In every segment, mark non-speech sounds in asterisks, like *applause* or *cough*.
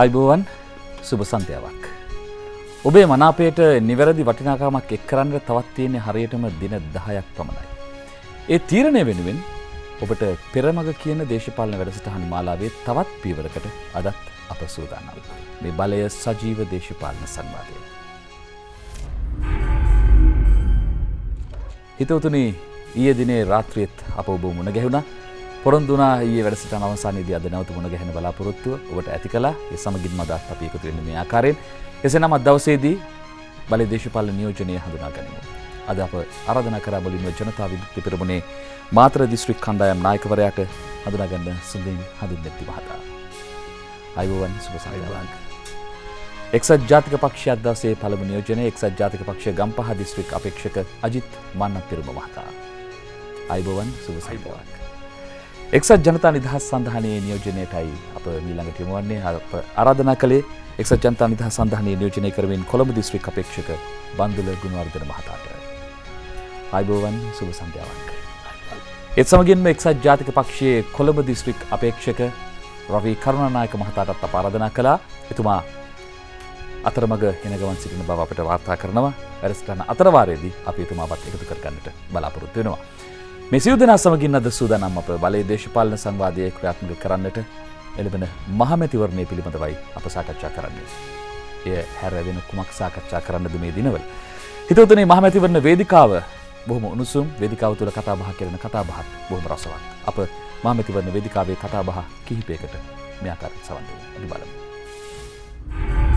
අයිබෝවන් සුබ සන්ධ්‍යාවක්. ඔබේ මනාපයට නිවැරදි වටිනාකාමක් එක් කරන්න තවත් තියෙන හරියටම දින දහයක් පමණයි. ඒ තීරණය වෙනුවෙන් ඔබට පෙරමග කියන දේශපාලන වැඩසටහන් මාලාවේ තවත් පීවරකට අදත් අප සූදානම්. මේ බලය සජීව දේශපාලන සංවාදය. හිතවතුනි ඊය දිනේ රාත්‍රියත් අප ඔබ මුණ ගැහුණා පොරොන්දුනා ඒ වැඩසට අවසානයේදී අද නැවත මුණ ගැහෙන බලාපොරොත්තුව ඔබට ඇති කළා. ඒ සමගින් මදත් අපි එකතු වෙන්නේ මේ ආකාරයෙන්. එසේනම් අද දවසේදී බලය දේශපාලන නියෝජනය හඳුනා ගනිමු. අද අප ආරාධනා කරා බලින්ව ජනතා විමුක්ති පෙරමුණේ මාතර දිස්ත්‍රික් කණ්ඩායම් නායකවරයාට හඳුනාගන්න සුඳින් හඳුන්වති මහතා. අයෝවන් සුබ සායවාංක. එක්සත් ජාතික පක්ෂ අදසේ පළමු නියෝජනය එක්සත් ජාතික පක්ෂ ගම්පහ දිස්ත්‍රික් අපේක්ෂක අජිත් මන්නත් පෙරම මහතා. අයිබවන් සුබ සයිබවක්. එක්සත් ජනතා නිදහස් සඳහනයේ නියෝජනයටයි අප මීළඟට යොමුවන්නේ අප ආරාධනා කළේ එක්සත් ජනතා නිදහස් සඳහනයේ නියෝජනය කරමින් කොළඹ දිස්ත්‍රික් අපේක්ෂක බන්දුල ගුණවර්ධන මහතාට. ආයිබෝවන් සුබ සන්ධ්‍යාවක්. එත් සමගින්ම එක්සත් ජාතික පක්ෂයේ කොළඹ දිස්ත්‍රික් අපේක්ෂක රවී කරුණානායක මහතාටත් අප ආරාධනා කළා. එතුමා අතරමඟ එන ගමන් සිටින බව අපට වාර්තා කරනවා. වැඩසටහන අතරවාරයේදී අපි එතුමාවත් එකතු කරගන්නට බලාපොරොත්තු වෙනවා. මෙසිව් දෙෙන සමගින් අද සූදනම් අප බලය දේශපාලන සංවාධය ක්‍රාත්මික කරන්නට එළබෙන මහමැතිවරණය පිළිබඳවයි අප සාකච්ඡා කරන්නේ. එය හැරවෙන කුමක් සාකච්ඡා කරන්නද මේ දිනවල. හිතවතනේ මහමැතිවරණ වේදිකාව බොහම උණුසුම් වේදිකාව තුළ කතාබහ කරන කතාබහත් බොහම රසවත්. අප මහමැතිවරණ වේදිකාවේ කතාබහ කිහිපයකට මෙයාකාර සවන්ඳ අඩි බලමු.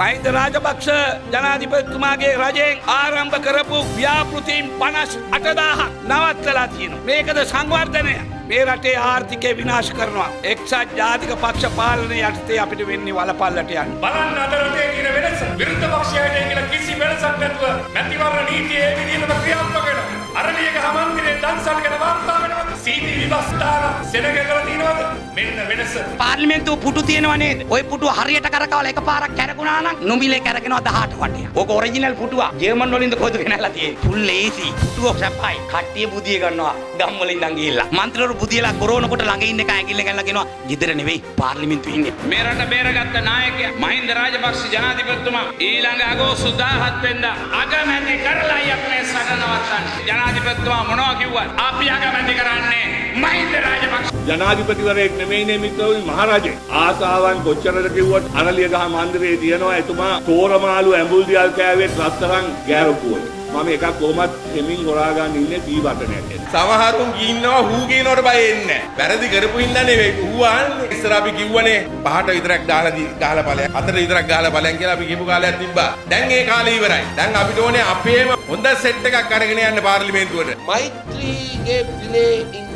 මහින්ද රාජපක්ෂ ජනාධිපතිතුමාගේ රජයෙන් ආරම්භ කරපු ව්‍යාපෘතීන් පනස් අටදාහක් නවත්තලා තියෙනවා. මේකද සංවර්ධනය. මේ රටේ ආර්ථිකය විනාශ කරනවා. එක්සත් ජාතික පක්ෂ පාලනය යටතේ අපිට වෙන්නේ වලපල්ලට යන්න. බලන්න අද රටේ කියන වෙනස විරුද්ධ පක්ෂයට කියලා කිසි වෙනසක් නැතුව මැතිවරණ නීතිය ඒ විදිහටම ක්‍රියාත්මක වෙනවා. අරලියක හමන්තිරේ දන්සල් ගැන වාර්තා වෙනවා. සීටි විවස්ථාන සෙනග කරලා තියෙනවද? මෙන්න වෙනස. පාර්ලිමේන්තුව පුටු තියෙනව නේද? ওই පුටු හරියට කරකවලා එකපාරක් කැරකුණා නම් නුඹිලේ කැරකෙනවා 18 වටය. ඕක ඔරිජිනල් පුටුවා. ජර්මන් වලින්ද කොහෙද ගෙනල්ලා තියෙන්නේ? Full AC. පුටුව සැපයි. කට්ටිය බුදිය ගන්නවා. ගම් වලින් නම් ගිහිල්ලා. මන්ත්‍රවරු බුදියලා ගොරවනකොට ළඟ ඉන්න එක ඇඟිල්ල ගන්නලා කියනවා "গিදර නෙවෙයි පාර්ලිමේන්තුවේ ඉන්නේ." මේ රට බේරගත්ත නායකයා මහින්ද රාජපක්ෂ ජනාධිපතිතුමා ඊළඟ අගෝස්තු 17 වෙනිදා අගමැති කරලා යන්නේ සටන වත්තන්නේ. ජනාධිපතිතුමා මොනවා කිව්වත් අපි අගමැති කරන්නේ මහින්ද රාජපක්ෂ ජනාධිපතිවරයෙක් නෙමෙයිනේ මිත්‍රවනි මහරජේ. ආසාවන් කොච්චරද කිව්වත් අනලිය ගහ මන්දිරේ තියනවා එතුමා තෝරමාළු ඇඹුල් දියල් කෑවේ රත්තරන් ගෑරපුවනේ. මම එකක් කොහොමත් හෙමින් හොරා ගන්න ඉන්නේ බී බටන එකෙන්. සමහරුන් ගින්නවා හූ කියනවට බය එන්නේ වැරදි කරපු හින්දා නෙවෙයි. හූ ආන්නේ ඉස්සර අපි කිව්වනේ පහට විතරක් දාලා ගහලා බලයන්. හතර විතරක් ගහලා බලයන් කියලා අපි කියපු කාලයක් තිබ්බා. දැන් ඒ කාලේ ඉවරයි. දැන් අපිට ඕනේ අපේම හොඳ සෙට් එකක් අරගෙන යන්න පාර්ලිමේන්තුවට. මෛත්‍රීගේ දිනේ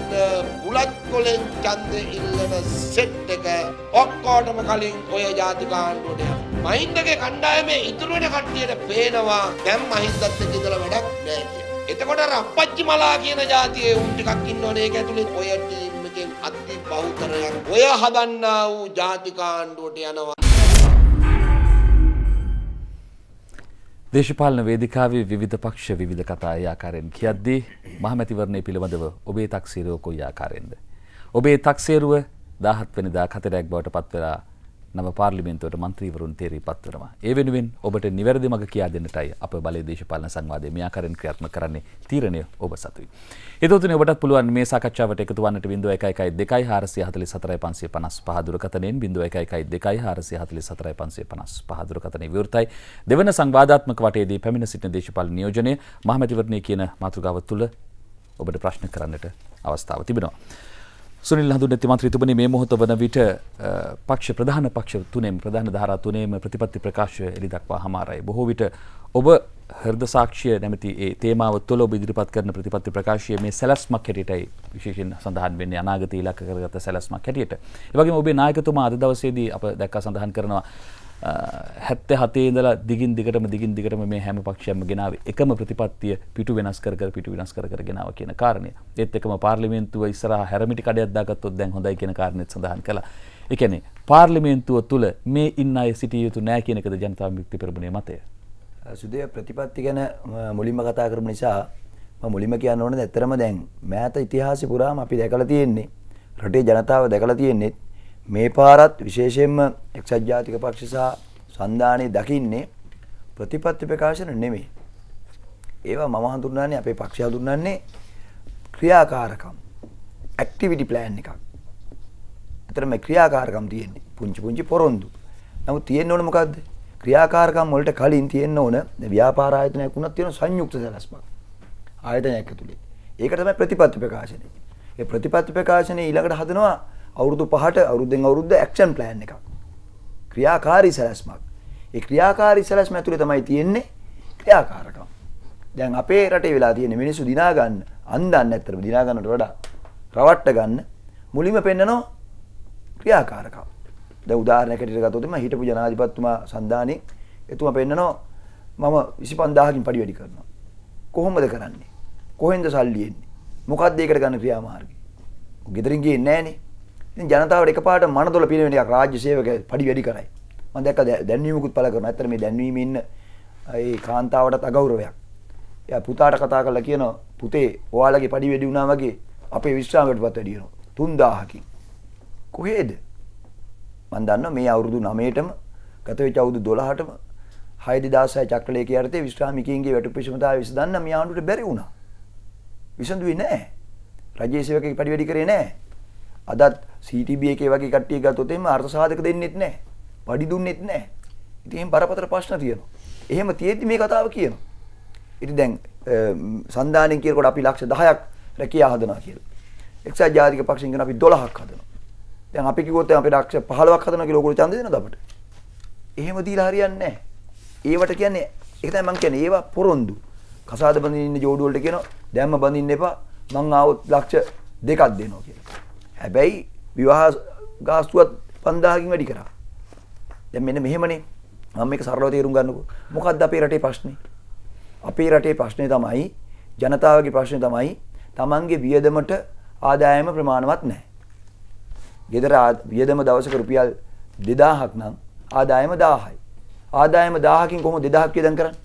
බුලත් කොලෙන් ඡන්දෙ ඉල්ලන සෙට් එක ඔක්කොටම කලින් ඔය ජාතික ආණ්ඩුවට යනවා. මහින්දගේ කණ්ඩායමේ ඉතුරු වෙන කට්ටියට පේනවා දැන් මහින්දත් එක්ක ඉඳලා වැඩක් නැහැ කියලා. එතකොට රප්පච්චි මලා කියන જાතියේ උන් ටිකක් ඉන්නෝනේ ඒක ඇතුලේ ඔය ටීම් එකෙන් අති බහුතරයක් ඔය හදන්නා වූ ජාතික ආණ්ඩුවට යනවා. දේශපාලන වේදිකාවේ විධ පක්ෂ විධ කතා ආකාරයෙන් කියද්දී මහමැතිවරණය පිළිබඳව ඔබේ තක්සේරුව කොයි ආකාරයෙන්ද. ඔබේ තක්සේරුව දහත් වනිදා කතරැක් බවට පත්වෙලා නව පාර්ලිමෙන්තුවට මන්ත්‍රීවරුන් තේරීපත් වෙනවා. ඒ වෙනුවෙන් ඔබට නිවැරදි මඟ කියා දෙන්නටයි අප බලයේ දේශපාලන සංවාදයේ මේ ආකාරයෙන් ක්‍රියාත්මක කරන්නේ තීරණය ඔබ සතුයි. හිතවතුනි ඔබට පුළුවන් මේ සාකච්ඡාවට එකතු වන්නට 0112447555 දුරකථනයෙන් 0112447555 දුරකථනයේ විවෘතයි. දෙවන සංවාදාත්මක වටයේදී පැමිණ සිටින දේශපාලන නියෝජනය මහමැතිවරණය කියන මාතෘකාව තුළ ඔබට ප්‍රශ්න කරන්නට අවස්ථාව තිබෙනවා. සුනිල් හඳුනති මන්ත්‍රී තුමනි මේ මොහොත වන විට පක්ෂ ප්‍රධාන පක්ෂ තුනෙන් ප්‍රධාන ධාරා තුනේම ප්‍රතිපත්ති ප්‍රකාශය එළි දක්වා හමාරයි. බොහෝ විට ඔබ හර්ද සාක්ෂය නැමති ඒ තේමාව තුළ ඔබ ඉදිරිපත් කරන ප්‍රතිපත්ති ප්‍රකාශය මේ සැලස්මක් හැටියටයි විශේෂයෙන් සඳහන් වෙන්නේ අනාගත ඉලක්ක කරගත සැලස්මක් හැටියට. ඒ වගේම ඔබේ නායකතුමා අද දවසේදී අප දැක්ක සඳහන් කරනවා හැත්ත හතේ දලා දිගින් දිගටම දිගින් දිගටම මේ හැම පක්ෂයම ගෙනාව එකම ප්‍රතිපත්තිය පිටු වෙනස් කර පිටු වෙනස් කර ගෙනාව කියන කාරණය ඒත් එකම පාර්ලිමේන්තුව ඉස්සරහ හැරමිටි කඩයක් දාගත්තොත් දැන් හොඳයි කියන කාරණෙත් සඳහන් කළා. ඒ කියන්නේ පාර්ලිමේන්තුව තුළ මේ ඉන්න අය සිටිය යුතු නෑ කියන එකද ජනතා විමුක්ති පෙරමුණේ මතය. සුදේ ප්‍රතිපත්ති ගැන මුලින්ම කතා කරපු නිසා මම මුලින්ම කියන්න ඕනේ ඇත්තරම දැන් මෑත ඉතිහාසෙ පුරාම අපි දැකලා තියෙන්නේ රටේ ජනතාව දැකලා තියෙන්නේ මේ පාරත් විශේෂයෙන්ම එක්සත් ජාතික පක්ෂ සහ සන්ධානයේ දකින්නේ ප්‍රතිපත්ති ප්‍රකාශන නෙමෙයි. ඒවා මම හඳුන්වන්නේ අපේ පක්ෂය හඳුන්වන්නේ ක්‍රියාකාරකම්. ඇක්ටිවිටි ප්ලෑන් එකක්. ඇතර මේ ක්‍රියාකාරකම් තියෙන්නේ. පුංචි පුංචි පොරොන්දු. නමුත් තියෙන්න ඕන මොකද්ද? ක්‍රියාකාරකම් වලට කලින් තියෙන්න ඕන ව්‍යාපාර ආයතනයක් වුණත් තියෙන සංයුක්ත සැලැස්මක්. ආයතනයක් ඇතුලේ. ඒක තමයි ප්‍රතිපත්ති ප්‍රකාශනය. ඒ ප්‍රතිපත්ති ප්‍රකාශනය ඊළඟට හදනවා අවුරුදු පහට අවුරුද්දෙන් අවුරුද්ද ඇක්ෂන් ප්ලෑන් එකක් ක්‍රියාකාරී සැලැස්මක් ඒ ක්‍රියාකාරී සැලැස්ම ඇතුලේ තමයි තියෙන්නේ ක්‍රියාකාරකම් දැන් අපේ රටේ වෙලා තියෙන මිනිස්සු දිනා ගන්න අන්දන්න ඇත්තටම දිනා ගන්නට වඩා රවට්ට ගන්න මුලින්ම පෙන්නනෝ ක්‍රියාකාරකම් දැන් උදාහරණයක් ඇටියට ගත්තොත් මම හිටපු ජනාධිපතිතුමා සන්දානේ එතුමා පෙන්නනෝ මම 25000කින් පඩි වැඩි කරනවා කොහොමද කරන්නේ කොහෙන්ද සල්ලි එන්නේ මොකක්ද ඒකට ගන්න ක්‍රියාමාර්ගය ගෙදරින් ගියේ නැහනේ ඉතින් ජනතාවට එකපාරට මනතොල පිනවෙන එකක් රාජ්‍ය සේවක පඩි වැඩි කරයි. මම දැක්ක දැන්වීමකුත් පළ කරනවා. ඇත්තට මේ දැන්වීම ඉන්න ඒ කාන්තාවටත් අගෞරවයක්. එයා පුතාට කතා කරලා කියනවා පුතේ ඔයාලගේ පඩි වැඩි වුණා වගේ අපේ විශ්‍රාමයටපත් වැඩි වෙනවා. 3000කින්. කොහේද? මම දන්නවා මේ අවුරුදු 9ටම ගත වෙච්ච අවුරුදු 12ටම 6016 චක්‍රලේඛයේ යටතේ විශ්‍රාමිකයන්ගේ වැටුපිෂමතාවය විසඳන්න මේ ආණ්ඩුවට බැරි වුණා. විසඳුවේ නැහැ. රජයේ සේවකෙක් පඩි වැඩි කරේ නැහැ. අදත් CTB එකේ වගේ කට්ටිය ගත්තොත් එහෙම අර්ථ සාධක දෙන්නෙත් නැහැ. පඩි දුන්නෙත් නැහැ. ඉතින් එහෙම බරපතල ප්‍රශ්න තියෙනවා. එහෙම තියෙද්දි මේ කතාව කියනවා. ඉතින් දැන් සන්දානෙන් කියනකොට අපි ලක්ෂ 10ක් රැකියා හදනවා කියලා. එක්සත් ජාතික පක්ෂෙන් කියන අපි 12ක් හදනවා. දැන් අපි කිව්වොත් අපි ලක්ෂ 15ක් හදනවා කියලා ඕගොල්ලෝ ඡන්ද දෙනවද අපට? එහෙම දීලා හරියන්නේ නැහැ. ඒවට කියන්නේ ඒක තමයි මම කියන්නේ ඒවා පොරොන්දු. කසාද බඳින්න ඉන්න ජෝඩුවලට කියනවා දැම්ම බඳින්න එපා. මං ආවොත් ලක්ෂ දෙකක් දෙනවා කියලා. හැබැයි විවාහ ගාස්තුවත් 5000කින් වැඩි කරා. දැන් මෙන්න මෙහෙමනේ. මම මේක සරලව තේරුම් ගන්නකෝ. මොකද්ද අපේ රටේ ප්‍රශ්නේ? අපේ රටේ ප්‍රශ්නේ තමයි ජනතාවගේ ප්‍රශ්නේ තමයි Tamanගේ වියදමට ආදායම ප්‍රමාණවත් නැහැ. ගෙදර වියදම දවසක රුපියල් 2000ක් නම් ආදායම 1000යි. ආදායම 1000කින් කොහොමද 2000ක් වියදම් කරන්නේ?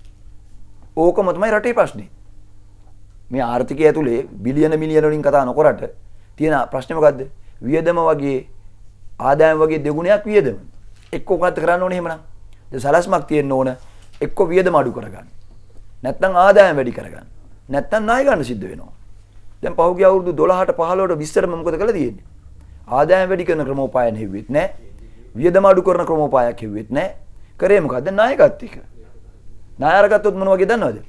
ඕකම තමයි රටේ ප්‍රශ්නේ. මේ ආර්ථිකය ඇතුලේ බිලියන මිලියන වලින් කතා නොකරට තියෙන ප්‍රශ්නේ මොකද්ද? වියදම වගේ ආදායම් වගේ දෙගුණයක් වියදම. එක්කෝ මොකක්ද කරන්න ඕනේ එහෙමනම්? දැන් සලස්මක් තියෙන්න ඕන. එක්කෝ වියදම අඩු කරගන්න. නැත්නම් ආදායම් වැඩි කරගන්න. නැත්නම් ණය ගන්න සිද්ධ වෙනවා. දැන් පහුගිය අවුරුදු 12ට 15ට 20ට මොකද කළා තියෙන්නේ? ආදායම් වැඩි කරන ක්‍රමෝපායන හෙව්වෙත් නැහැ. වියදම අඩු කරන ක්‍රමෝපායක් හෙව්වෙත් නැහැ. කරේ මොකද්ද? ණය ගත්ත එක. ණය අරගත්තොත් මොන වගේ දන්නවද?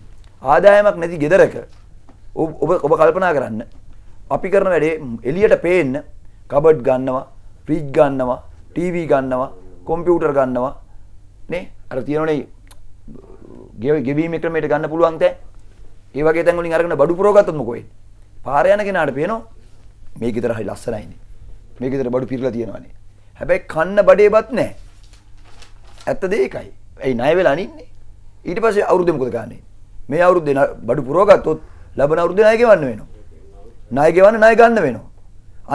ආදායමක් නැති ගෙදරක ඔබ ඔබ කල්පනා කරන්න. අපි කරන වැඩේ එළියට පේන්න කබඩ් ගන්නවා ෆ්‍රිජ් ගන්නවා ටීවී ගන්නවා කොම්පියුටර් ගන්නවා නේ අර තියෙනනේ ගෙවීම ක්‍රමයට ගන්න පුළුවන් තැන් ඒ වගේ තැන් වලින් අරගෙන බඩු පුරව ගත්තොත් මොකෝ වෙන්නේ පාර යන කෙනාට පේනවා මේ ගෙදර හරි ලස්සනයිනේ මේ ගෙදර බඩු පිරලා තියෙනවානේ හැබැයි කන්න බඩේවත් නැහැ ඇත්තද ඒකයි ඇයි ණය වෙලා අනින්නේ ඊට පස්සේ අවුරුද්දේ මොකද ගන්නෙ මේ අවුරුද්දේ බඩු පුරව ගත්තොත් ලබන අවුරුද්දේ ණය ගෙවන්න වෙනවා ණය ගෙවන්න ණය ගන්න වෙනවා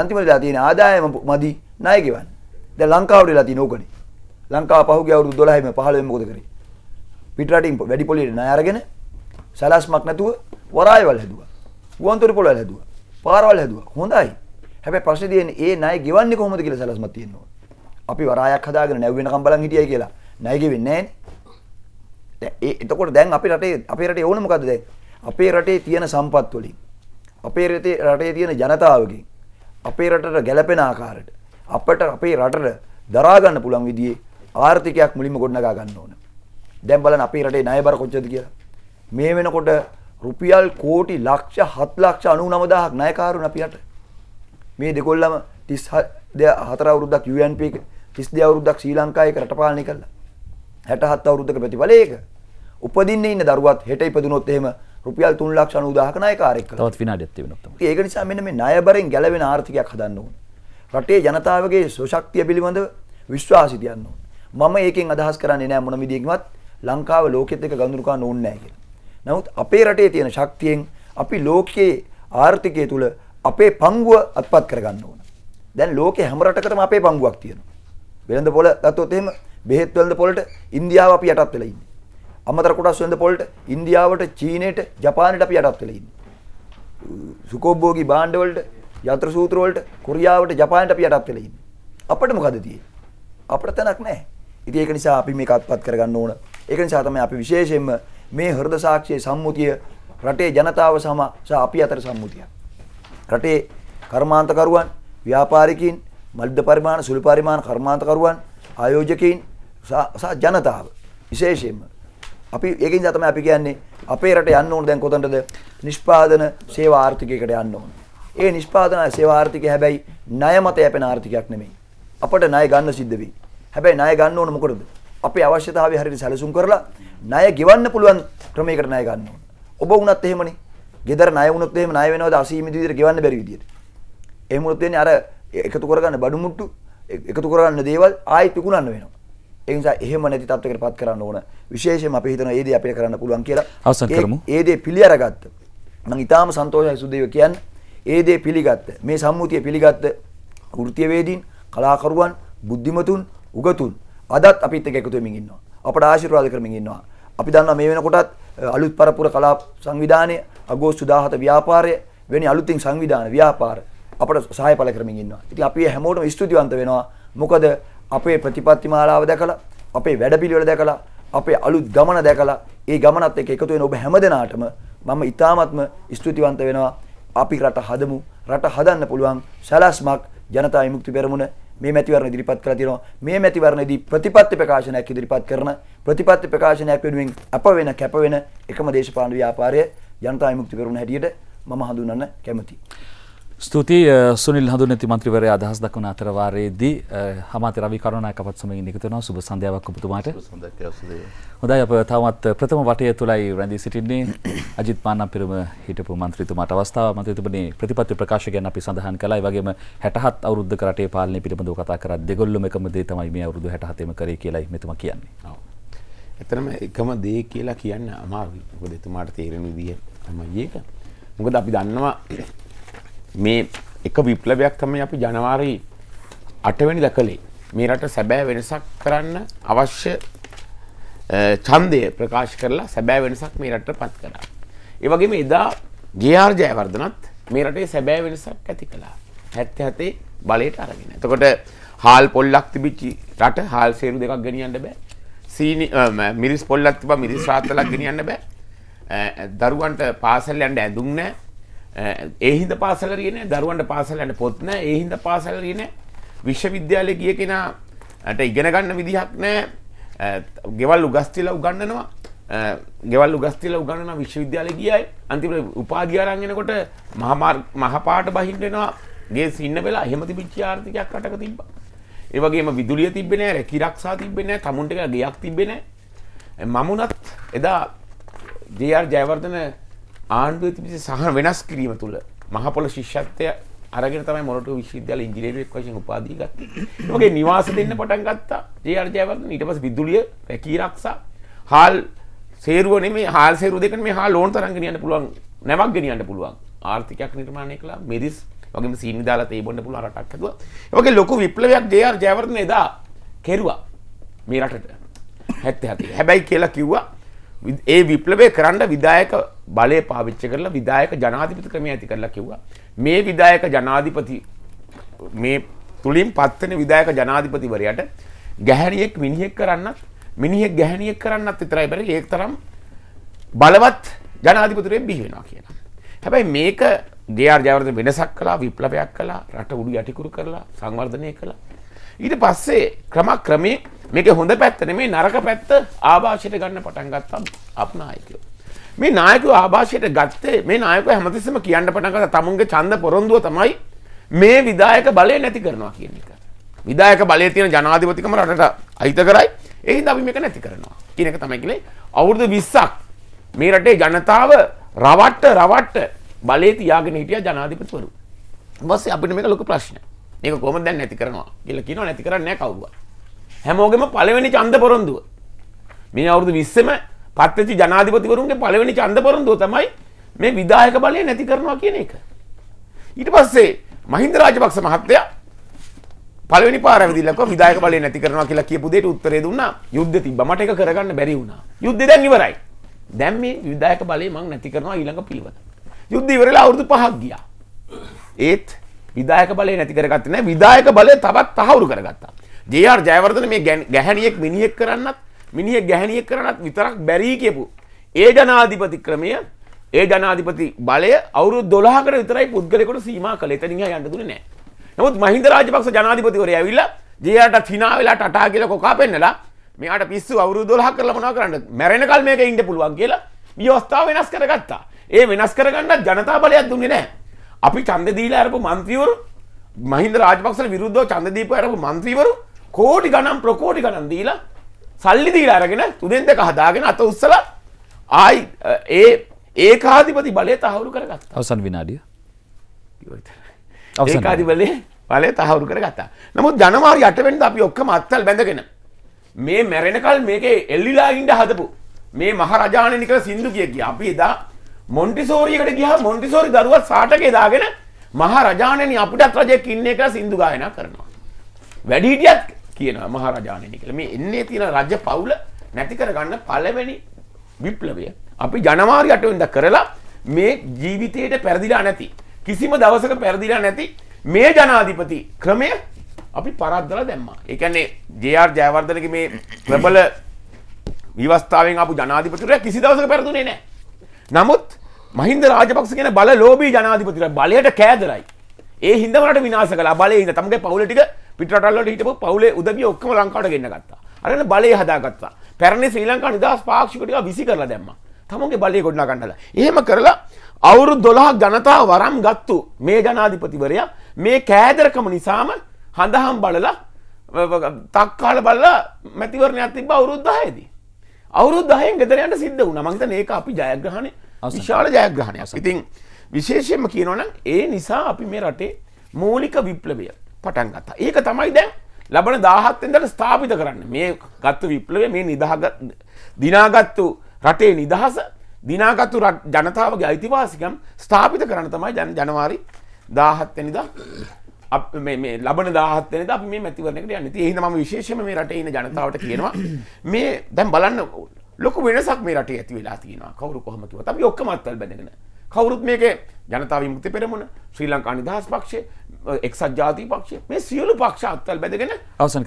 අන්තිමලා තියෙන ආදායම මදි ණය ගෙවන්න. දැන් ලංකාවට වෙලා තියෙන ඕකනේ. ලංකාව පහුගිය අවුරුදු 12යිම 15යිම මොකද කරේ? පිටරටින් වැඩි පොලියට ණය අරගෙන සලාස්මක් නැතුව වරායවල් හැදුවා. ගුවන්තොට පොළවල් හැදුවා. පාරවල් හැදුවා. හොඳයි. හැබැයි ප්‍රශ්නේ තියෙන්නේ ඒ ණය ගෙවන්නේ කොහොමද කියලා සලාස්මක් තියෙනවා. අපි වරායක් හදාගෙන නැව් වෙනකම් බලන් හිටියයි කියලා ණය ගෙවෙන්නේ නැහැ නේ. එතකොට දැන් අපේ රටේ අපේ රටේ ඕන මොකද්ද දැන්? අපේ රටේ තියෙන සම්පත් වලින් අපේ රටේ රටේ තියෙන ජනතාවගෙන් අපේ රටට ගැලපෙන ආකාරයට අපට අපේ රටට දරාගන්න පුළුවන් විදිහේ ආර්ථිකයක් මුලින්ම ගොඩනගා ගන්න ඕන. දැන් බලන්න අපේ රටේ ණය බර කොච්චරද කියලා. මේ වෙනකොට රුපියල් කෝටි ලක්ෂ 7 ලක්ෂ 99000ක් ණයකාරුන් අපිට. මේ දෙකොල්ලම 34 අවුරුද්දක් UNP එක 32 අවුරුද්දක් ශ්‍රී ලංකාවේ රටපාලනය කළා. 67 අවුරුද්දක ප්‍රතිඵලය ඒක. උපදින්න ඉන්න දරුවත් හෙට ඉපදුනොත් එහෙම රුපියල් 3,90,000ක ණයකාරයෙක් කළා. තවත් විනාඩියක් තිබෙනවා තමයි. ඒක නිසා මෙන්න මේ ණයබරෙන් ගැලවෙන ආර්ථිකයක් හදන්න ඕනේ. රටේ ජනතාවගේ සොශක්තිය පිළිබඳව විශ්වාසය තියන්න ඕනේ. මම ඒකෙන් අදහස් කරන්නේ නැහැ මොන විදියකින්වත් ලංකාව ලෝකෙත් එක්ක ගඳුරු ගන්න ඕනේ නැහැ කියලා. නමුත් අපේ රටේ තියෙන ශක්තියෙන් අපි ලෝකයේ ආර්ථිකය තුළ අපේ පංගුව අත්පත් කරගන්න ඕන. දැන් ලෝකේ හැම රටකටම අපේ පංගුවක් තියෙනවා. වෙළඳ පොළ ගත්තොත් එහෙම බෙහෙත් වෙළඳ පොළට ඉන්දියාව අපි යටත් වෙලා ඉන්නේ. අමතර කොටස් වෙනද පොල්ට ඉන්දියාවට චීනයට ජපානයට අපි යටත් වෙලා ඉන්නේ. සුකෝභෝගී භාණ්ඩ වලට යන්ත්‍ර සූත්‍ර වලට කොරියාවට ජපානයට අපි යටත් වෙලා ඉන්නේ. අපිට මොකද තියෙන්නේ? අපිට තැනක් නැහැ. ඉතින් ඒක නිසා අපි මේක අත්පත් කරගන්න ඕන. ඒක නිසා තමයි අපි විශේෂයෙන්ම මේ හෘද සාක්ෂියේ සම්මුතිය රටේ ජනතාව සම සහ අපි අතර සම්මුතියක්. රටේ කර්මාන්තකරුවන්, ව්‍යාපාරිකයින්, මල්ද පරිමාණ සුළු පරිමාණ කර්මාන්තකරුවන්, ආයෝජකයින් සහ ජනතාව විශේෂයෙන්ම අපි ඒකින් තමයි අපි කියන්නේ අපේ රට යන්න ඕන දැන් කොතනටද? නිෂ්පාදන සේවා ආර්ථිකයකට යන්න ඕන. ඒ නිෂ්පාදන සේවා ආර්ථිකය හැබැයි ණය මත යැපෙන ආර්ථිකයක් නෙමෙයි. අපට ණය ගන්න සිද්ධ වෙයි. හැබැයි ණය ගන්න ඕන මොකටද? අපේ අවශ්‍යතාවය හරියට සැලසුම් කරලා ණය ගෙවන්න පුළුවන් ක්‍රමයකට ණය ගන්න ඕන. ඔබ වුණත් එහෙමනේ. ගෙදර ණය වුණොත් එහෙම ණය වෙනවද අසීමිත විදිහට ගෙවන්න බැරි විදිහට. එහෙම වුණොත් වෙන්නේ අර එකතු කරගන්න බඩු මුට්ටු එකතු කරගන්න දේවල් ආයෙත් විකුණන්න වෙනවා. ඒ නිසා එහෙම නැති තත්ත්වයකට පත් කරන්න ඕන. විශේෂයෙන්ම අපි හිතන ඒ දේ අපිට කරන්න පුළුවන් කියලා. අවසන් කරමු. ඒ දේ පිළිඅරගත්ත. මම ඊටාම සන්තෝෂයි සුදේව කියන්නේ. ඒ දේ පිළිගත්ත. මේ සම්මුතිය පිළිගත්ත වෘත්තියවේදීන්, කලාකරුවන්, බුද්ධිමතුන්, උගතුන් අදත් අපිත් එක්ක එකතු වෙමින් ඉන්නවා. අපට ආශිර්වාද කරමින් ඉන්නවා. අපි දන්නවා මේ වෙනකොටත් අලුත් පරපුර කලා සංවිධානය අගෝස්තු 17 ව්‍යාපාරය වෙනි අලුතින් සංවිධාන ව්‍යාපාර අපට සහාය පළ කරමින් ඉන්නවා. ඉතින් අපි හැමෝටම ස්තුතිවන්ත වෙනවා. මොකද අපේ ප්‍රතිපත්ති මාලාව දැකලා අපේ වැඩපිළිවෙල දැකලා අපේ අලුත් ගමන දැකලා ඒ ගමනත් එක්ක එකතු වෙන ඔබ හැමදෙනාටම මම ඉතාමත්ම ස්තුතිවන්ත වෙනවා අපි රට හදමු රට හදන්න පුළුවන් සලස්මක් ජනතා විමුක්ති පෙරමුණ මේ මැතිවරණ ඉදිරිපත් කරලා තියෙනවා මේ මැතිවරණයේදී ප්‍රතිපත්ති ප්‍රකාශනයක් ඉදිරිපත් කරන ප්‍රතිපත්ති ප්‍රකාශනයක් වෙනුවෙන් අප වෙන කැප වෙන එකම දේශපාලන ව්‍යාපාරය ජනතා විමුක්ති පෙරමුණ හැටියට මම හඳුන්වන්න කැමතියි ස්තුතියි සුනිල් හඳුනැති මන්ත්‍රීවරයා අදහස් දක්වන අතරවාරයේදී හමාතේ රවි කරුණාකපත් සමගින් එකතු වෙනවා සුබ සන්ධ්‍යාවක් ඔබතුමාට හොඳයි අප තවමත් ප්‍රථම වටය තුලයි රැඳී සිටින්නේ අජිත් මානම්පිරම හිටපු මන්ත්‍රීතුමාට අවස්ථාව මත තිබුණේ ප්‍රතිපත්ති ප්‍රකාශ ගැන අපි සඳහන් කළා ඒ වගේම 67 අවුරුද්දක රටේ පාලනය පිළිබඳව කතා කරා දෙගොල්ලොම එකම දේ තමයි මේ අවුරුදු 67ෙම කරේ කියලායි මෙතුමා කියන්නේ. ඔව්. එතරම් එකම දේ කියලා කියන්න අමාරුයි. මොකද එතුමාට තේරෙන විදිය තමයි ඒක. මොකද අපි දන්නවා මේ එක විප්ලවයක් තමයි අපි ජනවාරි 8 වෙනිදා කළේ. මේ රට සැබෑ වෙනසක් කරන්න අවශ්‍ය ඡන්දය ප්‍රකාශ කරලා සැබෑ වෙනසක් මේ රටට පත් කරා. ඒ වගේම එදා ජේ.ආර්. ජයවර්ධනත් මේ රටේ සැබෑ වෙනසක් ඇති කළා. 77 බලයට අරගෙන. එතකොට හාල් පොල්ලක් තිබිච්ච රට හාල් සේරු දෙකක් ගෙනියන්න බෑ. සීනි මිරිස් පොල්ලක් තිබ්බා මිරිස් රාත්තලක් ගෙනියන්න බෑ. දරුවන්ට පාසල් යන්න ඇඳුම් නැහැ. ඒහින්ද පාසල කියන දරුවන්ට පාසලන්න පොත්න ඒහින්ද පාසල කියන විශ්වවිද්‍යාලය ගිය කෙනාට ඉගෙනගන්න විදිහක් නෑ ගෙවල් උගස්තිල උගන්නනවා ගෙවල් උගස්තිල උගන්නන විශ්වවිද්‍යාල ගියයි අන්තිම උපාධියාරංගෙනකොට මහමාර් මහපාට බහින්ටෙනවා ගේ සින්න වෙලා හෙමති පිච්චි ආර්ථකයක් කටක තිබ ඒවගේම විදුලිය තිබෙන ඇ කිරක්ෂා තිබෙන තමුන්ට එක ගයක් තිබෙන මමුණත් එදා ජර් ජයවර්ධන ආණ්ඩුව තිබිසි සහන වෙනස් කිරීම තුළ මහපොල ශිෂ්‍යත්වය අරගෙන තමයි මොරට විශ්වවිද්‍යාල ඉංජිනේරුවෙක් වශයෙන් උපාධිය ගත්තේ. මගේ නිවාස දෙන්න පටන් ගත්තා. ජේ.ආර් ජයවර්ධන ඊට පස්සේ විදුලිය රැකී ආරක්ෂා හාල් සේරුව නෙමේ හාල් සේරුව දෙකට මේ හාල් ලෝන් තරම් ගෙනියන්න පුළුවන් නැවක් ගෙනියන්න පුළුවන් ආර්ථිකයක් නිර්මාණය කළා මෙරිස් වගේම සීනි දාලා තේ බොන්න පුළුවන් රටක් හදුවා. ඒ වගේ ලොකු විප්ලවයක් ජේ.ආර් ජයවර්ධන එදා කෙරුවා මේ රටට. 77. හැබැයි කියලා කිව්වා ඒ විප්ලවය කරන්න විදායක බලය පාවිච්චි කරලා විදායක ජනාධිපති ක්‍රමය ඇති කරලා කිව්වා. මේ විදායක ජනාධිපති මේ තුලින් පත්වෙන විදායක ජනාධිපතිවරයාට ගැහැණියෙක් මිනිහෙක් කරන්නත් මිනිහෙක් ගැහැණියෙක් කරන්නත් විතරයි බැරි ඒක තරම් බලවත් ජනාධිපතිවරයෙක් බිහි වෙනවා කියනවා. හැබැයි මේක ජේ.ආර්. ජයවර්ධන වෙනසක් කළා විප්ලවයක් කළා රට උඩු යටිකුරු කරලා සංවර්ධනය කළා ඊට පස්සේ ක්‍රම ක්‍රමේ මේක හොඳ පැත්තන මේ නරක පැත්ත ආභාෂයට ගන්න පටන් ගත්තම් අපනායකයෝ. මේ නායකව ආභාෂයට ගත්තේ මේ නායක හැමතිස්සම කියන්න පටන්ගත තමුන්ගේ චන්ද පොරොන්දුව තමයි මේ විදායක බලය නැති කරනවා කියන එක. විදායක බලය තියෙන ජනාධිපතිකම රටට අහිත කරයි එහින්ද අපි මේක නැති කරනවා කියන එක තමයි කියන්නේ අවුරුදු 20ක් මේ රටේ ජනතාව රවට්ට රවට්ට බලේ තියාගෙන හිටියා ජනාධිපතිවරු. ඊපස්සේ අපිට මේක ලොකු ප්‍රශ්නයක්. ඒක කොහොමද දැන් නැති කරනවා කියලා කියනවා නැති කරන්නේ නැහැ කවුරුවත්. හැමෝගෙම පළවෙනි ඡන්ද පොරොන්දුව. මේ අවුරුදු 20ෙම පත්වෙච්ච ජනාධිපතිවරුන්ගේ පළවෙනි ඡන්ද පොරොන්දුව තමයි මේ විධායක බලය නැති කරනවා කියන එක. ඊට පස්සේ මහින්ද රාජපක්ෂ මහත්තයා පළවෙනි පාර ඇවිදිලා කිව්වා විධායක බලය නැති කරනවා කියලා කියපු දෙයට උත්තරේ දුන්නා. යුද්ධ තිබ්බා මට ඒක කරගන්න බැරි වුණා. යුද්ධය දැන් ඉවරයි. දැන් මේ විධායක බලය මං නැති කරනවා ඊළඟ පිළිවෙත. යුද්ධ ඉවරලා අවුරුදු 5ක් ගියා. ඒත් විදායක බලය නැති කරගත්තේ නැහැ. විදායක බලය තවත් තහවුරු කරගත්තා. ජේ.ආර්. ජයවර්ධන මේ ගැහණියෙක් මිනිහෙක් කරන්නත් මිනිහෙක් ගැහණියෙක් කරන්නත් විතරක් බැරි කියපු ඒ ජනාධිපති ක්‍රමය ඒ ජනාධිපති බලය අවුරුදු 12කට විතරයි පුද්ගලයෙකුට සීමා කළේ. එතනින් එහා යන්න දුන්නේ නැහැ. නමුත් මහින්ද රාජපක්ෂ ජනාධිපතිවරයා ඇවිල්ලා ජේ.ආර්ට hina වෙලා ටටා කියලා කොකා පෙන්නලා මෙයාට පිස්සු අවුරුදු 12ක් කරලා මොනවා කරන්නද? මැරෙනකල් මේක ඉන්න පුළුවන් කියලා මේ අවස්ථාව වෙනස් කරගත්තා. ඒ වෙනස් කරගන්නත් ජනතා බලයක් දුන්නේ නැහැ. අපි චන්ද දීලා අරපු මන්ත්‍රීවරු මහින්ද රාජපක්ෂට විරුද්ධව ඡන්ද දීපු අරපු මන්ත්‍රීවරු කෝටි ගණන් ප්‍රකෝටි ගණන් දීලා සල්ලි දීලා අරගෙන තුනෙන් දෙක හදාගෙන අත උස්සලා ආයි ඒ ඒකාධිපති බලය තහවුරු කරගත්තා. අවසන් විනාඩිය. ඒකාධිපති බලය බලය තහවුරු කරගත්තා. නමුත් ජනවාරි 8 වෙනිදා අපි ඔක්කොම අත්තල් බැඳගෙන මේ මැරෙනකල් මේකේ එල්ලිලා ඉඳ හදපු මේ මහරජාණන් නිකල සින්දු කිය කිය අපි එදා මොන්ටිසෝරියකට ගියා මොන්ටිසෝරි දරුවා සාටකේ දාගෙන මහා රජාණෙනි අපිටත් රජෙක් ඉන්නේ කියලා සින්දු ගායනා කරනවා. වැඩිහිටියත් කියනවා මහා රජාණෙනි කියලා. මේ එන්නේ තියෙන රජ පවුල නැති කරගන්න පළවෙනි විප්ලවය අපි ජනවාරි 8 වෙනිදා කරලා මේ ජීවිතේට පෙරදිලා නැති කිසිම දවසක පෙරදිලා නැති මේ ජනාධිපති ක්‍රමය අපි පරද්දලා දැම්මා. ඒ කියන්නේ ජේ.ආර්. ජයවර්ධනගේ මේ ප්‍රබල විවස්ථාවෙන් ආපු ජනාධිපතිතුරා කිසි දවසක පෙරදුනේ නැහැ. නමුත් මහින්ද රාජපක්ෂ කියන බල ලෝබී ජනාධිපතිට බලයට කෑදරයි. ඒ හින්දමට විනාශ කළා බලේ ඉඳ තමගේ පවුල ටික පිටරටල් වලට හිටපු පවුලේ උදවිය ඔක්කොම ලංකාවට ගෙන්න ගත්තා. අරගෙන බලය හදාගත්තා. පැරණි ශ්‍රී ලංකා නිදහස් පාක්ෂික ටික විසි කරලා දැම්මා. තමන්ගේ බලය ගොඩනගා ගන්නලා. එහෙම කරලා අවුරුදු 12 ජනතාව වරම් ගත්තු මේ ජනාධිපතිවරයා මේ කෑදරකම නිසාම හඳහම් බලලා තක්කාල බලලා මැතිවරණයක් තිබ්බ අවුරුදු 10 දී. අවුරුදු 10න් ගෙදර යන්න සිද්ධ වුණා. මං හිතන්නේ ඒක අපි ජයග්‍රහණේ විශාල ජයග්‍රහණයක් ඉතින් විශේෂයම කියනවනම් ඒ නිසා අපි මේ රටේ මූලික විප්ලවය පටන් ගත්තා ඒක තමයි දැන් ලබන දාහත්තෙන්දට ස්ථාපිත කරන්න මේ ගත්තු විප්ලවේ මේ නිදහග දිනාගත්තු රටේ නිදහස දිනාගත්තු ජනතාවගේ අයිතිවාසිකම් ස්ථාපිත කරන තමයි ජන ජනවාරි දාහත්තනිද ලබන දාහත්තනද මේ මැතිවරණකට යන්න ඒ හම විශේෂම මේ රට ඉන්න ජනතාවට කියනවා මේ දැම් බලන්න ලොකු වෙනසක් මේ රටේ ඇති වෙලා තියෙනවා කවුරු කොහොම කිව්වත් අපි ඔක්කොම අත්වල බැඳගෙන කවුරුත් මේකේ ජනතා විමුක්ති පෙරමුණ ශ්‍රී ලංකා නිදහස් පක්ෂය එක්සත් ජාතික පක්ෂය මේ සියලු පක්ෂ අත්වල බැඳගෙන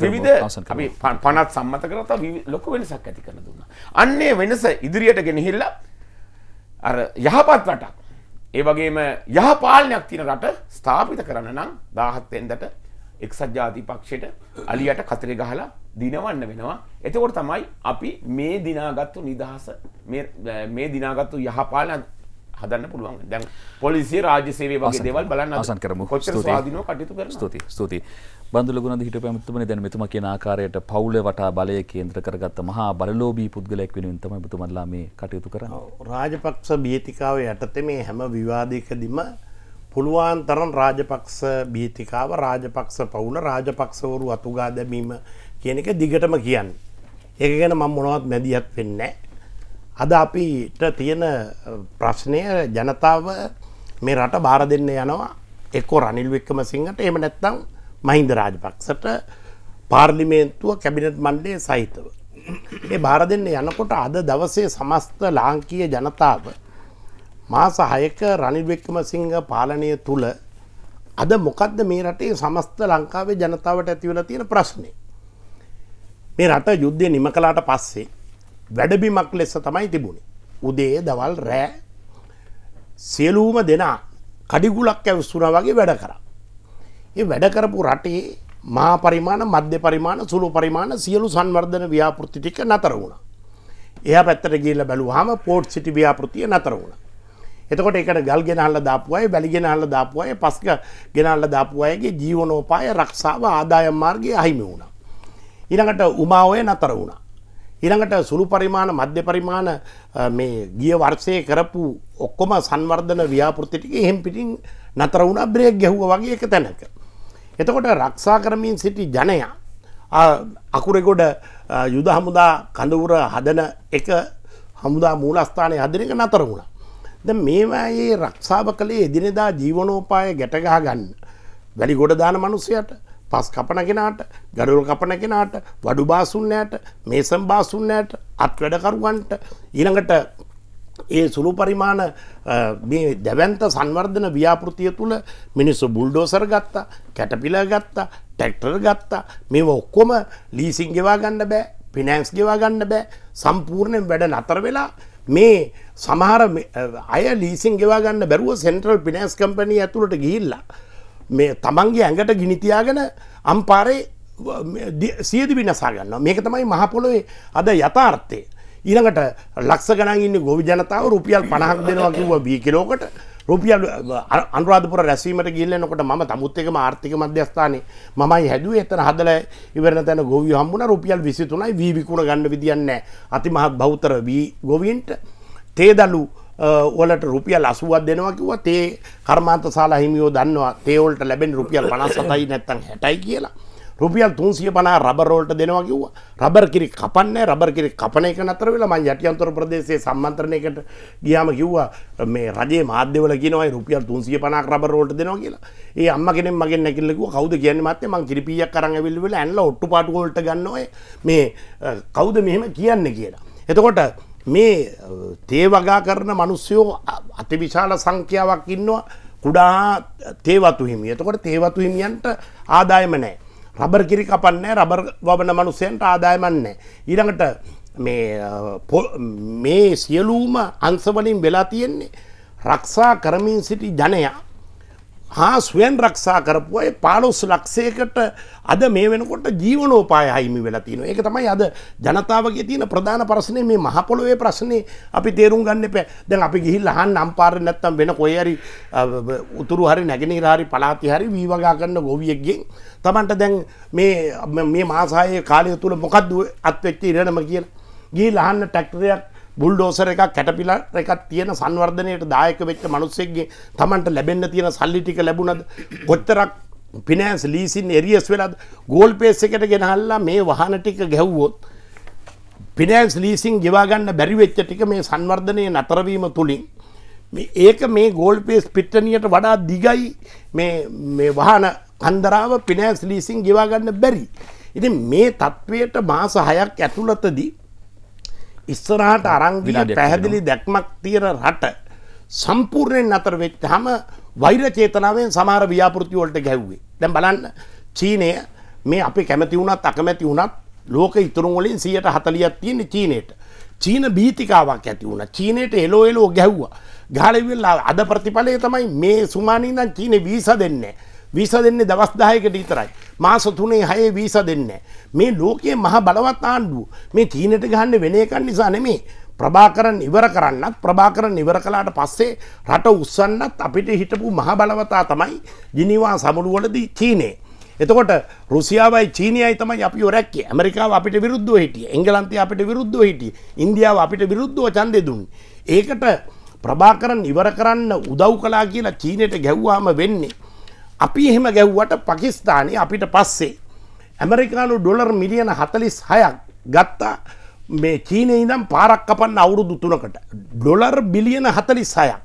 විවිධ අපි පනත් සම්මත කරලා ලොකු වෙනසක් ඇති කරන දුන්නා අන්නේ වෙනස ඉදිරියට ගෙනහිල්ලා අර යහපත් රටක් ඒ වගේම යහපාලනයක් තියෙන රට ස්ථාපිත කරන්න නම් 17 වෙනිදාට එක්සත් ජාති පක්ෂයට අලියට කතරේ ගහලා දිනවන්න වෙනවා. එතකොට තමයි අපි මේ දිනාගත්තු නිදහස මේ දිනාගත්තු යහපාලන හදන්න පුළුවන් දැන් පොලිසිය රාජ්‍ය සේවය වගේ දේවල් බලන්න අවසන් කරමු. කොච්චර ස්වාධීනව කටයුතු කරනවා. ස්තුති. ස්තුති. බඳුලගුණ හිට පැමතුමනි දැන් මෙතුම කියන ආකාරයට පවුල වටා බලය කේන්ද්‍ර කරගත්ත මහා බලලෝබී පුද්ගලයක් වෙනුවෙන් තමයි මෙතුමන්ලා මේ කටයුතු කරන්නේ. රාජපක්ෂ බියතිකාව යටතේ මේ හැම විවාදයකදීම පුළුවන් තරන් රාජපක්ෂ බීතිකාව රාජපක්ෂ පවුල රාජපක්ෂවරු අතුගා දැමීම කියන එක දිගටම කියන්න. ඒක ගැන මං මොනවත් මැදිහත් වෙන්න. අද අපිට තියෙන ප්‍රශ්නය ජනතාව මේ රට බාර දෙන්න යනවා එක්කෝ රනිල් වික්කම සිංහට එම නැත්තම් මහින්ද රාජපක්ෂට පාර්ලිමේන්තුව කැබිනට් මණ්ඩේ සහිතව. ඒ බාර දෙන්න යනකොට අද දවසේ සමස්ත ලාංකීය ජනතාව මාස හයක රනිල්වෙක්කම සිංහ පාලනය තුළ අද මොකක්ද මේ රටේ සමස්ත ලංකාවේ ජනතාවට ඇතිවල තියෙන ප්‍රශ්නය. මේ රට යුද්ධය නිම කලාට පස්සේ වැඩබිමක් ලෙස තමයි තිබුණේ. උදේ දවල් රෑ සියලූම දෙනා කඩිගුලක් ඇවිස්සුන වගේ වැඩ කර. ඒ වැඩකරපු රටේ මා පරිමාණ මධ්‍ය පරිමාණ සුළු පරිමාණ සියලු සංවර්ධන ව්‍යාපෘති ටික නතර වුණ. එය පැත්තට ගිල්ල බැලූ හම පෝට් සිටි ව්‍යාපෘතිය නතර වුණා. එතකොට එකට ගල් ගෙනහල්ල දාපුුවයි බැලිගෙනහල්ල දාපුුවය පස්ක ගෙනල්ල දාපුුවයගේ ජීවනෝපාය රක්ෂාව ආදායම් මාර්ගය අහිමි වුණ. ඉරඟට උමාවය නතර වුණ. ඉරඟට සුළු පරිමාණ මධ්‍ය පරිමාණ ගිය වර්සය කරපු ඔක්කොම සංවර්ධන ව්‍යාපෘතිටික එහෙම පිටින් නතර වුණ බ්‍රේක් ගැහුව වගේ එක තැනක. එතකොට රක්ෂා කරමින් සිටි ජනයා අකුරෙකොඩ යුද හමුදා කඳවුර හදන එක හමුදා මූලස්ථානය හදන එක නතර වුණා. ද මේවා ඒ රක්ෂාව කළේ එදිනෙදා ජීවනෝපාය ගැටගා ගන්න. වැලි ගොඩ දාන මනුස්සයට පස් කපන කෙනාට ගඩුල් කපන කෙනාට වඩු බාසුන්නෑට මේසම් බාසුන්නෑට අත්වැඩකරුවන්ට ඊළඟට ඒ සුළු පරිමාණ දැවන්ත සංවර්ධන ව්‍යාපෘතිය තුළ මිනිස්සු බුල්ඩෝසර් ගත්තා කැටපිල ගත්තා ටැක්ටර් ගත්තා මේ ඔක්කොම ලීසින් ගෙවා ගන්න බෑ පිනෑන්ස් ගෙවා ගන්න බෑ සම්පූර්ණයෙන් වැඩ නතර වෙලා මේ සමහර අය ලීසින් ගෙවා ගන්න බැරුව සෙන්ට්‍රල් පිනස් කම්පනී ඇතුළට ගිහිල්ලා මේ තමන්ගේ ඇඟට ගිනිතියාගෙන අම්පාරේ සියදි විනසා ගන්න මේක තමයි මහපොළොවේ අද යථාර්ථය ඊළඟට ලක්ස ගණන් ඉන්න ගොවි ජනතාව රුපියල් පණහක් දෙනවා කිව්ව බී කිලෝකට රුපියල් අනුරාධපුර රැසීමට ගිල්ලනකොට ම තමුත් එක ආර්ථික මධ්‍යස්ථානයේ මමයි හැදුව එතන හදල ඉවරන තැන ගොවිය හම්බුණ රුපියල් විසිතුනයි වීවිකුණ ගන්න විදිියන්නේ අතිමහත් බෞතර වී ගොවින්ට තේදලු ඔලට රුපියල් අසුවත් දෙනවා කිව තේ කර්මාන්ත සාලා හිමියෝ දන්නවා තේවල්ට ලැබෙන් රුපියල් පනස් සතයි නැත්තන් හැටයි කියලා රුපියල් තුන්සිය පනා රබරෝල්ට දෙනවා කිව්ව රබර් කිරි කපන්න රබර් කිරි කපන එක නතර වෙලා මං යටියන්තර ප්‍රදේශයේ සම්මන්ත්‍රණයකට ගියාම කිව්වා මේ රජයේ මාධ්‍යවල කියනවා රුපියල් තුන්සිය පනාක් රබරෝල්ට දෙනවා කියලා ඒ අම්ම කෙනෙක් මගෙන් නැගිල්ල කිව්වා කවුද කියන්නේ මත්තේ මං කිරිපීයක් අරන් ඇවිල්ලා වෙලා ඇන්ලා ඔට්ටු පාටු වලට ගන්න ඔය මේ කවුද මෙහෙම කියන්නේ කියලා එතකොට මේ තේ වගා කරන මිනිස්සුયો අතිවිශාල සංඛ්‍යාවක් ඉන්නවා කුඩා තේවතු හිමි. එතකොට තේවතු හිමියන්ට ආදායම නැහැ. රබර් කිරි කපන්නේ රබර් වබන මනුසයන්ට ආදායමන්නේ. ඊළඟට මේ සියලූම අන්සවලින් වෙලා තියෙන්නේ. රක්ෂා කරමින් සිටි ජනයා හා ස්වෙන් රක්ෂා කරපු අය පාලොස් ලක්ෂයකට අද මේ වෙනකොට ජීවනෝපාය හයිමි වෙලා තියෙනවා. ඒක තමයි අද ජනතාවගේ තියෙන ප්‍රධාන ප්‍රශ්නේ මේ මහ පොළොවේ ප්‍රශ්නේ අපි තේරුම් ගන්න එපා. දැන් අපි ගිහිල්ලා අහන්න අම්පාරේ නැත්තම් වෙන කොයි හරි උතුරු හරි නැගෙනහිර හරි පළාතේ හරි වීවගා කරන ගොවියෙක්ගෙන් Tamanට දැන් මේ මේ මාස කාලය තුල මොකද්ද අත්වෙච්ච ඉරණම කියලා. ගිහිල්ලා අහන්න ට්‍රැක්ටරයක් බුල්ඩෝසර එකක් කැටපිල එකක් තියෙන සංවර්ධනයට දායක වෙච්ච මනුස්සෙක්ගේ තමන්ට ලැබෙන්න තියෙන සල්ලි ටික ලැබුණද කොච්චරක් ෆිනෑන්ස් ලීසින් එරියස් වෙලාද ගෝල් පේස් එකට ගෙනහල්ලා මේ වාහන ටික ගැහුවොත් ෆිනෑන්ස් ලීසින් ගෙවා ගන්න බැරි වෙච්ච ටික මේ සංවර්ධනය නතරවීම තුලින් මේ ඒක මේ ගෝල් පේස් පිට්ටනියට වඩා දිගයි මේ මේ වාහන කන්දරාව ෆිනෑන්ස් ලීසින් ගෙවා ගන්න බැරි ඉතින් මේ තත්ත්වයට මාස 6ක් ඇතුළතදී ඉස්සරහට අරංගිය පැහැදිලි දැක්මක් තියෙන රට සම්පූර්ණයෙන් අතර වෙච්ච හම වෛරචේතනාවෙන් සමහර ව්‍යාපෘතිවලට ගැව්වේ දැම් බලන්න චීනය මේ අපි කැමති වුණත් අකමැති වුණත් ලෝක ඉතුරුවලින් සියට හතලියත් තියෙන චීනයට චීන බීතිකාවක් ඇති වුණ චීනයට එලෝ එලෝ ගැව්වා ගාලවෙල්ලා අද ප්‍රතිඵලය තමයි මේ සුමානීදන් චීන වීස දෙන්නේ වීස දෙන්නේ දවස් 10කට විතරයි. මාස 3 6 වීස දෙන්නේ මේ ලෝකයේ මහ බලවත් ආණ්ඩුව මේ චීනට ගහන්න වෙන එකක් නිසා නෙමෙයි. ප්‍රභාකරන් ඉවර කරන්නත් ප්‍රභාකරන් ඉවර කළාට පස්සේ රට උස්සන්නත් අපිට හිටපු මහ බලවතා තමයි ජිනීවා සමුළුවලදී චීනේ. එතකොට රුසියාවයි චීනයයි තමයි අපි ඔරැක්කේ ඇමරිකාව අපිට විරුද්ධව හිටිය එංගලන්තය අපිට විරුද්ධව හිටිය ඉන්දියාව අපිට විරුද්ධව ඡන්දෙ දුන්නේ. ඒකට ප්‍රභාකරන් ඉවර කරන්න උදව් කළා කියලා චීනෙට ගැව්වාම වෙන්නේ අපි එහෙම ගැව්වට පකිස්ථානය අපිට පස්සේ ඇමරිකානු ඩොලර් මිලියන හතලිස් හයක් ගත්තා මේ චීනය ඉදම් පාරක් කපන්න අවුරුදු තුනකට ඩොලර් බිලියන හතලිස් හයක්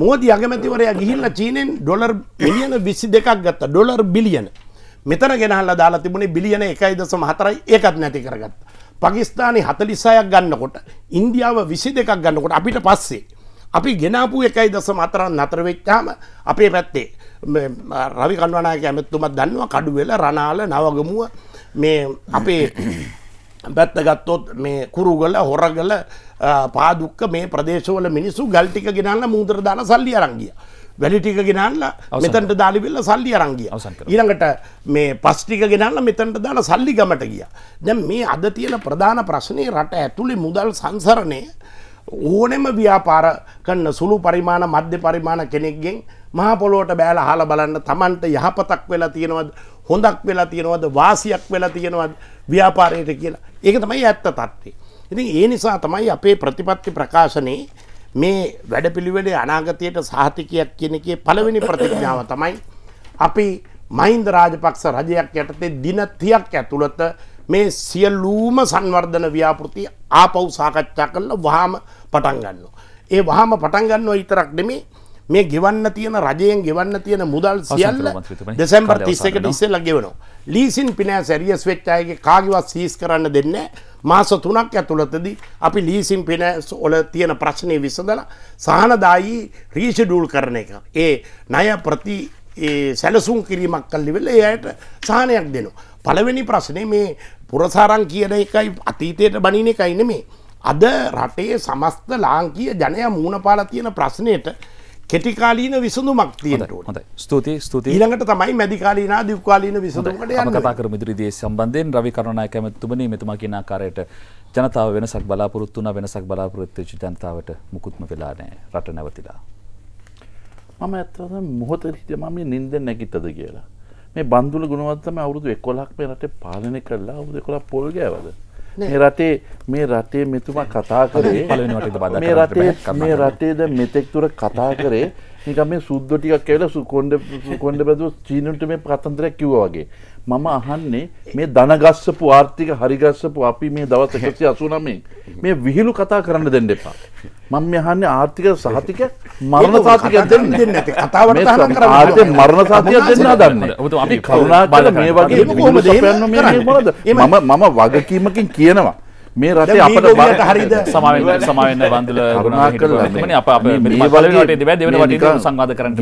මෝදී අගමැතිවරයා ගිහිල්ල චීනෙන් ඩොලර් මිලියන විසි දෙකක් ගත්ත ඩොලර් බිලියන මෙතන ගෙනහල්ල දාලා තිබුණේ බිලියන එකයි දසම හතරයි ඒකත් නැති කරගත්ත පකිස්ථානය හතලිසායක් ගන්නකොට ඉන්දියාව විසි දෙකක් ගන්නකොට අපිට පස්සේ අපි ගෙනාපු එකයි දසම අතරන් නතර වෙච්චාම අපේ පැත්තේ රවි කණ්ඩනායක ඇමැත්තුමත් දන්නවා කඩුවෙල රනාල නවගමුව මේ අපේ පැත්ත *clears throat* ගත්තොත් මේ කුරුගල හොරගල පාදුක්ක මේ ප්‍රදේශවල මිනිස්සු ගල්ටික ගෙනන්න මුූදරදාන සල්ලි අරංගිය. වැලිටික ගෙනන්නල මෙතැට දාලිවෙල්ල සල්ලි අරංගිය ඉරඟට මේ පස්්ටික ගෙනන්න මෙතැට දාන සල්ලි ගමට ගිය. දැම් මේ අද තියෙන ප්‍රධාන ප්‍රශ්නය රට ඇතුළි මුදල් සංසරණය ඕනෙම ව්‍යාපාර කන්න සුළු පරිමාණ මධ්‍ය පරිමාණ කෙනෙක්ගෙන් මහපොලෝට බෑල හල බලන්න තමන්ට යහපතක් වෙලා තියෙනවද හොඳක් වෙලා තියෙනවද වාසියක් වෙලා තියෙනවද ව්‍යාපාරයට කියලා ඒක තමයි ඇත්ත තත්ත්ේ. ඉතින් ඒ නිසා තමයි අපේ ප්‍රතිපත්ති ප්‍රකාශනයේ මේ වැඩපිළිවෙලේ අනාගතයට සාහතිකයක් කියන එකේ පළවෙනි ප්‍රතිඥාව තමයි අපි මහින්ද රාජපක්ෂ රජයක් යටතේ දින 30ක් ඇතුළත මේ සියලුම සංවර්ධන ව්‍යාපෘති ආපෞ සාකච්ඡා කරලා වහාම පටන් ගන්නවා. ඒ වහාම පටන් ගන්නවා විතරක් නෙමෙයි මේ ගෙවන්න තියෙන රජයෙන් ගෙවන්න තියෙන මුදල් සියල්ල දෙසැම්බර් තිස්සකට ඉස්සෙල්ල ගෙවනවා. ලීසින් පිනෑ සැරියස් වෙච්චායගේ කාගවත් සීස් කරන්න දෙන්න මාස තුනක් ඇතුළතදී අපි ලීසින් පිනෑස් ඔල තියෙන ප්‍රශ්නය විසඳල සහනදායි රීෂඩූල් කරන එක. ඒ නය ප්‍රති සැලසුම් කිරීමක් කල්ලිවෙල එයට සහනයක් දෙනවා. පළවෙනි ප්‍රශ්නය මේ පුරසාරං කියන එකයි අතීතයට බනින එකයින මේ. අද රටේ සමස්ත ලාංකීය ජනය මූුණපාල තියෙන ප්‍රශ්නයට කෙටිකාලීන විසඳුමක් තියනට හොඳ ස්තුති ස්තුති ඊළඟට තමයි මැදිකාලීන දිව්කාලීන විසඳුමකට යන්න කතා කරමු ඉදිරිදී සම්බන්ධයෙන් රවි කරුණායක ඇමතුමනි මෙතුමා කියන ආකාරයට ජනතාව වෙනසක් බලාපොරොත්තු වුණා වෙනසක් බලාපොරොත්තු වෙච්ච ජනතාවට මුකුත්ම වෙලා නැහැ රට නැවතිලා මම ඇත්තටම මොහොතේ හිටියා මම මේ නිින්දෙන් නැගිට්ටද කියලා මේ බන්දුල ගුණවත් තමයි අවුරුදු 11ක් මේ රටේ පාලනය කළා අවුරුදු 11 පොල් ගෑවද මේ රටේ මේ රටේ මෙතුමා කතා කරේ මේ රටේ මේ රටේද මෙතෙක් තුර කතා කරේ නික මේ සුද්ද ටිකක් කැවල සුකොන්ඩ කොන්ඩ බැදුව චීනට මේ ප්‍රතන්දරයක් කිව්ව වගේ මම අහන්නේ මේ දනගස්සපු ආර්ථික හරිගස්සපු අපි මේ දවස හැසි අසුනමෙන් මේ විහිලු කතා කරන්න දෙන්න එපා මම යහන්නේ ආර්ථික සහතික මරණ සාතිකය දෙන්න නැති කතාවට ආර්ථික මරණ සාතිකය දෙන්න හදන්නේ අපි කරුණා කළ මේ වගේ මොනද මම මම වගකීමකින් කියනවා මේ රට අපට හරිද සමාවෙන් සමාවෙන්න බන්දුල ගුණා කරලාමන අප වලට දෙබ දෙවන වට සංවාධ කරන්න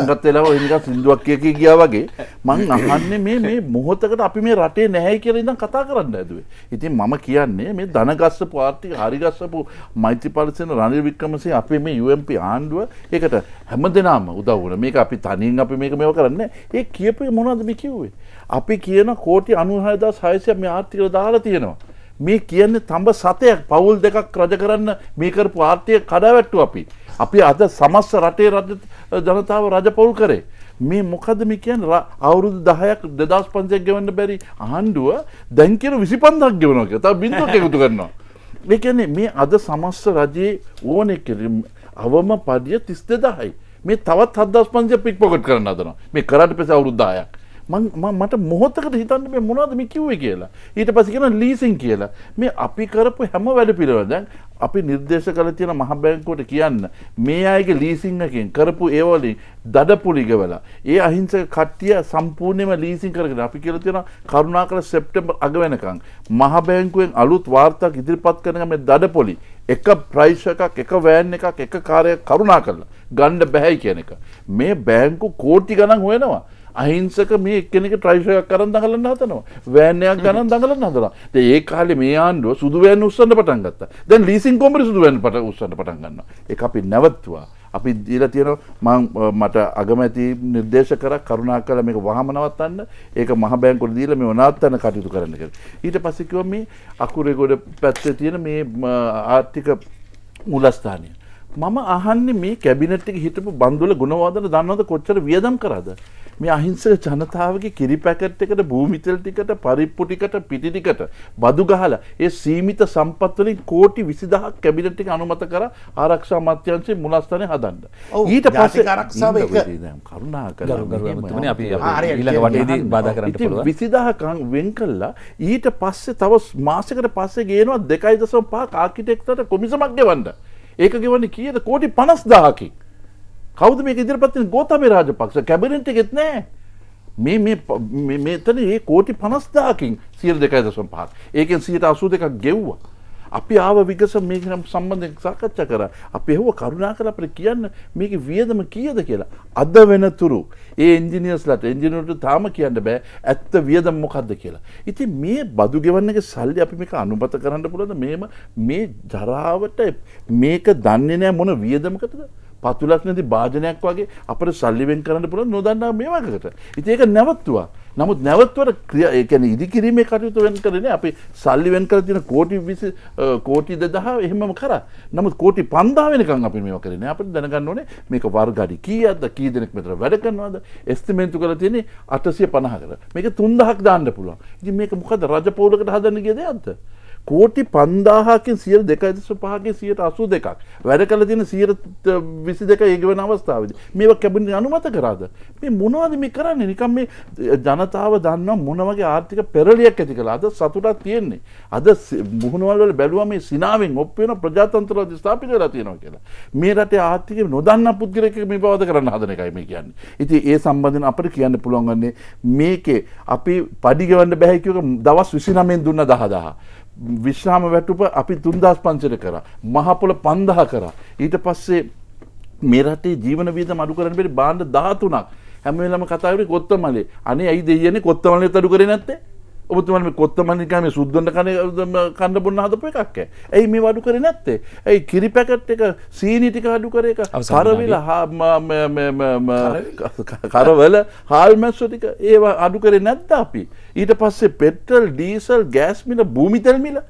රටත්වෙලාව ඉනිකා සිින්දුවක්කයක ගියා වගේ මං අහන්නේ මේ මේ මොහොතකට අපි මේ රටේ නැහැ කියරඉඳ කතා කරන්න ඇදුවේ ඉතින් මම කියන්නේ මේ දනගස්ස පාර්තික හරිගස්සපු මෛත්‍ය පලසන රනිල් වික්කමසේ අපේ මේ UMP ආණ්ඩුව ඒකට හැම දෙනාම උදව්වන මේක අපි තනින් අපි මේක මෙව කරන්න ඒ කියපේ මොනද මේ කිව්වේ අපි කියන කෝටි අනුහයදා සයිසය මේ ආර්ථිකර දාලා තියෙනවා. මේ කියන්නේ තඹ සතයක් පවුල් දෙකක් රජ කරන්න මේ කරපු ආර්ථික කඩාවැට්ටු අපි. අපි අද සමස්ස රටේ රජ ජනතාව රජ පවුල් කරේ. මේ මොකද මේ කියන්නේ අවුරුදු 10ක් 2500ක් ගෙවන්න බැරි ආණ්ඩුව දැන් කියන 25000ක් ගෙවනවා කියලා. තව බින්දුවක් එකතු කරනවා. මේ කියන්නේ මේ අද සමස්ස රජයේ ඕනේ අවම පඩිය 32000යි. මේ තවත් 7500 පික් පොකට් කරන්න හදනවා. මේ කරාට පස්සේ අවුරුදු 10ක්. මට මොහොතකට හිතන්න මේ මොනවද මේ කිව්වේ කියලා. ඊට පස්සේ කියනවා ලීසින් කියලා. මේ අපි කරපු හැම වැඩ පිළිවෙල දැන් අපි නිර්දේශ කළ තියෙන මහ බැංකුවට කියන්න මේ අයගේ ලීසින් එකෙන් කරපු ඒ වලින් දඩපුලි ගෙවලා ඒ අහිංසක කට්ටිය සම්පූර්ණයෙන්ම ලීසින් කරගෙන අපි කියලා තියෙනවා කරුණාකර සැප්තැම්බර් අග වෙනකන් මහ බැංකුවෙන් අලුත් වාර්තාවක් ඉදිරිපත් කරන මේ දඩපොලි එක ප්‍රයිස් එකක් එක වෑන් එකක් එක කාර්යයක් කරුණා කරලා ගන්න බෑයි කියන එක. මේ බැංකු කෝටි ගණන් හොයනවා. අහිංසක මේ එක්කෙනෙක ට්‍රයිශයක් කරන් දඟලන්න හතනවා. වෑන්යක් ගණන් දඟලන්න හදනවා. ඉතින් ඒ කාලේ මේ ආණ්ඩුව සුදු වෑන් උස්සන්න පටන් ගත්තා. දැන් ලීසින් කම්පැනි සුදු වෑන් පට උස්සන්න පටන් ගන්නවා. ඒක අපි නැවතුවා. අපි දීලා තියෙන මං මට අගමැති නිර්දේශ කරා කරුණා කළා මේක වහම නවත්තන්න ඒක මහ බැංකුවට දීලා මේ නවත්තන්න කටයුතු කරන්න කියලා. ඊට පස්සේ කිව්වා මේ අකුරේගොඩ පැත්තේ තියෙන මේ ආර්ථික මූලස්ථානය මම අහන්නේ මේ කැබිනට් එක හිටපු බන්දුල ගුණවර්ධන දන්නවද කොච්චර වියදම් කරාද? මේ අහිංසක ජනතාවගේ කිරි පැකට් එකට භූමිතෙල් ටිකට පරිප්පු ටිකට පිටි ටිකට බදු ගහලා ඒ සීමිත සම්පත් වලින් කෝටි 20000ක් කැබිනට් එක අනුමත කරා ආරක්ෂා අමාත්‍යාංශයේ මුලස්ථානයේ හදන්න. ඊට පස්සේ ආරක්ෂාව එක කරුණාකරලා ගරුතුමනි අපි ඊළඟ වටේදී බාධා කරන්න පුළුවන්. 20000ක් වෙන් කළා ඊට පස්සේ තව මාසයකට පස්සේ ගේනවා 2.5 ආකිටෙක්ටරට කොමිසමක් ගෙවන්න. ඒක ගෙවන්නේ කීයද කෝටි 50000කින් කවුද මේක ඉදිරිපත් වෙන ගෝතමේ රාජපක්ෂ කැබිනට් එකෙත් නැහැ මේ මේ මෙතන මේ කෝටි 50000කින් 0.5 ඒකෙන් 82ක් ගෙව්වා අපි ආව විගස මේක නම් සම්බන්ධයෙන් සාකච්ඡා කරා. අපි හෙව්ව කරුණා කරලා අපිට කියන්න මේකේ වියදම කීයද කියලා. අද වෙනතුරු ඒ එන්ජිනියර්ස්ලාට එන්ජිනේරුන්ට තාම කියන්න බෑ ඇත්ත වියදම මොකද්ද කියලා. ඉතින් මේ බදු ගෙවන්න එක සල්ලි අපි මේක අනුමත කරන්න පුළුවන්ද? මේම මේ ජරාවට මේක දන්නේ නැහැ මොන වියදමකටද? පතුලක් නැති භාජනයක් වගේ අපිට සල්ලි වෙන් කරන්න පුළුවන් නොදන්නා මේවකට. ඉතින් ඒක නැවතුවා. නමුත් නැවත්වට ක්‍රිය එකැන ඉදිකිරීමේ කටයුතු වෙන් කරන අපි සල්ලි වෙන් කර තින කෝටි විසි කෝටි දෙදහ එහෙමම කර නමුත් කෝටි පන්දාාවෙනකං අපි මේ කරන අප දැනගන්න ඕනේ මේක වර්ගඩි කිය අද කී දෙනෙක් මෙතර වැඩකන්නවාද එස්තිමේන්තු කර තියෙනෙ අටසය පණහ කර මේක තුන්දහක් දාන්න පුළුවන් ඉති මේක මොකද රජ පෝලකට හදන්න ගෙද අන්ත කෝටි පන්දාහකින් සියල් දෙක දෙස පහගේ සියට අසු දෙකක් වැඩ කල තින සියර විසි දෙක ඒගවන අවස්ථාවද මේ කැබිනි අනුමත කරාද මේ මොනවද මේ කරන්න නිකම් මේ ජනතාව දන්න මොනවගේ ආර්ථික පෙරලියක් ඇති කළ අද සතුටක් තියෙන්නේ අද මුහුණවල්ල බැලුව මේ සිනාවෙන් ඔප්පයන ප්‍රජාතන්තර ස්ථාපිත රතියනවා කියලා මේ රටේ ආර්ථික නොදන්න පුද්ගලක මේ බවද කරන්න හදන එකයි මේ කියන්න ඉති ඒ සම්බඳධන අපට කියන්න පුළුවන්ගන්නේ මේකේ අපි පඩිගවන්න බැහැකිව දවස් විසිනමෙන් දුන්න දහදාහ විශ්‍රාම වැටුප අපි තුන්දස් පංචර කර මහපොල පන්දහ කරා ඊට පස්සේ මෙරටේ ජීවන වීද මඩු කරන පෙරි බාණ්ඩ දාතුනක් හැමවෙලම කතාවර කොත්තමලේ අනේ ඇයි දෙයන්නේ කොත්තමලේ තඩු කරනත්තේ ඔබතුමන් කොත්තමනිකාම සුද්දන්න කන කන්න බොන්න හදපු එකක් ඇයි මේ වඩු කර නැත්තේ ඇයි කිරි පැකට් එක සීනිටික අඩු කර එක සරවිල කරවල හාල්මැස්සටික ඒවා අඩු කරේ නැද්ද අපි ඊට පස්සේ පෙට්ටල් ඩීසල් ගෑස්මිල භූමිතල්මිල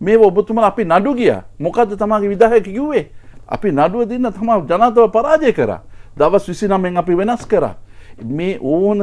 මේ ඔබතුමන් අපි නඩු ගිය මොකද තමාගේ විදාහයක කිව්වේ අපි නඩුව දෙන්න තමා ජනතාව පරාජය කරා දවස් විසි නමෙන් අපි වෙනස් කරා මේ ඕන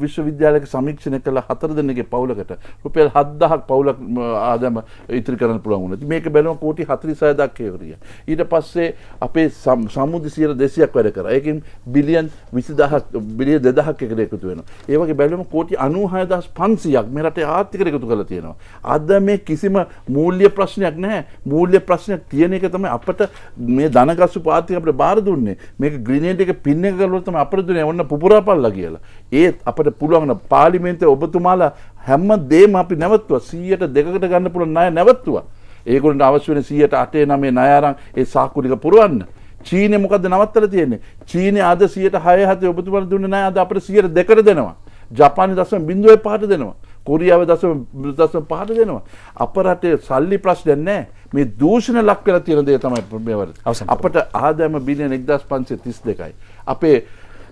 විශ්වවිද්‍යාලක සමීක්ෂණ කළ හතර දෙනගේ පවුලකට රුපියල් හත්දහක් පවුලක් ආදම ඉතිරි කරන පුළුවන් වුණ මේක බැලව කෝටි හතරි සයදක්කයවරිය ඊට පස්සේ අපේ සමුදි සියර දෙසියක් වැඩ කර ඒකින් බිලියන් විසි දහක් බිලිය දෙදහක් එකට එකතු වෙන ඒවගේ බැලම කෝටි අනුහයදස් පන්සියක් මෙරට ආර්ථිකර එකතු කළ තියෙනවා අද මේ කිසිම මූල්්‍ය ප්‍රශ්නයක් නැහැ මූල්්‍ය ප්‍රශ්නයක් තියෙන එක තමයි අපට මේ දනගස්සු පාතික අපට බාර දුන්නේ මේක ග්‍රිනේට එක පින්න කරලොත්තම අපරදුනය ඔන්න පුර පුරාපල්ලා කියලා. ඒත් අපට පුළුවන් පාර්ලිමේන්තුවේ ඔබතුමාලා හැම දෙම අපි නැවතුවා 100ට දෙකකට ගන්න පුළුවන් ණය නැවතුවා. ඒගොල්ලන්ට අවශ්‍ය වෙන 108 9 ණය අරන් ඒ සාක්කු ටික පුරවන්න. චීනේ මොකද නවත්තලා තියෙන්නේ? චීනේ අද 106 7 ඔබතුමාලා දුන්න ණය අද අපිට 102ට දෙනවා. ජපානයේ 0.05ට දෙනවා. කොරියාව දසම දසම පහට දෙනවා. අප රටේ සල්ලි ප්‍රශ්නයක් නැහැ. මේ දූෂණ ලක් කරලා තියෙන දේ තමයි මේවල. අපට ආදායම බිලියන 1532යි. අපේ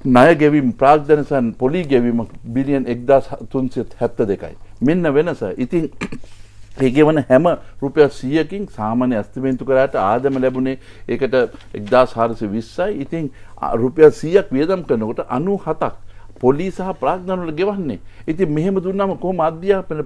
ණය ගෙවීම ප්‍රාග්ධනසන් පොලි ගෙවීම බිලියන් එක්දස් තුන්සිත් හැත්ත දෙකයි. මෙන්න වෙනස ඉතින් *clears throat* ඒගෙවන හැම රුපියල් සියකින් සාමාන්‍ය ඇස්තිමේන්තු කරාට ආදම ලැබුණේ ඒකට එක්දස් හාරසි විස්සයි ඉතින් රුපියල් සියයක් වියදම් කරනකොට අනු හතක් පොලි සහ ප්‍රාග්ධනවල ගෙවන්නේ ඉතින් මෙහෙම දුන්නම කොහොම අධ්‍යාපන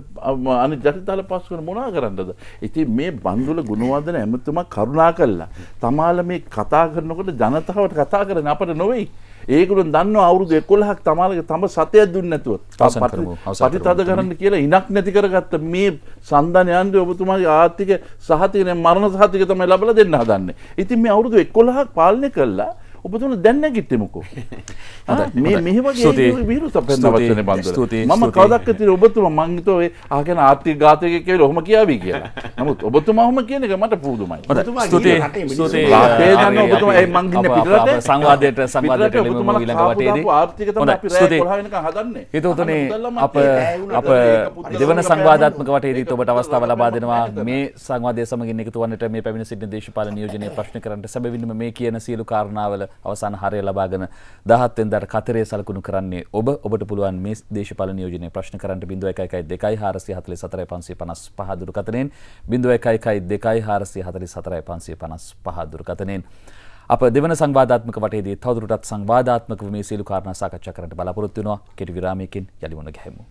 අනි ජටිතල පස් කරන මොනා කරන්නද ඉතින් මේ බන්දුල ගුණවර්ධන ඇමතුමා කරුණා කළා තමාල මේ කතා කරනකොට ජනතාවට කතා කරන අපට නොවෙයි ඒකුලන් දන්න අවුරුදු එකොල්හක් තමාලක තම සතය දුන්නැතුව පටිතද කරන්න කියලා ඉනක් නැති කරගත්ත මේ සන්ධනයන්ගේ ඔබතුමාගේ ආර්ථික සහතිකන මරණ සහතික තමයි ලබල දෙන්න හදන්න. ඉතින් මේ අවුරුදු එකොල්හක් පාලනය කරලා ඔබතුන දැන්න ගිත්තෙමකෝ *laughs* මේ විරුත පැවචන බන්ද ම කවදක්ති ඔබතුම මංගතව ආකන ආත්‍ය ගාතය කියල හොම කියාවී කියලා *laughs* නමුත් ඔබතුම හොම කියනක මට පුදුමයි සංවාදයට සංවාදයට ආර්ථික හිතතුනේ අප අප දෙවන සංවාධත්මක වටේදී ඔබට අවස්ථාව ලබා දෙනවා මේ සංවාදය සමගින් එකතුවන්නට මේ පැමිණ සිටින දේශපාල නියෝජනය ප්‍රශ්න කරට සැබවින්ම මේ කියන සියලු කාරණාවල අවසාන හරය ලබාගෙන 17 වෙනිදාට කතරේ සලකුණු කරන්නේ ඔබ. ඔබට පුළුවන් මේ දේශපාලන නියෝජනයේ ප්‍රශ්න කරන්න 0112444555 දුරකථනයෙන් 0112444555 දුරකථනයෙන් අප දෙවන සංවාධාත්මක වටේදී තවදුරටත් සංවාධාත්මකව මේ සියලු කාරණා සාකච්ඡා කරන්න බලාපොරොත්තු වෙනවා. කෙටි විරාමයකින් යලි මුණ ගැහෙමු.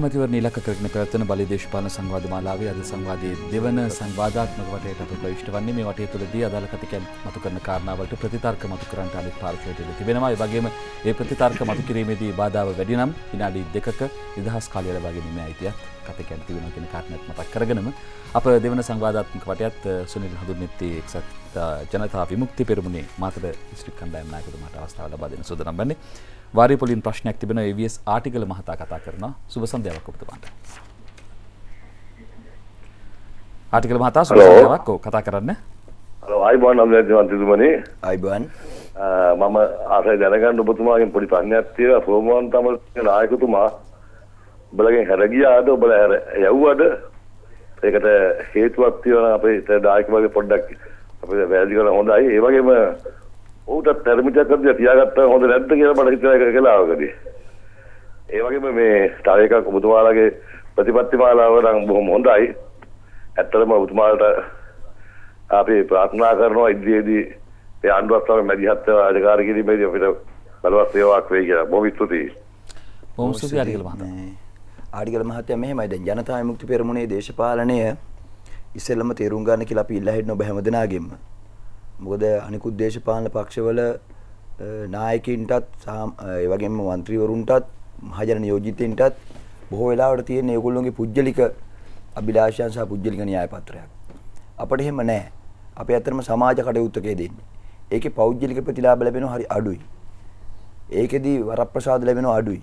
අමාමතිවර නිලක කරන පැවත්වන බල දේශපාන සංවාධ මාලාවේ අද සංවාධයේ දෙවන සංවාධාත්මකවට අප ප්‍රවිෂ්ට වන්නේ මේ වටය තුළදී අදාළ කතිකැම් මතු කරන කාරණාවට ප්‍රතිතර්ක මතු කරන්ට අනිත් පාර්ශවයට තිබෙනවා වගේම ඒ ප්‍රතිතර්ක මතු කිරීමේදී බාධාව වැඩිනම් විනාඩි දෙකක නිදහස් කාලයට වගෙනීම අයිතියක් කතකැම් තිබෙන කෙන කාරණයක් මතක් කරගෙනම අප දෙවන සංවාධාත්මක වටයත් සුනිල් හඳුන්නෙත්තේ එක්සත් ජනතා විමුක්ති පෙරමුණේ මාතර ස්ත්‍රික් කණ්ඩායම් නායකතුමාට අවස්ථාව ලබා දෙන සූදානම් වන්නේ වාරිපොලින් ප්‍රශ්නයක් තිබෙන AVS ආටිගල මහතා කතා කරනවා. සුබ සන්ධ්‍යාවක් ඔබතුමාට. ආටිගල මහතා සුබ සන්ධ්‍යාවක්. ඔව් කතා කරන්න. හලෝ ආයිබෝන් අම්ලජන්තිතුමනි. ආයිබෝන්. මම ආසයි දැනගන්න ඔබතුමාගෙන් පොඩි ප්‍රශ්නයක් තියෙනවා. ප්‍රෝමෝන් තමයි නායකතුමා ඔබලගෙන් හැර ගියාද ඔබල හැර යව්වද? ඒකට හේතුවක් තියෙනවා අපේ නායකතුමාගේ පොඩ්ඩක් අපිට වැරදි කරලා හොඳයි. ඒ වගේම ඌට පැරමිටක් අද තියාගත්තා හොඳ නැද්ද කියලා මට හිතලා එක කියලා ආවකදී. ඒ වගේම මේ තව එකක් ඔබතුමාලාගේ ප්‍රතිපත්ති මාලාව නම් බොහොම හොඳයි. ඇත්තටම ඔබතුමාලට අපි ප්‍රාර්ථනා කරනවා ඉදිරියේදී ඒ ආණ්ඩුවත් තමයි මැදිහත් අධිකාරී කිරීමේදී අපිට බලවත් සේවාවක් වෙයි කියලා. බොහොම ස්තුතියි. බොහොම ස්තුතියි අරිගල මහත්මයා. ආඩිගල මහත්තයා මෙහෙමයි දැන් ජනතා විමුක්ති පෙරමුණේ දේශපාලනය ඉස්සෙල්ලම තේරුම් ගන්න කියලා අපි ඉල්ලා හිටන ඔබ හැමදෙනාගෙම මොකද අනිකුත් දේශපාලන පක්ෂවල නායකින්ටත් ඒවගේම මන්ත්‍රීවරුන්ටත් මහජන නියෝජිතයන්ටත් බොහෝ වෙලාවට තියෙන ඒගොල්ලොන්ගේ පුද්ගලික අභිලාෂයන් සහ පුද්ගලික න්‍යායපත්‍රයක්. අපට එහෙම නෑ. අපි ඇත්තටම සමාජ කටයුත්තකේ දෙන්නේ. ඒකේ පෞද්ගලික ප්‍රතිලාභ ලැබෙනවා හරි අඩුයි. ඒකෙදී වරප්‍රසාද ලැබෙනවා අඩුයි.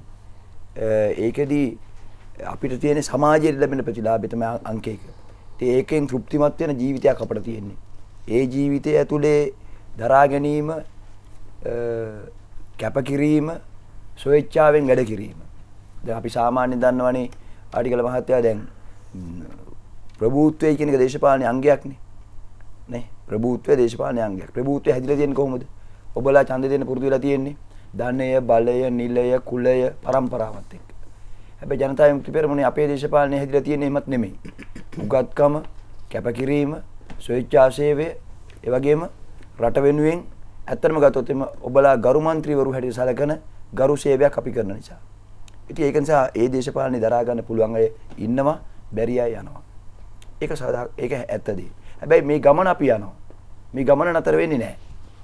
ඒකෙදී අපිට තියෙන සමාජයේ ලැබෙන ප්‍රතිලාභය තමයි අංක එක. ඒකෙන් තෘප්තිමත් වෙන ජීවිතයක් අපට තියෙන්නේ. ඒ ජීවිතය ඇතුළේ දරාගැනීම කැපකිරීම සොච්චාවෙන් වැඩ කිරීම. ද අපි සාමාන්‍ය දන්නවනේ අඩිකල මහත්තයා දැන් ප්‍රභූත්වය කෙනෙක දේශපාලන අංගයක්න ප්‍රභූත්ව දේශපාන අංග ප්‍රභූත්වය හැදිල තියෙන කොමද ඔබලා චන්ද දෙන පුරදුවෙලා තියෙන්නේ ධන්නය බලය නිල්ලය කුල්ලය පරම්පරාවත් එක් හැබ ජනතාව මුති පෙරමුණ අපේ දේශපාලනය හැදිල තියෙන එමත් නෙමේ උගත්කම කැපකිරීම ස්වේච්ඡා සේවය ඒ වගේම රට වෙනුවෙන් ඇත්තම ගත්තොත් එම ඔබලා ගරු මන්ත්‍රීවරු හැටියට සැලකන ගරු සේවයක් අපි කරන නිසා. ඉතින් ඒක නිසා ඒ දේශපාලනේ දරා ගන්න පුළුවන් අය ඉන්නවා බැරි අය යනවා. ඒක සදා ඒක ඇත්තදී. හැබැයි මේ ගමන අපි යනවා. මේ ගමන නතර වෙන්නේ නැහැ.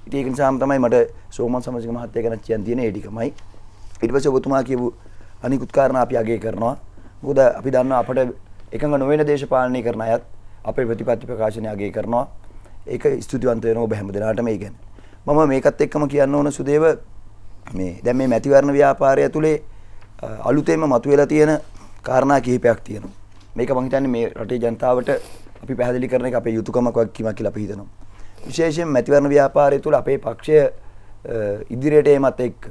ඉතින් ඒක නිසාම තමයි මට සෝමන් සමසිංහ මහත්තයා ගැන කියන්න තියෙන ඒ ටිකමයි. ඊට පස්සේ ඔබතුමා කියපු අනිකුත් කාරණා අපි අගය කරනවා. මොකද අපි දන්නවා අපිට එකඟ නොවන දේශපාලනය කරන අයත් අපේ ප්‍රතිපත්ති ප්‍රකාශනය අගේ කරනවා ඒක ස්තුතිවන්ත වෙනවා ඔබ හැමදෙනාටම ඒ ගැන. මම මේකත් එක්කම කියන්න ඕන සුදේව මේ දැන් මේ මැතිවරණ ව්‍යාපාරය ඇතුලේ අලුතෙන්ම මතුවලා තියෙන කාරණා කිහිපයක් තියෙනවා. මේක මං හිතන්නේ මේ රටේ ජනතාවට අපි පැහැදිලි කරන එක අපේ යුතුයකමක් වගකීමක් කියලා අපි හිතනවා. විශේෂයෙන් මැතිවරණ ව්‍යාපාරය තුළ අපේ පක්ෂය ඉදිරියට ඒමත් එක්ක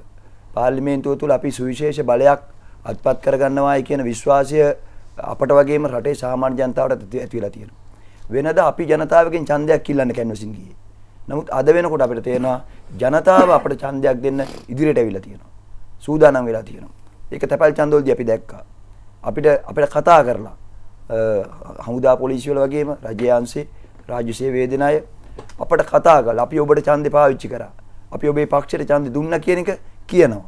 පාර්ලිමේන්තුව තුළ අපි සුවිශේෂ බලයක් අත්පත් කරගන්නවායි කියන විශ්වාසය අපට වගේම රටේ සාමාන්‍ය ජනතාවට ඇති වෙලා තියෙනවා. වෙනදා අපි ජනතාවගෙන් ඡන්දයක් ඉල්ලන්න කැන්වසින් ගියේ. නමුත් අද වෙනකොට අපිට තේරෙනවා ජනතාව අපට ඡන්දයක් දෙන්න ඉදිරියට ඇවිල්ලා තියෙනවා. සූදානම් වෙලා තියෙනවා. ඒක තැපැල් ඡන්දවලදී අපි දැක්කා. අපිට අපිට කතා කරලා හමුදා පොලිසිය වල වගේම රජයේ අංශේ රාජ්‍ය සේවයේ දෙන අය අපට කතා කරලා අපි ඔබට ඡන්දේ පාවිච්චි කරා. අපි ඔබේ පක්ෂයට ඡන්දේ දුන්නා කියන එක කියනවා.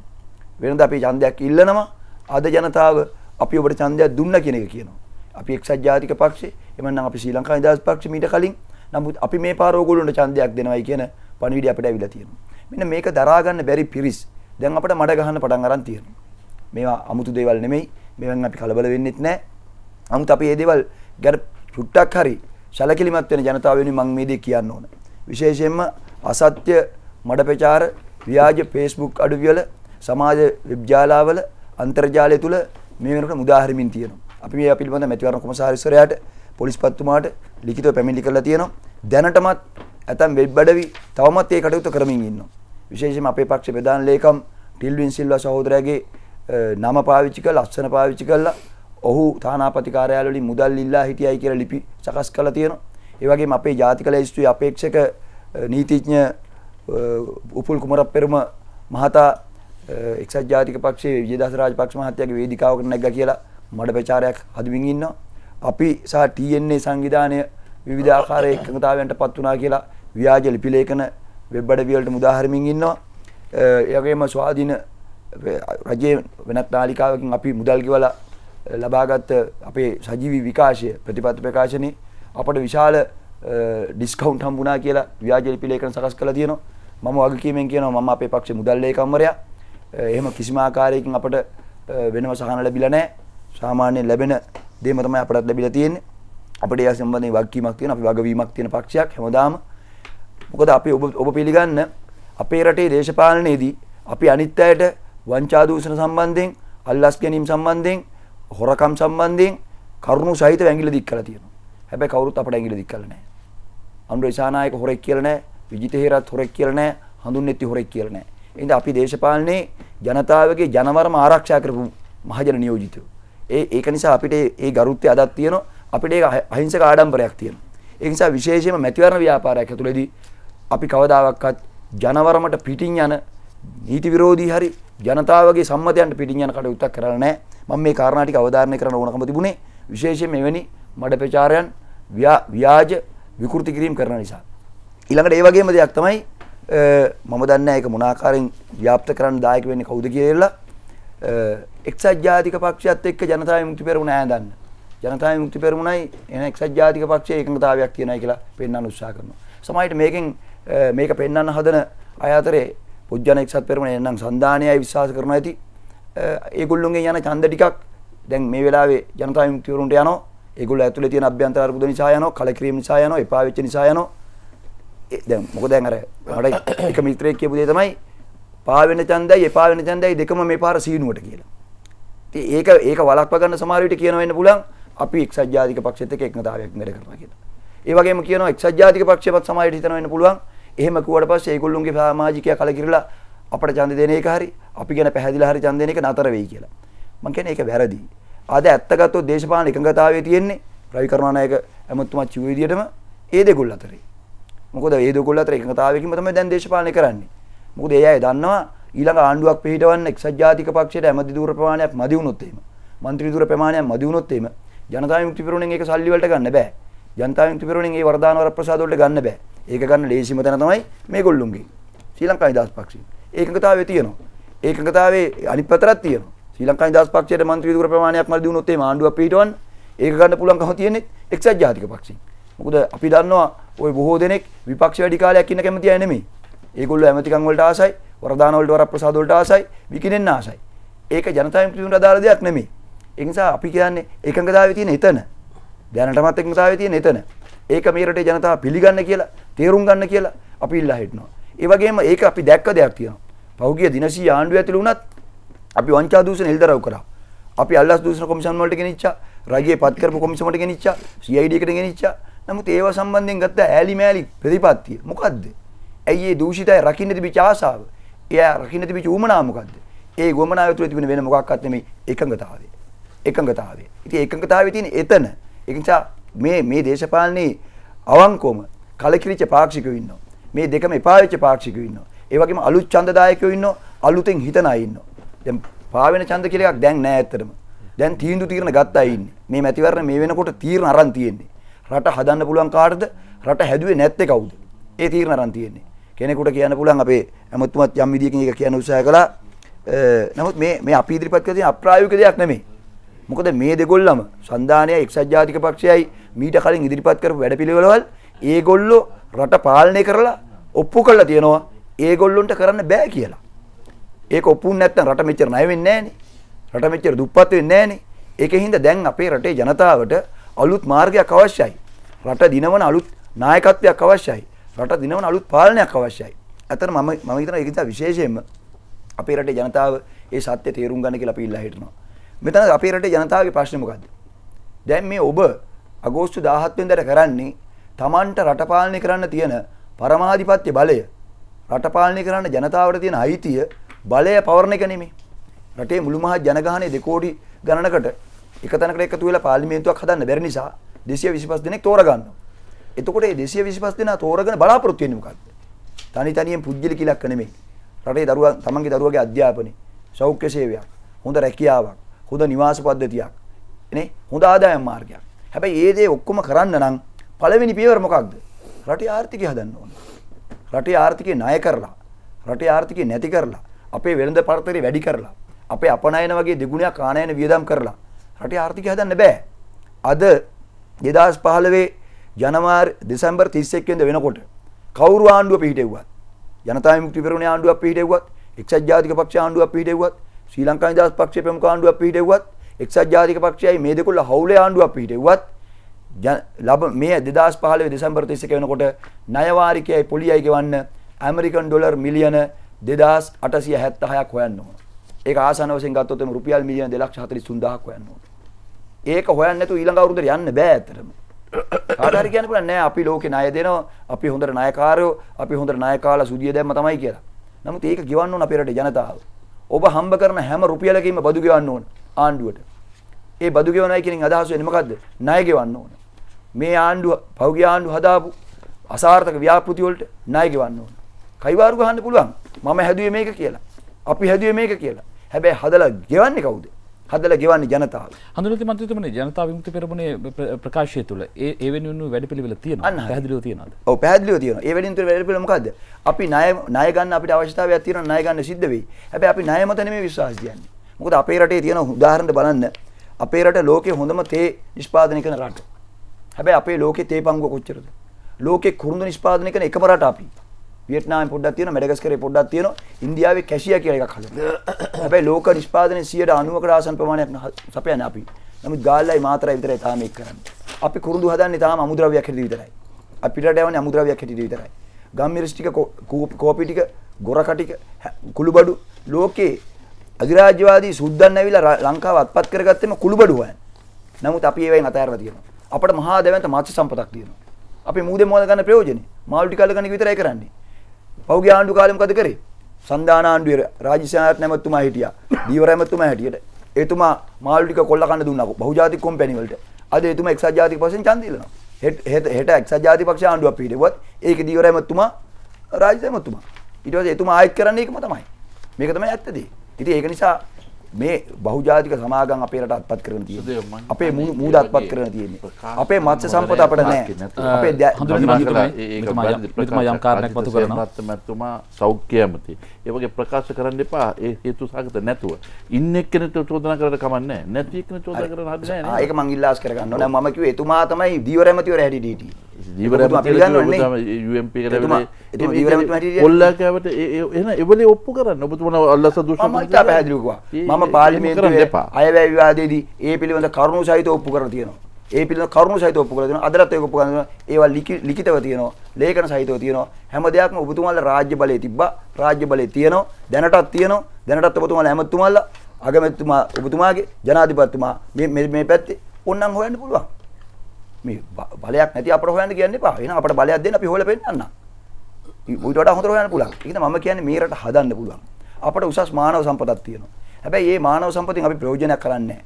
වෙනද අපි ඡන්දයක් ඉල්ලනවා. අද ජනතාව අපි ඔබට ඡන්දයක් දුන්නා කියන එක කියනවා. අපි එක්සත් ජාතික පක්ෂේ එමනම් අපි ශ්‍රී ලංකා නිදහස් පක්ෂේ මීට කලින් නමුත් අපි මේ පාර ඕගොල්ලොන්ට ඡන්දයක් දෙනවයි කියන පණිවිඩය අපිට ඇවිල්ලා තියෙනවා. මෙන්න මේක දරා ගන්න බැරි පිරිස් දැන් අපිට මඩ ගහන්න පටන් අරන් තියෙනවා. මේවා අමුතු දේවල් නෙමෙයි. මේවෙන් අපි කලබල වෙන්නෙත් නැහැ. අමුත් අපි මේ දේවල් ගැන චුට්ටක් හරි සැලකිලිමත් වෙන ජනතාව වෙනුවෙන් මම මේ දේ කියන්න ඕන. විශේෂයෙන්ම අසත්‍ය මඩපෙචාර ව්‍යාජ Facebook අඩවිවල සමාජ වෙබ් ජාලාවල අන්තර්ජාලය තුල මේ වෙනකොට මුදාහරිමින් තියෙනවා. අපි මේ පිළිබඳ මැතිවරණ කොමසාරිස්වරයාට පොලිස්පතිතුමාට ලිඛිතව පැමිණිලි කරලා තියෙනවා. දැනටමත් ඇතම් වෙබ් අඩවි තවමත් ඒ කටයුතු කරමින් ඉන්නවා. විශේෂයෙන්ම අපේ පක්ෂ ප්‍රධාන ලේකම් ටිල්වින් සිල්වා සහෝදරයාගේ නම පාවිච්චි කරලා ලස්සන පාවිච්චි කරලා ඔහු තානාපති කාර්යාල වලින් මුදල් ඉල්ලා හිටියයි කියලා ලිපි සකස් කරලා තියෙනවා. ඒ වගේම අපේ ජාතික ලැයිස්තුවේ අපේක්ෂක නීතිඥ උපුල් කුමරපෙරුම මහතා එක්සත් ජාතික පක්ෂයේ විජේදාස රාජපක්ෂ මහත්තයාගේ වේදිකාවකට නැග්ගා කියලා මඩ ප්‍රචාරයක් හදමින් ඉන්නවා. අපි සහ TNA සංවිධානය විවිධාකාරයේ එකඟතාවයන්ට පත් වුණා කියලා ව්‍යාජ ලිපි ලේඛන වෙබ් අඩවි වලට මුදාහරමින් ඉන්නවා. ඒ වගේම ස්වාධීන රජයේ වෙනත් නාලිකාවකින් අපි මුදල් ගෙවලා ලබාගත් අපේ සජීවී විකාශය ප්‍රතිපත්ති ප්‍රකාශනයේ අපට විශාල ඩිස්කවුන්ට් හම්බුණා කියලා ව්‍යාජ ලිපි ලේඛන සකස් කළා තියෙනවා. මම වගකීමෙන් කියනවා මම අපේ පක්ෂේ මුදල් ලේකම්වරයා. එහෙම කිසිම ආකාරයකින් අපට වෙනම සහන ලැබිලා නැහැ. සාමාන්‍යයෙන් ලැබෙන දේම තමයි අපටත් ලැබිලා තියෙන්නේ. අපිට ඒ සම්බන්ධයෙන් වගකීමක් තියෙන, අපි වගවීමක් තියෙන පක්ෂයක් හැමදාම. මොකද අපි ඔබ ඔබ පිළිගන්න අපේ රටේ දේශපාලනයේදී අපි අනිත් අයට වංචා දූෂණ සම්බන්ධයෙන්, අල්ලස් ගැනීම සම්බන්ධයෙන්, හොරකම් සම්බන්ධයෙන් කරුණු සහිත වැංගිලා දික් කරලා තියෙනවා. හැබැයි කවුරුත් අපට ඇඟිලි දික් කළේ නැහැ. අනුර ඉසානායක හොරෙක් කියලා නැහැ, විජිත හේරත් හොරෙක් කියලා නැහැ, හඳුන්නෙත්ති හොරෙක් කියලා නැහැ. එහෙනම් අපි දේශපාලනයේ ජනතාවගේ ජනවරම ආරක්ෂා කරපු මහජන නියෝජිතයෝ ඒ ඒක නිසා අපිට ඒ ගරුත්වය අදත් තියෙනවා අපිට ඒ අහිංසක ආඩම්බරයක් තියෙනවා. ඒ නිසා විශේෂයෙන්ම මැතිවරණ ව්‍යාපාරයක් ඇතුළේදී අපි කවදාවත් ජනවරමට පිටින් යන නීති විරෝධී හරි ජනතාවගේ සම්මතයන්ට පිටින් යන කටයුත්තක් කරලා නැහැ. මම මේ කාරණා ටික අවධාරණය කරන්න ඕනකම තිබුණේ විශේෂයෙන් මෙවැනි මඩ ප්‍රචාරයන් ව්‍යාජ විකෘති කිරීම කරන නිසා. ඊළඟට ඒ වගේම දෙයක් තමයි මම දන්නේ ඒක මොන ආකාරයෙන් ව්‍යාප්ත කරන්න දායක වෙන්නේ කවුද කියලා එක්සත් ජාතික පක්ෂයත් එක්ක ජනතාව මුක්ති පෙරමුණ ඈඳන්න. ජනතාව මුක්ති පෙරමුණයි එන එක්සත් ජාතික පක්ෂයේ එකඟතාවයක් තියෙනයි කියලා පෙන්වන්න උත්සාහ කරනවා. සමහරට මේකෙන් මේක පෙන්වන්න හදන අය අතරේ පුජ්‍යන එක්සත් පෙරමුණ එන්නම් සන්දානයයි විශ්වාස කරනවා ඇති. ඒගොල්ලොන්ගේ යන ඡන්ද ටිකක් දැන් මේ වෙලාවේ ජනතා විමුක්තිවරුන්ට යනවා. ඒගොල්ලෝ ඇතුලේ තියෙන අභ්‍යන්තර අර්බුද නිසා යනවා, කලකිරීම නිසා යනවා, එපා වෙච්ච නිසා යනවා. දැන් මොකද දැන් අර මට එක මිත්‍රයෙක් කියපු දේ තමයි පහ වෙන ඡන්දයයි එපා වෙන ඡන්දයයි දෙකම මේ පාර සීනුවට කියලා. ඉතින් ඒක ඒක වළක්වා ගන්න සමහර විට කියන වෙන්න පුළුවන් අපි එක්සත් ජාතික පක්ෂෙත් එක්ක එකඟතාවයක් වැඩ කරනවා කියලා. ඒ වගේම කියනවා එක්සත් ජාතික පක්ෂයවත් සමහර විට හිතන වෙන්න පුළුවන් එහෙම කිව්වට පස්සේ ඒගොල්ලොන්ගේ සමාජිකය කලකිරලා අපට ඡන්ද දෙන එක හරි අපි ගැන පැහැදිලා හරි ඡන්ද දෙන එක නතර වෙයි කියලා. මම කියන්නේ ඒක වැරදි. අද ඇත්ත ගත්තොත් දේශපාලන එකඟතාවය තියෙන්නේ රවි කරුණානායක ඇමතුමා චිව විදියටම ඒ දෙගොල්ල අතරේ. මොකද ඒ දෙගොල්ල අතර එකඟතාවයකින්ම තමයි දැන් දේශපාලනය කරන්නේ. මොකද ඒ අය දන්නවා ඊළඟ ආණ්ඩුවක් පිහිටවන්න එක්සත් ජාතික පක්ෂයට ඇමති දූර ප්‍රමාණයක් මදි වුණොත් එහෙම മന്ത്രി දූර ප්‍රමාණයක් මදි වුණොත් එහෙම ජනතා විමුක්ති පෙරමුණෙන් ඒක සල්ලි වලට ගන්න බෑ ජනතා විමුක්ති පෙරමුණෙන් ඒ වරදාන වරප්‍රසාද වලට ගන්න බෑ ඒක ගන්න ලේසිම තැන තමයි මේගොල්ලොන්ගේ ශ්‍රී ලංකා නිදහස් පක්ෂය ඒකකතාවයේ තියෙනවා ඒකකතාවේ අනිත් පැතරක් තියෙනවා ශ්‍රී ලංකා නිදහස් පක්ෂයට മന്ത്രി දූර ප්‍රමාණයක් මදි වුණොත් එහෙම ආණ්ඩුවක් පිහිටවන්න ඒක ගන්න පුළුවන්කම තියෙන්නේ එක්සත් ජාතික පක්ෂයෙන් මොකද අපි දන්නවා ওই බොහෝ දෙනෙක් විපක්ෂ වැඩි කාලයක් ඉන්න කැමති අය නෙමෙයි ඒගොල්ලෝ ඇමතිකම් වලට ආසයි, වරදාන වලට වරප්‍රසාද වලට ආසයි, විකිනෙන්න ආසයි. ඒක ජනතාවෙන් පිටුනට අදාළ දෙයක් නෙමෙයි. ඒ නිසා අපි කියන්නේ එකඟතාවය තියෙන එතන. දැනටමත් එකඟතාවය තියෙන එතන. ඒක මේ රටේ ජනතාව පිළිගන්න කියලා, තේරුම් ගන්න කියලා අපි ඉල්ලා හිටනවා. ඒ වගේම ඒක අපි දැක්ක දෙයක් තියෙනවා. පහුගිය දින 100 ආණ්ඩුව ඇතුළේ වුණත් අපි වංචා දූෂණ එල්දරව් කරා. අපි අල්ලස් දූෂණ කොමිෂන් වලට ගෙනිච්චා, රජයේ පත් කරපු කොමිෂන් වලට ගෙනිච්චා, CID එකට ගෙනිච්චා. නමුත් ඒව සම්බන්ධයෙන් ගත්ත ඈලි මෑලි ප්‍රතිපත්තිය මොකද්ද? ඇයි ඒ දූෂිතය රකින්න තිබිච්ච ආසාව? එයා රකින්න තිබිච්ච උමනාව මොකද්ද? ඒ උමනාව තුළ තිබෙන වෙන මොකක්වත් නෙමෙයි එකඟතාවය. එකඟතාවය. ඉතින් එකඟතාවය තියෙන එතන. ඒ නිසා මේ මේ දේශපාලනේ අවංකවම කලකිරිච්ච පාක්ෂිකයෝ ඉන්නවා. මේ දෙකම එපා වෙච්ච පාක්ෂිකයෝ ඉන්නවා. ඒ වගේම අලුත් ඡන්දදායකයෝ ඉන්නවා. අලුතෙන් හිතන අය ඉන්නවා. දැන් පාවෙන ඡන්ද කියලා එකක් දැන් නෑ ඇත්තටම. දැන් තීන්දුව తీරන ගත්ත අය ඉන්නේ. මේ මැතිවරණ මේ වෙනකොට තීරණ අරන් තියෙන්නේ. රට හදන්න පුළුවන් කාටද? රට හැදුවේ නැත්තේ කවුද? ඒ තීරණ අරන් තියෙන්නේ. කෙනෙකුට කියන්න පුළුවන් අපේ ඇමතුමත් යම් විදියකින් ඒක කියන්න උත්සාහ කළා. නමුත් මේ මේ අපි ඉදිරිපත් කළ තියෙන අප්‍රායෝගික දෙයක් නෙමෙයි. මොකද මේ දෙගොල්ලම සන්ධානය එක්සත් ජාතික පක්ෂයයි මීට කලින් ඉදිරිපත් කරපු වැඩපිළිවෙළවල් ඒගොල්ලෝ රට පාලනය කරලා ඔප්පු කරලා තියෙනවා. ඒගොල්ලොන්ට කරන්න බෑ කියලා. ඒක ඔප්පු නැත්නම් රට මෙච්චර ණය වෙන්නේ නැහනේ. රට මෙච්චර දුප්පත් වෙන්නේ නැහනේ. ඒකෙන් හින්දා දැන් අපේ රටේ ජනතාවට අලුත් මාර්ගයක් අවශ්‍යයි. රට දිනවන අලුත් නායකත්වයක් අවශ්‍යයි. රට දිනවන අලුත් පාලනයක් අවශ්‍යයි. ඇත්තට මම මම හිතනවා ඒක නිසා විශේෂයෙන්ම අපේ රටේ ජනතාව ඒ සත්‍ය තේරුම් ගන්න කියලා අපි ඉල්ලා හිටනවා. මෙතන අපේ රටේ ජනතාවගේ ප්‍රශ්නේ මොකද්ද? දැන් මේ ඔබ අගෝස්තු 17 වෙනිදාට කරන්නේ Tamanට රට පාලනය කරන්න තියෙන පරමාධිපත්‍ය බලය රට පාලනය කරන්න ජනතාවට තියෙන අයිතිය බලය පවරන එක නෙමෙයි. රටේ මුළු මහත් ජනගහනයේ 2 කෝටි ගණනකට එක තැනකට එකතු වෙලා පාර්ලිමේන්තුවක් හදන්න බැරි නිසා 225 දෙනෙක් තෝරගන්නවා. එතකොට මේ 225 දෙනා තෝරගෙන බලාපොරොත්තු වෙන්නේ මොකක්ද? තනි තනියෙන් පුජ්‍යලික ඉලක්ක නෙමෙයි. රටේ දරුවා තමන්ගේ දරුවාගේ අධ්‍යාපනය, සෞඛ්‍ය සේවයක්, හොඳ රැකියාවක්, හොඳ නිවාස පද්ධතියක්, නේ? හොඳ ආදායම් මාර්ගයක්. හැබැයි ඒ දේ ඔක්කොම කරන්න නම් පළවෙනි පියවර මොකක්ද? රටේ ආර්ථිකය හදන්න ඕනේ. රටේ ආර්ථිකය ණය කරලා, රටේ ආර්ථිකය නැති කරලා, අපේ වෙළඳ පරතරය වැඩි කරලා, අපේ අපනයන වගේ දෙගුණයක් ආනයන වියදම් කරලා රටේ ආර්ථිකය හදන්න බෑ. අද 2015 ජනවාර් දෙසම්බර් 31 වෙනිදා වෙනකොට කවුරු ආණ්ඩුව පිහිටෙව්වත් ජනතා විමුක්ති පෙරමුණේ ආණ්ඩුවක් පිහිටෙව්වත් එක්සත් ජාතික පක්ෂ ආණ්ඩුවක් පිහිටෙව්වත් ශ්‍රී ලංකා නිදහස් පක්ෂයේ ප්‍රමුඛ ආණ්ඩුවක් පිහිටෙව්වත් එක්සත් ජාතික පක්ෂයයි මේ දෙකොල්ල හවුලේ ආණ්ඩුවක් පිහිටෙව්වත් ලබ මේ 2015 දෙසැම්බර් 31 වෙනකොට ණය වාරිකයයි පොලියයි ගෙවන්න ඇමරිකන් ඩොලර් මිලියන 2876ක් හොයන්න ඕන. ඒක ආසන වශයෙන් ගත්තොත් එම රුපියල් මිලියන 243000ක් හොයන්න ඕන. ඒක හොයන්න නැතුව ඊළඟ අවුරුද්දට යන්න බෑ ඇත්තටම. කාටහරි කියන්න පුළුවන් නෑ අපි ලෝකේ ණය දෙනවා අපි හොඳට ණයකාරයෝ අපි හොඳට ණය කාලා සුදිය දැම්ම තමයි කියලා. නමුත් ඒක ගෙවන්න ඕන අපේ රටේ ජනතාව. ඔබ හම්බ කරන හැම රුපියලකින්ම බදු ගෙවන්න ඕන ආණ්ඩුවට. ඒ බදු ගෙවනයි කියන අදහස වෙන්නේ මොකද්ද? ණය ගෙවන්න ඕන. මේ ආණ්ඩුව පහුගිය ආණ්ඩුව හදාපු අසාර්ථක ව්‍යාපෘති වලට ණය ගෙවන්න ඕන. කයිවාරු ගහන්න පුළුවන්. මම හැදුවේ මේක කියලා. අපි හැදුවේ මේක කියලා. හැබැයි හදලා ගෙවන්නේ කවුද? හදල ගෙවන්නේ ජනතාව. හඳුනති මන්ත්‍රීතුමනි ජනතා විමුක්ති පෙරමුණේ ප්‍රකාශය තුළ ඒ ඒ වෙනුවෙන් වැඩපිළිවෙල තියෙනවා. පැහැදිලිව තියෙනවද? ඔව් පැහැදිලිව තියෙනවා. ඒ වෙනුවෙන් තුළ වැඩපිළිවෙල මොකද්ද? අපි ණය ණය ගන්න අපිට අවශ්‍යතාවයක් තියෙනවා ණය ගන්න සිද්ධ වෙයි. හැබැයි අපි ණය මත නෙමෙයි විශ්වාස තියන්නේ. මොකද අපේ රටේ තියෙන උදාහරණ බලන්න. අපේ රට ලෝකේ හොඳම තේ නිෂ්පාදනය කරන රට. හැබැයි අපේ ලෝකේ තේ පංගුව කොච්චරද? ලෝකේ කුරුඳු නිෂ්පාදනය කරන එකම රට අපි. වියට්නාම පොඩ්ඩක් තියෙනවා මැඩගස්කරේ පොඩ්ඩක් තියෙනවා ඉන්දියාවේ කැෂියා කියලා එකක් හදලා හැබැයි ලෝක නිෂ්පාදනයේ 90%කට ආසන්න ප්‍රමාණයක් සපයන්නේ අපි නමුත් ගාල්ලයි මාතරයි විතරයි තාම ඒක කරන්නේ අපි කුරුඳු හදන්නේ තාම අමුද්‍රව්‍යයක් හැටියට විතරයි අපිට යවන්නේ අමුද්‍රව්‍යයක් හැටියට විතරයි ගම්මිරිස් ටික කෝපි ටික ගොරක ටික කුළුබඩු ලෝකේ අධිරාජ්‍යවාදී සුද්දන් ඇවිල්ලා ලංකාව අත්පත් කරගත්තෙම කුළුබඩු හොයන නමුත් අපි ඒවෙන් අතහැරලා තියෙනවා අපිට මහා දැවැන්ත මාත්‍ය සම්පතක් තියෙනවා අපි මූදේ මොහොත ගන්න ප්‍රයෝජනේ මාළු ටික අල්ලගන්න එක විතරයි කරන්නේ පෞගේ ආණ්ඩු කාලේ මොකද කරේ? සන්දාන ආණ්ඩුවේ රාජසේනාරත් නැමතුමා හිටියා. දීවර නැමතුමා හිටියට. එතුමා මාළු ටික කොල්ල කන්න දුන්නා බහුජාතික කොම්පැනි වලට. අද එතුමා එක්සත් ජාතික පක්ෂෙන් ඡන්ද ඉල්ලනවා. හෙට හෙට එක්සත් ජාතික පක්ෂ ආණ්ඩුවක් පිහිටෙවුවත් ඒක දීවර නැමතුමා රාජසේනාරත් නැමතුමා. ඊට පස්සේ එතුමා ආයෙත් කරන්නේ ඒකම තමයි. මේක තමයි ඇත්ත දේ. ඉතින් ඒක නිසා මේ බහුජාතික සමාගම් අපේ රට අත්පත් කරන තියෙන්නේ. අපේ මූද අත්පත් කරන තියෙන්නේ. අපේ මත්ස්‍ය සම්පත අපිට නැහැ. අපේ හඳුනගන්න යම් කාරණයක් මතු කරනවා. මැතිතුමා සෞඛ්‍ය ඇමති. ඒ වගේ ප්‍රකාශ කරන්න එපා. ඒ හේතු සාගත නැතුව. ඉන්න එක්කෙනෙක් චෝදනා කරලා කමන්නේ නැහැ. නැති එක්කෙනෙක් චෝදනා කරලා හරියන්නේ නැහැ. ඒක මං ඉල්ලාස් කරගන්න ඕනේ. මම කිව්වේ එතුමා තමයි දීවර ඇමතිවර හැටි ඩීටී. ඔල්ලාකෑමට එන එවල ඔප්පු කරන්න ඔබතුමන අල්ලස දු මතා පැදිලකවා මම පාලිමේන්තරන එපා අයවැ විවාදේදී ඒ පිළිබඳ කරුණු සහිත ඔප්පු කර තියෙනවා ඒ පිළ කරුණු සහිත ඔප්පු කරතින අදරත් ඔප්පු කරන ඒවා ලිකිතව තියෙනවා ලේකන සහිතව තියෙනවා හැම දෙයක්ම ඔබතුමල්ල රාජ්‍ය බලය තිබ්බ රාජ්‍ය බලය තියනවා දැනටත් තියනවා දැනටත් ඔබතුමල හැමතුමල්ල අගමැතුමා ඔබතුමාගේ ජනාධිපත්තුමා මේ පැත්තේ ඔන්නන් හොයන්න පුළුවන් මේ බලයක් නැති අපට හොයන්න කියන්න එපා. එහෙනම් අපට බලයක් දෙන්න අපි හොයලා පෙන්නන්න. ඊට වඩා හොඳට හොයන්න පුළුවන්. ඒ කියන්නේ මම කියන්නේ මේ රට හදන්න පුළුවන්. අපට උසස් මානව සම්පතක් තියෙනවා. හැබැයි මේ මානව සම්පතෙන් අපි ප්‍රයෝජනයක් කරන්නේ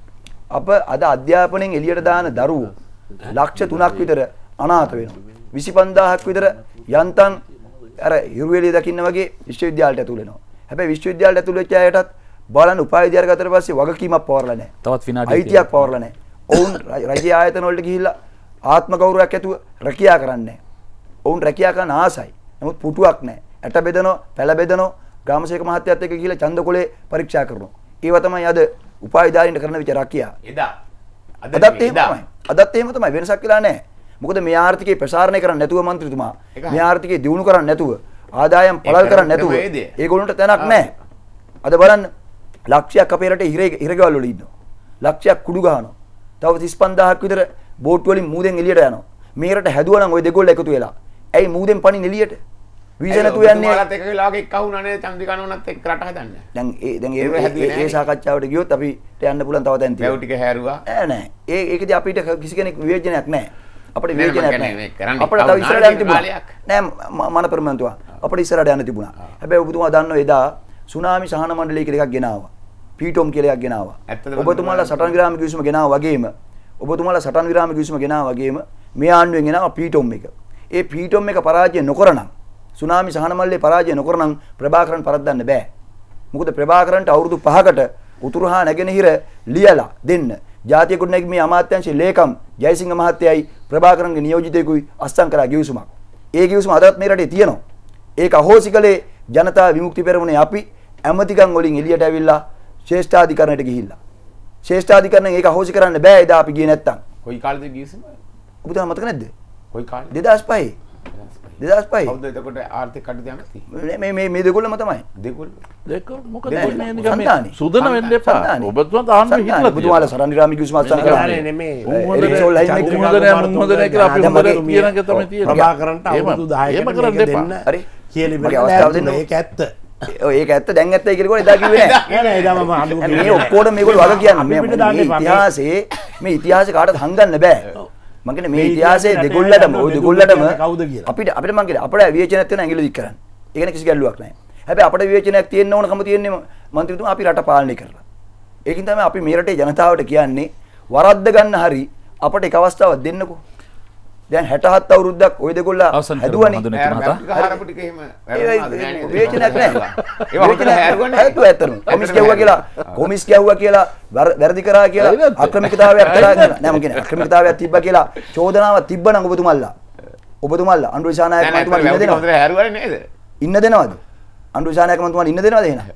අප අද අධ්‍යාපනයෙන් එළියට දාන දරුවෝ ලක්ෂ 3ක් විතර අනාථ වෙනවා. 25000ක් විතර යන්තම් අර හිරුවෙලිය දකින්න වගේ විශ්වවිද්‍යාලයට ඇතුල් වෙනවා. හැබැයි විශ්වවිද්‍යාලයට ඇතුල් වෙච්ච අයටත් බලන්න උපාධිධාර ගතට පස්සේ වගකීමක් පවරලා නැහැ. තවත් විනාඩියක් අයිතියක් පවරලා නැහැ. ඔවුන් රජයේ ආයතන වලට ගිහිල්ලා ආත්ම ගෞරවයක් ඇතුව රැකියා කරන්නේ ඔවුන් රැකියා කරන්න ආසයි. නමුත් පුටුවක් නැහැ. ඇට බෙදනවා, පැල බෙදනවා, ගාමසේක මහත්තයත් එක්ක ගිහිල්ලා ඡන්දකොලේ පරීක්ෂා කරනවා. ඒව තමයි අද උපාධිධාරීන්ට කරන විචාර රැකියා. එදා අදත් එහෙම තමයි. අදත් එහෙම තමයි වෙනසක් වෙලා නැහැ. මොකද මේ ආර්ථිකය ප්‍රසාරණය කරන්නේ නැතුව മന്ത്രിතුමා මේ ආර්ථිකය දියුණු කරන්නේ නැතුව ආදායම් පළල් කරන්නේ නැතුව ඒගොල්ලන්ට තැනක් නැහැ. අද බලන්න ලක්ෂයක් අපේ රටේ හිරේ හිරගවල් වල ඉන්නවා. ලක්ෂයක් කුඩු ගහනවා. තව 35000ක් විතර බෝට් වලින් මූදෙන් එළියට යනවා. මේරට හැදුවා නම් ওই දෙගොල්ල එකතු වෙලා. ඇයි මූදෙන් පණින් එළියට? වීස නැතුව යන්නේ. ඔයාලත් එක වෙලාවක එක්ක වුණානේ චන්ද්‍රිකානෝනත් එක්ක රට හදන්න. දැන් ඒ දැන් ඒ ඒ සාකච්ඡාවට ගියොත් අපිට යන්න පුළුවන් තව තැන් තියෙනවා. ඒව ටික හැරුවා. නෑ නෑ. ඒ ඒකදී අපිට කිසි කෙනෙක් විවේචනයක් නෑ. අපිට විවේචනයක් නෑ. අපිට තව ඉස්සරහට යන්න තිබුණා. නෑ මන ප්‍රමන්තුවා. අපිට ඉස්සරහට යන්න තිබුණා. හැබැයි ඔබතුමා දන්නව එදා සුනාමි සහන මණ්ඩලය කියලා එකක් ගෙනාවා. පීටොම් කියලා එකක් ගෙනාවා. ඔබතුමාලා සටන් ග්‍රාම කිවිසුම ගෙනාවා වගේම ඔබතුමාලා සටන් විරාම කිවිසුම ගෙනා වගේම මේ ආණ්ඩුවෙන් එනවා පීටොම් එක. ඒ පීටොම් එක පරාජය නොකරනම් සුනාමි සහනමල්ලේ පරාජය නොකරනම් ප්‍රභාකරන් පරද්දන්න බෑ. මොකද ප්‍රභාකරන්ට අවුරුදු 5කට උතුරුහා නැගෙනහිර ලියලා දෙන්න. ජාතිය ගොඩනැගීමේ අමාත්‍යාංශයේ ලේකම් ජයසිංහ මහත්තයයි ප්‍රභාකරන්ගේ නියෝජිතයෙකුයි අස්සම් කරා ගිවිසුමක්. ඒ ගිවිසුම අදත් මේ රටේ තියෙනවා. ඒක අහෝසි කළේ ජනතා විමුක්ති පෙරමුණේ අපි ඇමතිකම් වලින් එළියට ඇවිල්ලා ශ්‍රේෂ්ඨාධිකරණයට ගිහිල්ලා ශේෂ්ඨාධිකරණයෙන් ඒක අහෝසි කරන්න බෑ එදා අපි ගියේ නැත්තම්. කොයි කාලෙද ගියේ සම? ඔබතුමා මතක නැද්ද? කොයි කාලේ? 2005. 2005. කවුද එතකොට ආර්ථික කටයුතු ඇමති? මේ මේ මේ දෙගොල්ලම තමයි. දෙගොල්ලෝ. දෙක මොකද මේ නිකන් සුදන වෙන්න එපා. ඔබතුමා තාම හිටලා. ඔබතුමාලා සරන්දිරාමි කිව්ස් මාත් සරන් කරා. නෑ නෙමේ. එරික්සෝල් ලයින් එක හොඳ නෑ මම හොඳ නෑ කියලා අපි හොඳට කියන එක තමයි තියෙන්නේ. ප්‍රභාකරන්ට අවුරුදු 10 කට දෙන්න. හරි. කියලා ඉවරයි. ඒක ඇත්ත. ඒක ඇත්ත දැන් ඇත්තයි කියලා එදා කිව්වේ නෑ මේ ඔක්කොටම මේගොල්ලෝ වග කියන්නේ මේ ඉතිහාසයේ මේ ඉතිහාසය කාටවත් හංගන්න බෑ මං කියන්නේ මේ ඉතිහාසයේ දෙගොල්ලටම ওই දෙගොල්ලටම කවුද කියලා අපිට අපිට මං කියන්නේ අපේ විවේචනයක් තියෙන ඇඟිලි දික් කරන්න ඒක නේ කිසි ගැටලුවක් නෑ හැබැයි අපේ විවේචනයක් තියෙන්න ඕනකම තියෙන්නේ මන්ත්‍රීතුමා අපි රට පාලනය කරලා ඒකින් තමයි අපි මේ රටේ ජනතාවට කියන්නේ වරද්ද ගන්න හරි අපට එක අවස්ථාවක් දෙන්නකෝ දැන් 67 අවුරුද්දක් ওই දෙගොල්ලෝ හැදුවනේ වේචනයක් නැහැ ඒක ඇත්තටම කොමිස් කියවුවා කියලා කොමිස් කියවුවා කියලා වැරදි කරා කියලා අක්‍රමිකතාවයක් කරා කියලා නෑ මම කියන්නේ අක්‍රමිකතාවයක් තිබ්බා කියලා චෝදනාවක් තිබ්බනම් ඔබතුමල්ලා ඔබතුමල්ලා අනුර ශානායක මතුමා ඉන්න දෙනවද ඉන්න දෙනවද අනුර ශානායක මතුමා ඉන්න දෙනවද එහෙනම්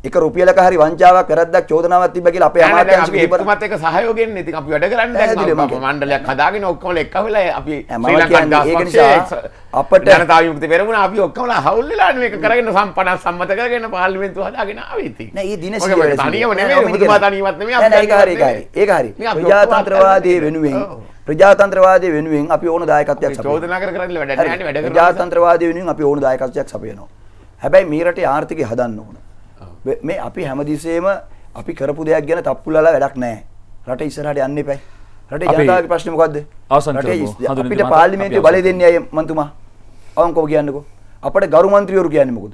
එක රුපියලක හරි වංචාවක් වැරද්දක් චෝදනාවක් තිබ්බ කියලා අපේ අමාත්‍යාංශික ඉබරමත් එක සහයෝගයෙන් ඉතින් අපි වැඩ කරන්නේ දැන් මණ්ඩලයක් හදාගෙන ඔක්කොම එක වෙලා අපි ශ්‍රී ලංකා ඒක නිසා අපිට ජනතා විමුක්ති පෙරමුණ අපි ඔක්කොම හවුල් වෙලා මේක කරගෙන සම්පන්න සම්මත කරගෙන පාර්ලිමේන්තුව හදාගෙන ආවේ ඉතින් නෑ මේ දිනසිය තනියම නෙමෙයි මුතුමා තනියමත් නෙමෙයි අපි ඒක හරි ඒක හරි ඒක හරි ප්‍රජාතන්ත්‍රවාදී වෙනුවෙන් ප්‍රජාතන්ත්‍රවාදී වෙනුවෙන් අපි ඕන දායකත්වයක් සපයනවා චෝදනා කර කර වැඩ නැහැ වැඩ කරනවා ප්‍රජාතන්ත්‍රවාදී වෙනුවෙන් අපි ඕන දායකත්වයක් සපයනවා හැබැයි මේ රටේ ආර්ථිකය හදන්න ඕන මේ අපි හැමදිසේම අපි කරපු දෙයක් ගැන තප්පුලලා වැඩක් නැහැ. රට ඉස්සරහට යන්න එපයි. රටේ ජනතාවගේ ප්‍රශ්නේ මොකද්ද? අපිට පාර්ලිමේන්තුවේ බලය දෙන්නේ අය මන්තුමා. අවංකව කියන්නකෝ. අපට ගරු මන්ත්‍රීවරු කියන්නේ මොකද?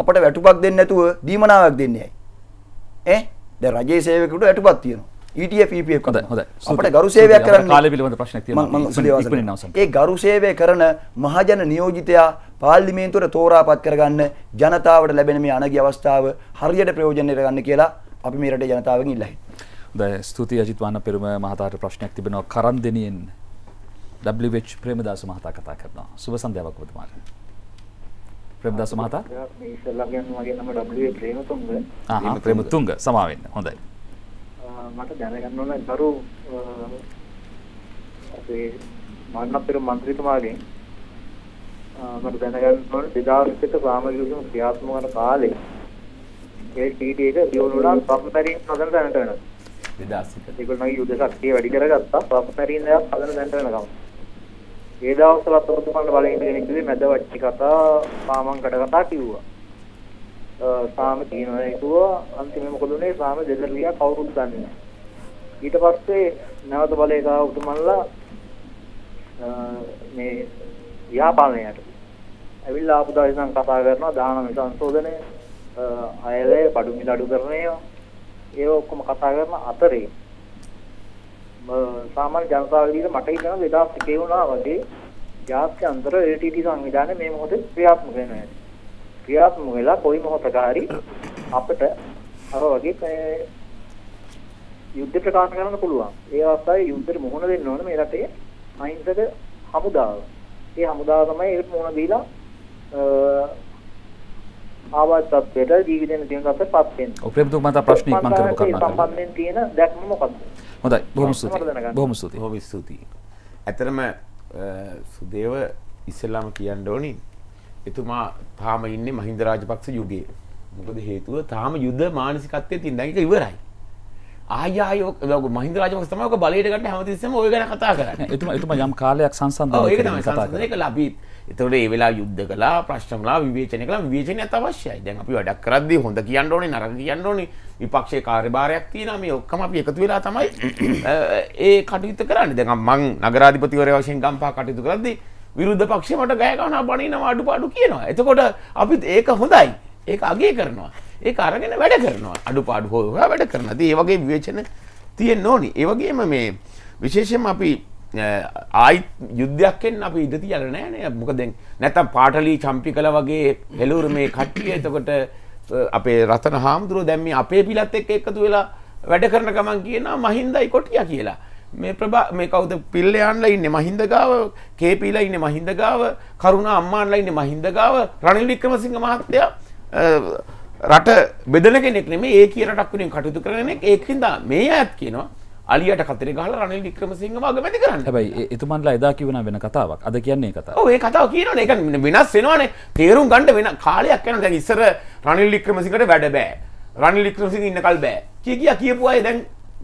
අපට වැටුපක් දෙන්නේ නැතුව දීමනාවක් දෙන්නේ ඇයි? ඈ? දැන් රජයේ සේවකයෙකුට වැටුපක් තියෙනවා. ETF EPF හොඳයි හොඳයි අපිට ගරු සේවයක් කරන්න කාලය පිළිබඳ ප්‍රශ්නයක් තියෙනවා ඒ ගරු සේවය කරන මහජන නියෝජිතයා පාර්ලිමේන්තුවට තෝරාපත් කරගන්න ජනතාවට ලැබෙන මේ අනගි අවස්ථාව හරියට ප්‍රයෝජනෙට ගන්න කියලා අපි මේ රටේ ජනතාවගෙන් ඉල්ලා හිටියා. ස්තුතියි අජිත් වන්නපෙරුම මහතාට ප්‍රශ්නයක් තිබෙනවා කරන් දෙනියෙන් WH ප්‍රේමදාස මහතා කතා කරනවා. සුබ සන්ධ්‍යාවක් ඔබතුමාට. ප්‍රේමදාස මහතා. ඉස්සල්ලා කියන්නේ මගේ නම W ප්‍රේමතුංග. ආ ප්‍රේමතුංග සමාවෙන්න. හොඳයි. මට දැනගන්න ඕන දරු අපේ මන්නතර മന്ത്രിතුමාගෙන් මට දැනගන්න ඕන 2001 සාමාජිකව ක්‍රියාත්මක වන කාලේ ඒ ටීටී එක දියුණුලා පපතරින් හදන දැනට වෙනවා 2001 ඒගොල්ලෝගේ යුද ශක්තිය වැඩි කරගත්තා පපතරින් දා හදන දැනට වෙනකම් ඒ දවස්වල අතොරතුමන්න බලයෙන් ඉන්නේ මැද වච්චි කතා පාමන් කඩ කතා කිව්වා සාම කියනවා ඒකුවා අන්තිමේ මොකද උනේ සාම දෙදර ගියා කවුරුත් දන්නේ නැහැ. ඊට පස්සේ නැවත බලේ ගා උතුමන්ලා මේ ව්‍යාපාරණයට ඇවිල්ලා ආපු දවසේ නම් කතා කරනවා දානම සංශෝධනය අයවැය බඩු මිලඩු කරණය ඒව ඔක්කොම කතා කරන අතරේ සාමාන්‍ය ජනතාව විදිහට මට හිතෙනවා 2001 වුණා වගේ ජාත්‍ය අන්තර ATT සංවිධානය මේ මොහොතේ ක්‍රියාත්මක වෙනවා. ක්‍රියාත්මක වෙලා කොයි මොහොතක හරි අපිට අර වගේ යුද්ධ ප්‍රකාශ කරන්න පුළුවන්. ඒ අවස්ථාවේ යුද්ධෙට මුහුණ දෙන්න ඕනේ මේ රටේ අහිංසක හමුදාව. ඒ හමුදාව තමයි ඒකට මුහුණ දීලා ආවත් තත්ත්වයට ජීවිතෙන් තියෙන තත්ත්වයටපත් වෙන්නේ. ඔව් ප්‍රේමතුමා මට ප්‍රශ්න ඉක්මන් කරපු කරනවා. සම්බන්ධයෙන් තියෙන දැක්ම මොකක්ද? හොඳයි. බොහොම ස්තුතියි. බොහොම ස්තුතියි. බොහොම ස්තුතියි. ඇතරම සුදේව ඉස්සෙල්ලාම කියන්න ඕනේ එතුමා තාම ඉන්නේ මහින්ද රාජපක්ෂ යුගයේ. මොකද හේතුව තාම යුද මානසිකත්වයේ තියෙන දැන් ඒක ඉවරයි. ආය ආය ඔය මහින්ද රාජපක්ෂ තමයි ඔක බලයට ගන්න හැමතිස්සෙම ඔය ගැන කතා කරන්නේ. එතුමා එතුමා යම් කාලයක් සංසන්දනය ඒක තමයි සංසන්දනය කළා අපි. ඒතකොට ඒ වෙලාව යුද්ධ කළා, ප්‍රශ්න කළා, විවේචනය කළා. විවේචනයත් අවශ්‍යයි. දැන් අපි වැඩක් කරද්දී හොඳ කියන්න ඕනේ, නරක කියන්න ඕනේ. විපක්ෂයේ කාර්යභාරයක් තියෙනවා. මේ ඔක්කොම අපි එකතු වෙලා තමයි *coughs* ඒ කටයුතු කරන්නේ. දැන් මම නගරාධිපතිවරයා වශයෙන් ගම්පහ කටයුතු කරද්දී විරුද්ධ පක්ෂ මට ගෑකවනා බනිනවා අඩුපාඩු කියනවා එතකොට අපිත් ඒක හොඳයි ඒක අගේ කරනවා ඒ අරගෙන වැඩ කරනවා අඩුපාඩු හෝ වැඩ කරන ති ඒ වගේ විවේචන තියෙන් ඕනි ඒවගේම මේ විශේෂම අපි ආයිත් යුද්ධයක්ෙන් අපි ඉදති යල නෑනය මොකදෙන් නැතම් පාටලී චම්පි කළ වගේ හෙලුර මේ කට්ටිය එතකොට අපේ රතන හාමුදුරුව දැම්ම අපේ පිලත් එක් එකතු වෙලා වැඩ කරන ගමන් කියනවා මහින්දයි කොටිය කියලා මේ ප්‍රභා මේ කවුද පිල්ලයන්ලා ඉන්න මහින්දගාව කේපීලා ඉන්න මහින්දගාව කරුණ අම්මාන්ලා ඉන්න මහින්දගාව රනිල් වික්‍රමසිංහ මහත්තයා රට බෙදන කෙනෙක් නෙමෙයි ඒ කිය රටක් වෙනුවෙන් කටයුතු කරන කෙනෙක් ඒකින්ද මේ අයත් කියනවා අලියට කතර ගහල රනිල් වික්‍රමසිංහ අගමැති කරන්න හැබයි එතුමන්ලා එදා කිවන වෙන කතාවක් අද කියන්නේ කතාව ඒ කතාව කියන එක වෙනස් වෙනවානේ තේරුම් ගණ්ඩ වෙන කාලයක් යන දැන් ඉස්සර රනිල් වික්‍රමසිංහට වැඩ බෑ රනිල් වික්‍රමසිංහ ඉන්නකල් බෑ කිය කියා කියපු අය දැන්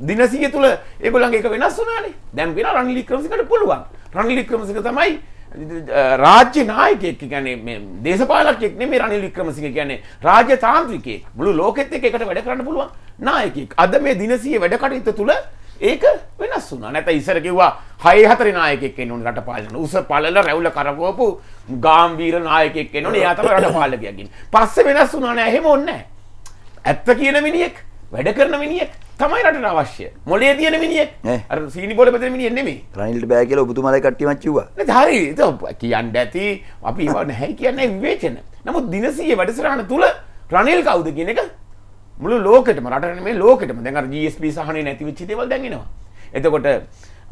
දිනසිය තුළ ඒගොල්ලන් එක වෙනස් වුණනේ දැන් වෙන රනිලි ක්‍රමසිකට පුළුවන් රනිලි ක්‍රමසික තමයි eh, රාජ්‍ය නායකෙක් කියන්නේ දේශපාලකෙක් නෙමෙයි රනිලි ක්‍රමසිංහ කියන්නේ රාජ්‍ය තාන්ත්‍රිකයෙක් මුළු ලෝකෙත් එක්ක එකට වැඩ කරන්න පුළුවන් නායකයෙක් අද මේ දිනසිය වැඩ කටයුතු තුළ ඒක වෙනස් වුණා නැත ඉස්සර කිව්වා හය හතරේ නායකයෙක් එන්න ඕනේ රට පාලන උස පළල රැවුල කරකවපු ගාම්භීර නායකයෙක් එන්න ඕනේ එයා තමයි රට පාලකයා කියන්නේ පස්සේ වෙනස් වුණා නෑ එහෙම ඕනේ නෑ ඇත්ත කියන මිනිහෙක් වැඩ කරන මිනිියක් තමයි රට අවශ්‍ය මොලේ තියන මිනිියක් අර සීනි පොල පත මිනිිය නෙමේ රනිල්ට බෑ කියල ඔබතුමල කට්ටිමච්චවා හරි කියන්න ඇති අපි වන හැයි කියන්න වේචන නමුත් දිනසයේ වැඩසරහන තුළ රනිල් කවුද කියන එක මුළු ලෝකට රටන මේ ලෝකටම දැක ජස්ප සහන නැතිවිච්චි දෙවල් දැගෙනවා එතකොට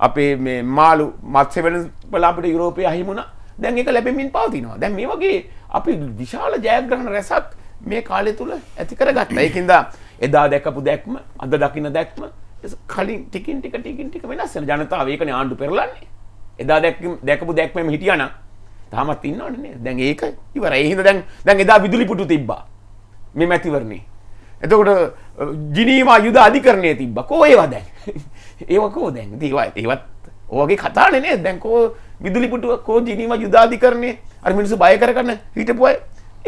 අපේ මාලු මත්සවල පලාපට යුරෝපය අහිමුණ දැන් එක ලැබෙමින් පවතිනවා දැන් මේ වගේ අපි විශාල ජයග්‍රහණ රැසක් මේ කාලය තුළ ඇතිකර ගත්න එකින්දා එදා දැකපු දැක්ම අද දකින්න දැක්ම කලින් ටිකින් ටික ටිකින් ටික වෙනස් වෙන ජනතාව ඒකනේ ආණ්ඩු පෙරලන්නේ එදා දැකපු දැක්මම හිටියානම් තාමත් ඉන්නවනේ නේද දැන් ඒක ඉවරයි ඒ හින්දා දැන් දැන් එදා විදුලි පුටු තිබ්බා මේ මැතිවරණේ එතකොට ජිනීවා යුද අධිකරණය තිබ්බා කෝ ඒවා දැන් *laughs* ඒවා කෝ දැන් ඒවා ඒවත් ඔයගේ කතානේ නේද දැන් කෝ විදුලි පුටුව කෝ ජිනීවා යුද අධිකරණේ අර මිනිස්සු බය කරගන්න හිටපු අය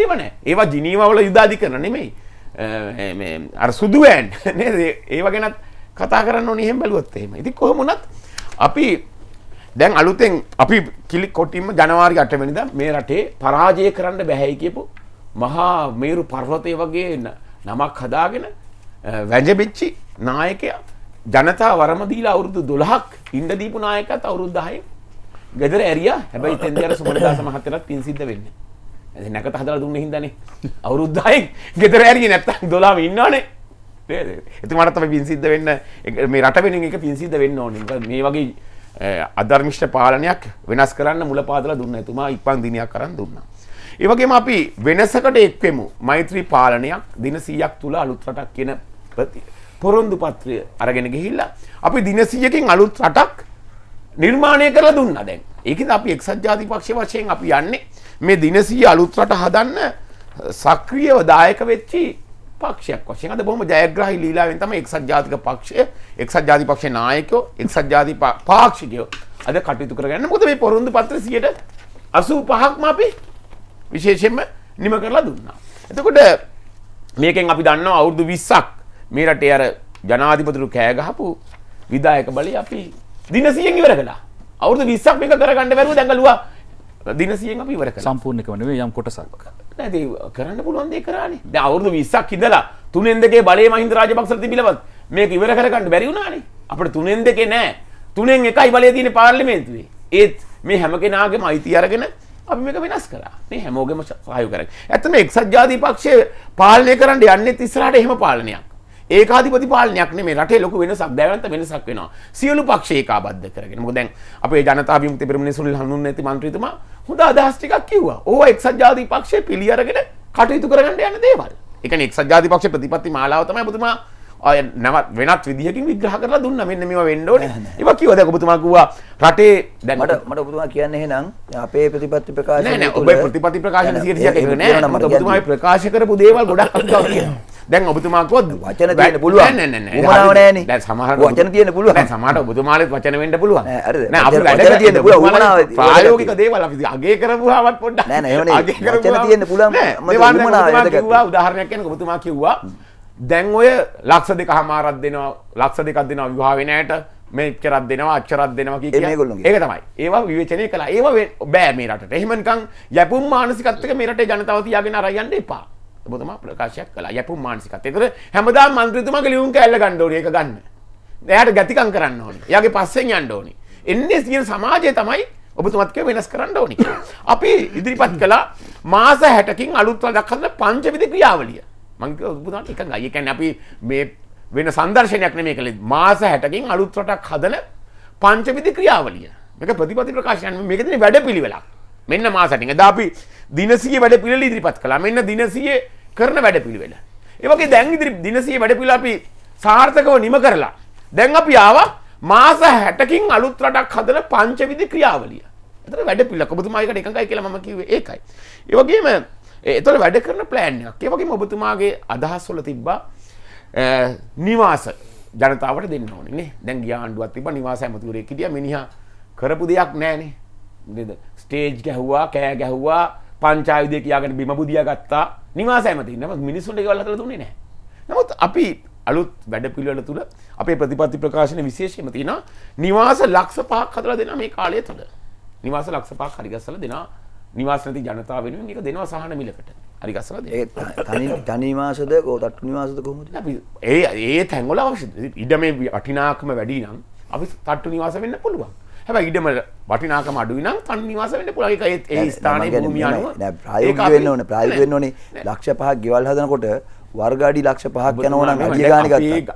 ඒව නෑ ඒවා ජිනීවා වල යුද අධිකරණ නෙමෙයි අර සුදුවෑන් *laughs* ඒ වගෙනත් කතා කරන්න නිහෙම් බැලුවොත් එහෙම ඉති කොහොමුණත් අපි දැන් අලුතෙන් අපි කිලි කොටින්ම ජනවාරි අටවැනිද මේ රටේ පරාජය කරන්න බැහැයි කියපු මහා මේරු පර්වතය වගේ නමක් හදාගෙන වැජබෙච්චි නායකයා ජනතා වරමදීලා අවුරුදු දොළහක් ඉන්ඩ දීපු නායකත් අවුරුද්දාහය ගෙදර ඇරියා හැබැයි තෙන්දර සුමනදා සමහතරත් පින් සිද්ධ වෙන්නේ නැකත හදල දුන්න හිදනේ අවුරුද්ධයෙන් ගෙතර ඇරි නැත්තක් දොලාම ඉන්නනේ එති මටතම පින්සිද්ධ වෙන්න මේ රටවෙෙන එක පින්සිද්ධ වෙන්න ඕන මේ වගේ අධර්මිෂ්ට පාලනයක් වෙනස් කරන්න මුල පාදල දුන්න ඇතුමා ඉක්පන් දිනයක් කරන්න දුන්න. ඒවගේම අපි වෙනසකට එක්වෙමු මෛත්‍රී පාලනයක් දින සීයක් තුළ අලුත්රටක් කියන පොරොන්දු පත්‍රය අරගෙන ගිහිල්ලා අපි දිනසීයකින් අලුත් රටක් නිර්මාණය කරලා දුන්න දැන් ඒකද අපි එක්සත් ජාති පක්ෂ වශයෙන් අපි යන්නේ මේ දිනසී අලුත් රට හදන්න සක්‍රියව දායක වෙච්චි පක්ෂයක් වශයෙන් අද බොහොම ජයග්‍රාහී ලීලාවෙන් තමයි එක්සත් ජාතික පක්ෂය එක්සත් ජාතික පක්ෂයේ නායකයෝ එක්සත් ජාතික පාක්ෂිකයෝ අද කටයුතු කරගන්න මොකද මේ පොරොන්දු පත්‍ර 85%ක්ම අපි විශේෂයෙන්ම නිම කරලා දුන්නා. එතකොට මේකෙන් අපි දන්නවා අවුරුදු 20ක් මේ රටේ අර ජනාධිපතිතුරු කෑ ගහපු විධායක බලය අපි දින 100න් ඉවර කළා. අවුරුදු 20ක් මේක කරගන්න බැරුව දැන් ගලුවා දිනසියෙන් අපි වරක සම්පූර්ණකම නෙවෙයි යම් කොටසක් නැති කරන්න පුළුවන් දේ කරානේ දැන් අවුරුදු 20ක් ඉඳලා තුනෙන් දෙකේ බලය මහින්ද රාජපක්ෂට තිබිලවත් මේක ඉවර කරගන්න බැරි වුණානේ අපිට තුනෙන් දෙකේ නෑ තුනෙන් එකයි බලය තියෙන්නේ පාර්ලිමේන්තුවේ ඒත් මේ හැම කෙනාගේම අයිති අරගෙන අපි මේක වෙනස් කරා. මේ හැමෝගෙම සහයෝගය කරගන්න. ඇත්තම එක්සත් ජාතික පක්ෂය පාලනය කරන්න යන්නේ ඉස්සරහට එහෙම පාලනයක්. ඒකාධිපති පාලනයක් නෙමේ රටේ ලොකු වෙනසක් දැවන්ත වෙනසක් වෙනවා සියලු පක්ෂ ඒකාබද්ධ කරගෙන මොකද දැන් අපේ ජනතා විමුක්ති පෙරමුණේ සුනිල් හඳුන්නේති මන්ත්‍රීතුමා හොඳ අදහස් ටිකක් කිව්වා ඕවා එක්සත් ජාතික පක්ෂයේ පිළිඅරගෙන කටයුතු කරගන්න යන දේවල් ඒ කියන්නේ එක්සත් ජාතික පක්ෂයේ ප්‍රතිපත්ති මාලාව තමයි ඔබතුමා නැවත් වෙනත් විදිහකින් විග්‍රහ කරලා දුන්නා මෙන්න මේවා වෙන්න ඕනේ ඒවා කිව්වා දැන් ඔබතුමා කිව්වා රටේ දැන් මට මට ඔබතුමා කියන්නේ එහෙනම් අපේ ප්‍රතිපත්ති ප්‍රකාශන නෑ නෑ ඔබේ ප්‍රතිපත්ති ප්‍රකාශන 100% එක නෑ ඔබතුමා ප්‍රකාශ කරපු දේවල් ගොඩක් අත්දැකලා දැන් ඔබතුමාකොත් වචන තියන්න පුළුවන් උමනාවනෑන සමහ වචන තියන පුළුව සමට ඔබතුමාලත් වචන වෙන්ට පුළුවන් තියන්න පුල පාලෝකික දේවල අගේ කරපුහාවත් පොඩ්ඩ වචන තියන්න පුළුවන් උදාහරණයක්ෙන් ඔබතුමා කිව්වා දැන් ඔය ලක්ෂ දෙක හමාරත් දෙනවා ලක්ෂ දෙකක් දෙනවා විවාාවෙනයට මේ කරත් දෙනවා අච්චරත් දෙනවා ගොල්ල ඒ තමයි ඒවා විවචනය කලා ඒ බෑ මේරට එහෙමකං යැපුම් මානසිකත්ක මේරට ජනතාවතියාගෙන අරයන්න එපා ඔබතුමා ප්‍රකාශයක් කළා යැපුම් මානසිකත්. ඒතර හැමදාම മന്ത്രിතුමාගේ ලියුම් කැල්ල ගන්න ඕනේ ඒක ගන්න. එයාට ගතිකම් කරන්න ඕනේ. එයාගේ පස්සෙන් යන්න ඕනේ. එන්නේ කියන සමාජය තමයි ඔබතුමත්ක වෙනස් කරන්න ඕනි අපි ඉදිරිපත් කළා මාස හැටකින් අලුත්වල් දක්කන්න පංචවිධ ක්‍රියාවලිය මංක ඔබතුමාට එක ගයකැන් අපි මේ වෙන සදර්ශනයක් නෙමේ කළේ මාස හැටකින් අලුත්වටක් හදන පංචවිධ ක්‍රියාවලිය මේක ප්‍රතිපති ප්‍රකාශයන් මේකදන වැඩ පිළිවෙලා මෙන්න මාසටින් ද අපි දිනසිය වැඩ පිළිල ඉදිරිපත් කළා මෙන්න දිනසිය කරන වැඩ පිළිවෙල. ඒවගේ දැන් ඉදිරි දිනසිය වැඩ පිළිවෙල අපි සාර්ථකව නිම කරලා දැන් අපි ආවා මාස 60කින් අලුත් රටක් හදන පංචවිධ ක්‍රියාවලිය. එතන වැඩ පිළිවෙල ඔබතුමා එකට එකඟයි කියලා මම කිව්වේ ඒකයි. ඒ වගේම එතකොට වැඩ කරන ප්ලෑන් එකක්. ඒ වගේම ඔබතුමාගේ අදහස් වල තිබ්බා නිවාස ජනතාවට දෙන්න ඕනේ නේ. දැන් ගිය ආණ්ඩුවක් තිබ්බා නිවාස ඇමතිවරයෙක් හිටියා මිනිහා කරපු දෙයක් නැහැ නේ. ස්ටේජ් ගැහුවා කෑ ගැහුවා පංචායුදය කියයාගෙන බිම බුදිය ගත්තා නිවා සෑමතින්න මිනිසුන්ට ගල්ල තුන්නේ නෑ නමුත් අපි අලුත් වැඩ පිළිවල තුළ අපේ ප්‍රතිපත්ති ප්‍රකාශන විශේෂයම තින නිවාස ලක්ෂ පහක් කතලා දෙන මේ කාලය තුළ නිවාස ලක්ෂ පහක් හරිගස්සල දෙෙන නිවාසනති ජනතාව වෙනුවෙන් එක දෙනවා සහන මිලකට හරිගස්සල තනිවාසද ගෝතට්ටු නිවාසද කොමද ඒ ඒ තැංගොල අවශ්‍ය ඉඩ මේ අටිනාකම වැඩි නම් අපි තට්ටු නිවාස වෙන්න පුළුවන් හැබ ඉඩම වටිනාකම අඩුවන තන් නිවාස වන්න පුලක ඒ ස්ථාන ප්‍රයෝගන්න ඕන ප්‍රයෝගෙන් ඕනේ ලක්ෂ පහ ගෙවල් හදනකොට වර්ගඩි ලක්ෂ පහක් යනවන ගානික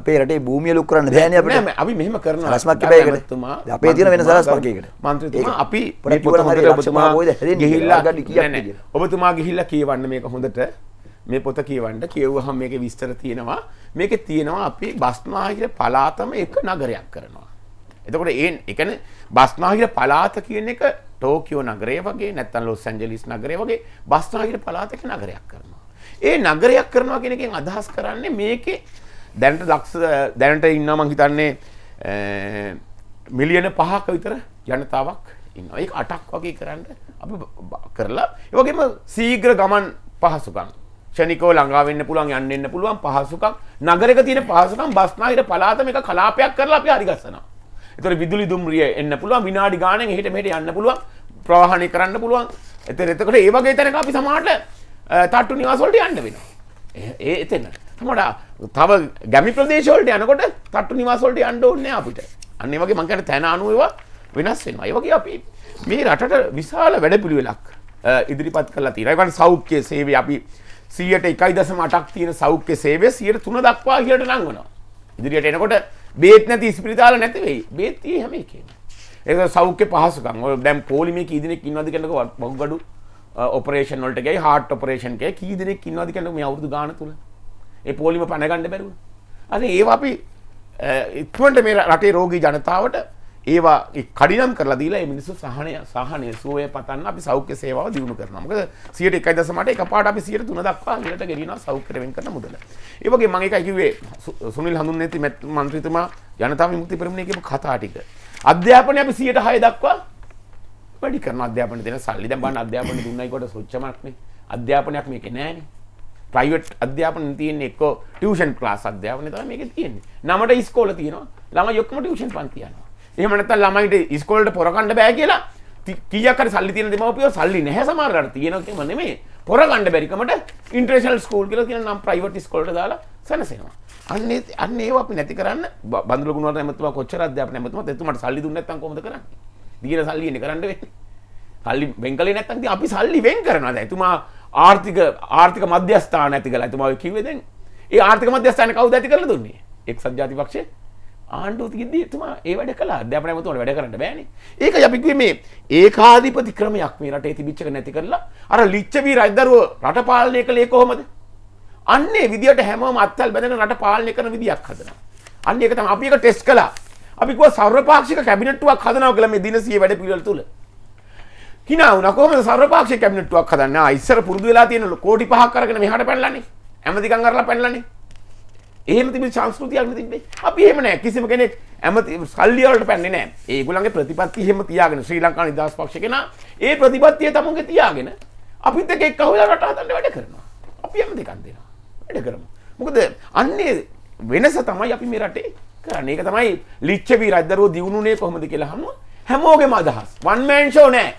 අපේ රටේ භූමිය ලුක් කරන්න දෑන අපි මෙහම කරන රස්මක් පැයකතුමා අපේ තින වෙන සලස්මකකට මන්ත්‍ර අපි ගිහිල්ලා කියන්න ඔබතුමා ගිහිල්ලා කියවන්න මේක හොඳට මේ පොත කියවන්ට කියව්හම් මේක විස්තර තියෙනවා මේක තියෙනවා අපි බස්මාහිර පලාතම එක නගරයක් කරනවා එතකොට ඒ එකන බස්නාහිර පලාත කියන එක ටෝකියෝ නගරය වගේ නැත්තන් ලොස් ඇන්ජලිස් නගරය වගේ බස්නාහිර පලාතක නගරයක් කරනවා. ඒ නගරයක් කරනවා කෙනකින් අදහස් කරන්නේ මේකේ දැනට දක්ෂ දැනට ඉන්න මං හිතන්නේ මිලියන පහක විතර ජනතාවක් ඉන්න ඒ අටක් වගේ කරන්න අපි කරලා ඒවගේම සීග්‍ර ගමන් පහසුකම් ෂනිකෝ ළඟාවෙන්න පුළුවන් යන්න එන්න පුළුවන් පහසුකම් නගරක තියෙන පහසුකම් බස්නාහිර පලාතම එක කලාපයක් කරලා අපි හරිගස්සනවා එතොර විදුලි දුම්රිය එන්න පුළුවන් විනාඩි ගානෙන් එහෙට මෙහෙට යන්න පුළුවන් ප්‍රවාහණය කරන්න පුළුවන් එතන එතකොට ඒ වගේ තැනක අපි සමහරට තට්ටු නිවාස වලට යන්න වෙනවා ඒ එතන තමයි තව ගැමි ප්‍රදේශ වලට යනකොට තට්ටු නිවාස වලට යන්න ඕනේ අපිට අන්න ඒ වගේ මං කියන්නේ තැන අනුව ඒවා වෙනස් වෙනවා ඒ වගේ අපි මේ රටට විශාල වැඩපිළිවෙලක් ඉදිරිපත් කරලා තියෙනවා ඒකට සෞඛ්‍ය සේවය අපි 100ට 1.8ක් තියෙන සෞඛ්‍ය සේවය 103 දක්වා ඉහළට ලං වෙනවා ඉදිරියට එනකොට බේත් නැති ස්පිරිතාල නැති වෙයි. බේත් තියෙයි හැම එකේම. ඒක සෞඛ්‍ය පහසුකම්. ඔය දැන් පොලි මේ කී දෙනෙක් ඉන්නවද කියනකොට බොග්ගඩු ඔපරේෂන් වලට ගියයි හાર્ට් ඔපරේෂන් එකේ කී දෙනෙක් ඉන්නවද කියනකොට මේ අවුරුදු ගාන තුල. ඒ පොලිම පැන ගන්න බැරුව. අනේ ඒව අපි ඉක්මනට මේ රටේ රෝගී ජනතාවට ඒවා කඩිනම් කරලා දීලා ඒ මිනිස්සු සහනය සහනය සුවය පතන්න අපි සෞඛ්‍ය සේවාව දියුණු කරනවා. මොකද 101.8 එකපාරට අපි 3 දක්වා ඉහළට ගෙනියනවා සෞඛ්‍යයට වෙන් කරන මුදල. ඒ වගේ මම එකයි කිව්වේ සුනිල් හඳුන්නේති මන්ත්‍රීතුමා ජනතා විමුක්ති පෙරමුණේ කියපු කතා ටික. අධ්‍යාපනය අපි 106 දක්වා වැඩි කරන අධ්‍යාපන දෙන සල්ලි දැන් බලන්න අධ්‍යාපන දුන්නයි කොට සොච්චමක්නේ අධ්‍යාපනයක් මේකේ නැහැනේ ප්‍රයිවට් අධ්‍යාපන තියෙන්නේ එක්ක ටියුෂන් ක්ලාස් අධ්‍යාපනය තමයි මේකේ තියෙන්නේ නමට ඉස්කෝල තියෙනවා ළමයි ඔක්කොම ටියුෂන් පන්ති යනවා එහමනත ළමයිට ඉස්කොල්ට පොරකණ්ඩ බෑ කියලා කියකට සල්ලි තියන දෙමපියෝ සල්ලි නැහැ සමාරට තියෙනකම නෙමේ පොරගණ්ඩ බැරිකමට ඉන්ට්‍රේශල් ස්කෝල් කියල කියන නම් ප්‍රයිවට ස්කොල්ට දාලා සැනසෙනවා අන්න අන්න ඒ අපි නැති කරන්න බඳලගුණ නැමතුව කොච්චරදයක් නැමතුම එතුමට සල්ලි දුන්න නැත්තම් කොමද කරන්නේ දීන සල්ලි එන්නේ කරන්න වෙන්නේ සල්ලි වෙන් කළේ නැත්තම් ඉතින් අපි සල්ලි වෙන් කරනවාද එතුමා ආර්ථික ආර්ථික මධ්‍යස්ථාන ඇති කළා එතුමා කිව්වේ දැන් ඒ ආර්ථික මධ්‍යස්ථාන කවුද ඇති කරලා දුන්නේ එක්සත් ජාතිපක්ෂය ආණ්ඩුවතිගෙදී එතුමා ඒ වැඩ කලා දැපන මතුවට වැඩ කරන්න බෑන ඒක යපික්ව මේ ඒකාධිපති ක්‍රමයක් මේ රට තිබිච්චක නැති කරලා අර ලිච්චවී රයිදරුව රට පාලනය කළේ කොහොමද අන්නේ විදිට හැම අත්තල් බැඳන රට පාලනය කරන විදික් හදන අන්න එක තම අපි එක ටෙස් කලා අපික සර්පාක්ෂික කැබිනට්ටුවක් හදනාව කළ මේ දිනසිය වැඩ පිළල් තුළ හිනාවන කොහම සර්පාක්ෂ කැබිනට්ටුවක් හදන්න ඉස්සර පුරදු වෙලා තියෙන කෝටි පහක් කරගෙන මෙහට පැල්ලන්නේ ඇමතිකං කරලා පැල්ලන්නේ එහෙම තිබි සංස්කෘතියක් තිබේ අපි එහෙම නෑ කිසිම කෙනෙක් ඇමති සල්ලියවලට පැන්නේ නෑ ඒගොල්ලන්ගේ ප්‍රතිපත්ති එහෙම තියාගෙන ශ්‍රී ලංකා නිදහස් පක්ෂ කෙනා ඒ ප්‍රතිපත්තිය තමුන්ගේ තියාගෙන අපිත් එක්ක එක්ක හොයලා රට හදන්න වැඩ කරනවා අපි හැම දෙකක් දෙනවා වැඩ කරමු මොකද අන්නේ වෙනස තමයි අපි මේ රටේ කරන්නේ ඒක තමයි ලිච්ඡවි රජදරුවෝ දිනුනේ කොහොමද කියලා හම හැමෝගෙම අදහස් වන් මෑන් ෂෝ නෑ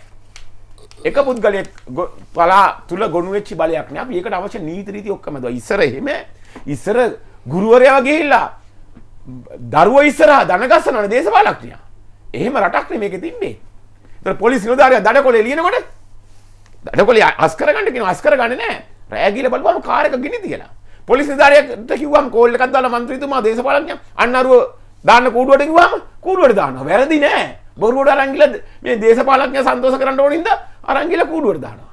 එක පුද්ගලයෙක් පලා තුල ගොනු වෙච්ච බලයක් නෑ අපි ඒකට අවශ්‍ය නීති රීති ඔක්කොම දුවා ඉස්සර එහෙම ඉස්සර ගුරුවරයව ගිහිල්ලා දරුව ඉස්සරහා දනගස්සනවනේ දේශපාලනඥයා. එහෙම රටක් නේ මේකේ තින්නේ. ඒතර පොලිස් නිලධාරියා දඩකොලේ ලියනකොට දඩකොලේ අස් කරගන්න කියනවා අස් කරගන්නේ නැහැ. රෑ ගිහලා බලපුවම කාර් එක ගිනි තියලා. පොලිස් නිලධාරියාට කිව්වම කෝල් එකක් දාලා മന്ത്രിතුමා දේශපාලනඥයා අන්න අරුව දාන්න කූඩුවට කිව්වම කූඩුවට දානවා. වැරදි නෑ. බොරුවට අරන් ගිහලා මේ දේශපාලනඥයා සන්තෝෂ කරන්න ඕනින්ද අරන් ගිහලා කූඩුවට දානවා.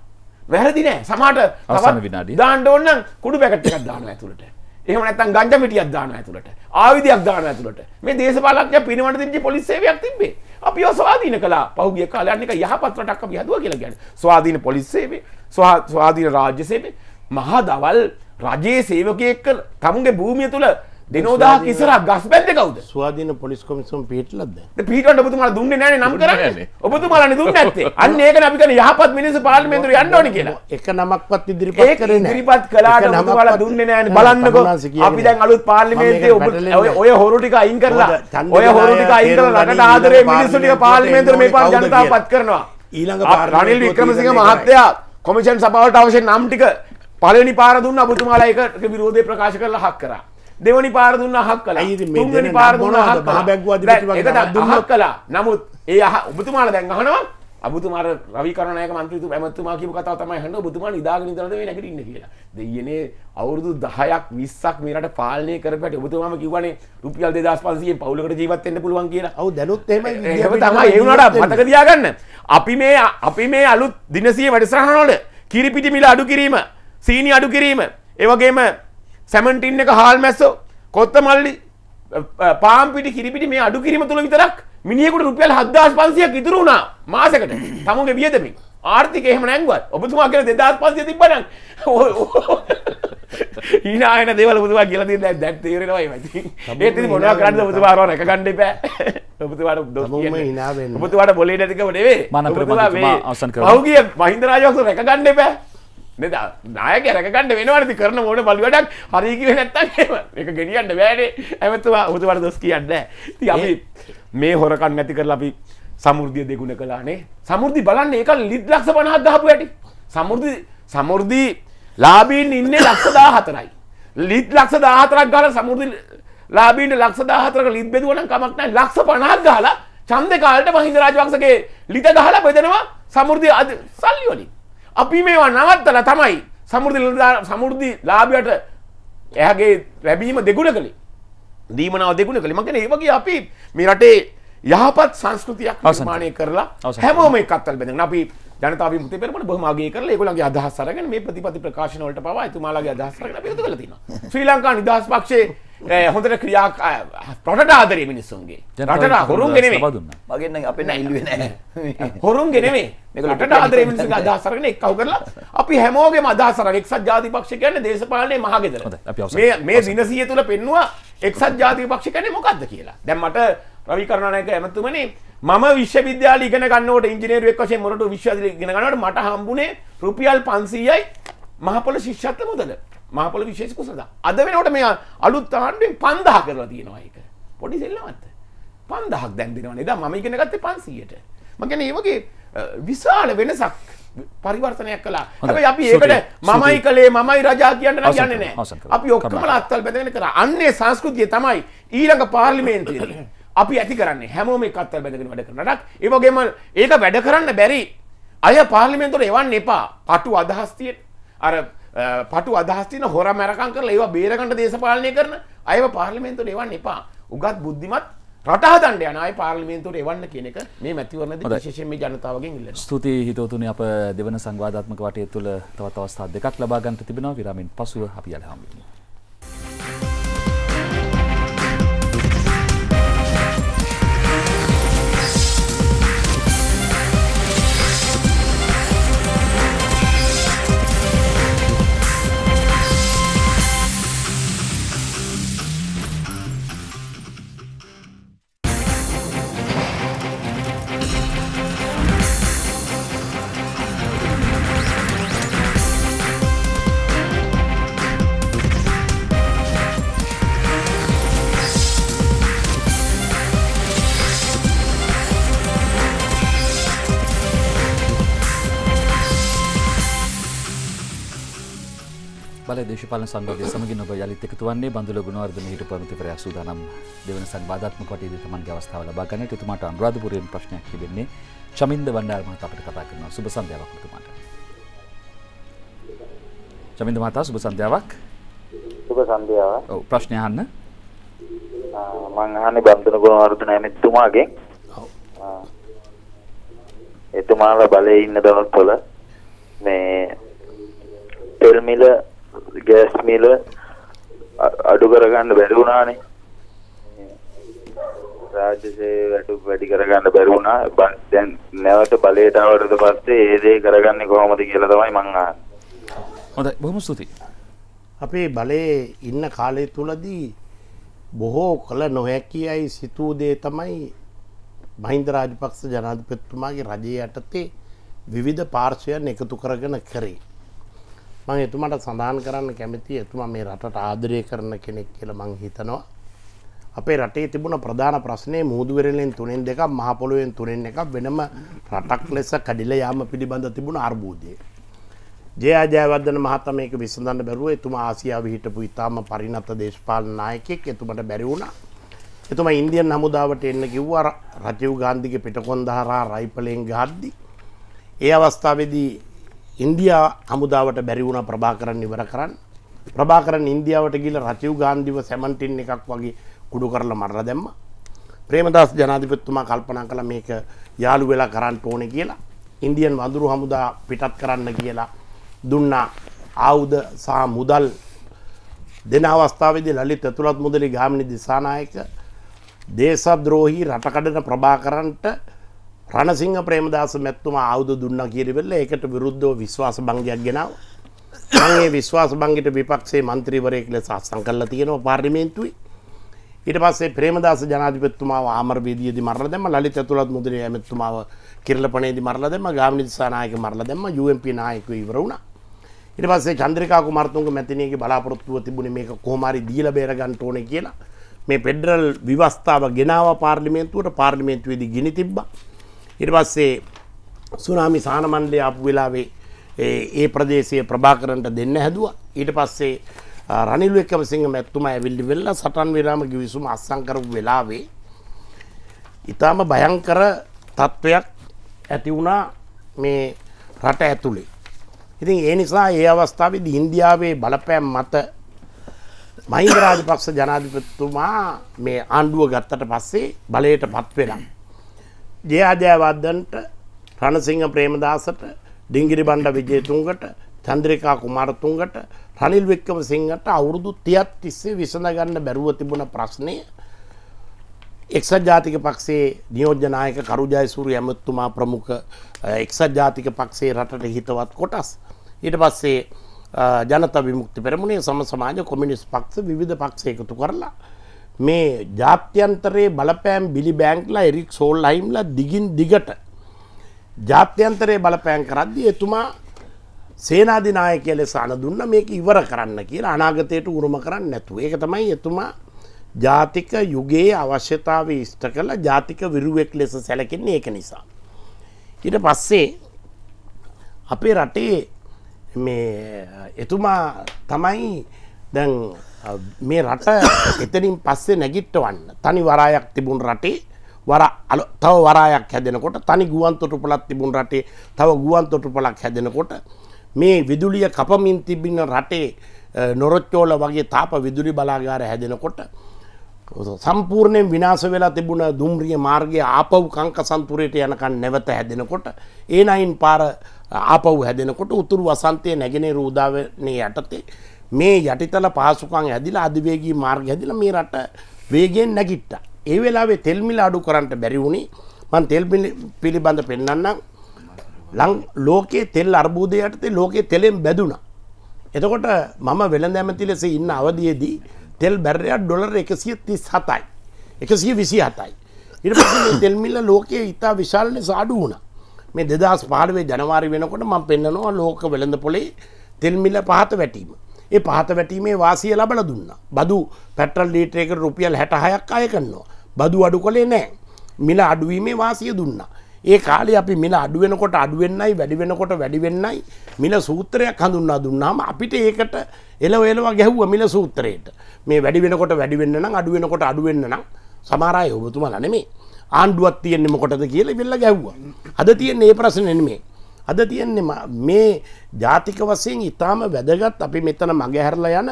වැරදි නෑ. සමහරට තවත් දාන්න ඕන නම් කුඩු පැකට් එකක් දානවා ඇතුළට. එහෙම නැත්නම් ගංජා පිටියක් දානවා ඇතුළට. ආයුධයක් දානවා ඇතුළට. මේ දේශපාලඥ පිනවට දිනච්ච පොලිස් සේවයක් තිබ්බේ. අපි ඔය ස්වාධීන කළා. පහුගිය කාලේ අන්න එක යහපත් රටක් අපි හදුවා කියලා කියන්නේ. ස්වාධීන පොලිස් සේවය, ස්වාධීන රාජ්‍ය සේවය, මහා දවල් රජයේ සේවකයෙක් කර තමුන්ගේ භූමිය තුල දිනෝදා කිසර ගස් බැද්ද කවුද ස්වාධීන පොලිස් කොමිසම පිටලද පිටට ඔබතුමාලා දුන්නේ නැහැ නම් කරන්නේ ඔබතුමාලානේ දුන්නේ නැත්තේ අන්න ඒකනේ අපි කියන්නේ යහපත් මිනිස්සු පාර්ලිමේන්තුවට යන්න ඕනේ කියලා එක නමක්වත් ඉදිරිපත් කරේ නැහැ ඉදිරිපත් කළාට ඔබතුමාලා දුන්නේ නැහැනේ බලන්නකෝ අපි දැන් අලුත් පාර්ලිමේන්තුවේ ඔය ඔය හොරු ටික අයින් කරලා ඔය හොරු ටික අයින් කරලා රටට ආදරේ මිනිස්සු ටික පාර්ලිමේන්තුවේ මේ පාර ජනතාවපත් කරනවා ඊළඟ රනිල් වික්‍රමසිංහ මහත්තයා කොමිෂන් සභාවට අවශ්‍ය නම් ටික පළවෙනි පාර දුන්න ඔබතුමාලා ඒක විරෝධය ප්‍රකාශ කරලා හක් කරා දෙවනි පාරදුන්න අහක් කලා තුන්ගනි පාරදුන්න හ බැක්වද දහක් කලා නමුත් ඒ අහ උබතුමාල දැන් අහනවා අබතුමාර රවිකරණය මන්තු ඇමතුමා කිය කතා තමයි හන්න බතුමා නිදාගන තරද නැට ඉන්න කියලා දෙයනේ අවුරුදු දහයක් විස්සක් මේට පාලනය කරට ඔබතුමාම කිවන රුපියල් දෙදස් පන්සිය පවුලකට ජීවත්තෙන්න්න පුළුවන් කියලා අව දැනුත් තමයි ඒනට මතක දයාගන්න අපි මේ අපි මේ අලුත් දිනසිය වැඩසරහනොට කිරිපිටි මිල අඩු කිරීම සීනි අඩු කිරීම ඒවගේම සැමන්ටින් එක හාල් මැස්සෝ කොත්ත මල්ලි පාම්පිටි කිරිපිටි මේ අඩු කිරීම තුළ විතරක් මිනිියකුට රුපියල් හදදාස් පන්සියක් ඉතුරු වුණා මාසකට තමුගේ වියදමින් ආර්ථික එහෙම නැංගුවත් ඔබතුමා කියන දෙදස් පන්සිය තිබ්බනම් ඊනාගෙන දේවල් ඔබතුමා කියලා දෙන්න දැන් තේරෙනවා ඉතින් ඒත් ඉතින් මොනවා කරන්නද ඔබතුමා රව රැක ගන්න එපා ඔබතුමාට දොස් කියන්නේ ඔබතුමාට බොලේ නැතිකම නෙවෙයි මම ඔබතුමා මේ පහුගිය මහින්ද රාජපක්ෂ රැක ගන්න එපා නේද නායක රැකගන්න වෙනවද කරන මොන බලු වැඩක් හරි කිව්වේ නැත්තම් ඒක ගෙනියන්න බෑනේ ඇමතුමා ඔබතුමාට දොස් කියන්න නැහැ ඉතින් අපි මේ හොරකම් නැති කරලා අපි සමෘද්ධිය දෙගුණ කළානේ සමෘද්ධි බලන්න ඒක ලිත් ලක්ෂ 50000 දාපු යටි සමෘද්ධි සමෘද්ධි ලාභීන් ඉන්නේ ලක්ෂ 14යි ලිත් ලක්ෂ 14ක් ගහලා සමෘද්ධි ලාබීන්ට ලක්ෂ 14ක ලිත් බෙදුවනම් කමක් නැහැ ලක්ෂ 50ක් ගහලා ඡන්දේ කාලේට මහින්ද රාජපක්ෂගේ ලිත ගහලා බෙදෙනවා සමෘද්ධි සල්ලි වලින් අපි මේවා නවත්තල තමයි සමුෘදි සමුෘද්ධි ලාභයට එහගේ ලැබීම දෙගුණ කළේ දීමනාව දෙගුණ කළේ මකන ඒ වගේ අපි මේ රටේ යහපත් සංස්කෘතියක් නිර්මාණය කරලා හැමෝම එකත්තල් බැඳගෙන අපි ජනතාව මුත පෙරමට බොහමගේ කරලා ඒගොල්ලන්ගේ අදහස් අරගෙන මේ ප්‍රතිපත්ති ප්‍රකාශන වලට පවා එතුමාලගේ අදහස් අරගෙන අපි එකතු කරලා තියෙනවා *laughs* ශ්‍රී ලංකා නිදහස් පක්ෂයේ හොඳට ක්‍රියා රටට ආදරේ මිනිස්සුන්ගේ රටට හොරුන්ගේ නෙමෙයි මගෙන් නම් අපේ නම් ඉල්ලුවේ නැහැ හොරුන්ගේ නෙමෙයි මේක රටට ආදරේ මිනිස්සුන්ගේ අදහස් අරගෙන එක්කව කරලා අපි හැමෝගේම අදහස් අරගෙන එක්සත් ජාතික පක්ෂ කියන්නේ දේශපාලනයේ මහගෙදර මේ මේ දිනසිය තුල පෙන්නවා එක්සත් ජාතික පක්ෂ කියන්නේ මොකද්ද කියලා දැන් මට රවි කරුණානායක එමතුමනේ මම විශ්වවිද්‍යාල ඉගෙන ගන්නකොට ඉංජිනේරුවෙක් වශයෙන් මොරටු විශ්වවිද්‍යාලය ඉගෙන ගන්නකොට මට හම්බුනේ රුපියල් 500යි මහපොළ ශිෂ්‍යත්ව මුදල මහපොල විශේෂ කුසඳ අද වෙනකොට මේ අලුත් ආණ්ඩුවෙන් පන්දහ කරලා තියෙනවා ඒක පොඩි සෙල්ලමත් පන්දහක් දැන් දෙනවා නේද මම ඉගෙන ගත්තේ 500ට මම කියන්නේ මේ වගේ විශාල වෙනසක් පරිවර්තනයක් කලා හැබැයි අපි ඒකට මමයි කලේ මමයි රජා කියන්න නම් යන්නේ නැහැ. අපි ඔක්කොම අත්වල බැඳගෙන කරා. අන්නේ සංස්කෘතිය තමයි ඊළඟ පාර්ලිමේන්තුවේදී අපි ඇති කරන්නේ. හැමෝම එක්ක අත්වල බැඳගෙන වැඩ කරන රටක්. ඒ වගේම ඒක වැඩ කරන්න බැරි අය පාර්ලිමේන්තුවට එවන්න එපා. පටු අදහස් තියෙන. අර පටු අදහස්තින හොර මැරකං කරල ඒවා බේරකට දේශපාලනය කරන අය පාර්ලිමෙන්තුට එවන්න එපා උගත් බුද්ධිමත් රටහතන්ට යනයි පාර්ලිමේන්තුට එවන්න කෙනෙක මේ මැතිවරණ ශේෂම ජනතාවගෙන් ඉල්ල ස්තුති හිතෝතුනි අප දෙවන සංවාධත්මක වටය තුළ තවත් අවස්ථා දෙකක් ලබාගන්ට තිබෙනවා විරමින් පසුව අපි අල්හාමිනි. පල දේශපාලන සංගෝධය සමගින් ඔබ යළිත් එකතු වන්නේ බඳුල ගුණවර්ධන හිටපු ප්‍රමුඛවරයා සූදානම් දෙවන සංවාදාත්මක කටයුතු තමන්ගේ අවස්ථාව ලබා ගන්නට එතුමාට අනුරාධපුරයෙන් ප්‍රශ්නයක් තිබෙන්නේ චමින්ද බණ්ඩාර මහතා අපිට කතා කරනවා සුබ සන්ධ්‍යාවක් ඔබතුමාට චමින්ද මහතා සුබ සන්ධ්‍යාවක් සුබ සන්ධ්‍යාවක් ඔව් ප්‍රශ්නය අහන්න මං අහන්නේ බඳුල ගුණවර්ධන ඇමතිතුමාගෙන් ඔව් එතුමාලා බලේ ඉන්න දවස්වල මේ තෙල් මිල ගෑස් මිල අඩු කරගන්න බැරි වුණානේ රාජ්‍ය සේවයට වැඩි කරගන්න බැරි වුණා දැන් නැවත බලයට ආවට පස්සේ ඒ දේ කරගන්නේ කොහොමද කියලා තමයි මං අහන්නේ හොඳයි බොහොම ස්තුතියි අපේ බලේ ඉන්න කාලය තුලදී බොහෝ කළ නොහැකියයි සිතූ දේ තමයි මහින්ද රාජපක්ෂ ජනාධිපතිතුමාගේ රජයේ යටතේ විවිධ පාර්ශවයන් එකතු කරගෙන කරේ මං එතුමට සඳහන් කරන්න කැමති එතුමා මේ රටට ආදරය කරන කෙනෙක් කියලා මං හිතනවා අපේ රටේ තිබුණ ප්‍රධාන ප්‍රශ්නය මුහදුවරලෙන් තුනෙන් දෙක මහපොළුවෙන් තුනෙන් එක වෙනම රටක් ලෙස කඩිල යාම පිළිබඳ තිබුණ අර්බූදය. ජයජයවදන මහත මේක විසඳන්න බැරුව එතුමා ආසියාව හිටපු ඉතාම පරිනත දේශපාල නායකෙක් එතුමට බැරිවුණා එතුම ඉන්දියන් හමුදාවට එන්න කිව්වා රජව් ගාන්ධික පිටකොන්දහරා රයිපලයෙන් ගාද්දි ඒ අවස්ථාවේදී ඉන්දියා හමුදාවට බැරි වුණ ප්‍රභාකරන් ඉවර කරන්න ප්‍රභාකරන් ඉන්දියාවට ගිල රචිව් ගාන්ධිව සැමන්ටින් එකක් වගේ කුඩු කරලා මරලා දැම්ම ප්‍රේමදාස් ජනාධිපතිතුමා කල්පනා කළ මේක යාළු වෙලා කරන්න ඕනේ කියලා ඉන්දියන් වඳුරු හමුදා පිටත් කරන්න කියලා දුන්නා ආවුද සහ මුදල් දෙන අවස්ථාවේදී ලලිත ඇතුළත් මුදලි ගාමිණී දිසානායක දේශද්‍රෝහි රටකඩන ප්‍රභාකරන්ට රණසිංහ ප්‍රේමදාස මැත්තුමා ආයුධ දුන්නා කියරවෙල්ල ඒකට විරුද්ධව විශ්වාස භංගයක් ගෙනාව. ඒ විශ්වාස භංගිට විපක්ෂේ මන්ත්‍රීවරයෙක් ලෙස අත්සන් කරලා තියෙනවා පාර්ලිමේන්තුවේ. ඊට පස්සේ ප්‍රේමදාස ජනාධිපතිතුමාව ආමරවේදීයේදී මරලා දැම්ම ලලිත ඇතුළත් මුදලි ඇමතිතුමාව කිරලපණේදී මරලා දැම්ම ගාමිණී දිසානායක මරලා දැම්ම UMP නායකයෝ ඉවර වුණා. ඊට පස්සේ චන්ද්‍රිකා කුමාරතුංග මැතිණියගේ බලාපොරොත්තුව තිබුණේ මේක කොහොම හරි දීලා බේර ගන්න ඕනේ කියලා. මේ ෆෙඩරල් ව්‍යවස්ථාව ගෙනාවා පාර්ලිමේන්තුවට පාර්ලිමේන්තුවේදී ගිනි තිබ්බා. ඉට පස්සේ සුනාමි සානමණ්ඩය අපපු වෙලාවේ ඒ ප්‍රදේශය ප්‍රභාකරන්ට දෙන්න හැදුව ඊට පස්සේ රනිල් එක සිංහ මැත්තුම ඇවිල්ලි වෙල්ල සටන් විරාම ගිවිසුම අස්සංකරපු වෙලාවේ ඉතාම භයංකර තත්ත්වයක් ඇති වුණා මේ රට ඇතුළේ ඉතින් ඒ නිසා ඒ අවස්ථාවද ඉන්දියාවේ බලපෑම් මත මහින්ද රාජපක්ෂ ජනාධිපතිතුමා මේ ආණ්ඩුව ගත්තට පස්සේ බලයට පත්වෙනම් ජයජයවර්ධනට රණසිංහ ප්‍රේමදාසට ඩිංගිරි බණ්ඩ විජේතුංගට චන්ද්‍රිකා කුමාරතුංගට රනිල් වික්‍රමසිංහට අවුරුදු 30ක් තිස්සේ විසඳගන්න බැරුව තිබුණ ප්‍රශ්නය එක්සත් ජාතික පක්ෂයේ නියෝජ්‍ය නායක කරු ජයසූරිය ඇමතුමා ප්‍රමුඛ එක්සත් ජාතික පක්ෂයේ රටට හිතවත් කොටස් ඊට පස්සේ ජනතා විමුක්ති පෙරමුණේ සම සමාජ කොමියුනිස්ට් පක්ෂ විවිධ පක්ෂ එකතු කරලා මේ ජාත්‍යන්තරයේ බලපෑම් බිලි බෑන්ක්ලා එරික් සෝල් අයිම්ලා දිගින් දිගට ජාත්‍යන්තරයේ බලපෑන් කරද්දි එතුමා සේනාධනාය කියලෙ සාන දුන්න මේක ඉවර කරන්න කියලා අනාගතයට උරුම කරන්න නැතු ඒක තමයි එතුමා ජාතික යුගයේ අවශ්‍යතාව ඉෂ්ට කළ ජාතික විරුවෙක් ලෙස සැලකෙන්නේ ඒක නිසා. ඉට පස්සේ අපේ රටේ එතුමා තමයි දැන් මේ රට එතනින් පස්සේ නැගිට්ටවන්න තනි වරායක් තිබුන් රටේ වර තව වරායක් හැදෙනකොට තනි ගුවන්තොටු පලත් තිබුන් රටේ තව ගුවන්තොටු පලක් හැදෙනකොට මේ විදුලිය කපමින් තිබින්න රටේ නොරොච්චෝල වගේ තාප විදුලි බලාගාර හැදෙනකොට සම්පූර්ණයෙන් විනාස වෙලා තිබුණ දුම්රිය මාර්ගය ආපව් කංක සන්තුරයට යනකන් නැවත හැදෙනකොට ඒනයින් පාර ආපව් හැදෙනකොට උතුරු වසන්තය නැගෙනේ රූදාවනය යටතේ මේ යටිතල පාසුකං ඇදිලා අධිවේගී මාර්ග ඇදිලා මේ රට වේගෙන් නැගිට්ට. ඒ වෙලාවේ තෙල්මිල අඩු කරන්නට බැරි වුණේ මන් තෙල් පිළිබඳ පෙන්න්නම් ලං ලෝකයේ තෙල් අර්බූදයටතේ ලෝකයේ තෙලෙම් බැදුණා. එතකොට මම වෙළඳ ඇමති ලෙස ඉන්න අවධියදී තෙල් බැරයක් ඩොලර් එකසිය තිස් හතයි. එකසිය විසි හතයි. ඉට පස තෙල්මිල්ල ලෝකයේ ඉතා විශාලය සාඩු වුණ මේ දෙදස් පාලුවේ ජනවාරි වෙනකොට මං පෙන්න්නනවා ලෝක වෙළඳ පොලේ තෙල්මිල පහත වැටීම. ඒ පහත වැටීමේ වාසිය ලබල දුන්නා. බදු පැටල් ලීටරයකට රුපියල් හැටහයක් අය කරනවා. බදු අඩු කළේ නෑ. මිල අඩුවීමේ වාසිය දුන්නා. ඒ කාලේ අපි මිල අඩුවෙනකොට අඩුවෙන්නයි වැඩි වෙනකොට වැඩි වෙන්නයි මිල සූත්‍රයක් හඳුන්වා දුන්නාම අපිට ඒකට එලව එලව ගැහුවා මිල සූත්‍රයට. මේ වැඩි වෙනකොට වැඩි වෙන්න නම් අඩු වෙනකොට අඩු වෙන්න නම් සමහර අය ඔබතුමාලා නෙමෙයි ආණ්ඩුවක් තියෙන්නේ මොකටද කියලා ඉවිල්ලා ගැහුවා. අද තියෙන්නේ මේ ප්‍රශ්නේ නෙමෙයි. අද තියෙන්නේ මේ ජාතික වසයෙන් ඉතාම වැදගත් අපි මෙතන මගහැරලා යන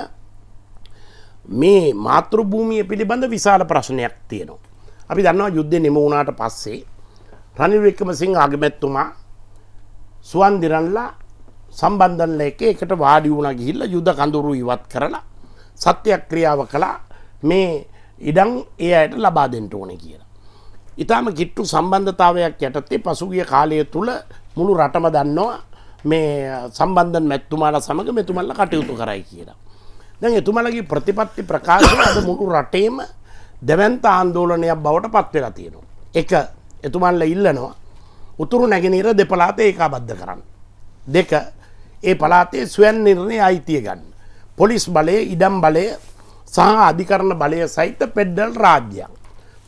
මේ මාතෘභූමිය පිළිබඳ විශාල ප්‍රශ්නයක් තියෙනවා. අපි දන්නවා යුද්ධ නිම වුණාට පස්සේ රනිල් වික්‍රමසිංහ අගමැතිතුමා සුවන්දිරන්ලා සම්බන්ධන්ලා එක එකට වාඩි වුණා ගිහිල්ලා යුද කඳුරු ඉවත් කරලා සත්‍යක්‍රියාව කළා මේ ඉඩම් ඒ අයට ලබා දෙන්න ඕනේ කියලා. ඉතාම කිට්ටු සම්බන්ධතාවයක් යටතේ පසුගිය කාලය තුළ මුළු රටම දන්නවා මේ සම්බන්ධන් මැත්තුමාල සමඟ මෙතුමල්ල කටයුතු කරයි කියලා. දැන් එතුමලගේ ප්‍රතිපත්ති ප්‍රකාශ අද මුළු රටේම දෙවන්ත ආන්දෝලනයක් බවට පත්වෙලා තියෙනවා. එක එතුමල්ල ඉල්ලනවා උතුරු නැගෙනීර දෙපලාත ඒකා බද්ධ කරන්න. දෙක ඒ පලාතේ ස්වයන් නිර්ණය අයිතිය ගන්න. පොලිස් බලය ඉඩම් බලය සහ අධිකරණ බලය සහිත පෙඩ්ඩල් රාජ්‍යයක්.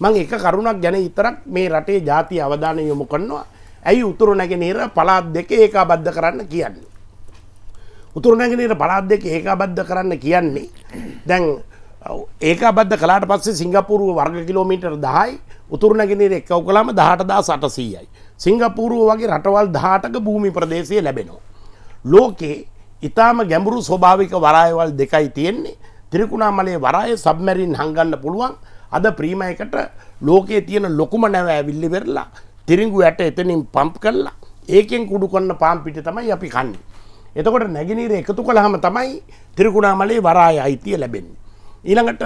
මං එක කරුණක් ගැන ඉතරක් මේ රටේ ජාති අවධානය යොමු කරනවා ඇයි උතුරු නැගෙනහිර පලාත් දෙක ඒකා බද්ධ කරන්න කියන්නේ. උතුරු නැගෙනහිර පලාත් දෙක ඒකා බද්ධ කරන්න කියන්නේ දැන් ඒක බද්ධ කලාට පස්සේ සිංගපූරුව වර්ග කිලෝමීටර් දහයි උතුරු නැගෙනහිර එක්කව කළාම දහට දා සටසීයයි. සිංගපූරුව වගේ රටවල් දහටක භූමි ප්‍රදේශය ලැබෙනවා. ලෝකේ ඉතාම ගැඹුරු ස්වභාවික වරායවල් දෙකයි තියෙන්නේ ත්‍රිකුණාමලේ වරාය සබ්මැරින් හංගන්න පුළුවන් අද ප්‍රීම එකට ලෝකයේ තියෙන ලොකුම නැව ඇවිල්ලි වෙරලා තිරිංගු ඇට එතනින් පම්ප් කරලා ඒකෙන් කුඩු කොන්න පාම්පිට තමයි අපි කන්නේ. එතකොට නැගිනීර එකතු කළහම තමයි තිරිකුණාමලේ වරාය අයිතිය ලැබෙන්නේ. ඊළඟට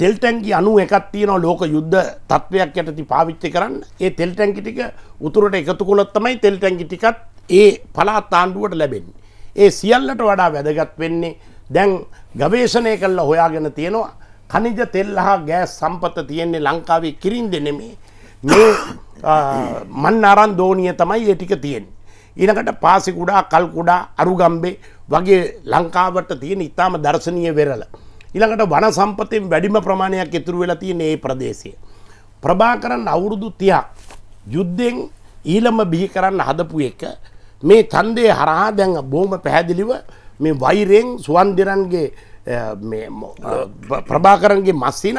තෙල්ටැන්කි අනු එකක් තියෙනවා ලෝක යුද්ධ තත්ත්වයක් යටති පාවිච්චි කරන්න ඒ තෙල්ටැන්කි ටික උතුරට එකතු කොළොත් තමයි තෙල්ටැන්කි ටිකත් ඒ පලාත් ආණ්ඩුවට ලැබෙන්නේ. ඒ සියල්ලට වඩා වැදගත් වෙන්නේ දැන් ගවේෂණය කල්ලා හොයාගෙන තියෙනවා කනිජ තෙල් හා ගෑස් සම්පත තියෙන්නේ ලංකාවේ කිරින් දෙනෙමේ මේ මන් අරන් දෝනිය තමයි ඒ ටික තියෙන්නේ. ඊළඟට පාසිකුඩා කල්කුඩා අරුගම්බේ වගේ ලංකාවට තියෙන ඉතාම දර්ශනීය වෙරළ. ඊළඟට වන සම්පතෙන් වැඩිම ප්‍රමාණයක් ඉතුරු වෙලා තියෙන මේ ප්‍රදේශය. ප්‍රභාකරන් අවුරුදු 30ක් යුද්ධෙන් ඊළම බිහි කරන්න හදපු එක මේ ඡන්දේ හරහා දැන් බොහොම පැහැදිලිව මේ වෛරයෙන් සුවන්දිරන්ගේ ප්‍රභාකරන්ගේ මස්සින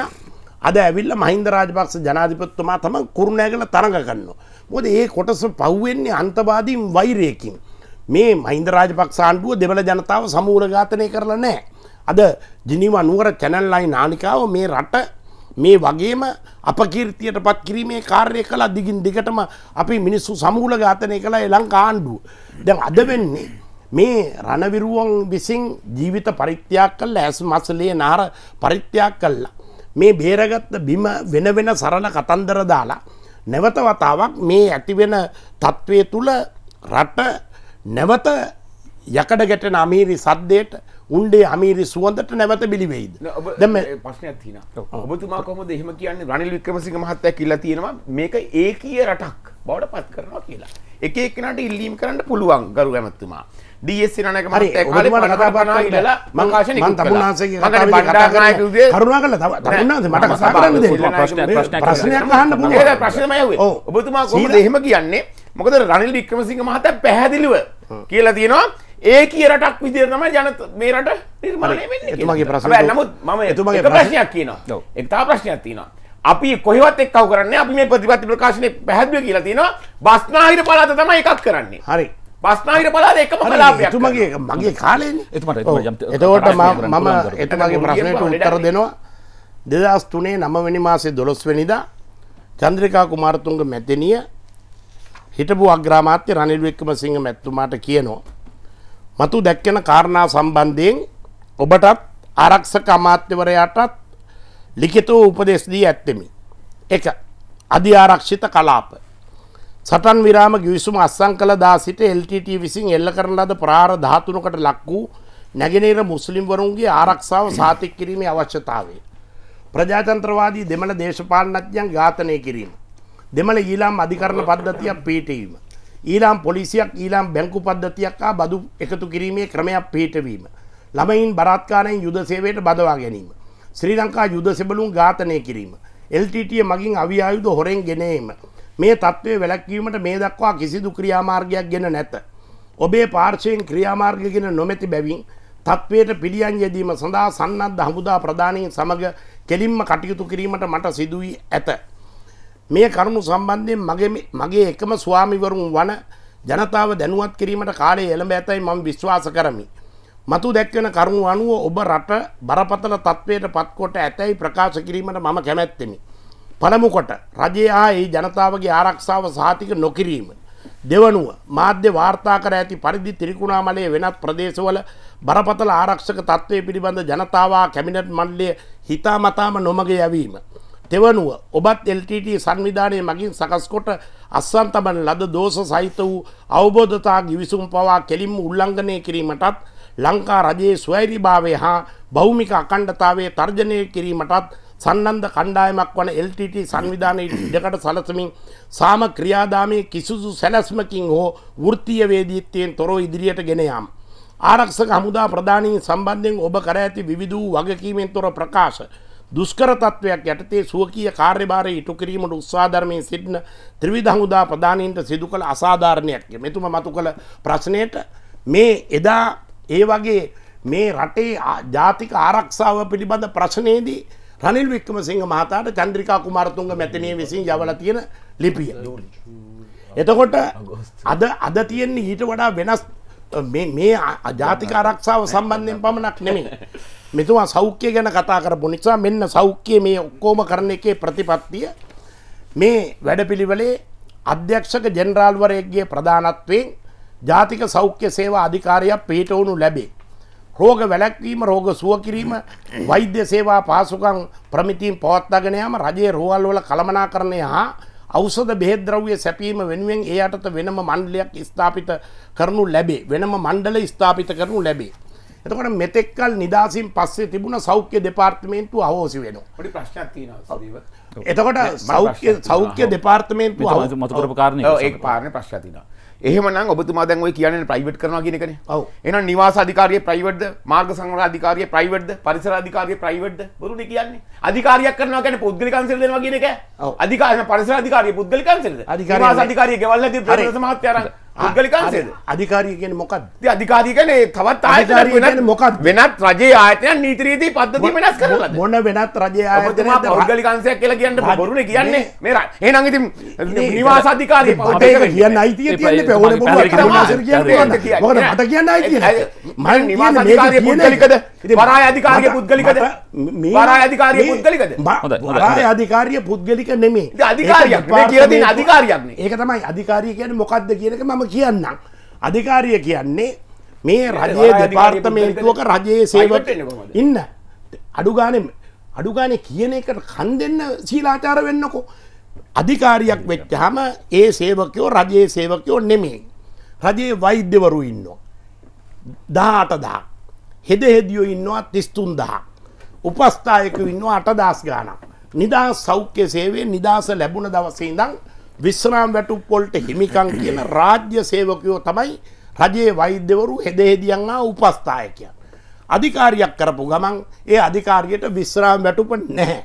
අද ඇවිල්ල මහින්ද රාජපක්ෂ ජනාධිපත්තුමා තම කුරුණෑගල තරඟ කන්න. මොද ඒ කොටස පව්වෙන්නේ අන්තවාදීම් වෛරයකින්. මේ මහින්ද රාජපක්ෂ ආණ්ඩුව දෙවල ජනතාව සමූරඝාතනය කරලා නෑ. අද ජිනිව අනුවර චැනල්ලයි නානිකාව මේ රට මේ වගේම අපකීර්තියට පත් කිරීමේ කාර්ය කලා දිගින් දිගටම අපි මිනිස්සු සමූල ඝාතනය කලා එලංකා ආණ්ඩුව. දැන් අද වෙන්නේ මේ රණවිරුවන් විසින් ජීවිත පරිත්‍යාග කළ ඇස් මසලේ නහර පරිත්‍යාග කළා. මේ බේරගත්ත බිම වෙන වෙන සරල කතන්දර දාලා නැවත වතාවක් මේ ඇතිවෙන තත්ත්වය තුළ රට නැවත යකඩ ගැටෙන අමීරි සද්දයට උන්ඩේ අමීරි සුවන්දට නැවත බිලිවෙයිද දම පශ්නයක් තින ඔබතුමා කොමද එහෙම කියන්න රනිල් වික්‍රමසික මහත්තයක් කියලා තියෙනවා මේක ඒ කිය රටක් බවට පත් කරනවා කියලා එක එකනට ඉල්ලීම් කරන්න පුළුවන් ගරු ඇමත්තුමා ඩස් නක ම ඔබතුමා එහෙම කියන්නේ මොකද රනිල් ඉක්කමසිංහ මහත පැහැදිලිව කියලා තියෙනවා ඒ කියරටක් විදිරනම ජන මේරට නිර්මාණය නමුත් මම එතුමගේ ප්‍රශ්නයක් කියනවා එක්තා ප්‍රශ්නයක් තියනවා අපි කොහවත් එක්කව කරන්න අපි මේ ප්‍රතිපත්ති ප්‍රකාශනය පැහැදිව කියලා තියෙනවා බස්නාහිර පලාත තම එකක් කරන්නේ හරි බස්නාහිර පලාද එකම කලාපයක් තුමගේ මගේ කාලයෙන් එතුමට එතවට මම එතමගේ ප්‍රශ්නයට උත්තර දෙනවා දෙදස් තුනේ නමවැනි මාසේ දොළොස්වැනිදා චන්ද්‍රිකා කුමාරතුන්ග මැතනිය හිටපු අග්‍රාමාත්‍ය රනිල්වෙක්කම සිංහ මැත්තුමාට කියනවා. මතු දැක්කෙන කාරණා සම්බන්ධයෙන් ඔබටත් ආරක්ෂක අමාත්‍යවරයාටත් ලිඛිතව උපදෙස් දී ඇත්තෙමි. 1. අධි ආරක්ෂිත කලාප සටන් විරාම ගිවිසුම අස්සං කළ දා සිට LTT විසින් එල්ල කරන ලද ප්‍රහාර 13කට ලක් වූ නැගෙනහිර මුස්ලිම්වරුන්ගේ ආරක්ෂාව සාතික් කිරීමේ අවශ්‍යතාවය. ප්‍රජාතන්ත්‍රවාදී දෙමළ දේශපාලනඥයන් ඝාතනය කිරීම. දෙමළ ඊළාම් අධිකරණ පද්ධතියක් පිහිටවීම. ඊළාම් පොලිසියක් ඊළාම් බැංකු පද්ධතියක් හා බදු එකතු කිරීමේ ක්‍රමයක් පිහිටවීම. ළමයින් බලාත්කාරයෙන් යුද සේවයට බදවා ගැනීම. ශ්‍රී ලංකා යුද සෙබළුන් ඝාතනය කිරීම. LTT මගින් අවි ආයුධ හොරෙන් ගෙන ඒම. මේ තත්ත්වය වැලැක්වීමට මේ දක්වා කිසිදු ක්‍රියාමාර්ගයක් ගෙන නැත. ඔබේ පාර්ශයෙන් ක්‍රියාමාර්ගිගෙන නොමැති බැවින් තත්වයට පිළියන් යෙදීම සඳහා සන්නද්ධ හමුදා ප්‍රධානයෙන් සමග කෙලින්ම කටයුතු කිරීමට මට සිදුවී ඇත. මේ කරුණු සම්බන්ධයෙන් මගේ එකම ස්වාමිවරුන් වන ජනතාව දැනුවත් කිරීමට කාලය එළඹ ඇතයි මම විශ්වාස කරමි. මතු දැක්වෙන කරුණු අනුව ඔබ රට බරපතල තත්ත්වයට පත්කොට ඇතැයි ප්‍රකාශ කිරීමට මම කැමැත්තෙමි. පළමු කොට රජය හා ඒ ජනතාවගේ ආරක්ෂාව සහතික නොකිරීම. දෙවනුව මාධ්‍ය වාර්තා කර ඇති පරිදි තිරිකුණාමලේ වෙනත් ප්‍රදේශවල බරපතල ආරක්ෂක තත්ත්වය පිළිබඳ ජනතාවා කැමිනට් මණ්ඩලය හිතාමතාම නොමග යැවීම. තෙවනුව ඔබත් LTT සංවිධානය මගින් සකස්කොට අස්සන් තබන ලද දෝෂ සහිත වූ අවබෝධතා ගිවිසුම් පවා කෙලින්ම උල්ලංඝනය කිරීමටත් ලංකා රජයේ ස්වෛරීභාවය හා භෞමික අකණ්ඩතාවය තර්ජනය කිරීමටත් සන්නන්ද කණ්ඩායමක් වන LTT සංවිධානය ඉඩකට සලසමින් සාම ක්‍රියාදාමයේ කිසිසු සැලැස්මකින් හෝ වෘත්තියවේදීත්වයෙන් තොරෝ ඉදිරියට ගෙන යාම. ආරක්ෂක හමුදා ප්‍රධානීන් සම්බන්ධයෙන් ඔබ කර ඇති විවිධූ වගකීමෙන් තොර ප්‍රකාශ දුෂ්කර තත්ත්වයක් යටතේ සුවකීය කාර්යභාරය ඉටු කිරීමට උත්සාධර්මයෙන් සිටින ත්‍රිවිධ හමුදා ප්‍රධානීන්ට සිදු කළ අසාධාරණයක් මෙතුම මතු කළ ප්‍රශ්නයට මේ එදා ඒ වගේ මේ රටේ ජාතික ආරක්ෂාව පිළිබඳ ප්‍රශ්නයේදී රනිල් වික්‍රමසිංහ මහතාට චන්ද්‍රිකා කුමාරතුංග මැතිනිය විසින් යවලා තියෙන ලිපිය. එතකොට අද අද තියෙන්නේ ඊට වඩා වෙනස් මේ අජාතික ආරක්ෂාව සම්බන්ධයෙන් පමණක් නෙමෙයි. මෙතුමා සෞඛ්‍ය ගැන කතා කරපු නිසා මෙන්න සෞඛ්‍ය මේ ඔක්කොම කරන එකේ ප්‍රතිපත්තිය මේ වැඩපිළිවෙලේ අධ්‍යක්ෂක ජෙනරාල්වරයෙක්ගේ ප්‍රධානත්වයෙන් ජාතික සෞඛ්‍ය සේවා අධිකාරියක් පිහිටවනු ලැබේ. රෝග වැළැක්වීම රෝග සුව කිරීම වෛද්‍ය සේවා පාසුකම් ප්‍රමිතීන් පවත්වාගෙන යාම රජයේ රෝහල් වල කළමනාකරණය හා ඖෂධ බෙහෙත් ද්‍රව්‍ය සැපීම වෙනුවෙන් ඒ යටතේ වෙනම මණ්ඩලයක් ස්ථාපිත කරනු ලැබේ වෙනම මණ්ඩල ස්ථාපිත කරනු ලැබේ එතකොට මෙතෙක්කල් නිදාසින් පස්සේ තිබුණ සෞඛ්‍ය දෙපාර්තමේන්තුව අහෝසි වෙනවා. පොඩි ප්‍රශ්නයක් තියෙනවා සදීව. එතකොට සෞඛ්‍ය සෞඛ්‍ය දෙපාර්තමේන්තුව මතු කරපු කාරණේ ඒක පාරණේ ප්‍රශ්නයක් තියෙනවා. එහෙමනම් ඔබතුමා දැන් ඔය කියන්නේ ප්‍රයිවට් කරනවා කියන එකනේ. ඔව්. එහෙනම් නිවාස අධිකාරියේ ප්‍රයිවට්ද? මාර්ග සංවර්ධන අධිකාරියේ ප්‍රයිවට්ද? ಪರಿಸර අධිකාරියේ ප්‍රයිවට්ද? බොරුනේ කියන්නේ. අධිකාරියක් කරනවා කියන්නේ පුද්ගලික අංශෙල් දෙනවා කියන එක. ඔව්. අධිකාරිය පරිසර අධිකාරියේ පුද්ගලික අංශෙල්ද? නිවාස අධිකාරියේ ගෙවල් නැති ප්‍රදේශ මහත්තයා පුද්ගලිකන්සේද අධිකාරී කියන මොකක්ද අධිකාරී කියන තවත් ආයතන වෙනත් මොකක්ද වෙනත් රජයේ ආයතනයන් නීති රීති පද්ධති වෙනස් කරලා මොන වෙනත් රජයේ ආයතන පුද්ගලිකන්සයක් කියලා කියන්න බොරුනේ කියන්නේ මේ එහෙනම් ඉතින් නිවාස අධිකාරිය පොතේ කියන්න අයිතිය තියෙන්නේ ඕනේ බොරුවක් කියන්නේ මොකද මට කියන්න අයිතිය මම නිවාස අධිකාරිය පුද්ගලිකද වරාය අධිකාරිය පුද්ගලිකද වරාය අධිකාරිය පුද්ගලිකද වරාය අධිකාරිය පුද්ගලික නෙමෙයි අධිකාරියක් මේ කියලා තියෙන අධිකාරියක් නේ ඒක තමයි අධිකාරිය කියන්නේ මොකක්ද කියන එක මම කියන්නම්. අධිකාරිය කියන්නේ මේ රජයේ දෙපාර්තමේන්තුවක රජයේ සේවට ඉන්න. අඩුගානෙම අඩුගානය කියන එකට කන් දෙන්න සීලාචාර වෙන්නකෝ. අධිකාරියක් වෙච්ච හම ඒ සේවකයෝ රජයේ සේවකයෝ නෙමේ. රජයේ වෛද්‍යවරු ඉන්නවා. දාට දා. හෙද හෙදියෝ ඉන්නවා තිස්තුන් දහ. උපස්ථායක ඉන්නවා අටදස් ගානක්. නිදා සෞඛ්‍ය සේවේ නිදහස ලැබුණ දවසේ ඉඳං විශ්වනාම් වැටුප්පොල්ට හිමිකම් කියන රාජ්‍ය සේවකයෝ තමයි රජයේ වෛද්‍යවරු හෙදෙහෙදියන් ආ උපස්ථායකයන්. අධිකාරියක් කරපු ගමන් ඒ අධිකාරියට විශ්‍රාම වැටුප නැහැ.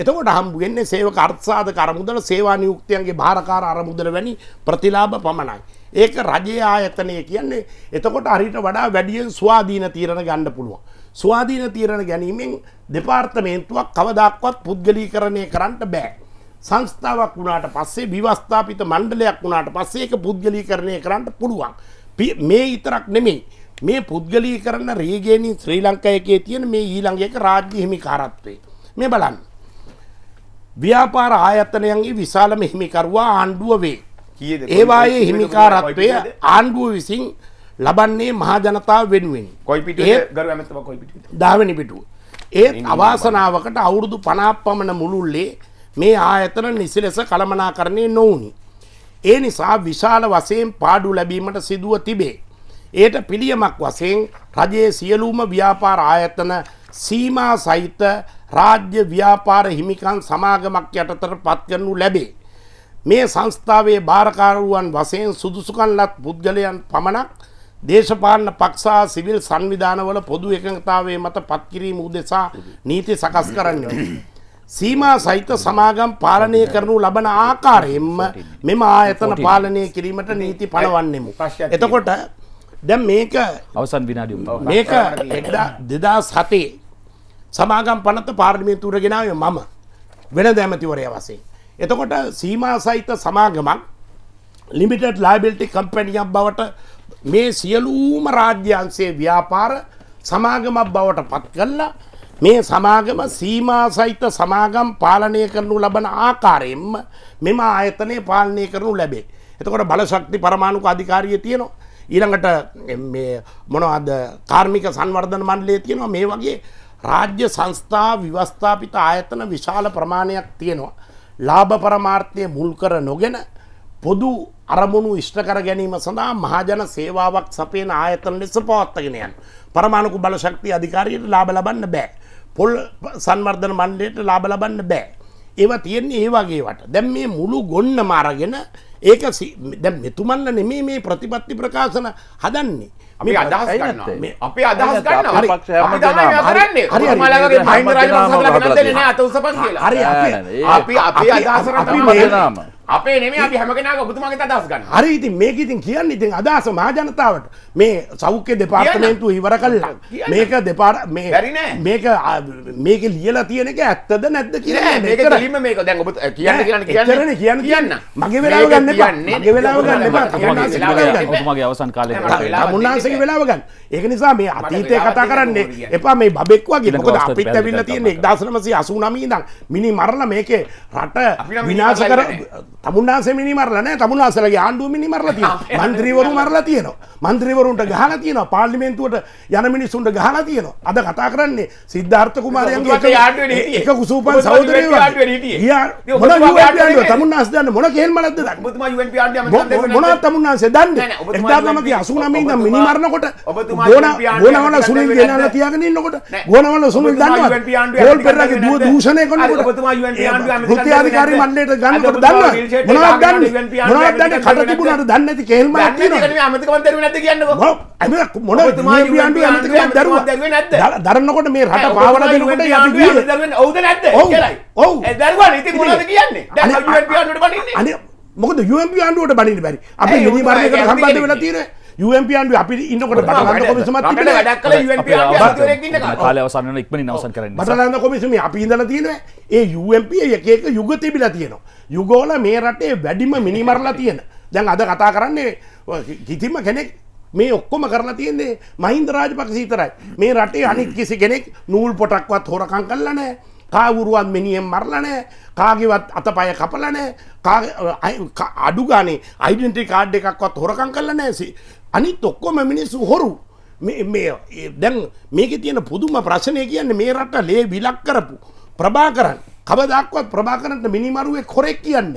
එතකොට හම්බ වෙන්නේ සේවක අර්ථසාධක අරමුදල සේවා නියුක්තියන්ගේ භාරකාර අරමුදල වැනි ප්‍රතිලාභ පමණයි. ඒක රජයේ ආයතනය කියන්නේ එතකොට හරියට වඩා වැඩියෙන් ස්වාධීන තීරණ ගන්න පුළුවන්. ස්වාධීන තීරණ ගැනීමෙන් දෙපාර්තමේන්තුවක් කවදාක්වත් පුද්ගලීකරණය කරන්න බෑ. සංස්ථාවක් වුණාට පස්සේ විවස්ථාපිත මණ්ඩලයක් වුණාට පස්සේ ඒක පුද්ගලීකරණය කරන්න පුළුවන්. මේ විතරක් නෙමෙයි. මේ පුද්ගලීකරණ රීගේනින් ශ්‍රී ලංකාවේ තියෙන මේ ඊළඟ එක රාජ්‍ය හිමිකාරත්වය. මේ බලන්න. ව්‍යාපාර ආයතනයන්ගේ විශාලම හිමිකරුවා ආණ්ඩුව වේ. ඒවායේ හිමිකාරත්වය ආණ්ඩුව විසින් ලබන්නේ මහජනතාව වෙනුවෙන් කොයිපිට ගර දාවනි පිටුව ඒත් අවාසනාවකට අවුරුදු පනාපමණ මුළුල්ලේ මේ ආයතන නිසි ලෙස කළමනාකරණය නොවුනි. ඒ නිසා විශාල වශයෙන් පාඩු ලැබීමට සිදුව තිබේ. ඒට පිළියමක් වශයෙන් රජයේ සියලූම ව්‍යාපාර ආයතන සීමා සහිත රාජ්‍ය ව්‍යාපාර හිමිකන් සමාගමක් යටතර පත්කරනු ලැබේ. මේ සංස්ථාවේ භාරකාරුවන් වශයෙන් සුදුසුකන්ලත් පුද්ගලයන් පමණක් දේශපාලන පක්ෂා සිවිල් සංවිධානවල පොදු එකඟතාවේ මත පත්කිරීම උදෙසා නීති සකස් කරන්න. සීමා සහිත සමාගම් පාලනය කරනු ලබන ආකාරයෙන්ම මෙම ආයතන පාලනය කිරීමට නීති පලවන්නෙමු. එතකොට දැම් මේක අවසන් විනාඩි මේක දෙදා සතේ සමාගම් පනත පාර්මය තුරගෙනාව මම වෙන දැමතිවරය වසේ. එතකොට සීමා සහිත සමාගමක් ලිමිටඩ් ලයිබෙල්ටි කම්පැනියක් බවට මේ සියලූම රාජ්‍යන්සේ ව්‍යාපාර සමාගමක් බවට පත් කල්ලා මේ සමාගම සීමා සහිත සමාගම් පාලනය කරනු ලබන ආකාරයෙන්ම මෙම ආයතනය පාලනය කරනු ලැබේ. එතකොට බලශක්ති පරමාණුක අධිකාරිය තියෙනවා. ඊළඟට මොනවද කාර්මික සංවර්ධන මණ්ඩලය තියෙනවා මේ වගේ රාජ්‍ය සංස්ථා විවස්ථාපිත ආයතන විශාල ප්‍රමාණයක් තියෙනවා. ලාභ පරමාර්ථය මුල් කර නොගෙන පොදු අරමුණු ඉෂ්ට කර ගැනීම සඳහා මහජන සේවාවක් සපයන ආයතන ලෙස පවත්වගෙන යන. පරමාණුක බලශක්ති අධිකාරියට ලාභ ලබන්න බෑ. පොල් සංවර්ධන මණ්ඩයට ලාබ ලබන්න බෑ. ඒවා තියෙන්නේ ඒ වගේවට දැම් මේ මුළු ගොන්න මාරගෙන ඒක දැ මෙතුමන්න නෙමේ මේ ප්‍රතිපත්ති ප්‍රකාශන හදන්නේ. අපි අදහස් ගන්න අපි අදහස් ගන්න හරි හරි හරි හරි හරි අපේ නෙමේ අපි හැම කෙනාගේ ඔබතුමාගේ අදහස් ගන්න. හරි ඉතින් මේක ඉතින් කියන්නේ ඉතින් අදහස මහා ජනතාවට. මේ සෞඛ්‍ය දෙපාර්තමේන්තුව ඉවර කළා. මේක දෙපාර මේ මේක මේක ලියලා තියෙන එක ඇත්තද නැද්ද කියලා මේක දෙලින්ම මේක දැන් ඔබ කියන්න කියලා කියන්නේ කියන්න කියන්න. මගේ වෙලාව ගන්න එපා. මගේ වෙලාව ගන්න එපා. ඔබතුමාගේ අවසන් කාලේ මුන්නාන්සේගේ වෙලාව ගන්න. ඒක නිසා මේ අතීතය කතා කරන්නේ එපා මේ බබෙක් වගේ. මොකද අපිත් ඇවිල්ලා තියෙන්නේ 1989 ඉඳන් මිනි මරලා මේකේ රට විනාශ කර තමුන්නාසේ මිනිමරලන තමුණවාසලගේ ආණ්ඩුව මිනිමරල තිය මන්ත්‍රීවරු මරලා තියනවා මන්ත්‍රීවරුන්ට ගහන තියනවා පාර්ලිමෙන්තුවට යන මිනිස්සුන්ට ගහන තියනවා අද කතා කරන්නේ සිද්ධාර්ථ කුමාරයන්ගේ එක කුසූපන් සහෝදරය තමුන්නාස දන්න මොන කෙල් මලද මොන තමුන්නාසේ දන්න එදාමගේ අසුනමින් මිනිමරණකොට ගෝනවල සුනිල් ගෙනල තියාගෙන ඉන්නකොට ගෝනවල සුනිල් දන්නවා ගෝල් පෙරගේ දුව දූෂණය කරනකොට ෘත්‍යාධිකාරී මණ්ඩලයට ගන්නකොට දන්නවා මොනවත් දන්නේ මොනවත් දන්නේ කට තිබුණාට දන්නේ නැති කේල්මක් තියෙනවා අමතකමක් දරුවේ නැද්ද කියන්නේ අමතක මොන තුමාගේ අමතකමක් දරුවා නැද්ද දරනකොට මේ රට පාවන දෙනකොට අපි දරුවේ ඔව්ද නැද්ද කියලායි ඔව් ඒ දරුවා ඉතින් මොනවද කියන්නේ දැන් යුඑම්පී ආණ්ඩුවට බණින්නේ අනේ මොකද යුඑම්පී ආණ්ඩුවට බණින්න බැරි අපි නිදි මරණයකට සම්බන්ධ වෙලා තියෙනවා යම්පියන්ඩ අපි ඉන්නකොට කොමිසම කාලවසන්න එක්ම නවසන් කරන්න බටලන්න කොමිසම අපි ඉඳල තියෙන ඒ යම්ප එකක යුග තිබිලා තියෙනවා. යුගෝල මේ රටේ වැඩිම මිනිමරලා තියෙන. දැන් අද කතා කරන්නේ කිතිම කෙනෙක් මේ ඔක්කොම කරලා තියෙන්නේ මහින්ද රාජපක්ෂ විතරයි. මේ රටේ අනිත් කිසි කෙනෙක් නූල් පොටක්වත් හොරකම් කළා නැහැ. කාවුරුවන් මිනියෙන් මරලා නැහැ. කාගේවත් අතපය කපලා නැහැ. අඩු ගානේ අයිඩෙන්ටි කාඩ් එකක්වත් හොරකම් කළා නැහැ. අනිත් ඔක්කොම මිනිස්සු හොරු දැන් මේක තියෙන පුදුම ප්‍රශ්නය කියන්න මේ රට ලේ විලක් කරපු ප්‍රභා කරන්න කවදක්වත් ප්‍රභා කරට මිනිමරුවේ කොරෙක් කියන්න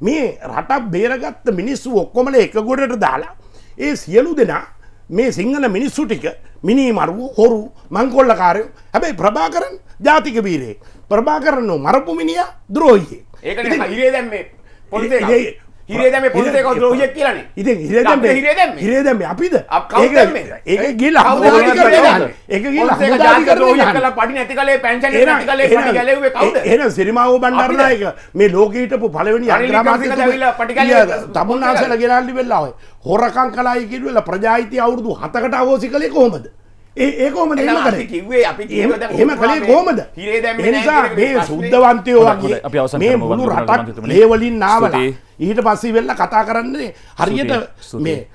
මේ රටක් බේරගත්ත මිනිස්සු ඔක්කොමල එක ගොඩට දාලා ඒ සියලු දෙනා මේ සිංහල මිනිස්සු ටික මිනිමරුව හොරු මංකොල්ල කාරයෝ හැබැයි ප්‍රභා කරන්න ජාතික බීරේ ප්‍රභා කරන්නු මරපු මිනිිය ද්‍රෝහියේ ඒ ඒ දැම්මේ පො හිරදම පොතක ද්‍රෝජ කියලන ඉති හිරදම හිරදම හිරදම අපිද ඒක ගිල එක ගිල පටි නැති කලේ පැන්ච එන සිරිමාව බණ්ඩරනායක මේ ලෝකීටපු පලවෙනි අ පටි තමුන්නාසල ගෙනල්ලි වෙල්ලාව හොරකං කලායකිරවෙල ප්‍රජායිතය අවුරදු හතකට අවෝසි කලේ කොමද ඒ කෝම කිවේ එම කළේ කෝමද නිසා මේ සුද්ධවන්තයෝ වගේ මේ මුළු රටක් ලේවලින් නාවල ඊට පස්සේ වෙල්ල කතා කරන්නේ හරියට මේ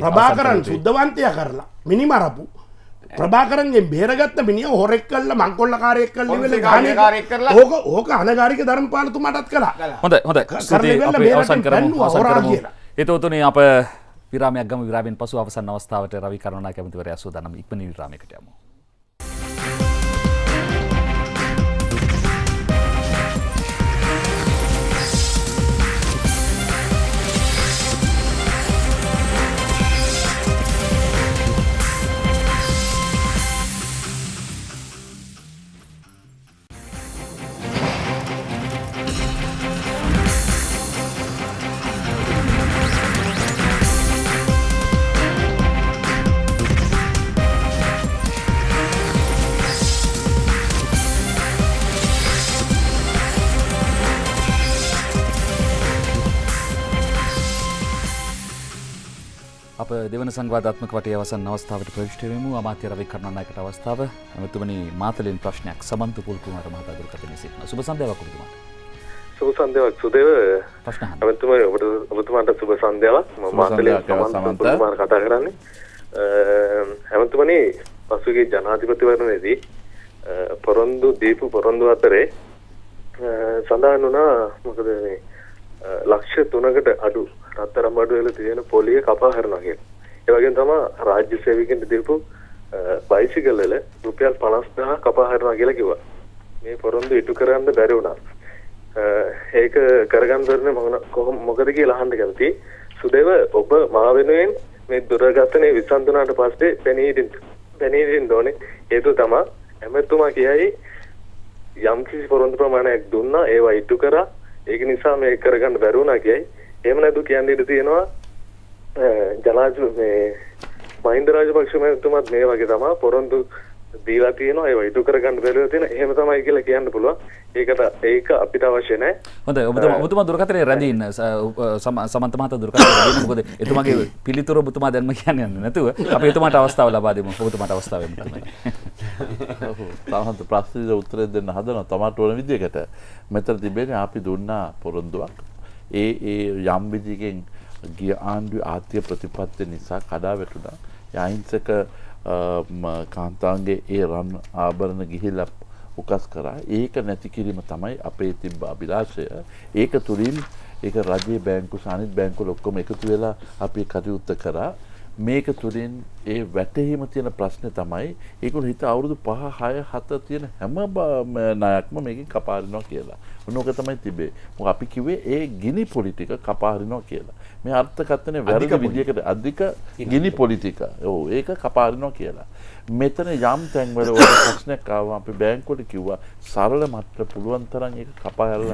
ප්‍රභාකරන් සුද්ධවන්තය කරලා මිනිමරපු ප්‍රභාකරන්ගේ බේරගත්ත මිනිිය හොරෙක් කල්ල මංකොල්ල කාරයෙක් කල වෙල ගානකාරයෙක් කරලා ඕක ඕක අනගාරික ධර්ම පාලතුමටත් කලා හොඳ හොඳ කරන්න හසන් කරන්න හසර කියලා එතෝතුනේ අප විරාමයක් ගම විරාමෙන් පසු අවසන් අවස්ථාවට රවි කරුණා කැමතිවරයා සූදානම් ඉක්මනින් විරාමයකට යමු. අප දෙවන සංවාධාත්මක වටේ අවසන් අවස්ථාවට ප්‍රවිෂ්ටවමු අමාත්‍ය රවි කරණනායකට අවස්ථාව ඇමතුමනි මාතලින් ප්‍රශ්නයක් සමන්ත පුල්කුමාර මහතාදුර කටන සිටන සුබ සන්දයක් ඔබතුමා සුබ සන්දයක් සුදේව ප්‍රශ්න ඇමතුමනි ඔබට ඔබතුමාට සුබ සන්දයාවක් මම මාතලින් සමන්ත පුල්කුමාර කතා කරන්නේ ඇමතුමනි පසුගිය ජනාධිපතිවරණයේදී පොරොන්දු දීපු පොරොන්දු අතරේ සඳහන් වුණා මොකද මේ ලක්ෂ 3කට අඩු රත්තරම් බඩුවල තියෙන පොලිය කපා හරිනවා කියන. ඒ වගේම තමයි රාජ්‍ය සේවකයන්ට දීපු බයිසිකල් වල රුපියල් 50000 කපා හරිනවා කියලා කිව්වා. මේ පොරොන්දු ඉටු කරන්න බැරි වුණා. ඒක කරගන්න බැරිනේ කොහොම මොකද කියලා අහන්න කැමතියි. සුදේව ඔබ මා වෙනුවෙන් මේ දුරගතනේ විසඳුනාට පස්සේ පෙනී හිටින්න පෙනී හිටින්න ඕනේ. හේතුව තමයි ඇමතුමා කියයි යම් කිසි පොරොන්දු ප්‍රමාණයක් දුන්නා ඒවා ඉටු කරා ඒක නිසා මේ කරගන්න බැරි වුණා කියයි එහෙම නැතු කියන්න ඉඩ තියෙනවා ජනාධිපති මේ මහින්ද රාජපක්ෂ මහතුමත් මේ වගේ තමයි පොරොන්දු දීලා තියෙනවා ඒව ඉටු කරගන්න බැරුව තියෙන එහෙම තමයි කියලා කියන්න පුළුවන් ඒකට ඒක අපිට අවශ්‍ය නැහැ හොඳයි ඔබතුමා ඔබතුමා දුරකථනයේ රැඳී ඉන්න සමන්ත මහතා දුරකථනයේ රැඳී ඉන්න මොකද එතුමාගේ පිළිතුර ඔබතුමා දැන්ම කියන්නේ නැතුව අපි එතුමාට අවස්ථාව ලබා දෙමු ඔබතුමාට අවස්ථාව එන්න තමයි තාහන්ත ප්‍රශ්නෙට උත්තර දෙන්න හදනවා තමාට ඕන විදිහකට මෙතන තිබෙන්නේ අපි දුන්නා පොරොන්දුවක් ඒ ඒ යම් විදිහකින් ගිය ආණ්ඩුවේ ආත්‍ය ප්‍රතිපත්තිය නිසා කඩා වැටුණා. ඒ අහිංසක කාන්තාවන්ගේ ඒ රන් ආභරණ ගිහිල්ලා උකස් කරා. ඒක නැති කිරීම තමයි අපේ තිබ්බ අභිලාෂය. ඒක තුලින් ඒක රජයේ බැංකු සානිත් බැංකුවල ඔක්කොම එකතු වෙලා අපි කටයුත්ත කරා. මේක තුළින් ඒ වැටහීම තියෙන ප්‍රශ්නය තමයි ඒකුල් හිත අවුරුදු පහ හය හත තියෙන හැම නායක්ම මේකින් කපාරිනවා කියලා උනෝක තමයි තිබේ ම අපි කිවේ ඒ ගිනි පොලිටික කපාරිනවා කියලා මේ අර්ථකත්තන වැරික විදිියකට අධික ගිනි පොලිටික ඕ ඒක කපාරිනවා කියලා මෙතන යම් තැන්වල *coughs* ප්‍රශ්නයක්කාව අපි බෑංකොට කිව්වා සරල මත්‍ර පුළුවන්තරන් ඒ කපාල්ල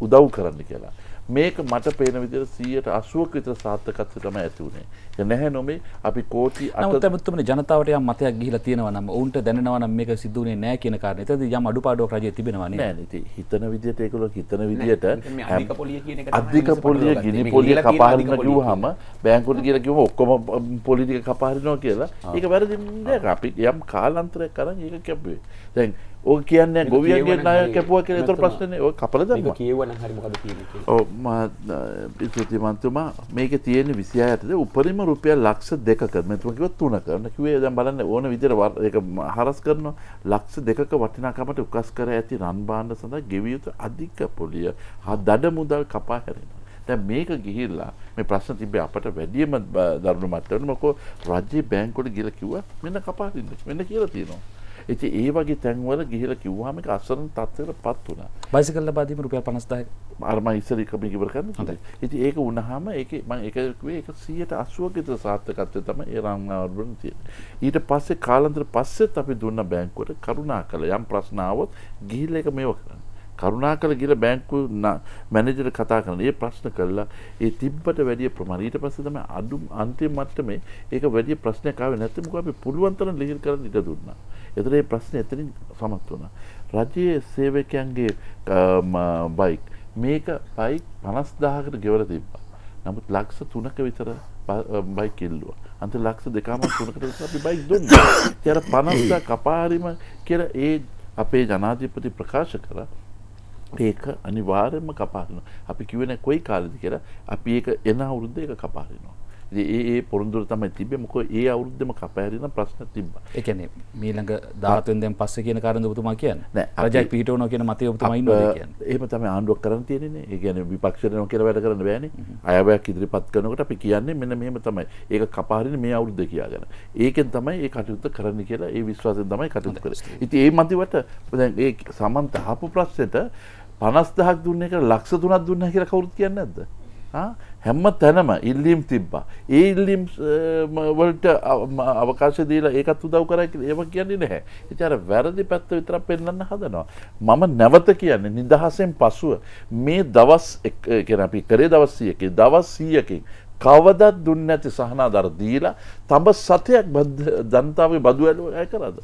උදව් කරන්න කියලා මේක මට පේන විදිර සීයට අසුවක විතර සාර්ථකත්වකම ඇති වුණේ. නැහැ නොමේ අපි කෝටි අතමුත්තම ජනතාවට යම් මතයක් ගිහිලා තියෙනවා නම් උන්ට දැනෙනවා නම් මේක සිද්ධ වුණේ නැහැ කියන කාරණේ. එතද යම් අඩුපාඩුවක් රජයේ තිබෙනවා නේද? නෑ ඉතින් හිතන විදියට ඒගොල්ලෝ හිතන විදියට අධික පොලිය කියන එක අධික පොලිය ගිනි පොලිය කපහරින කිව්වහම බැංකුවට කියලා කිව්වම ඔක්කොම පොලිටික කපහරිනවා කියලා ඒක වැරදි දෙයක්. අපි යම් කාලාන්තරයක් කරන් ඒක කැපුවේ. දැන් ඕ කියන්න ගොවියන්ගේ නාය කැපුව කියල තොර ප්‍රශ්නය ඕ කපල ද කියවන පිතුතිමන්තුමා මේක තියෙන විසිය ඇතද උපරිම රුපියල් ලක්ෂ දෙකක මෙතුමකිව තුන කරන කිවේ දම් බලන්න ඕන විදිර හරස් කරන ලක්ෂ දෙකක වටිනාකමට උකස් කර ඇති රන්බාණ්ඩ සඳ ගෙවියුතු අධික පොලිය හා දඩ මුදල් කපා හැරෙන දැ මේක ගිහිල්ලා මේ ප්‍රශ්න තිබේ අපට වැඩියම දරුණු මත්තවනමකෝ රජ්‍ය බෑංකොට ගිල කිව මෙන්න කපාරන්න මෙන්න කියලා තියෙනවා ඇති ඒ වගේ තැන්වල ගිහිල කිව්වාම එක අසරන තත්වර පත් වුණ බයිසි කල්ල බාදීම රුපිය පනස්දායි අර්ම ඉස්සර කමිකිවර කරන්න හොඳයි ඇති ඒක උනහම ඒ මං එකේ එක සියට අසුවගත සාර්ථකත්වය තම ඒ රංනාවරබන තිය ඊට පස්සේ කාලන්තර පස්සෙත් අපි දුන්න බැංකුවට කරුණා කළ යම් ප්‍රශ්නාවත් ගිහිල්ල එක මේව කරන්න කරුණා කළ ගිල බැංකු මැනජර කතා කරන ඒ ප්‍රශ්න කරලා ඒ තිබ්බට වැඩිය ප්‍රමාණීට පස්ස තම අඩුම් අන්තිම මට්ටමේ ඒක වැඩිය ප්‍රශ්නයකාව නැතමක අපි පුළුවන්තරන ලිහිල් කර ඉට දුන්න. එතර ඒ ප්‍රශ්න එතරින් සමත් වුණ. රජයේ සේවකයන්ගේ බයික් මේක පයික් පනස් දාහකට ගෙවල තිබ්බා. නමුත් ලක්ෂ තුනක විතර බයි කෙල්ලුව අන්ත ලක්ෂ දෙකාම තුනකට අපි බයි දුන්න තැර පනස්ස කපාරිම කියර ඒ අපේ ජනාධිපති ප්‍රකාශ කර ඒක අනිවාර්යම කපාරනවා අපි කිවන කොයි කාලදි කර අපි ඒක එන අවුරුද්ධ එක කපාරනවා ඒ පොරුදුර තමයි තිබේ මොක ඒ අවුද්ධම කපෑරන ප්‍රශ්න තිබ එකන මීළඟ ධාතන්දෙන් පස්ස කියන කරද තුමා කියන රජයි පිටෝන කියන මතය තමයි ඒම තම ආණ්ඩුවක් කරන තියෙන ඒගැන විපක්ෂණය කියර වැඩ කරන්න බෑන අයවයක් ඉදිරිපත් කනකට අපි කියන්නේ මෙන්න මෙහම තමයි ඒක කපාරන මේ අවුද්ධ කියාගෙන ඒකෙන් තමයි ඒ කටයුත්ත කරන්න කියලා ඒ විශ්වාසය තමයි කටයුතු කර ඉති ඒ මතිවට ඒ සමන්ත හපු ප්‍රශ්නයට පනස්දහක් දුන්න එක ලක්ෂ තුනක් දුන්න කියර කවුරුත් කියන්න ඇද හැම්ම තැනම ඉල්ලීම් තිබ්බා ඒ ඉල්ලීම් වලට අවකාශ දීලා ඒකත් උදව් කරයික ඒම කියන්නේ නැහැ එචර වැරදි පැත්ත විතර පෙන්න්න හදනවා මම නැවත කියන්නේ නිදහසෙන් පසුව මේ දවස් කෙනපි කරේ දවස්සයක දවස් සීයකින් කවදත් දුන්න ඇති සහනාදර දීලා තඹ සතයක් බද් ජනතාව බදු ඇලුව ඇය කරද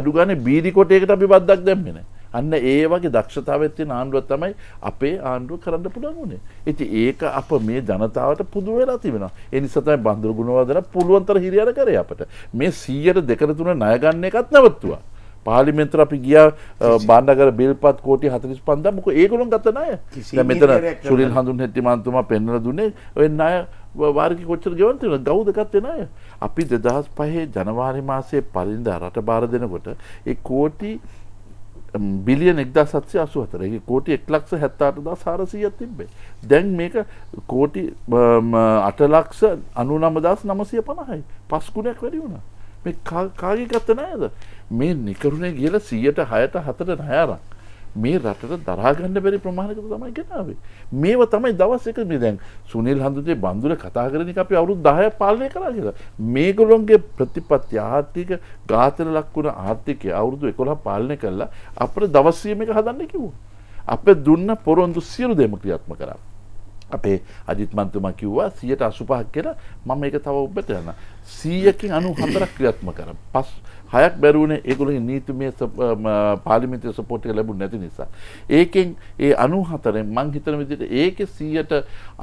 අඩුගන බීඩිකොටයකට අපි බද්දක් දැම්මෙන අන්න ඒ වගේ දක්ෂතාවත් තියෙන ආණ්ඩුව තමයි අපේ ආණ්ඩුව කරන්න පුළුවන් වුණේ. ඉතින් ඒක අප මේ ජනතාවට පුදු වෙලා තිබෙනවා. ඒ නිසා තමයි බඳුරු ගුණවර්ධන පුළුවන්තර හිරියර කරේ අපට. මේ 100ට 2 3 ණය ගන්න එකත් නවත්තුවා. පාලිමෙන්තර අපි ගිය බාණ්ඩගර බිල්පත් කෝටි 45000 මොකද ඒගොල්ලෝ ගත ණය. දැන් මෙතන සුනිල් හඳුන් හෙට්ටි මන්තුමා පෙන්වලා දුන්නේ ඔය ණය වාර්ග කොච්චර ගෙවන් තියෙන ගෞද ගත්තෙන අය. අපි 2005 ජනවාරි මාසයේ පරිඳ රට බාර දෙනකොට ඒ කෝටි බිලියන එක්දා සත්සය අසු හතරගේ කෝටි එක්ලක්ෂ හැත්තාට දා සාරසීය තිබ්බේ දැන් මේක කෝටි අටලක්ෂ අනු නමදස් නමසය පණහයි පස්කුණයක් වැඩි වුණ මේ කාගකත්ත නෑද මේ නිකරුණේ කියල සීයට හයට හතට නයාරක් මේ රටට දරාගන්න බැරි ප්‍රමාණකට තමයි ගෙනාවේ. මේව තමයි දවස් එක මේ දැන් සුනිල් හඳුතේ බඳුර කතා කරන එක අපි අවුරුදු 10ක් පාලනය කරා කියලා. මේගොල්ලොන්ගේ ප්‍රතිපත්ති ආර්ථික ඝාතන ලක්වන ආර්ථිකය අවුරුදු 11 පාලනය කළා අපේ දවස් එක හදන්න කිව්වා. අපේ දුන්න පොරොන්දු සියලු දේම ක්‍රියාත්මක කරා. අපේ අජිත්මන්තුමා කිව්වා 185ක් කියලා මම ඒක තව ඔබට යනවා. 100කින් 94ක් ක්‍රියාත්මක කරා. හයක් බැරුවනේ ඒගොලහි නීතිමය පාලිමිතය සපෝට්ක ලැබු නැති නිසා. ඒකෙන් ඒ අනු හතරෙන් මං හිතන විදිට ඒක සීයට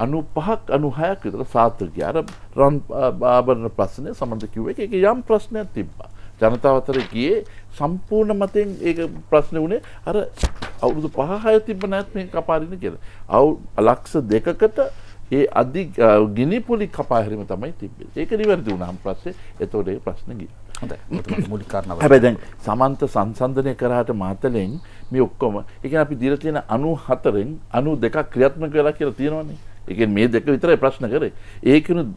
අනු පහක් අනු හයක් විතර සාත්‍රකය අර රන් බාබරණ ප්‍රශ්නය සමඳ කිව්ව එක එක යම් ප්‍රශ්නයක් තිබ්බා. ජනතාවතර ගියේ සම්පූර්ණ මතයෙන් ඒ ප්‍රශ්න වනේ අර අවුරුදු පහහය තිබ නැත්මෙන් කපාරින කියෙන. අවු ලක්ෂ දෙකකට ඒ අධි ගිනි පොලි කපාහිරම තමයි තිබේ ඒක නිවැරදි වුණම් ප්‍රස්සේ එතෝඩේ ප්‍රශ්න ගිය. හොඳ මුලි කරනව හැබැදැන් සමන්ත සංසන්ධනය කරාට මාතලෙන් මේ ඔක්කොම එක අපි දිර තියෙන අනු හතරෙන් අනු දෙකක් ක්‍රියාත්ම කරලා කියලා තියෙනවන්නේ එක මේ දෙක විතරයි ප්‍රශ්න කරේ ඒකනු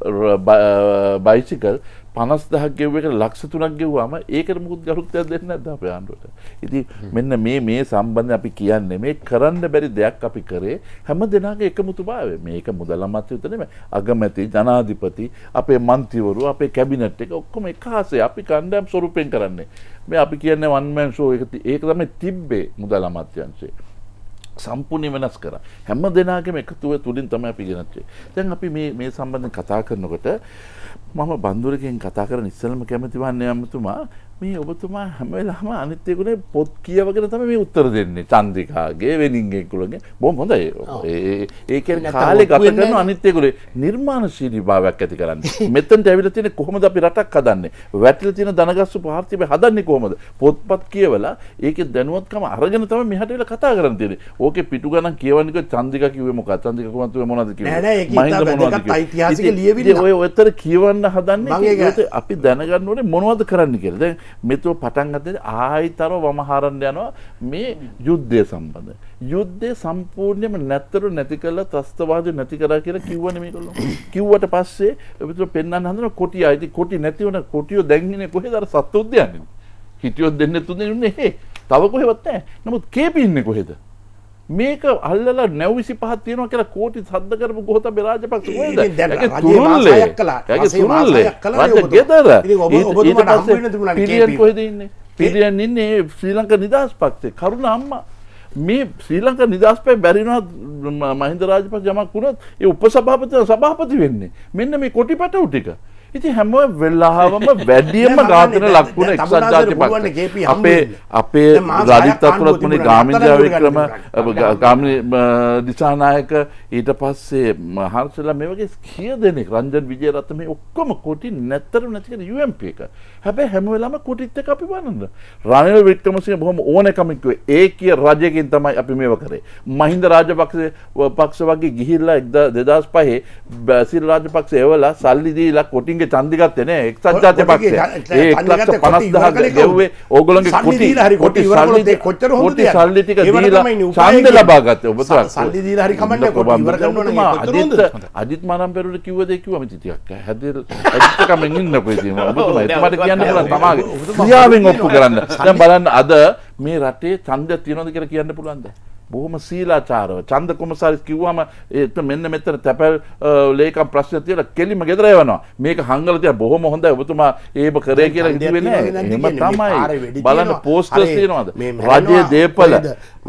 බයිසිකල් පනස් දහක් ගෙව් එකට ලක්ෂ තුනක් ගෙව්වාම ඒකට මුකුත් ගරුත්වයක් දෙන්නේ නැද්ද අපේ ආණ්ඩුවට ඉතින් මෙන්න මේ මේ සම්බන්ධ අපි කියන්නේ මේ කරන්න බැරි දෙයක් අපි කරේ හැම දෙනාගේ එකමුතුභාවය මේක මුදල් අමාත්‍ය විතරනේ අගමැති ජනාධිපති අපේ මන්ත්‍රීවරු අපේ කැබිනට් එක ඔක්කොම එක හසේ අපි කණ්ඩායම් ස්වරූපයෙන් කරන්නේ මේ අපි කියන්නේ වන් මෑන් ෂෝ එක ඒක තමයි තිබ්බේ මුදල් අමාත්‍යංශේ සම්පූර්ණය වෙනස් කර හැම දෙනාගේම එකතුව තුළින් තමයි අපි ගෙනත්වේ දැන් අපි මේ සම්බන්ධ කතා කරනකොට මම බන්දුරකෙන් කතා කරන ඉස්සලම කැමතිවන්නේ අමතුමා මේ ඔබතුමා හැම වෙලාම අනිත්‍යකුණේ පොත් කියවගෙන තම මේ උත්තර දෙන්නේ චන්ද්‍රිකාගේ වෙනින්ගෙක්කුලගේ බොම හොඳයි ඒක කාලෙ ගත කරන අනිත්‍යකුලේ නිර්මාණශීලී භාවයක් ඇති කරන්න මෙතන්ට ඇවිල තියෙන කොහොමද අපි රටක් හදන්නේ වැටිල තියෙන දනගස්සු පාර්තිබ හදන්නේ කොහොමද පොත්පත් කියවලා ඒක දැනුවත්කම අරගෙන තම මෙහට වෙලා කතා කරන්න තියෙන්නේ ඕකේ පිටු ගණන් කියවන්නක චන්ද්‍රිකා කිව්වේ මොකක්ද චන්ද්‍රිකා කුමන්තුමේ මොනවද කිව්වේ ඔය ඔතර කියවන්න හදන්නේ අපි දැනගන්න ඕනේ මොනවද කරන්න කියලා. දැන් මෙතුව පටන් අතේ ආයිතරව වමහාරන්න යනවා මේ යුද්ධය සම්බඳ. යුද්ධය සම්පූර්ණයම නැත්තරු නැති කල ත්‍රස්තවාද නැති කරා කියලා කිව්වන මේ කොල්ල. කිව්වට පස්සේ එතුර පෙන්න්න හඳන කොටි අයිති කොටි නැතිවන කොටියෝ දැන්ගෙන කොහෙ දර සත්තුද්‍යයන්න. හිටියොත් දෙන්න තුන්න න්නේ තව කොහෙවත්නෑ නමුත් කේපින්න කොහෙද. මේක අල්ලලා නැව් 25ක් තියෙනවා කියලා කෝටි සද්ද කරපු ගෝතබේ රාජපක්ෂ කොහෙද? ඒකේ තුරුල්ලේ. ඒකේ තුරුල්ලේ. රජ ගෙදර. ඊට පස්සේ පිරියන් කොහෙද ඉන්නේ? පිරියන් ඉන්නේ ශ්‍රී ලංකා නිදහස් පක්ෂේ. කරුණ අම්මා මේ ශ්‍රී ලංකා නිදහස් පක්ෂය බැරිනවා මහින්ද රාජපක්ෂ යමක් වුණත් ඒ උපසභාපති සභාපති වෙන්නේ. මෙන්න මේ කොටිපටු ටික. ඉති හැම වෙල්ලාහාවම *laughs* වැඩියම ඝාතන ලක්වුණ එක්සත් ජාති පක්ෂ අපේ අපේ ලලිත් අතුලත්මනේ ගාමිණී වික්‍රම ගාමිණී දිසානායක ඊට පස්සේ හර්ෂලා මේ වගේ කී දෙනෙක් රංජන් විජේරත්න මේ ඔක්කොම කොටි නැත්තර නැති කර UMP එක හැබැයි හැම වෙලාවම කොටිත් එක අපි බලනවා රනිල් වික්‍රමසිංහ බොහොම ඕනකමින් කිව්වේ ඒ කිය රජයකින් තමයි අපි මේව කරේ මහින්ද රාජපක්ෂ පක්ෂ වගේ ගිහිල්ලා 2005 බැසිල් රාජපක්ෂ එවලා සල්ලි දීලා කොටින්ග චන්දිගත්තන එක්සත් ජාති පක්ෂය ඒ එක්ලක්ෂ පනස්දහ ගැව්වේ ඕගොලන්ගේ කොටි කොටි සල්ලි කොච්චර කොටි සල්ලි ටික දීලා ඡන්ද ලබා ගත්තේ ඔබතුමා සල්ලි දීලා හරි කමන්නේ කොටි ඉවර කරනවා අදිත් අදිත් මානම්පෙරුට කිව්ව දේ කිව්වා මේ ටිකක් හැදෙල් අදිත් කමෙන් ඉන්නකෝ ඉතින් ඔබතුමා එතමට කියන්න පුළුවන් තමාගේ ක්‍රියාවෙන් ඔප්පු කරන්න දැන් බලන්න අද මේ රටේ ඡන්දය තියනවද කියලා කියන්න පුළුවන්ද බොහොම සීලාචාරව චන්ද කුමසාරිස් කිව්වම ඒත් මෙන්න මෙතන තැපැල් ලේකම් ප්‍රශ්න තියලා කෙලිම ගෙදර යවනවා මේක හංගල තියා බොහොම හොඳයි ඔබතුමා ඒබ කරේ කියලා ඉඳුවේ නෑ එහෙම තමයි බලන්න පෝස්ටර්ස් තියනවාද රජයේ දේපල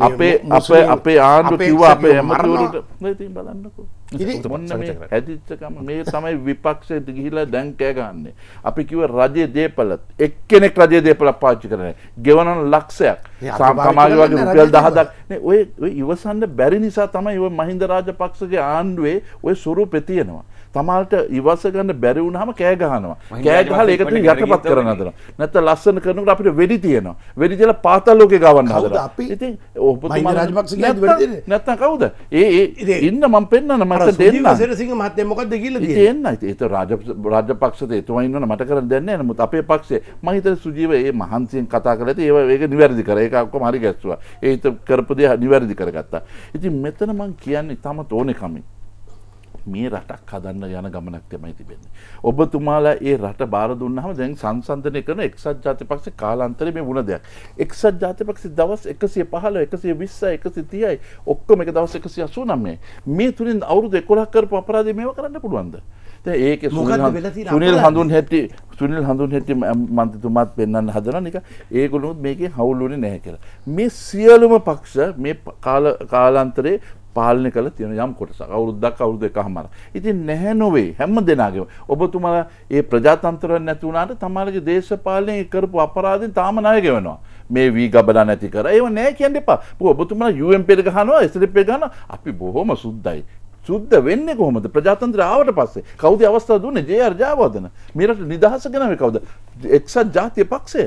අපේ අප අපේ ආණ්ඩු කිව්වා අපේ ඇමතිවරුට ඉතින් බලන්නකෝ ඔන්න මේ ඇදිච්චකම මේ තමයි විපක්ෂය ගිහිලා දැන් කෑ ගන්නෙ අපි කිව්ව රජයේ දේපලත් එක්කෙනෙක් රජයේ දේපලක් පාවිච්චි කරන්නේ ගෙවනන ලක්ෂයක් සාමාජික වගේ රුපියල් 10000ක් නේ ඔය ඉවසන්න බැරි නිසා තමයි ඔය මහින්ද රාජපක්ෂගේ ආණ්ඩුවේ ඔය ස්වරූපේ තියෙනවා තමාට ඉවස ගන්න බැරි වුණහම කෑ ගහනවා කෑගහල ඒකට යටපත් කරන අතර නැත්ත ලස්සන කරනකට අපිට වෙඩි තියෙනවා වෙඩි කියලා පාතල් ලෝකේ ගවන්න හදලා ඉතින් ඔබතුමා රාජපක්ෂ නැත්තම් කවුද ඒ ඒ ඉන්න මම පෙන්නන මට දෙන්න සිරිසිංහ මහත්මයා මොකද්ද කියලා කියන්නේ එන්න ඉතින් ඒක රාජ රාජපක්ෂද එතුමා ඉන්නවනේ මට කරන්න දෙන්නේ නැහැ නමුත් අපේ පක්ෂේ මම හිතන සුජීව ඒ මහන්සියෙන් කතා කරලා ඉතින් ඒව ඒක නිවැරදි කරා ඒක ඔක්කොම හරි ගැස්සුවා ඒ හිත කරපු දේ නිවැරදි කරගත්තා ඉතින් මෙතන මම කියන්නේ තම තෝනේ කමින් මේ රටක් හදන්න යන ගමනක් තමයි තිබෙන්නේ. ඔබතුමාලා ඒ රට බාර දුන්නහම දැන් සංසන්දනය කරන එක්සත් ජාතිපක්ෂ කාලාන්තරේ මේ වුණ දෙයක්. එක්සත් ජාතිපක්ෂ දවස් 115, 120, 130යි ඔක්කොම එක දවස් 189. මේ තුලින් අවුරුදු 11ක් කරපු අපරාධය මේව කරන්න පුළුවන්ද? දැන් ඒකේ සුනිල් හඳුන් හැටි සුනිල් හඳුන් හැටි මන්ත්‍රීතුමාත් පෙන්වන්න හදනවා නික ඒගොල්ලොත් මේකේ හවුල් වුණේ නැහැ කියලා. මේ සියලුම පක්ෂ මේ කාලාන්තරේ පාලනය කළ තියෙන යම් කොටස අවුරුද්දක් අවුරුදු එකහමාර. ඉතින් නැහැ නොවේ හැම දෙනාගේම ඔබතුමාලා ඒ ප්‍රජාතන්ත්‍ර නැති වුණාට තමලගේ දේශපාලනය කරපු අපරාධින් තාම ණය ගෙවනවා. මේ වී ගබඩා නැති කර ඒව නෑ කියන්න එපා. ඔබතුමාලා UMP එක ගහනවා SLP ගහනවා අපි බොහොම සුද්දයි. සුද්ද වෙන්න කොහොමද ප්‍රජාතන්ත්‍ර ආවට පස්සේ කවුද අවස්ථාව දුන්නේ ජේ අර්ජාවර්ධන මේ රට නිදහස ගෙනාවේ කවුද එක්සත් ජාතික පක්ෂය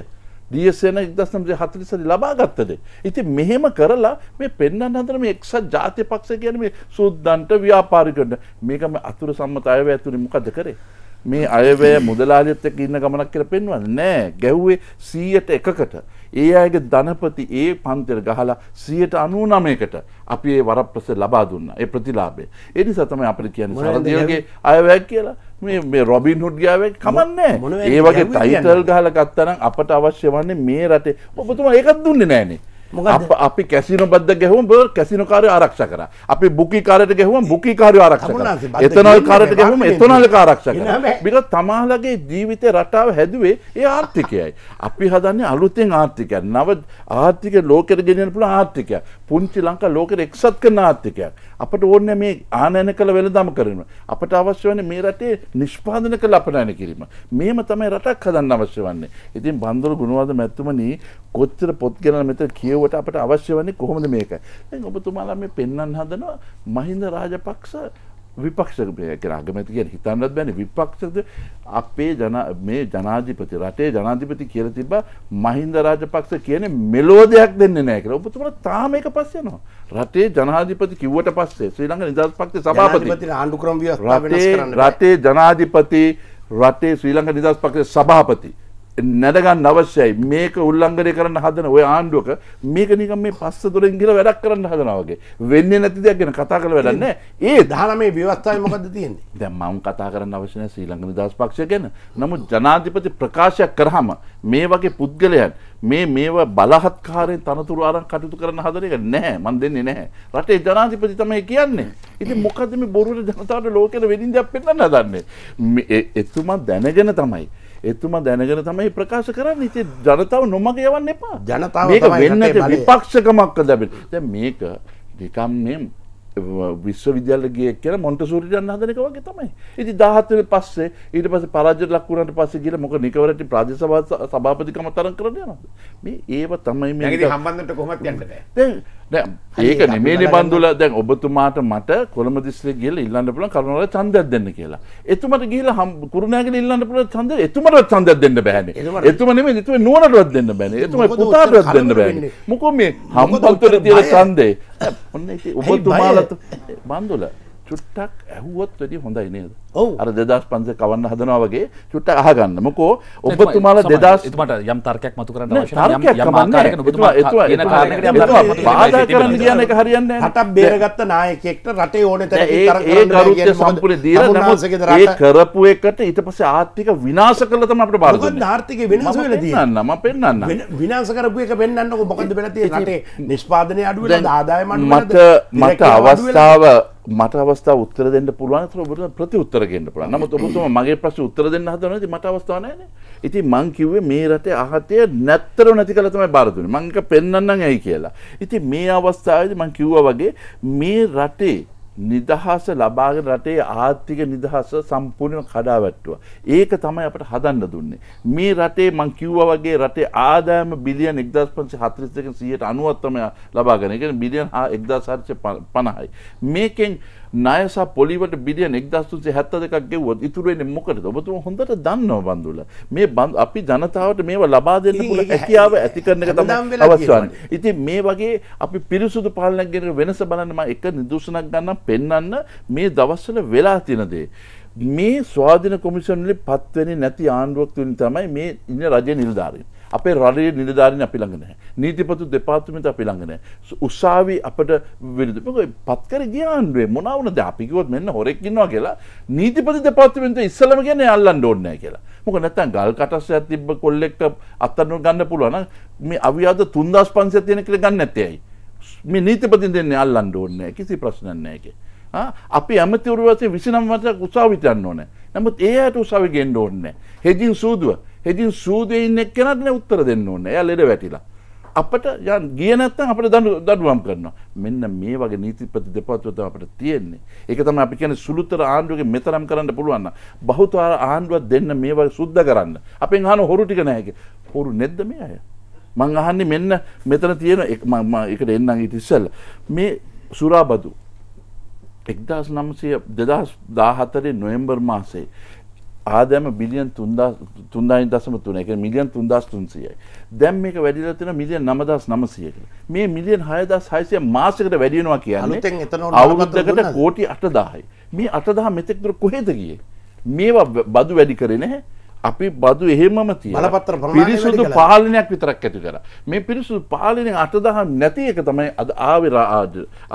දියසේන ඉදස්නම්සේ හතලිසරි ලබා ගත්තද. ඉති මෙහෙම කරලා මේ පෙන්න්න හඳරම එක්සත් ජාතිය පක්ෂ කියන මේ සුද්දන්ට ව්‍යාපාරිකට මේකම අතුර සම්මත අයව ඇතුළි මොකද කරේ. මේ අයවය මුදලාලිත්තක ඉන්න ගමනක් කර පෙන්වන්න නෑ ගැව්වේ සීයට එකකට. ඒ අයගේ ධනපති ඒ පන්තර ගහලා සියයට අනුව නමයකට අපි ඒ වරප්‍රස ලබා දුන්න ඒ ප්‍රතිලාබේ. එනි සතම අපට කියන්න සරදියගේ අයවැක් කියලා මේ රොබින් හුඩ් ගාවේ කමන්නේ ඒ වගේ ටයිටල් ගහල ගත්තනම් අපට අවශ්‍ය වන්නේ මේ රටේ ඔබතුමා ඒකත් දුන්නේ නැහනේ අපි කැසින බද්ධ ගැහුම් බ කැසින කාරය ආරක්ෂ කර අපි බුකි කාරයට ගැහුවම් බුකි කාරය ආරක්ෂ එතනල් කාරට ගැහුම එතනල ආරක්ෂ බික තමාලගේ ජීවිත රටාව හැදුවේ ඒ ආර්ථිකයයි. අපි හදන්න අලුතෙන් ආර්ථිකය නව ආර්ථික ලෝකෙට ගෙනෙන පුළ ආර්ථිකය පුංචි ලංකා ලෝකෙට එක්සත් කරන ආර්ථිකයක් අපට ඕන්න මේ ආනයන කළ වෙළ දම කරන. අපට අවශ්‍ය වන මේ රටේ නිෂ්පාදන කළ අපනෑන කිරීම. මේම තමයි රටක් හදන්න අවශ්‍ය වන්නේ. ඉතින් බන්ඳර ගුණවාද මැත්තුමනී කොච්චර පොත්ගෙන මෙත කියව ඒවට අපට අවශ්‍ය වන්නේ කොහොමද මේක දැන් ඔබතුමාලා මේ පෙන්වන්න හදනවා මහින්ද රාජපක්ෂ විපක්ෂක කියන අගමැති කියන හිතන්නත් බෑනේ විපක්ෂද අපේ ජන මේ ජනාධිපති රටේ ජනාධිපති කියලා තිබ්බා මහින්ද රාජපක්ෂ කියන්නේ මෙලෝ දෙයක් දෙන්නේ නැහැ කියලා. ඔබතුමලා තාම ඒක පස්සේ යනවා. රටේ ජනාධිපති කිව්වට පස්සේ ශ්‍රී ලංකා නිදහස් පක්ෂයේ සභාපති ආණ්ඩු ක්‍රම ව්‍යවස්ථාව වෙනස් කරන්න බෑ. රටේ ජනාධිපති රටේ ශ්‍රී ලංකා නිදහස් පක්ෂයේ සභාපති නැඩගන්න අවශ්‍යයි මේක උල්ලංඝනය කරන්න හදන ඔය ආණ්ඩුවක මේක නිකන් මේ පස්ස දොරෙන් ගිහලා වැඩක් කරන්න හදනවා වගේ වෙන්නේ නැති දෙයක් ගැන කතා කරලා වැඩක් නැහැ ඒ 19 ව්‍යවස්ථාවේ මොකද්ද තියෙන්නේ දැන් මම කතා කරන්න අවශ්‍ය නැහැ ශ්‍රී ලංකන් නිදහස් පක්ෂය ගැන නමුත් ජනාධිපති ප්‍රකාශයක් කරාම මේ වගේ පුද්ගලයන් මේ මේවා බලහත්කාරයෙන් තනතුරු අරන් කටයුතු කරන හදන එක නැහැ මම දෙන්නේ නැහැ රටේ ජනාධිපති තමයි කියන්නේ ඉතින් මොකද මේ බොරුවේ ජනතාවට ලෝකෙට වෙනින් දෙයක් පෙන්නන්න හදන්නේ එතුමා දැනගෙන තමයි එතුමා දැනගෙන තමයි ප්‍රකාශ කරන්න ඉති ජනතාව නොමග යවන්න එපා ජනතාව වෙන්න විපක්ෂකමක්ක දැබෙන දැ මේක නිකම් මෙම් විශ්වවිද්‍යාලගේ කර මොට සූරිජන් හදනක වගේ තමයි ඉති දහත්තව පස්සේ ඊට පස පරජ ලක්වුණට පස්ස කියල මොක නිකවරට ප්‍රාජ සභ සභාපතිකම තරන් කරන යන මේ ඒව තමයි මේ හම්බන්නට කොමත් යන්නට ඒකන මේ නිබන්දුල දැන් ඔබතුමාට මට කොළම දිස්ත්‍රික් ගිහලා ඉල්ලන්න පුළුවන් කරුණාවල ඡන්දයක් දෙන්න කියලා. එතුමට ගිහලා හම් කුරුණෑගෙන ඉල්ලන්න පුළුවන් ඡන්ද එතුමටවත් ඡන්දයක් දෙන්න බෑනේ. එතුම නෙමෙයි එතුම නුවණටවත් දෙන්න බෑනේ. එතුම පුතාටවත් දෙන්න බෑනේ. මොකෝ මේ හම්බන්තොට තියෙන ඡන්දේ. *coughs* ඔන්න ඉතින් ඔබතුමාලත් බන්දුල චුට්ටක් ඇහුවොත් වැඩි හොඳයි නේද අර දෙදස් පන්සේ කවන්න හදනවගේ චුට්ට අහගන්න මොකෝ ඔබතුමාල දෙදස් තුමට යම් තර්කයක් මතු කරන්න පාදා කරන්න කියන එක හරියන්න හට බේරගත්ත නායකෙක්ට රටේ ඕන ඒ ගරුත්‍ය සම්පුල දීර ඒ කරපු එකට ඊට පස්සේ ආර්ථික විනාශ කළ තම අපට බාර ආර්ථික වෙනස් වෙලා තියෙනවා මම පෙන්වන්න විනාශ කරපු එක පෙන්වන්නකෝ මොකද වෙලා තියෙන්නේ රටේ නිෂ්පාදනය අඩු වෙලා ආදායම අඩු වෙලා මට මට අවස්ථාව මට අවස්ථාව උත්තර දෙන්න පුළුවන් ඒතර ඔබට ප්‍රතිඋත්තර දෙන්න පුළුවන්. නමුත් ඔබතුම මගේ ප්‍රශ්න උත්තර දෙන්න හදනවා නම් ඉතින් මට අවස්ථාවක් නැහැ නේ. ඉතින් මං කිව්වේ මේ රටේ අහතේ නැත්තරෝ නැති කළා තමයි බාර දුන්නේ. මං එක පෙන්වන්නම් ඇයි කියලා. ඉතින් මේ අවස්ථාවේදී මං කිව්වා වගේ මේ රටේ නිදහස ලබාගෙන රටේ ආර්ථික නිදහස සම්පූර්ණ කඩාවැට්ටුවා. ඒක තමයි අපට හදන්න දුන්නේ. මේ රටේ මං කිව්වා වගේ රටේ ආදායම බිලියන් 1542කින් 190ක් තමයි ලබාගෙන. ඒ කියන්නේ බිලියන් 1450යි. මේකෙන් නයසා පොලිවට බිලියන 1372ක් ගෙවුවොත් ඉතුරු වෙන්නේ මොකටද? ඔබතුම හොඳට දන්නවා බන්දුල. මේ අපි ජනතාවට මේව ලබා දෙන්න පුළුවන් හැකියාව ඇති කරන එක තමයි අවශ්‍ය වන්නේ. ඉතින් මේ වගේ අපි පිරිසුදු පාලනයක් ගැන වෙනස බලන්න මම එක නිදර්ශනයක් ගන්නම් පෙන්වන්න මේ දවස්වල වෙලා තියෙන දේ. මේ ස්වාධීන කොමිෂන් වල පත්වෙන්නේ නැති ආණ්ඩුවක් තුලින් තමයි මේ ඉන්න රජයේ නිලධාරීන්. අපේ රඩයේ නිලධාරණ අපි ළඟ නැහැ. නීතිපතු දෙපාර්තමේන්තුව අපි ළඟ නැහැ. උසාවි අපිට විරුද්ධ. මොකද පත්කර ගිය ආණ්ඩුවේ මොනවා වුණද අපි කිව්වොත් මෙන්න හොරෙක් ඉන්නවා කියලා නීතිපති දෙපාර්තමේන්තුව ඉස්සලම කියන්නේ අල්ලන්න ඕනේ නැහැ කියලා. මොකද නැත්තම් ගල් කටස්සයක් තිබ්බ කොල්ලෙක්ට අත්තනු ගන්න පුළුවන් නම් මේ අවියාද 3500 තියෙන කියලා ගන්න නැත්තේ ඇයි? මේ නීතිපති දෙන්නේ අල්ලන්න ඕනේ නැහැ. කිසි ප්‍රශ්නයක් නැහැ ඒකේ. අපි ඇමතිවරු වශයෙන් 29 වසරක් උසාවි යන්න ඕනේ. නමුත් ඒ අයට උසවි ගෙන්න ඕන්නේ හෙජින් සූදුව හෙජින් සූදේ ඉන්න එක්කෙනාට නේ උත්තර දෙන්න ඕනේ. එයා ලෙඩ වැටිලා. අපිට යන් ගිය නැත්නම් අපිට දඬුවම් කරනවා. මෙන්න මේ වගේ නීතිපති දෙපාර්තමේන්තුව තමයි අපිට තියෙන්නේ. ඒක තමයි අපි කියන්නේ සුළුතර ආණ්ඩුවගේ මෙතරම් කරන්න පුළුවන් නම් බහුතර ආණ්ඩුවක් දෙන්න මේ වගේ සුද්ධ කරන්න. අපෙන් අහන හොරු ටික නැහැ කිය. හොරු නැද්ද මේ අය? මං අහන්නේ මෙන්න මෙතන තියෙන එකට එන්නම් ඉතින් ඉස්සෙල්ලා. මේ සුරාබදු එක්දස් නම්සය දෙදස් දාහතරේ නොයම්බර් මාසේ ආදම බිලියන් තුන්දායි දසම තුන එක මිලියන් තුන්දස් තුන්සියයි දැම් මේක වැඩිලතින මිලියන් නමදස් නමසියක මේ මිලියන් හයදස් හයිසය මාසකට වැඩියනවා කියන්නේ අවුරුද්දකට කෝටි අටදාහයි මේ අටදා මෙතෙක්දුර කොහෙද ගිය මේවා බදු වැඩි කරන අපි බදු එහෙමම බලපත්‍ර පිරිසුදු පාලනයක් විතරක් ඇති කර. මේ පිරිසුදු පාලනය අටදහම් නැති එක තමයි අද ආවිර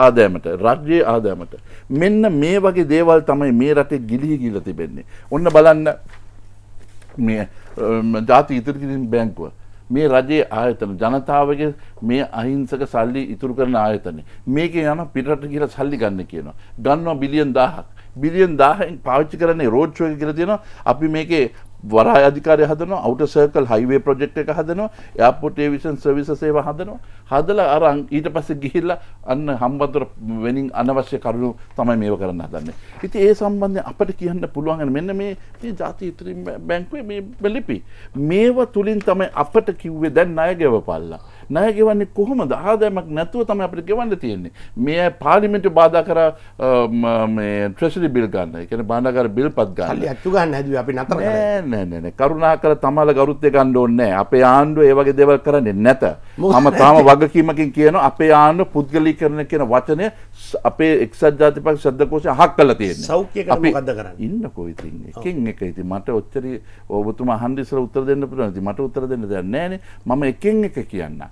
ආදෑමට රජ්‍යයේ ආදෑමට. මෙන්න මේ වගේ දේවල් තමයි මේ රටේ ගිලිහි ගිල තිබෙන්නේ. ඔන්න බලන්න මේ ජාති ඉතිරිකිරින් බැංකුව. මේ රජයේ ආයතන ජනතාවගේ මේ අහිංසක සල්ලි ඉතුරු කරන ආයතන. මේක යන පිටරට කියලා සල්ලි ගන්න කියනවා. ගන්නවා බිලියන් දාහක්. බිලියන් දාහෙන් පාච්චි කරන්නේ රෝඩ්ෂෝක කර තියෙන අපි මේකේ වරා අධිකාරය හදනවා අවුට සර්කල් හයිවේ ප්‍රොජෙක්් එක හදනවා යාපොටේ විෂන් සවිස සේව හදනවා හදලා අරං ඊට පස්සේ ගිහිල්ලා අන්න හම්බන්තොට වෙනින් අනවශ්‍ය කරුණු තමයි මේව කරන්න හදන්නේ ඉතින් ඒ සම්බන්ධයෙන් අපිට කියන්න පුළුවන් මෙන්න මේ මේ ಜಾති ඉතිරි බැංකුවේ මේ ලිපි මේවා තුලින් තමයි අපට කිව්වේ දැන් ණය ගෙවපල්ලා ණය ගෙවන්නේ කොහොමද? ආදායමක් නැතුව තමයි අපිට ගෙවන්න තියෙන්නේ. මේ පාර්ලිමේන්තු බාධා කරා මේ ට්‍රෙෂරි බිල් ගන්න. ඒ කියන්නේ භාණ්ඩාගාර බිල්පත් ගන්න. හරි අච්චු ගන්න හැදුවේ අපි නතර කරන්නේ. නෑ නෑ නෑ කරුණාකර තමල ගරුත්වය ගන්න ඕනේ නෑ. අපේ ආණ්ඩුව ඒ වගේ දේවල් කරන්නේ නැත. මම තාම වගකීමකින් කියනවා අපේ ආණ්ඩුව පුද්ගලීකරණය කියන වචනය අපේ එක්සත් ජාතිපක්ෂ ශබ්දකෝෂය අහක් කරලා තියෙන්නේ. සෞඛ්‍ය කරන මොකද්ද කරන්නේ? ඉන්නකෝ ඉතින් එකින් එක ඉතින් මට ඔච්චර ඔබතුමා අහන්න ඉස්සර උත්තර දෙන්න පුළුවන්. ඉතින් මට උත්තර දෙන්න දෙයක් නෑනේ. මම එකින් එක කියන්නම්.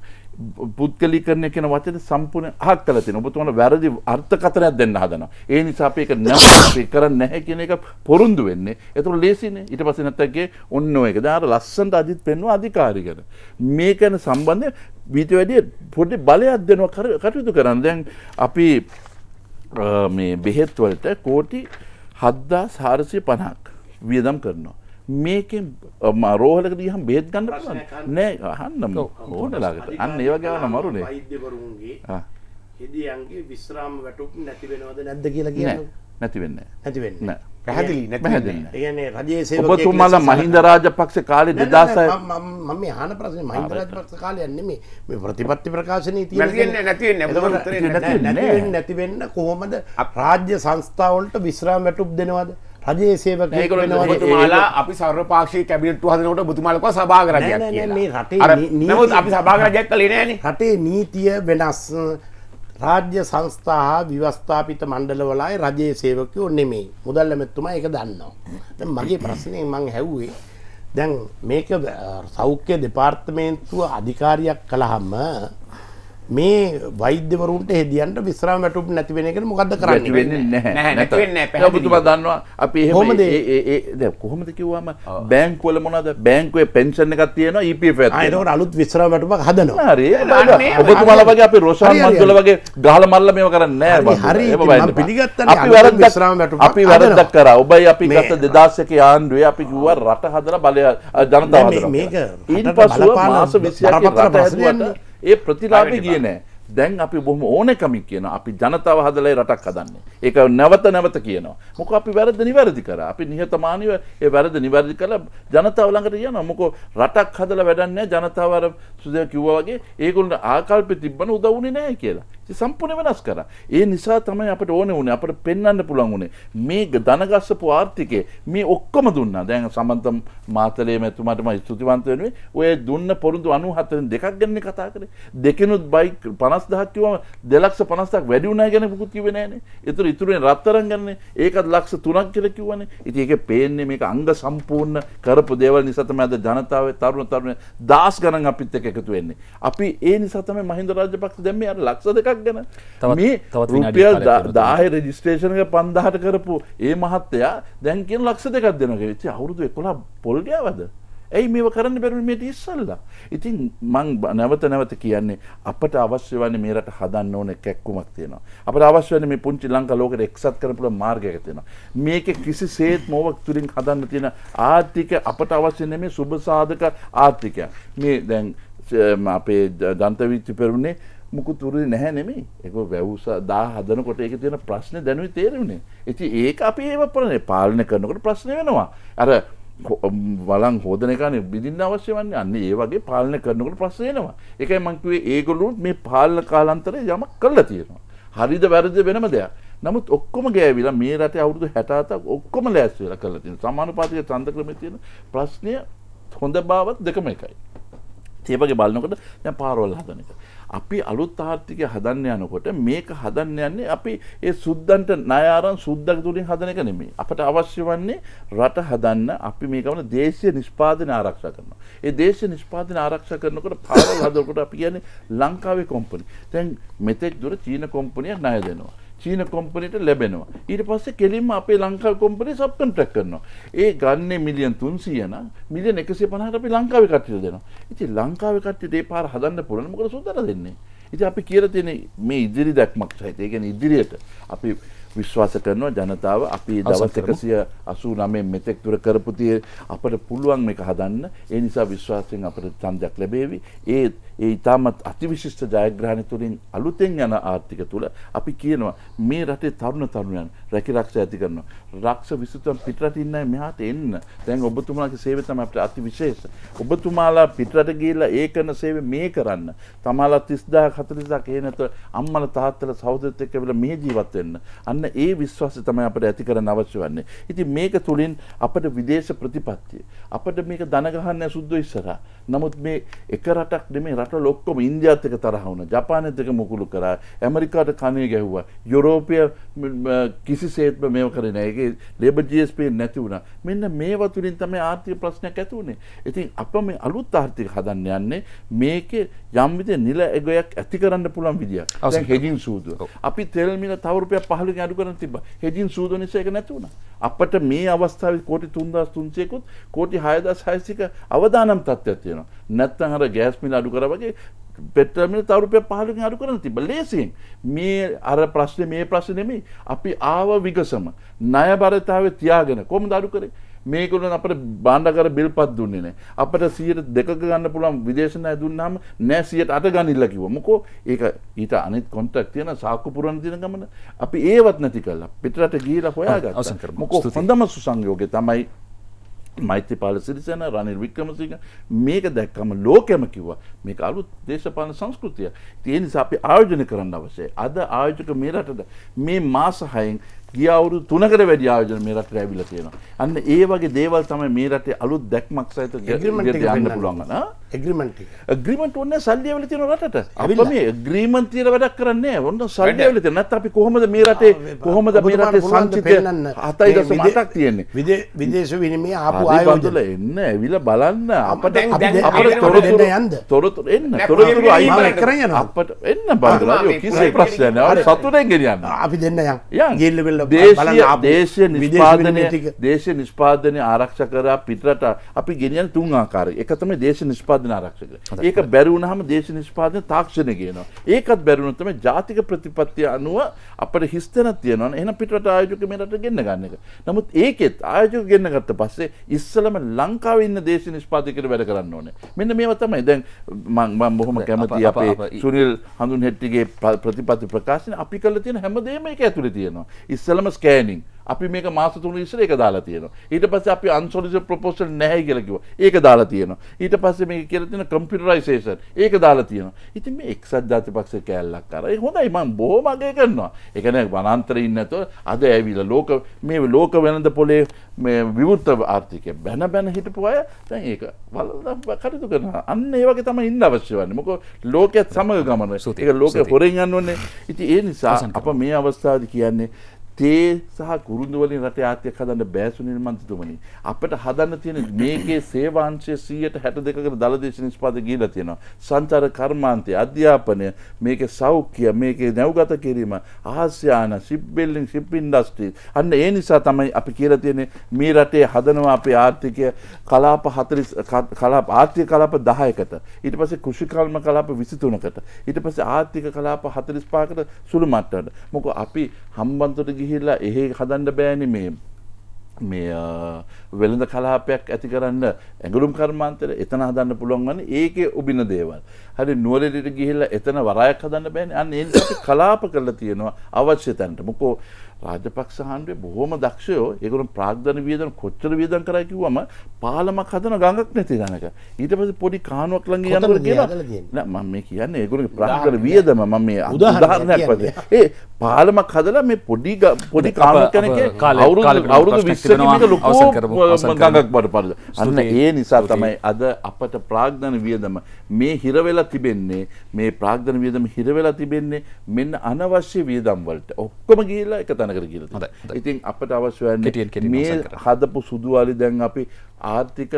පුද්ගලීකරණය කියන වචන සම්පූර්ණ අහක් කළ තියෙන ඔබතුමන වැරදි අර්ථකථනයක් දෙන්න හදනවා. ඒ නිසා අපි ඒක නැවත කරන්නේ නැහැ කියන එක පොරුන්දු වෙන්නේ. ඒතකොට ලේසිනේ. ඊට පස්සේ නැත්තගේ ඔන්න ඔය එක. දැන් අර ලස්සනට අදිත් පෙන්වුවා අධිකාරිකර. මේකන සම්බන්ධ මීට වැඩිය පොඩි බලයක් දෙනවා කටයුතු කරන්න. දැන් අපි මේ බෙහෙත් වලට කෝටි 7450ක් වියදම් කරනවා. මේකෙන් රෝහලක දහම් බේත් ගන්න පසන්න නෑ අහන්න ඕනලාගට අන්න ඒවගේන මරුණේ වෛද්‍යවරුන්ගේ හෙදියන්ගේ විස්රාම වැටුක් නැති වෙනවද නැද්ද කියලා කියන නැතිවෙන්න නැතිවෙන්න පැහැදිලි නැහැදන්න ඒ රජයේ සේ ඔබතුමල මහින්ද රාජපක්ෂ කාලේ දෙදසය මම හන ප්‍රස මහින්ද රාජපක්ෂ කාලයන්නේ මේ ප්‍රතිපත්ති ප්‍රකාශනය ති නැතිවෙන්න නැතිවෙන්න කොහොමද රාජ්‍ය සංස්ථාවලට විස්රාම වැටුප් දෙනවද රජයේ සේවක තුමාලා අපි සර්වපාක්ෂී කැබිනට් හදනකොට බුතුමාලක සභාග රජයක් මේ රටේ නමුත් අපි සභාග රජයක් කළේ නෑනේ රටේ නීතිය වෙනස් රාජ්‍ය සංස්ථා හා විවස්ථාපිත මණ්ඩලවලයි රජයේ සේවකයෝ නෙමේ මුදල් ඇමැත්තුමා ඒක දන්නවා මගේ ප්‍රශ්නය මං හැව්වේ දැන් මේක සෞඛ්‍ය දෙපාර්තමේන්තුව අධිකාරියක් කළහම මේ වෛද්‍යවරුන්ට හෙදියන්ට විස්රාම වැටුප් නැතිවෙනකට මොකද කරන්න වෙන්න බුතුම දන්නවා අපි හොමද කොහොමද කිව්වම බෑංක්වල මොනද බෑංකුවේ පෙන්ෂණ එකක් තියෙන ඊප e අලුත් විස්රාම වැටුපක් හදනවා ඔබතුමල වගේ අපි රෝෂාන් මන්තුල වගේ ගහල මල්ල මේව කරන්න හරි පිළිගත්ත විස්රාම වැට අපි වැරදක් කර ඔබයි අපි ගත දෙදස්සක ආණ්ඩුවේ අපි කිව්ව රට හදර බලය ජනතාව මේක ඊට පසුව මාස විසි රට හැදුවට ඒ ප්‍රතිලාභේ ගියේ නැහැ. දැන් අපි බොහොම ඕනකමින් කියනවා අපි ජනතාව හදලා රටක් හදන්නේ. ඒක නැවත නැවත කියනවා. මොකෝ අපි වැරදි නිවැරදි කරා. අපි නිහතමානීව ඒ වැරදි නිවැරදි කරලා ජනතාව ළඟට යනවා. මොකෝ රටක් හදලා වැඩක් නැහැ. ජනතාව අර සුදේ කිව්වා වගේ ඒගොල්ලන්ට ආකල්ප තිබ්බන උදව් උනේ නැහැ කියලා. සම්පූර්ණ වෙනස් කරා. ඒ නිසා තමයි අපිට ඕනේ වුණේ අපිට පෙන්වන්න පුළුවන් වුණේ මේ ධනගස්සපු ආර්ථිකය මේ ඔක්කොම දුන්නා. දැන් සමන්ත මාතලේම එතුමාටම ස්තුතිවන්ත වෙනුනේ. ඔය දුන්න පොරුදු 97න් දෙකක් ගැන කතා කරේ. දෙකෙනුත් බයික් 50000ක් කිව්වම 250000ක් වැඩි වුණා ගැන පුකුත් කිව්වේ නෑනේ. ඒතර ඉතුරුනේ රත්තරන් ගන්නනේ. ඒකත් ලක්ෂ 3ක් කියලා කිව්වනේ. ඉතින් ඒකේ පේන්නේ මේක අංග සම්පූර්ණ කරපු දේවල් නිසා තමයි අද ජනතාවේ තරුණ තරුණ දාස් ගණන් අපිත් එක්ක එකතු වෙන්නේ. අපි ඒ නිසා තමයි මහින්ද රාජපක්ෂ දැන් මේ අර ලක්ෂ දෙකක් එකක් ගැන මේ රුපියල් දාහ රෙජිස්ටේෂනක පන්දහට කරපු ඒ මහත්තයා දැන්කෙන් ලක්ෂ දෙකක් දෙනක වෙච්ච අවුරුදු එකොලා පොල්ගාවද ඇයි මේ කරන්න බැරුමට ඉස්සල්ලා. ඉතින් මං නැවත නැවත කියන්නේ අපට අවශ්‍ය වන මේරට හදන්න ඕන කැක්කුමක් තියෙනවා. අපට අවශ්‍ය වන මේ පුංචි ලංකා ලෝකෙට එක්සත් කරපුල මාර්ගයක තියෙනවා. මේක කිසිසේත් මෝවක් තුලින් හදන්න තියෙන ආර්ථික අපට අවශ්‍ය නෙමේ සුබ සාධක ආර්ථිකයක්. මේ දැන් අපේ දන්තවිච්චි පෙරුණේ මුකුත් උරුවේ නැහැ නෙමෙයි. ඒක වැවුස 1000 හදනකොට ඒකේ තියෙන ප්‍රශ්නේ දැනුයි තේරුනේ. ඉතින් ඒක අපි ඒව ප්‍රශ්නේ පාලනය කරනකොට ප්‍රශ්නේ වෙනවා. අර වලන් හොදන එකනේ බිඳින්න අවශ්‍ය වන්නේ. අන්න ඒ වගේ පාලනය කරනකොට ප්‍රශ්න එනවා. ඒකයි මම කිව්වේ ඒගොල්ලෝ මේ පාලන කාලාන්තරේ යමක් කරලා තියෙනවා. හරිද වැරදිද වෙනම දෙයක්. නමුත් ඔක්කොම ගෑවිලා මේ රටේ අවුරුදු 67ක් ඔක්කොම ලෑස්ති වෙලා කරලා තියෙනවා. සමානුපාතික ඡන්ද ක්‍රමයේ තියෙන ප්‍රශ්නය හොඳ බවත් දෙකම එකයි. ඒ වගේ බලනකොට දැන් පාරවල් හදන එක. අපි අලුත් ආර්ථිකය හදන්න යනකොට මේක හදන්න යන්නේ අපි ඒ සුද්දන්ට නයාරන් සුද්දක් තුළින් හදන එක නෙමේ. අපට අවශ්‍ය වන්නේ රට හදන්න අපි මේ ගමන දේශය නිෂ්පාදන ආරක්ෂ කරනවා. ඒ දේශ නිෂ්පාදන ආරක්ෂ කරනකොට පාරල් හදකොට අපි කියන්නේ ලංකාවේ කොම්පනි. තැන් මෙතෙක් දුර චීන කොම්පනයක් ණය දෙනවා. චීන කොම්පනට ලැබෙනවා. ඊට පස්සේ කෙලින්ම අපේ ලංකා කොම්පනේ සබ් කොන්ට්‍රැක්ට් කරනවා. ඒ ගන්නේ මිලියන් 300 නම් මිලියන් 150ට අපි ලංකාවේ කට්ටියට දෙනවා. ඉතින් ලංකාවේ කට්ටියට ඒ පාර හදන්න පුළුවන් මොකද සුන්දර දෙන්නේ. ඉතින් අපි කියලා තියෙන මේ ඉදිරි දැක්මක් සහිත ඒ කියන්නේ ඉදිරියට අපි විශ්වාස කරනවා ජනතාව අපි දවස් 189 මෙතෙක් දුර කරපු අපට පුළුවන් මේක හදන්න. ඒ නිසා විශ්වාසයෙන් අපට ඡන්දයක් ලැබේවි. ඒ ඒ ඉතාමත් අතිවිශිෂ්ට ජයග්‍රහණ තුළින් අලුතෙන් යන ආර්ථික තුළ අපි කියනවා මේ රටේ තරුණ තරුණයන් රැකිරක්ෂ ඇති කරනවා. රක්ෂ විසුතුන් පිටරට ඉන්නයි මෙහාට එන්න. දැන් ඔබතුමාගේ සේවය තමයි අපිට අතිවිශේෂ. ඔබතුමාලා පිටරට ගිහිල්ලා ඒ කරන සේවය මේ කරන්න. තමාලා 30000 40000 කේ නැත අම්මලා තාත්තලා සහෝදරත් එක්ක වෙලා මේ ජීවත් වෙන්න. අන්න ඒ විශ්වාසය තමයි අපිට ඇති කරන්න අවශ්‍ය වන්නේ. ඉතින් මේක තුළින් අපිට විදේශ ප්‍රතිපත්තිය අපිට මේක දන ගහන්න සුද්ධ ඉස්සරහා. නමුත් මේ එක රටක් නෙමෙයි රට රටල ඔක්කොම ඉන්දියත් එක තරහ වුණා. ජපානයේත් එක මුකුළු කරා. ඇමරිකාට කණේ ගැහුවා. යුරෝපය කිසිසේත්ම මේව කරේ නැහැ. ඒකේ ලේබර් GSP නැති වුණා. මෙන්න මේ වතුරින් තමයි ආර්ථික ප්‍රශ්නයක් ඇති වුණේ. ඉතින් අප මේ අලුත් ආර්ථික හදන්න යන්නේ මේකේ යම් විදිහ නිල එගයක් ඇති කරන්න පුළුවන් විදියක්. දැන් හෙජින් සූදුව. අපි තෙල් මිල තව රුපියල් 15කින් අඩු කරන්න තිබ්බා. හෙජින් සූදුව නිසා ඒක නැති වුණා. අපිට මේ අවස්ථාවේ කෝටි 3300කුත් කෝටි 6600ක අවදානම් තත්ත්වයක් තියෙනවා. නැත්තන් හර ගෑස්මිල අඩු කර වගේ පෙටමිල තවරුපය පහලකින් අඩු කරන තිබ ලේසියෙන් මේ අර ප්‍රශ්න මේ ප්‍රශ්නෙමි අපි ආව විගසම නය බරතාව තියාගෙන කොම දඩු කරේ මේකුලන් අපට බාණ්ඩකර බිල් පත් දුන්නේ නෑ අපට සියට දෙක ගන්න පුළුවන් විදේශන ඇදුන්නාම නෑ සියට අට ගනිල්ල කිව මොකෝ ඒක ඊට අනිත් කොන්ටක් තියෙන සාක්කු පුරණ තින ගමන අපි ඒවත් නැති කල්ලා පිටරට ගීල හොයාග මොකෝ හොඳම සුසංයෝගය තමයි මෛත්‍රපාල සිරිසන රනිල් වික්‍රමසිංහ මේක දැක්කම ලෝකෙම කිව්වා මේක අලුත් දේශපාලන සංස්කෘතිය. ඒ නිසා අපි ආයෝජනය කරන්න අවශ්‍යයි. අද ආයෝජක මේ රටට මේ මාස 6න් ගිය අවුරුදු තුනකට වැඩි ආයෝජන මේ රටට ඇවිල්ලා තියෙනවා. අන්න ඒ වගේ දේවල් තමයි මේ රටේ අලුත් දැක්මක් සහිත ගිරිමන්ට් එක යන්න පුළුවන් අන. ඇග්‍රීමන්ට් එක. ඇග්‍රීමන්ට් ඔන්න සල්ලි ඇවිල්ලා තියෙන රටට. අපි මේ ඇග්‍රීමන්ට් තියෙන වැඩක් කරන්නේ නැහැ. ඔන්න සල්ලි ඇවිල්ලා තියෙන. නැත්නම් අපි කොහොමද මේ රටේ කොහොමද මේ රටේ සංචිතය 7.8ක් තියෙන්නේ. විදේශ විනිමය ආපු ආයෝජන එන්න ඇවිල්ලා බලන්න අපට අපට තොරතුරු යන්න. තොරතුරු එන්න. තොරතුරු අයින් කරගෙන යනවා. අපට එන්න බලන්න. කිසි ප්‍රශ්නයක් නැහැ. සතුටෙන් ගෙනියන්න. අපි දෙන්න යන්. ගිහින් බල දේශය නිෂ්පාදනය දේශ නිෂ්පාදනය ආරක්ෂ කරා පිටරට අපි ගෙනියන් තුන් ආකාර එකතම දේශ නිෂ්පාදන ආරක්ෂක ඒක බැරිවුණ හම දේශ නිෂ්පාදන තාක්ෂණ ගේනවා ඒකත් බැරුණුතම ජාතික ප්‍රතිපත්තිය අනුව අපට හිස්තන තියනවා එන පිටට ආයෝජක මේරට ගන්න ගන්න එක නමුත් ඒකෙත් ආයෝජක ගන්න ගත්ත පස්සේ ඉස්සලම ලංකාව ඉන්න දේශ නිෂ්පාතිකට වැඩ කරන්න ඕනේ මෙන්න මේ තමයි දැන් මං බොහොම කැමති අපේ සුනිල් හඳුන් හෙට්ටිගේ ප්‍රතිපත්ති ප්‍රකාශන අපි කල තියෙන හැමදේම එක ඇතුළ තියෙනවා ඉස්ස ඉස්සලම ස්කෑනිින් අපි මේක මාස තුන ඉස්සර එක දාලා තියෙනවා ඊට පස්සේ අපි අන්සොලිස ප්‍රොපෝසල් නැහැ කියලා කිව්වා ඒක දාලා තියෙනවා ඊට පස්සේ මේක කියලා තියෙන කම්පියුටරයිසේෂන් ඒක දාලා තියෙනවා ඉතින් මේ එක්සත් ජාතිපක්ෂේ කෑල්ලක් අර ඒ හොඳයි මම බොහොම අගය කරනවා ඒ කියන්නේ වනාන්තරේ ඉන්න නැතෝ අද ඇවිල්ලා ලෝක මේ ලෝක වෙනද පොලේ මේ විවෘත ආර්ථිකය බැන බැන හිටපු අය දැන් ඒක වලලා කටයුතු කරනවා අන්න ඒ වගේ තමයි ඉන්න අවශ්‍ය වන්නේ මොකද ලෝකයේත් සමග ගමන ඒක ලෝකේ හොරෙන් යන්න ඕනේ ඉතින් ඒ නිසා අප මේ අවස්ථාවේදී කියන්නේ තේ සහ කුරුඳු වලින් රටේ ආර්ථික හදන්න බෑ සුනිල් මන්ත්‍රීතුමනි. අපිට හදන්න තියෙන මේකේ සේවාංශය 162කට දලදේශ නිෂ්පාදක ගිහිලා තියෙනවා. සංචාර කර්මාන්තය, අධ්‍යාපනය, මේකේ සෞඛ්‍ය, මේකේ නැවගත කිරීම, ආසියාන, ෂිප් බිල්ඩින්, ෂිප් ඉන්ඩස්ට්‍රි. අන්න ඒ නිසා තමයි අපි කියලා තියෙන්නේ මේ රටේ හදනවා අපේ ආර්ථිකය කලාප 40 කලාප ආර්ථික කලාප 10කට. ඊට පස්සේ කෘෂිකර්ම කලාප 23කට. ඊට පස්සේ ආර්ථික කලාප 45කට සුළු මට්ටමකට. මොකද අපි හම්බන්තොට ගිහිල්ලා එහෙ හදන්න බෑනි මේ මේ වෙළඳ කලාපයක් ඇති කරන්න ඇගුරුම් කර්මාන්තර එතන හදන්න පුළුවන් වන්නේ ඒකේ උබින දේවල්. හරි නුවරඑළියට ගිහිල්ලා එතන වරායක් හදන්න බෑනේ. අන්න ඒ කලාප කරලා තියෙනවා අවශ්‍ය තැනට. මොකෝ රාජපක්ෂ හන්ඩුවේ බොහොම දක්ෂයෝ ඒකරු ප්‍රාග්ධන වියදන කොච්චර වියදන් කරයි කිව්වම පාලමක් හදන ගඟක් නැති ගනක ඊට පස්සේ පොඩි කානුවක් ළඟ යනකොට කියලා නෑ මම මේ කියන්නේ ඒගොල්ලෝ ප්‍රාග්ධන වියදම මම මේ උදාහරණයක් වශයෙන් ඒ පාලමක් හදලා මේ පොඩි පොඩි කානුවක් කෙනෙක් අවුරුදු අවුරුදු 20 කිමක ලොකු ගඟක් බඩපරද අන්න ඒ නිසා තමයි අද අපට ප්‍රාග්ධන වියදම මේ හිර වෙලා තිබෙන්නේ මේ ප්‍රාග්ධන වියදම හිර වෙලා තිබෙන්නේ මෙන්න අනවශ්‍ය වියදම් වලට ඔක්කොම ගිහිලා එක තැන තැනකට කියල ඉතින් අපට අවශ්‍යයන්න මේ හදපු සුදුවාලි දැන් අපි ආර්ථික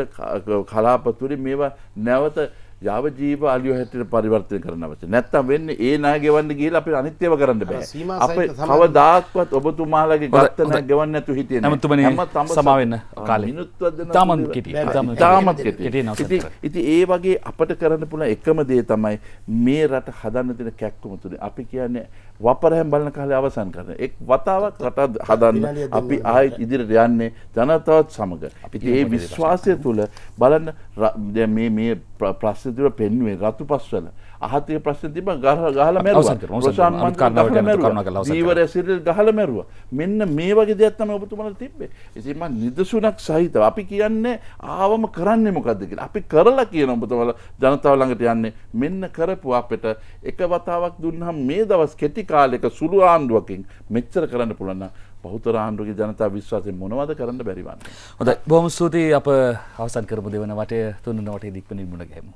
කලාපතුරි මේවා නැවත යාව ජීව අලියෝ හැටියට පරිවර්තනය කරන්න අවශ්‍ය. නැත්තම් වෙන්නේ ඒ ණය ගෙවන්න ගිහලා අපි අනිත් ඒවා කරන්න බෑ. අපි කවදාක්වත් ඔබතුමාලගේ ගත්ත ණය ගෙවන්න නැතු හිටියේ නෑ. නමුතුමනේ සමා වෙන්න කාලේ. මිනිත්වත් දෙන්න. තාමත් කෙටි. තාමත් කෙටි. ඉතින් ඒ වගේ අපිට කරන්න පුළුවන් එකම දේ තමයි මේ රට හදන්න තියෙන කැක්කම තුනේ අපි කියන්නේ වපරහැම් බලන කාලේ අවසන් කරන එක් වතාවක් රට හදන්න අපි ආයෙත් ඉදිරියට යන්නේ ජනතාවත් සමග. ඉතින් ඒ විශ්වාසය තුල බලන්න මේ මේ ප්‍රශ්න බුදුහාමුදුර පෙන්වේ රතු පස්වල අහතය ප්‍රශ්න තිබ ගහ ගහල මැර ජීවර සිරල් ගහල මැරුව මෙන්න මේ වගේ දෙයක්ත්තම ඔබතුමල තිබේ එසම නිදසුනක් සහිතව අපි කියන්නේ ආවම කරන්න මොකක්ද කියලා අපි කරලා කියන ඔබතුමල ජනතාව ළඟට යන්නේ මෙන්න කරපු අපට එක වතාවක් දුන්හම් මේ දවස් කෙටි කාලෙක සුළු ආණ්ඩුවකින් මෙච්චර කරන්න පුළන්න පෞතර ආණ්ඩුගේ ජනතා විශ්වාසය මොනවද කරන්න බැරිවන්න. හොඳ බොහොම ස්තුතියි අප අවසන් කරපු දෙවන වටය තුන්න නොටේ දික්ප නිර්මුණ ගැමු.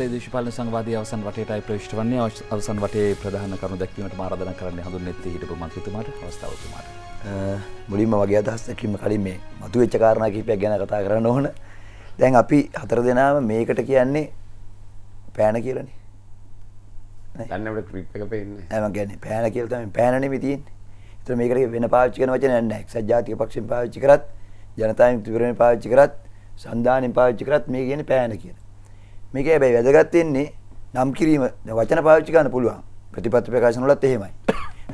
කාලේ දේශපාලන සංවාදයේ අවසන් වටයටයි ප්‍රවිෂ්ඨ වන්නේ අවසන් වටේ ප්‍රධාන කරුණු දැක්වීමට මාරාධනා කරන්න හඳුන්වන්නේ හිටපු මන්ත්‍රීතුමාට අවස්ථාවතුමාට මුලින්ම වගේ අදහස් දැක්වීම කලින් මේ මතුවෙච්ච කාරණා කිහිපයක් ගැන කතා කරන්න ඕන දැන් අපි හතර දෙනාම මේකට කියන්නේ පෑන කියලානේ දන්නට ක්‍රිප් එක පෙන්නේ ඇම ගැන පෑන කියලතම පෑනන විතින් එත මේකට වෙන පාච්චිකන වචන න්න එක්සත් ජාතික පක්ෂෙන් පාච්චි කරත් ජනතාව තුරෙන් පාච්චි කරත් සන්ධානෙන් පාච්චි කරත් මේ කියන පෑන කියන මේක හැබැයි වැදගත් වෙන්නේ නම් කිරීම වචන පාවිච්චි කරන්න පුළුවන්. ප්‍රතිපත්ති ප්‍රකාශන වලත් එහෙමයි.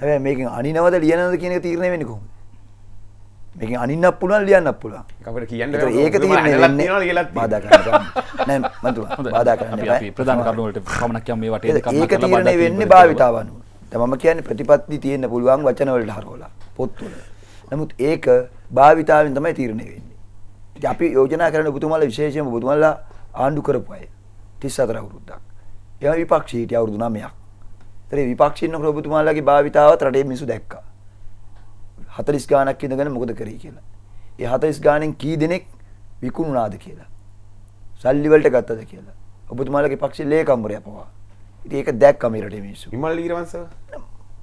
හැබැයි මේකෙන් අනිනවද ලියනවද කියන එක තීරණය වෙන්නේ කොහොමද? මේකෙන් අනින්නක් පුළුවන් ලියන්නක් පුළුවන්. ඒක අපිට කියන්න බැහැ. ඒක තීරණය වෙන්නේ බාධා කරන්න. නෑ මම තුමා බාධා කරන්න බෑ. අපි ප්‍රධාන කරුණු වලට පමණක් යම් මේ වටේ දෙකක් ඒක තීරණය වෙන්නේ භාවිතාව අනුව. දැන් මම කියන්නේ ප්‍රතිපත්ති තියෙන්න පුළුවන් වචන වලට හරවලා පොත් වල. නමුත් ඒක භාවිතාවෙන් තමයි තීරණය වෙන්නේ. ඉතින් අපි යෝජනා කරන ඔබතුමාලා විශේෂයෙන්ම ඔබතුමාලා ආණ්ඩු කරපු අය. 34 අවුරුද්දක්. එයා විපක්ෂයේ හිටිය අවුරුදු 9ක්. ඒතරේ විපක්ෂයේ ඉන්නකොට ඔබතුමාලාගේ භාවිතාවත් රටේ මිනිස්සු දැක්කා. 40 ගාණක් ඉඳගෙන මොකද කරේ කියලා. ඒ 40 ගාණෙන් කී දෙනෙක් විකුණුණාද කියලා. සල්ලි වලට ගත්තද කියලා. ඔබතුමාලාගේ පක්ෂයේ ලේකම්වරයා පවා. ඉතින් ඒක දැක්කා මේ රටේ මිනිස්සු. විමල් ඊරවංශ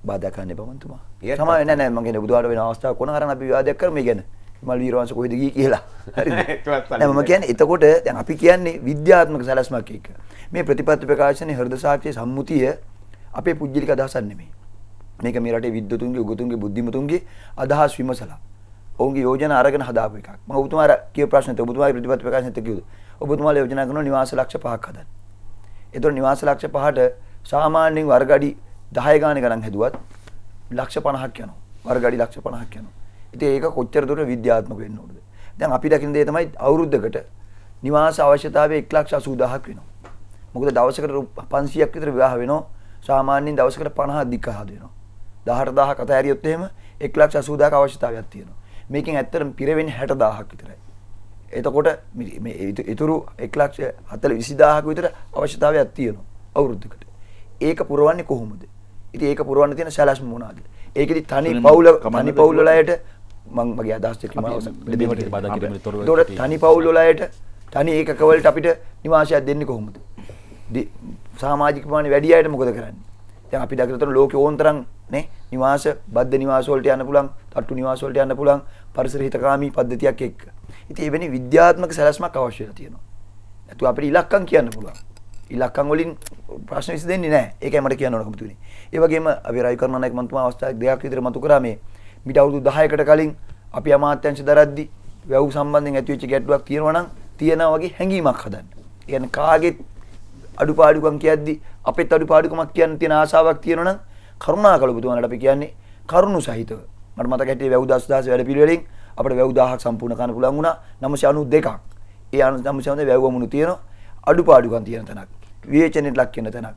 බාධා කරන්න එපා මන්තුමා. තමයි නෑ නෑ මම කියන්නේ බුදුහාර වෙන අවස්ථාවක් කොන අරන් අපි විවාදයක් කරමු මේ ගැන. මල් වීරවංශ කොහෙද ගියේ කියලා. හරිද? *laughs* මම කියන්නේ එතකොට දැන් අපි කියන්නේ විද්‍යාත්මක සැලැස්මක් එක්ක. මේ ප්‍රතිපත්ති ප්‍රකාශනයේ හෘද සාක්ෂියේ සම්මුතිය අපේ පුජ්‍යලික අදහසක් නෙමෙයි. මේක මේ රටේ විද්වතුන්ගේ උගතුන්ගේ බුද්ධිමතුන්ගේ අදහස් විමසලා ඔවුන්ගේ යෝජනා අරගෙන හදාපු එකක්. මම ඔබතුමා අර කියපු ප්‍රශ්නෙත් ඔබතුමාගේ ප්‍රතිපත්ති ප්‍රකාශනෙත් කිව්වා. ඔබතුමාලා යෝජනා කරනවා නිවාස ලක්ෂ පහක් හදන්න. ඒතකොට නිවාස ලක්ෂ පහට සාමාන්‍යයෙන් වර්ග අඩි 10 ගාණේ ගණන් හැදුවත් ලක්ෂ 50ක් යනවා. වර්ග අඩි ලක්ෂ 50ක් යනවා. ඉතින් ඒක කොච්චර දුර විද්‍යාත්මක වෙන්න ඕනද? දැන් අපි දකින දේ තමයි අවුරුද්දකට නිවාස අවශ්‍යතාවය 180000ක් වෙනවා. මොකද දවසකට 500ක් විතර විවාහ වෙනවා. සාමාන්‍යයෙන් දවසකට 50ක් දික්කහද වෙනවා. 18000ක් අත ඇරියොත් එහෙම 180000ක අවශ්‍යතාවයක් තියෙනවා. මේකෙන් ඇත්තටම පිරෙවෙන්නේ 60000ක් විතරයි. එතකොට මේ ඉතුරු 140000ක විතර අවශ්‍යතාවයක් තියෙනවා අවුරුද්දකට. ඒක පුරවන්නේ කොහොමද? ඉතින් ඒක පුරවන්න තියෙන සැලැස්ම මොනවාද? ඒකෙදි තනි පවුල තනි පවුල් වලයට මං මගේ අදහස් එක්ක මම තොරව තනි පවුල් වල අයට තනි ඒකකවලට අපිට නිවාසයක් දෙන්නේ කොහොමද? සමාජික ප්‍රමාණය වැඩි අයට මොකද කරන්නේ? දැන් අපි දකිනතර ලෝකේ ඕන්තරම් නේ නිවාස බද්ධ නිවාස වලට යන්න පුළුවන්, තට්ටු නිවාස වලට යන්න පුළුවන් පරිසර හිතකාමී පද්ධතියක් එක්ක. ඉතින් එවැනි විද්‍යාත්මක සැලැස්මක් අවශ්‍ය වෙලා තියෙනවා. නැතු අපිට ඉලක්කම් කියන්න පුළුවන්. ඉලක්කම් වලින් ප්‍රශ්න විසඳෙන්නේ නැහැ. ඒකයි මට කියන්න ඕනකම තිබුණේ. ඒ වගේම අපි රාජකරණ නායක මන්තුමා අවස්ථාවක් දෙකක් විතර මතු කරා මේ මිට අවුරුදු 10කට කලින් අපි අමාත්‍යංශ දරද්දි වැව් සම්බන්ධයෙන් ඇතිවෙච්ච ගැටලුවක් තියෙනවා නම් තියනා වගේ හැඟීමක් හදන්න. ඒ කියන්නේ කාගෙත් අඩුපාඩුකම් කියද්දි අපෙත් අඩුපාඩුකමක් කියන්න තියෙන ආසාවක් තියෙනවා නම් කරුණාකර ඔබතුමාලට අපි කියන්නේ කරුණු සහිතව මට මතක හිටියේ වැව් 10000 වැඩ පිළිවෙලින් අපිට වැව් 1000ක් සම්පූර්ණ කරන්න පුළුවන් වුණා 992ක්. ඒ 992 වැව්වමුණු තියෙනවා අඩුපාඩුකම් තියෙන තැනක්. විවේචනයට ලක් වෙන තැනක්.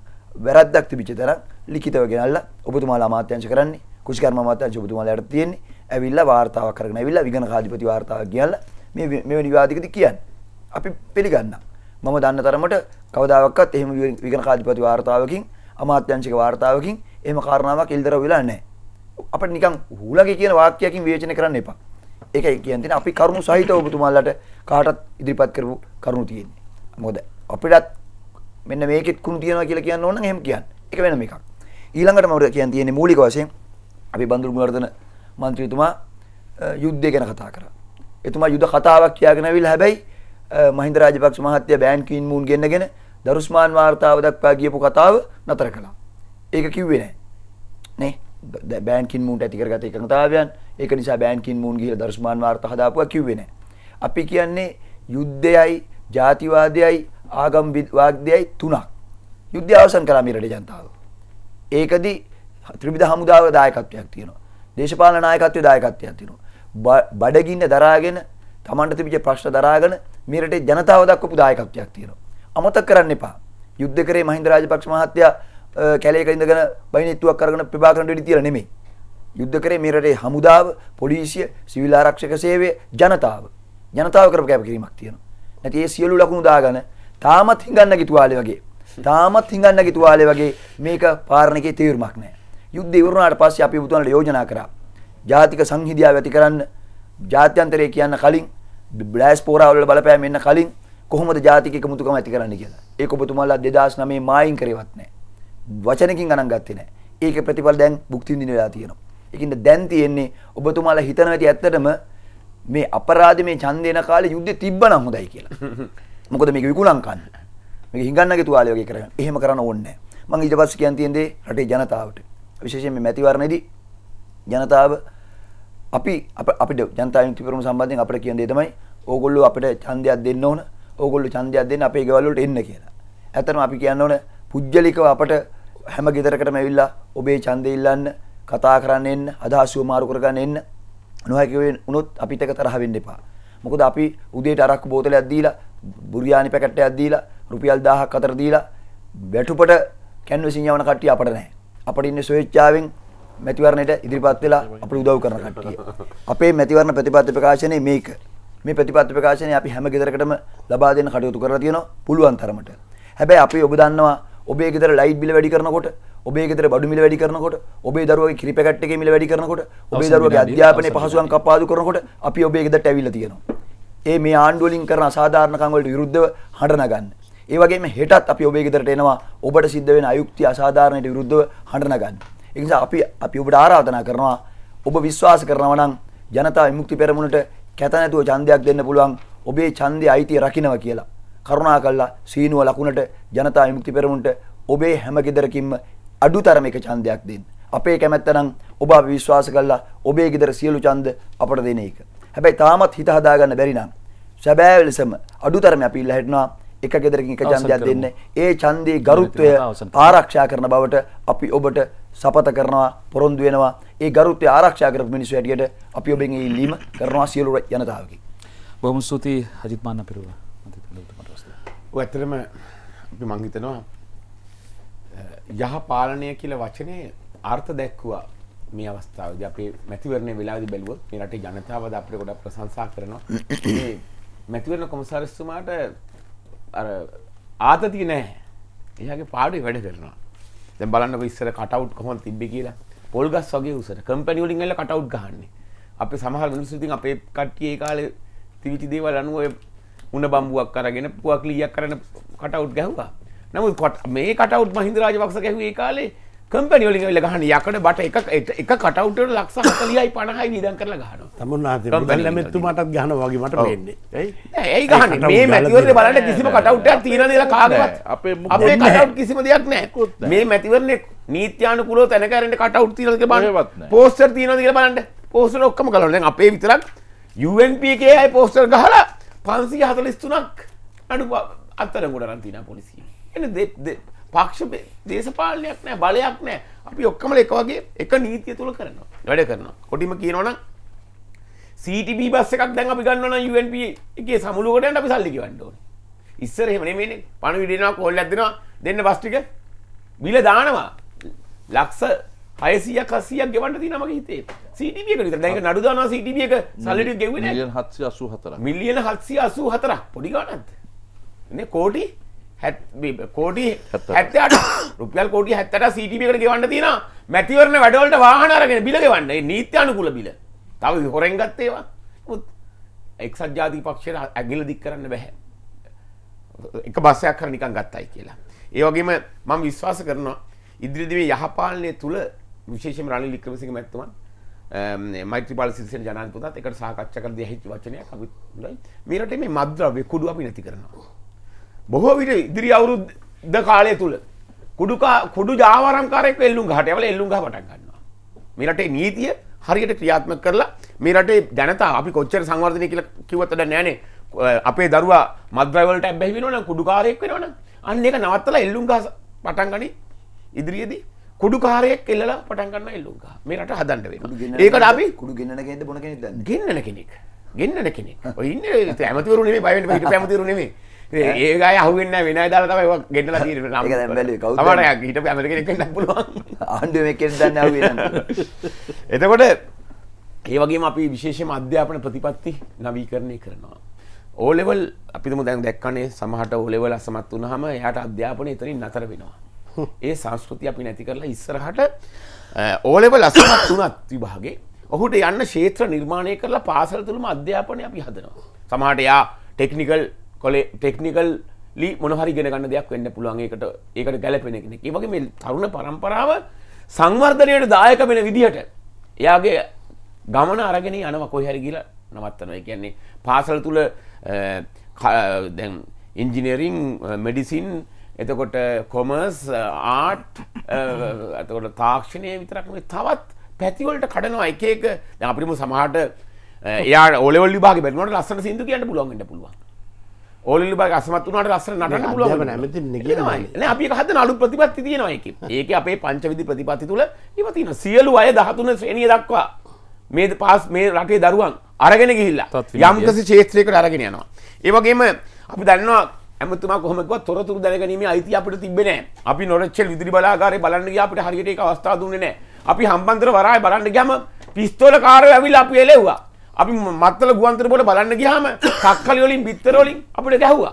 වැරද්දක් තිබිච්ච තැනක් ලිඛිතව ගෙනල්ලා ඔබතුමාලා අමාත්‍යංශ කරන්නේ කුෂිකර්ම අමාත්‍යාංශ ඔබතුමාලාට තියෙන්නේ ඇවිල්ලා වාර්තාවක් කරගෙන ඇවිල්ලා විගණ කාධිපති වාර්තාවක් ගියලා මේ මෙවැනි විවාදිකද කියන්නේ අපි පිළිගන්නවා මම දන්න තරමට කවදාවත් එහෙම විගණ කාධිපති වාර්තාවකින් අමාත්‍යංශික වාර්තාවකින් එහෙම කාරණාවක් ඉල්දරව් වෙලා නැහැ අපිට නිකන් හූලගේ කියන වාක්‍යයකින් විවේචනය කරන්න එපා ඒකයි කියන්නේ අපි කරුණු සහිතව ඔබතුමාලාට කාටත් ඉදිරිපත් කරපු කරුණු තියෙන්නේ මොකද අපිටත් මෙන්න මේකෙත් කුණු තියනවා කියලා කියන්න ඕන නම් එහෙම කියන්න ඒක වෙනම එකක් ඊළඟට මම කියන්න තියෙන්නේ මූලික වශයෙන් අපි බඳුරු ගුණවර්ධන මන්ත්‍රීතුමා යුද්ධය ගැන කතා කරා. එතුමා යුද කතාවක් කියාගෙන ඇවිල්ලා හැබැයි මහින්ද රාජපක්ෂ මහත්තයා බෑන් කින් මූන් ගෙන්නගෙන දරුස්මාන් වාර්තාව දක්වා ගියපු කතාව නතර කළා. ඒක කිව්වේ නැහැ. නේ බෑන් කින් මූන්ට ඇති කරගත එකඟතාවයන් ඒක නිසා බෑන් කින් මූන් ගිහලා දරුස්මාන් වාර්තා හදාපුවා කිව්වේ නැහැ. අපි කියන්නේ යුද්ධයයි ජාතිවාදයයි ආගම් වාදයයි තුනක්. යුද්ධය අවසන් කළා මේ රටේ ජනතාව. ඒකදී ත්‍රිවිධ හමුදාව දායකත්වයක් තියෙනවා. දේශපාලන නායකත්වයේ දායකත්වයක් තියෙනවා. බඩගින්න දරාගෙන Tamanට තිබිච්ච ප්‍රශ්න දරාගෙන මේ රටේ ජනතාව දක්වපු දායකත්වයක් තියෙනවා. අමතක කරන්න එපා. යුද්ධ කරේ මහින්ද රාජපක්ෂ මහත්තයා කැලේක ඉඳගෙන බයිනෙත්තුවක් කරගෙන ප්‍රභාකරන්ට වෙඩි තියලා නෙමෙයි. යුද්ධ කරේ මේ රටේ හමුදාව, පොලිසිය, සිවිල් ආරක්ෂක සේවය, ජනතාව. ජනතාව කරපු කැපකිරීමක් තියෙනවා. නැති ඒ සියලු ලකුණු දාගෙන තාමත් හිඟන්න ගිතුවාලේ වගේ. තාමත් හිඟන්න ගිතුවාලේ වගේ මේක පාරණකේ තීරමක් නෑ. යුද්ධය ඉවරුණාට පස්සේ අපි ඔබතුමාලට යෝජනා කරා. ජාතික සංහිඳියාව ඇති කරන්න ජාත්‍යන්තරය කියන්න කලින් බ්ලෑස්පෝරා වල බලපෑම එන්න කලින් කොහොමද ජාතික එකමුතුකම ඇති කරන්න කියලා. ඒක ඔබතුමාලා 2009 මායින් කරේවත් නැහැ. වචනකින් ගණන් ගත්තේ නැහැ. ඒකේ ප්‍රතිඵල දැන් භුක්ති විඳින වෙලා තියෙනවා. ඒකින්ද දැන් තියෙන්නේ ඔබතුමාලා හිතන ඇති ඇත්තටම මේ අපරාධ මේ ඡන්දේන කාලේ යුද්ධෙ තිබ්බනම් හොඳයි කියලා. *laughs* මොකද මේක විකුණම් කන්න. මේක හිඟන්නගේ තුවාලය වගේ කරගන්න. එහෙම කරන්න ඕනේ නැහැ. මම ඊට පස්සේ කියන් තියෙන්නේ රටේ ජනතාවට. විශේෂයෙන් මේ මැතිවරණයේදී ජනතාව අපි අපිට ජනතා විමුක්ති පෙරමුණ සම්බන්ධයෙන් අපිට කියන දේ තමයි ඕගොල්ලෝ අපිට ඡන්දයක් දෙන්න ඕන ඕගොල්ලෝ ඡන්දයක් දෙන්න අපේ ගෙවල් වලට එන්න කියලා. ඇත්තටම අපි කියන්න ඕන පුජ්‍යලිකව අපට හැම ගෙදරකටම ඇවිල්ලා ඔබේ ඡන්දය ඉල්ලන්න කතා කරන්න එන්න අදහස් මාරු කරගන්න එන්න නොහැකි වුණොත් අපිට එක තරහ වෙන්න එපා. මොකද අපි උදේට අරක්කු බෝතලයක් දීලා බුරියානි පැකට් එකක් දීලා රුපියල් 1000ක් අතර දීලා වැටුපට කැන්වසින් යවන කට්ටිය අපිට නැහැ. අපට ඉන්න ස්වේච්ඡාවෙන් මැතිවරණයට ඉදිරිපත් වෙලා අපට උදව් කරන කට්ටිය. අපේ මැතිවරණ ප්‍රතිපත්ති ප්‍රකාශනයේ මේක. මේ ප්‍රතිපත්ති ප්‍රකාශනය අපි හැම ගෙදරකටම ලබා දෙන්න කටයුතු කරලා තියෙනවා පුළුවන් තරමට. හැබැයි අපි ඔබ දන්නවා ඔබේ ගෙදර ලයිට් බිල වැඩි කරනකොට ඔබේ ගෙදර බඩු මිල වැඩි කරනකොට ඔබේ දරුවගේ කිරි පැකට් එකේ මිල වැඩි කරනකොට ඔබේ දරුවගේ අධ්‍යාපනයේ පහසුකම් කපාදු කරනකොට අපි ඔබේ ගෙදරට ඇවිල්ලා තියෙනවා. ඒ මේ ආණ්ඩුවලින් කරන අසාධාරණකම් වලට විරුද්ධව හඬ නගන්නේ. ඒ වගේම හෙටත් අපි ඔබේ ගෙදරට එනවා ඔබට සිද්ධ වෙන අයුක්ති අසාධාරණයට විරුද්ධව හඬන ගන්න. ඒ නිසා අපි අපි ඔබට ආරාධනා කරනවා ඔබ විශ්වාස කරනවා නම් ජනතා විමුක්ති පෙරමුණට කැත නැතුව ඡන්දයක් දෙන්න පුළුවන් ඔබේ ඡන්දේ අයිතිය රකින්නවා කියලා. කරුණා කළා සීනුව ලකුණට ජනතා විමුක්ති පෙරමුණට ඔබේ හැම ගෙදරකින්ම අඩුතරම එක ඡන්දයක් දෙන්න. අපේ කැමැත්ත නම් ඔබ අපි විශ්වාස කළා ඔබේ ගෙදර සියලු ඡන්ද අපට දෙන එක. හැබැයි තාමත් හිත හදාගන්න බැරි නම් සැබෑ ලෙසම අඩුතරම අපි ඉල්ල හිටනවා එක ගෙදරකින් එක ඡන්දයක් දෙන්නේ. ඒ ඡන්දේ ගරුත්වය ආරක්ෂා කරන බවට අපි ඔබට සපත කරනවා පොරොන්දු වෙනවා. ඒ ගරුත්වය ආරක්ෂා කරපු මිනිස්සු හැටියට අපි ඔබෙන් ඒ ඉල්ලීම කරනවා සියලු ජනතාවගේ. බොහොම ස්තුතියි අජිත් මාන්න පිරුවා. ඔය ඇත්තටම අපි මං හිතනවා යහ පාලනය කියලා වචනේ අර්ථ දැක්වුවා මේ අවස්ථාවද අපේ මැතිවරණය වෙලාදි බැලුවොත් මේ රටේ ජනතාවද අපිට ගොඩක් ප්‍රශංසා කරනවා *coughs* මේ මැතිවරණ කොමසාරිස්තුමාට අර ආතතිය නෑ එයාගේ පාඩුවේ වැඩ කරනවා දැන් බලන්නකො ඉස්සර කටවුට් කොහොමද තිබ්බේ කියලා පොල් ගස් වගේ උසට කම්පැනි වලින් ඇවිල්ලා කටවුට් ගහන්නේ අපේ සමහර මිනිස්සු ඉතින් අපේ කට්ටිය ඒ කාලේ තිවිච්ච දේවල් අනුව ඔය උණ බම්බුවක් අරගෙන පුවක් ලීයක් කරන කටවුට් ගැහුවා නමුත් මේ කටවුට් මහින්ද රාජපක්ෂ ගැහුවේ ඒ කාලේ කම්පැනි වලින් ඇවිල්ලා ගහන යකඩ බට එක එක කට අවුට් එකට ලක්ෂ 40යි 50යි වියදම් කරලා ගහනවා. තමුන්නාති කම්පැනි ළමෙතුමාටත් ගහනවා වගේ මට පේන්නේ. ඇයි? නෑ ඇයි ගහන්නේ? මේ මැතිවරණේ බලන්න කිසිම කට අවුට් එකක් තියෙන දේලා කාගවත්. අපේ අපේ කට අවුට් කිසිම දෙයක් නෑ. මේ මැතිවරණේ නීත්‍යානුකූලව තැනක අරින්න කට අවුට් තියෙනවද කියලා බලන්න. පෝස්ටර් තියෙනවද කියලා බලන්න. පෝස්ටර් ඔක්කොම ගලවනවා. දැන් අපේ විතරක් UNP එකේ අය පෝස්ටර් ගහලා 543ක් අඩු අත්තර ගොඩ රන් තියෙනවා පොලිසිය. එන්නේ පක්ෂ දේශපාලනයක් නෑ බලයක් නෑ අපි ඔක්කමල එක වගේ එක නීතිය තුළ කරනවා වැඩ කරනවා කොටිම කියනවන සීටබ බස් එකක් දැන් අපි ගන්නවන UNP එකගේ සමුළුවට අපි සල්ලික වන්නඩෝ ඉස්සර හෙමන මේ පණ විඩෙනවා කොල් ඇදෙනවා දෙන්න බස්ටික බිල දානවා ලක්ස හයසිය කසියක් ගෙවන්ට තිනම හිතේ සිටිියක දැක නඩුදාන සිටිියක සල්ලට ගෙව හත්සි අසු හතර මිලියන හත්සි අසු හතර පොඩිගානත් කෝටි කෝටි හැත්තට *coughs* රුපියල් කෝටි හැත්තට සිටිපිකට ගෙවන්න තින මැතිවරණ වැඩවලට වාහනරගෙන බිලගවන්න නීත්‍ය අනුකුල බිල තව විහොරෙන් ගත්තේවා එක්සත් ජාති පක්ෂයට ඇගිල දික් කරන්න බැහැ එක බස්සයක් කර නිකන් ගත්තයි කියලා. ඒවගේම මම විශ්වාස කරනවා ඉදිරිදිවේ යහපාලනය තුළ විශේෂම රණ ලික්‍රමසික මැත්තුමන් මෛත්‍රපාල සිසන ජනපතත් එකට සාකච්ච කර දිය හිච වචනයක් අවිත් මේරට මේ මද්‍රව කුඩු අපි නැති කරනවා. බොහෝ විට ඉදිරි අවුරුද්ද කාලය තුළ කුඩුකා කුඩු ජාවාරම්කාරයෙක් එල්ලුම් ගහට යවලා එල්ලුම් ගහ පටන් ගන්නවා. මේ රටේ නීතිය හරියට ක්‍රියාත්මක කරලා මේ රටේ ජනතාව අපි කොච්චර සංවර්ධනය කියලා කිව්වත් වැඩක් නෑනේ. අපේ දරුවා මද්රයි වලට ඇබ්බැහි වෙනවනම් කුඩුකාරයෙක් වෙනවනම් අන්න ඒක නවත්තලා එල්ලුම් ගහ පටන් ගනි ඉදිරියේදී කුඩුකාරයෙක් එල්ලලා පටන් ගන්න එල්ලුම් ගහ. මේ රට හදන්න වෙනවා. ඒකට අපි කුඩු ගෙන්නන කෙනෙක්ද බොන කෙනෙක්ද? ගෙන්නන කෙනෙක්. ගෙන්නන කෙනෙක්. ඔය ඉන්නේ ඇමතිවරු නෙමෙයි බය වෙන්න පැමතිවරු නෙමෙයි. ඒකයි අහුවෙන්න වෙන දර තම ගෙටල තීර මට හිට පැමට පුළුවන් ආණ්ඩුවක දන්න *laughs* එතකොට ඒවගේ අපි විශේෂ අධ්‍යාපන ප්‍රතිපත්ති නවීකරණය කරනවා. ඕලෙවල් අපිම දැන් දැක්කනේ සමහට ඕලෙවල අසමත් වනහම යට අධ්‍යාපනය එතරින් නතර වෙනවා. ඒ සංස්කෘති අපි නැති කරලා ඉස්සරහට ඕලෙවල් අසමත් වනත් විභාගේ ඔහුට යන්න ශේත්‍ර නිර්මාණය කරලා පාසල් තුළම අධ්‍යාපනය අපි හදනවා. සමහට යා ටෙක්නිකල් කොලේ ටෙක්නිකල්ලි මොනහරි ගෙනගන්න දෙයක් වෙන්න පුළුවන්ඒකට ඒකට ගැලපෙන කෙනෙ වගේ මේ තරුණ පරම්පරාව සංවර්ධනයට දායක වෙන විදිහට එයාගේ ගමන අරගෙන යනව කොහරි කියලා නවත්තනය කියන්නේ පාසල් තුළ දැන් ඉන්ජිනීරිං මෙඩිසින් එතකොට කොමර්ස් ආට් ඇතකොට තාක්ෂණය විතරක්ම තවත් පැතිවලට කඩනවා එක එක අපිම සමහට එයා ඔලෙවල් විභාග බැනවට ලස්සන සිදු කියන්න පුළුවන්ට පුළුවන් ඕලිලි බග අසමත් වනට ලස්සන නටන්න පුළුවන් නැමති ගෙනවායි අපි හද අලු ප්‍රතිපත්ති තියෙනවායකි ඒක අපේ පංචවිදි ප්‍රතිපත්ති තුළ ඉවතින සියලු අය දහතුන ශ්‍රණිය දක්වා මේ පාස් මේ රටේ දරුවන් අරගෙන ගිහිල්ලා යම්කසි චේත්‍රයකට අරගෙන යනවා. ඒවගේම අපි දන්නවා ඇමතුම කොමක් තොරතුර දැනගනීම අයිති අපට තිබෙන අපි නොරච්චල් විදිරි බලාකාරය බලන්න අපට හරියට අවස්ථා දුන්නේ නෑ අපි හම්බන්තර වරාය බලන්න ගම පිස්තෝල කාරය ඇවිල් අපි එලෙව්වා අපි මත්තල ගුවන්තරපොට බලන්න ගියාම කක්කල වලින් බිත්තරවලින් අපිට ගැහුවා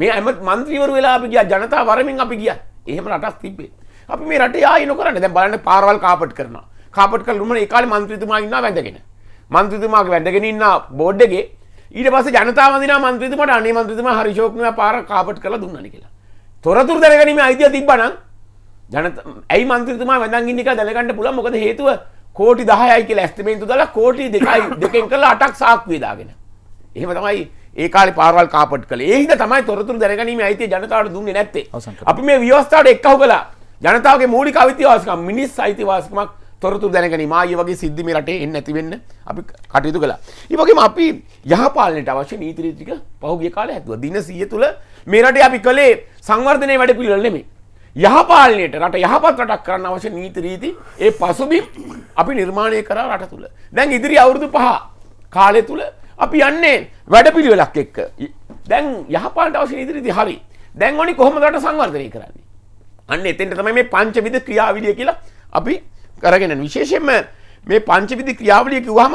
මේ ඇම මන්ත්‍රීවරු වෙලා අපි ගියා ජනතා වරමින් අපි ගියා එහෙම රටක් තිබ්බේ අපි මේ රටේ ආයෙ නොකරන්නේ දැන් බලන්න පාරවල් කාපට් කරනවා කාපට් කරලා උමන ඒ කාලේ මන්ත්‍රීතුමා ඉන්නවා වැඳගෙන මන්ත්‍රීතුමාගේ වැඳගෙන ඉන්න බෝඩ් එකේ ඊට පස්සේ ජනතාව වඳිනා මන්ත්‍රීතුමාට අනේ මන්ත්‍රීතුමා හරි ෂෝක් නේ පාර කාපට් කරලා දුන්නානේ කියලා තොරතුරු දැනගැනීමේ අයිතිය තිබ්බනම් ජනත ඇයි මන්ත්‍රීතුමා වැඳන් ඉන්න එක දැනගන්න පුළුවන් මොකද හේතුව කෝටි 10යි කියලා ඇස්තිමේන්තු දාලා කෝටි 2යි *coughs* දෙකෙන් කරලා 8ක් සාක්කුවේ දාගෙන. එහෙම තමයි ඒ කාලේ පාරවල් කාපට් කළේ. ඒ හින්දා තමයි තොරතුරු දැනගැනීමේ අයිතිය ජනතාවට දුන්නේ නැත්තේ. අපි මේ ව්‍යවස්ථාවට එක්කහුව කළා. ජනතාවගේ මූලික අයිතිවාසිකම් මිනිස් අයිතිවාසිකමක් තොරතුරු දැනගැනීම ආයේ වගේ සිද්ධි මේ රටේ එන්නේ නැති වෙන්න අපි කටයුතු කළා. ඒ වගේම අපි යහපාලනයට අවශ්‍ය නීති රීති ටික පහුගිය කාලේ හැදුවා. දින 100 තුල මේ රටේ අපි කළේ සංවර්ධනයේ වැඩ පිළිවෙල නෙමෙයි. යහපාලනයට රට යහපත් රටක් කරන්න අවශ්‍ය නීති රීති ඒ පසුබිම් අපි නිර්මාණය කරා රට තුළ දැන් ඉදිරි අවුරුදු පහ කාලය තුළ අපි යන්නේ වැඩ පිළිවෙලක් එක්ක දැන් යහපාලට අවශ්‍ය නීති රීති හරි දැන් ඕනි කොහොමද රට සංවර්ධනය කරන්නේ අන්න එතෙන්ට තමයි මේ පංචවිධ ක්‍රියාවලිය කියලා අපි කරගෙන විශේෂයෙන්ම මේ පංචවිධ ක්‍රියාවලිය කිව්වහම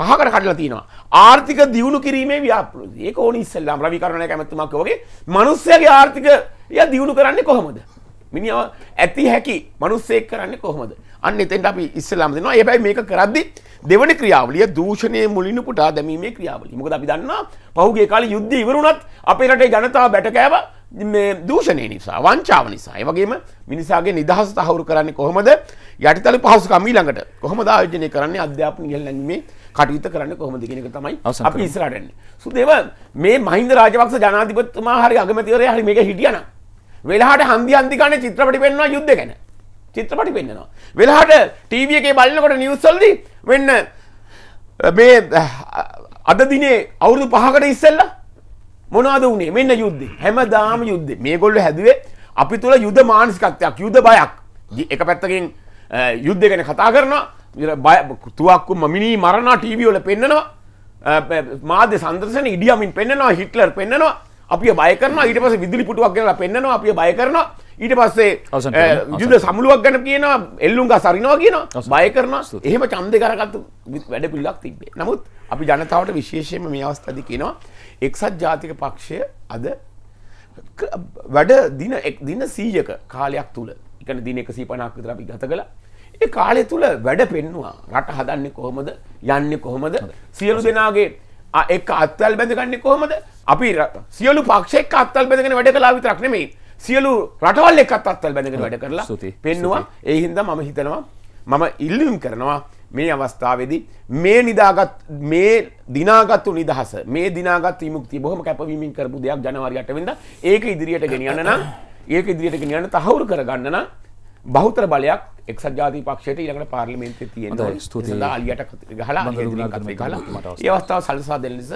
පහකට කඩලා තියෙනවා ආර්ථික දියුණු කිරීමේ ව්‍යාපෘති ඒක ඕනි ඉස්සෙල්ලාම රවි කරුණායක ඇමතුමක් වගේ මිනිස්සයාගේ ආර්ථික එයා දියුණු කරන්නේ කොහොමද මිනිව ඇති හැකි මනුස්සෙක් කරන්න කොහොමද අන්න එතෙන්ට අපි ඉස්සලාම දෙනවා ඒබැයි මේක කරද්දි දෙවන ක්‍රියාවලිය දූෂණය මුලිනු පුටා දැමීමේ ක්‍රියාවලිය මොකද අපි දන්නා පහුගේ කාලේ යුද්ධ ඉවරුණත් අපේ රටේ ජනතාව බැටකෑව මේ දූෂණය නිසා වංචාව නිසා ඒ වගේම මිනිසාගේ නිදහස තහවුරු කරන්නේ කොහොමද යටිතල පහසුකම් ඊළඟට කොහොමද ආයෝජනය කරන්නේ අධ්‍යාපන ඉහළ නැංවීමේ කටයුතු කරන්න කොහොමද කියන එක තමයි අපි ඉස්සරහට එන්නේ සුදේව මේ මහින්ද රාජපක්ෂ ජනාධිපතිතුමා හරි අගමැතිවරයා හරි මේක හිටියනම් වෙලාට හන්දි අන්තිකාන චිත්‍රපටි පෙන්වා යුද්ධ ගැන චිත්‍රපටි පෙන්න්නවා. වෙලාට ටීවිය එකේ බලන්නකොට නිවස්සල්ද වෙන්න මේ අද දිනේ අවුරුදු පහකට ඉස්සල්ල මොනවද වනේ මෙන්න යුද්ධ හැම දාම යුද්ධ මේ ගොල්ල හැදුවේ අපි තුළ යුද මානසිකත්වයක් යුද බයක් එක පැත්තකින් යුද්ධ ගැන කතා කරනවා තුවක්කු මමිනී මරණා ටීවියෝල පෙන්න්නනවා මාධ්‍ය සන්දර්ශන ඉඩියමින් පෙන්න්නවා හිටලර් පෙන්න්නවා අපි බය කරන ඊට පස විදිලි පුටුවක් කියලා පෙන්න්නවා අපි බය කරන ඊට පස්සේ යුද සමුළුවක් ගැන කියන එල්ලුන්ග සරිනවා කියන බය කරන එහෙම චන්ද කරගත්තු වැඩ පිල්ලක් තිබේ නමුත් අපි ජනතාවට විශේෂයම මේ අවස්ථද කියනවා එක්සත් ජාතික පක්ෂය අද වැඩ දින එක් දින සීයක කාලයක් තුළ එකන දින එක සීපනක් විතර අපි ගත කළ ඒ කාලය තුළ වැඩ පෙන්වා රට හදන්නේ කොහොමද යන්නේ කොහොමද සියලු දෙනාගේ එක් අත්තල් බැඳගන්න කොහොමද අපි සියලු පක්ෂෙක් අත්තල් බැඳගෙන වැඩ කලා විතරක් නෙමෙයි සියලු රටවල් එකත් අත්තල් බැඳගෙන වැඩ කරලා පෙන්නවා ඒ හින්දා මම හිතනවා මම ඉල්ලුම් කරනවා මේ අවස්ථාවේදී මේ නිදාගත් මේ දිනාගත්තු නිදහස මේ දිනාගත් විමුක්ති බොහොම කැපවීමින් කරපු දෙයක් ජනවාරි 8 වෙනිදා ඒක ඉදිරියට ගෙනියන්න නම් ඒක ඉදිරියට ගෙනියන්න තහවුරු කරගන්න නම් බෞතර බලයක් එක්සත් ජාති පක්ෂයට ඊළඟට පාර්ලිමේන්තේ තියෙන ස්තුතියි අලියට ගහලා ගහලා ඒ අවස්ථාව සලසා දෙන්න ලෙස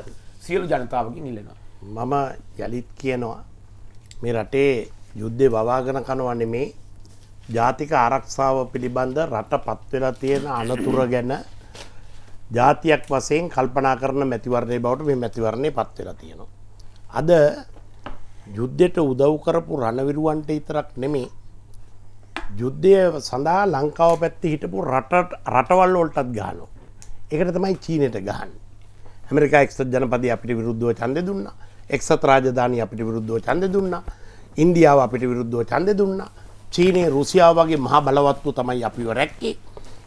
සියලු ජනතාවගෙන් ඉල්ලනවා මම යලිත් කියනවා මේ රටේ යුද්ධය වවාගෙන කනවා නෙමේ ජාතික ආරක්ෂාව පිළිබඳ රට පත්වෙලා තියෙන අනතුර ගැන ජාතියක් වසයෙන් කල්පනා කරන මැතිවරණය බවට මේ මැතිවරණය පත්වෙලා තියෙනවා. අද යුද්ධෙට උදව් කරපු රණවිරුවන්ට ඉතරක් නෙමේ යුද්ධය සඳහා ලංකාව පැත්ති හිටපු රට රටවල් වොල්ටත් ගානෝ. එකට තමයි චීනයට ගහන්. ඇමරිකා එක්සත් ජනපති අපිට විරුද්ධව චන්ද දුන්න එක්සත් රාජධානය අපිට විරුද්ධව චන්ද දුන්න ඉන්දියාව අපිට විරුද්ධව චන්ද දුන්න චීනය රුසියාව වගේ මහා බලවත්තු තමයි අපිව රැක්කේ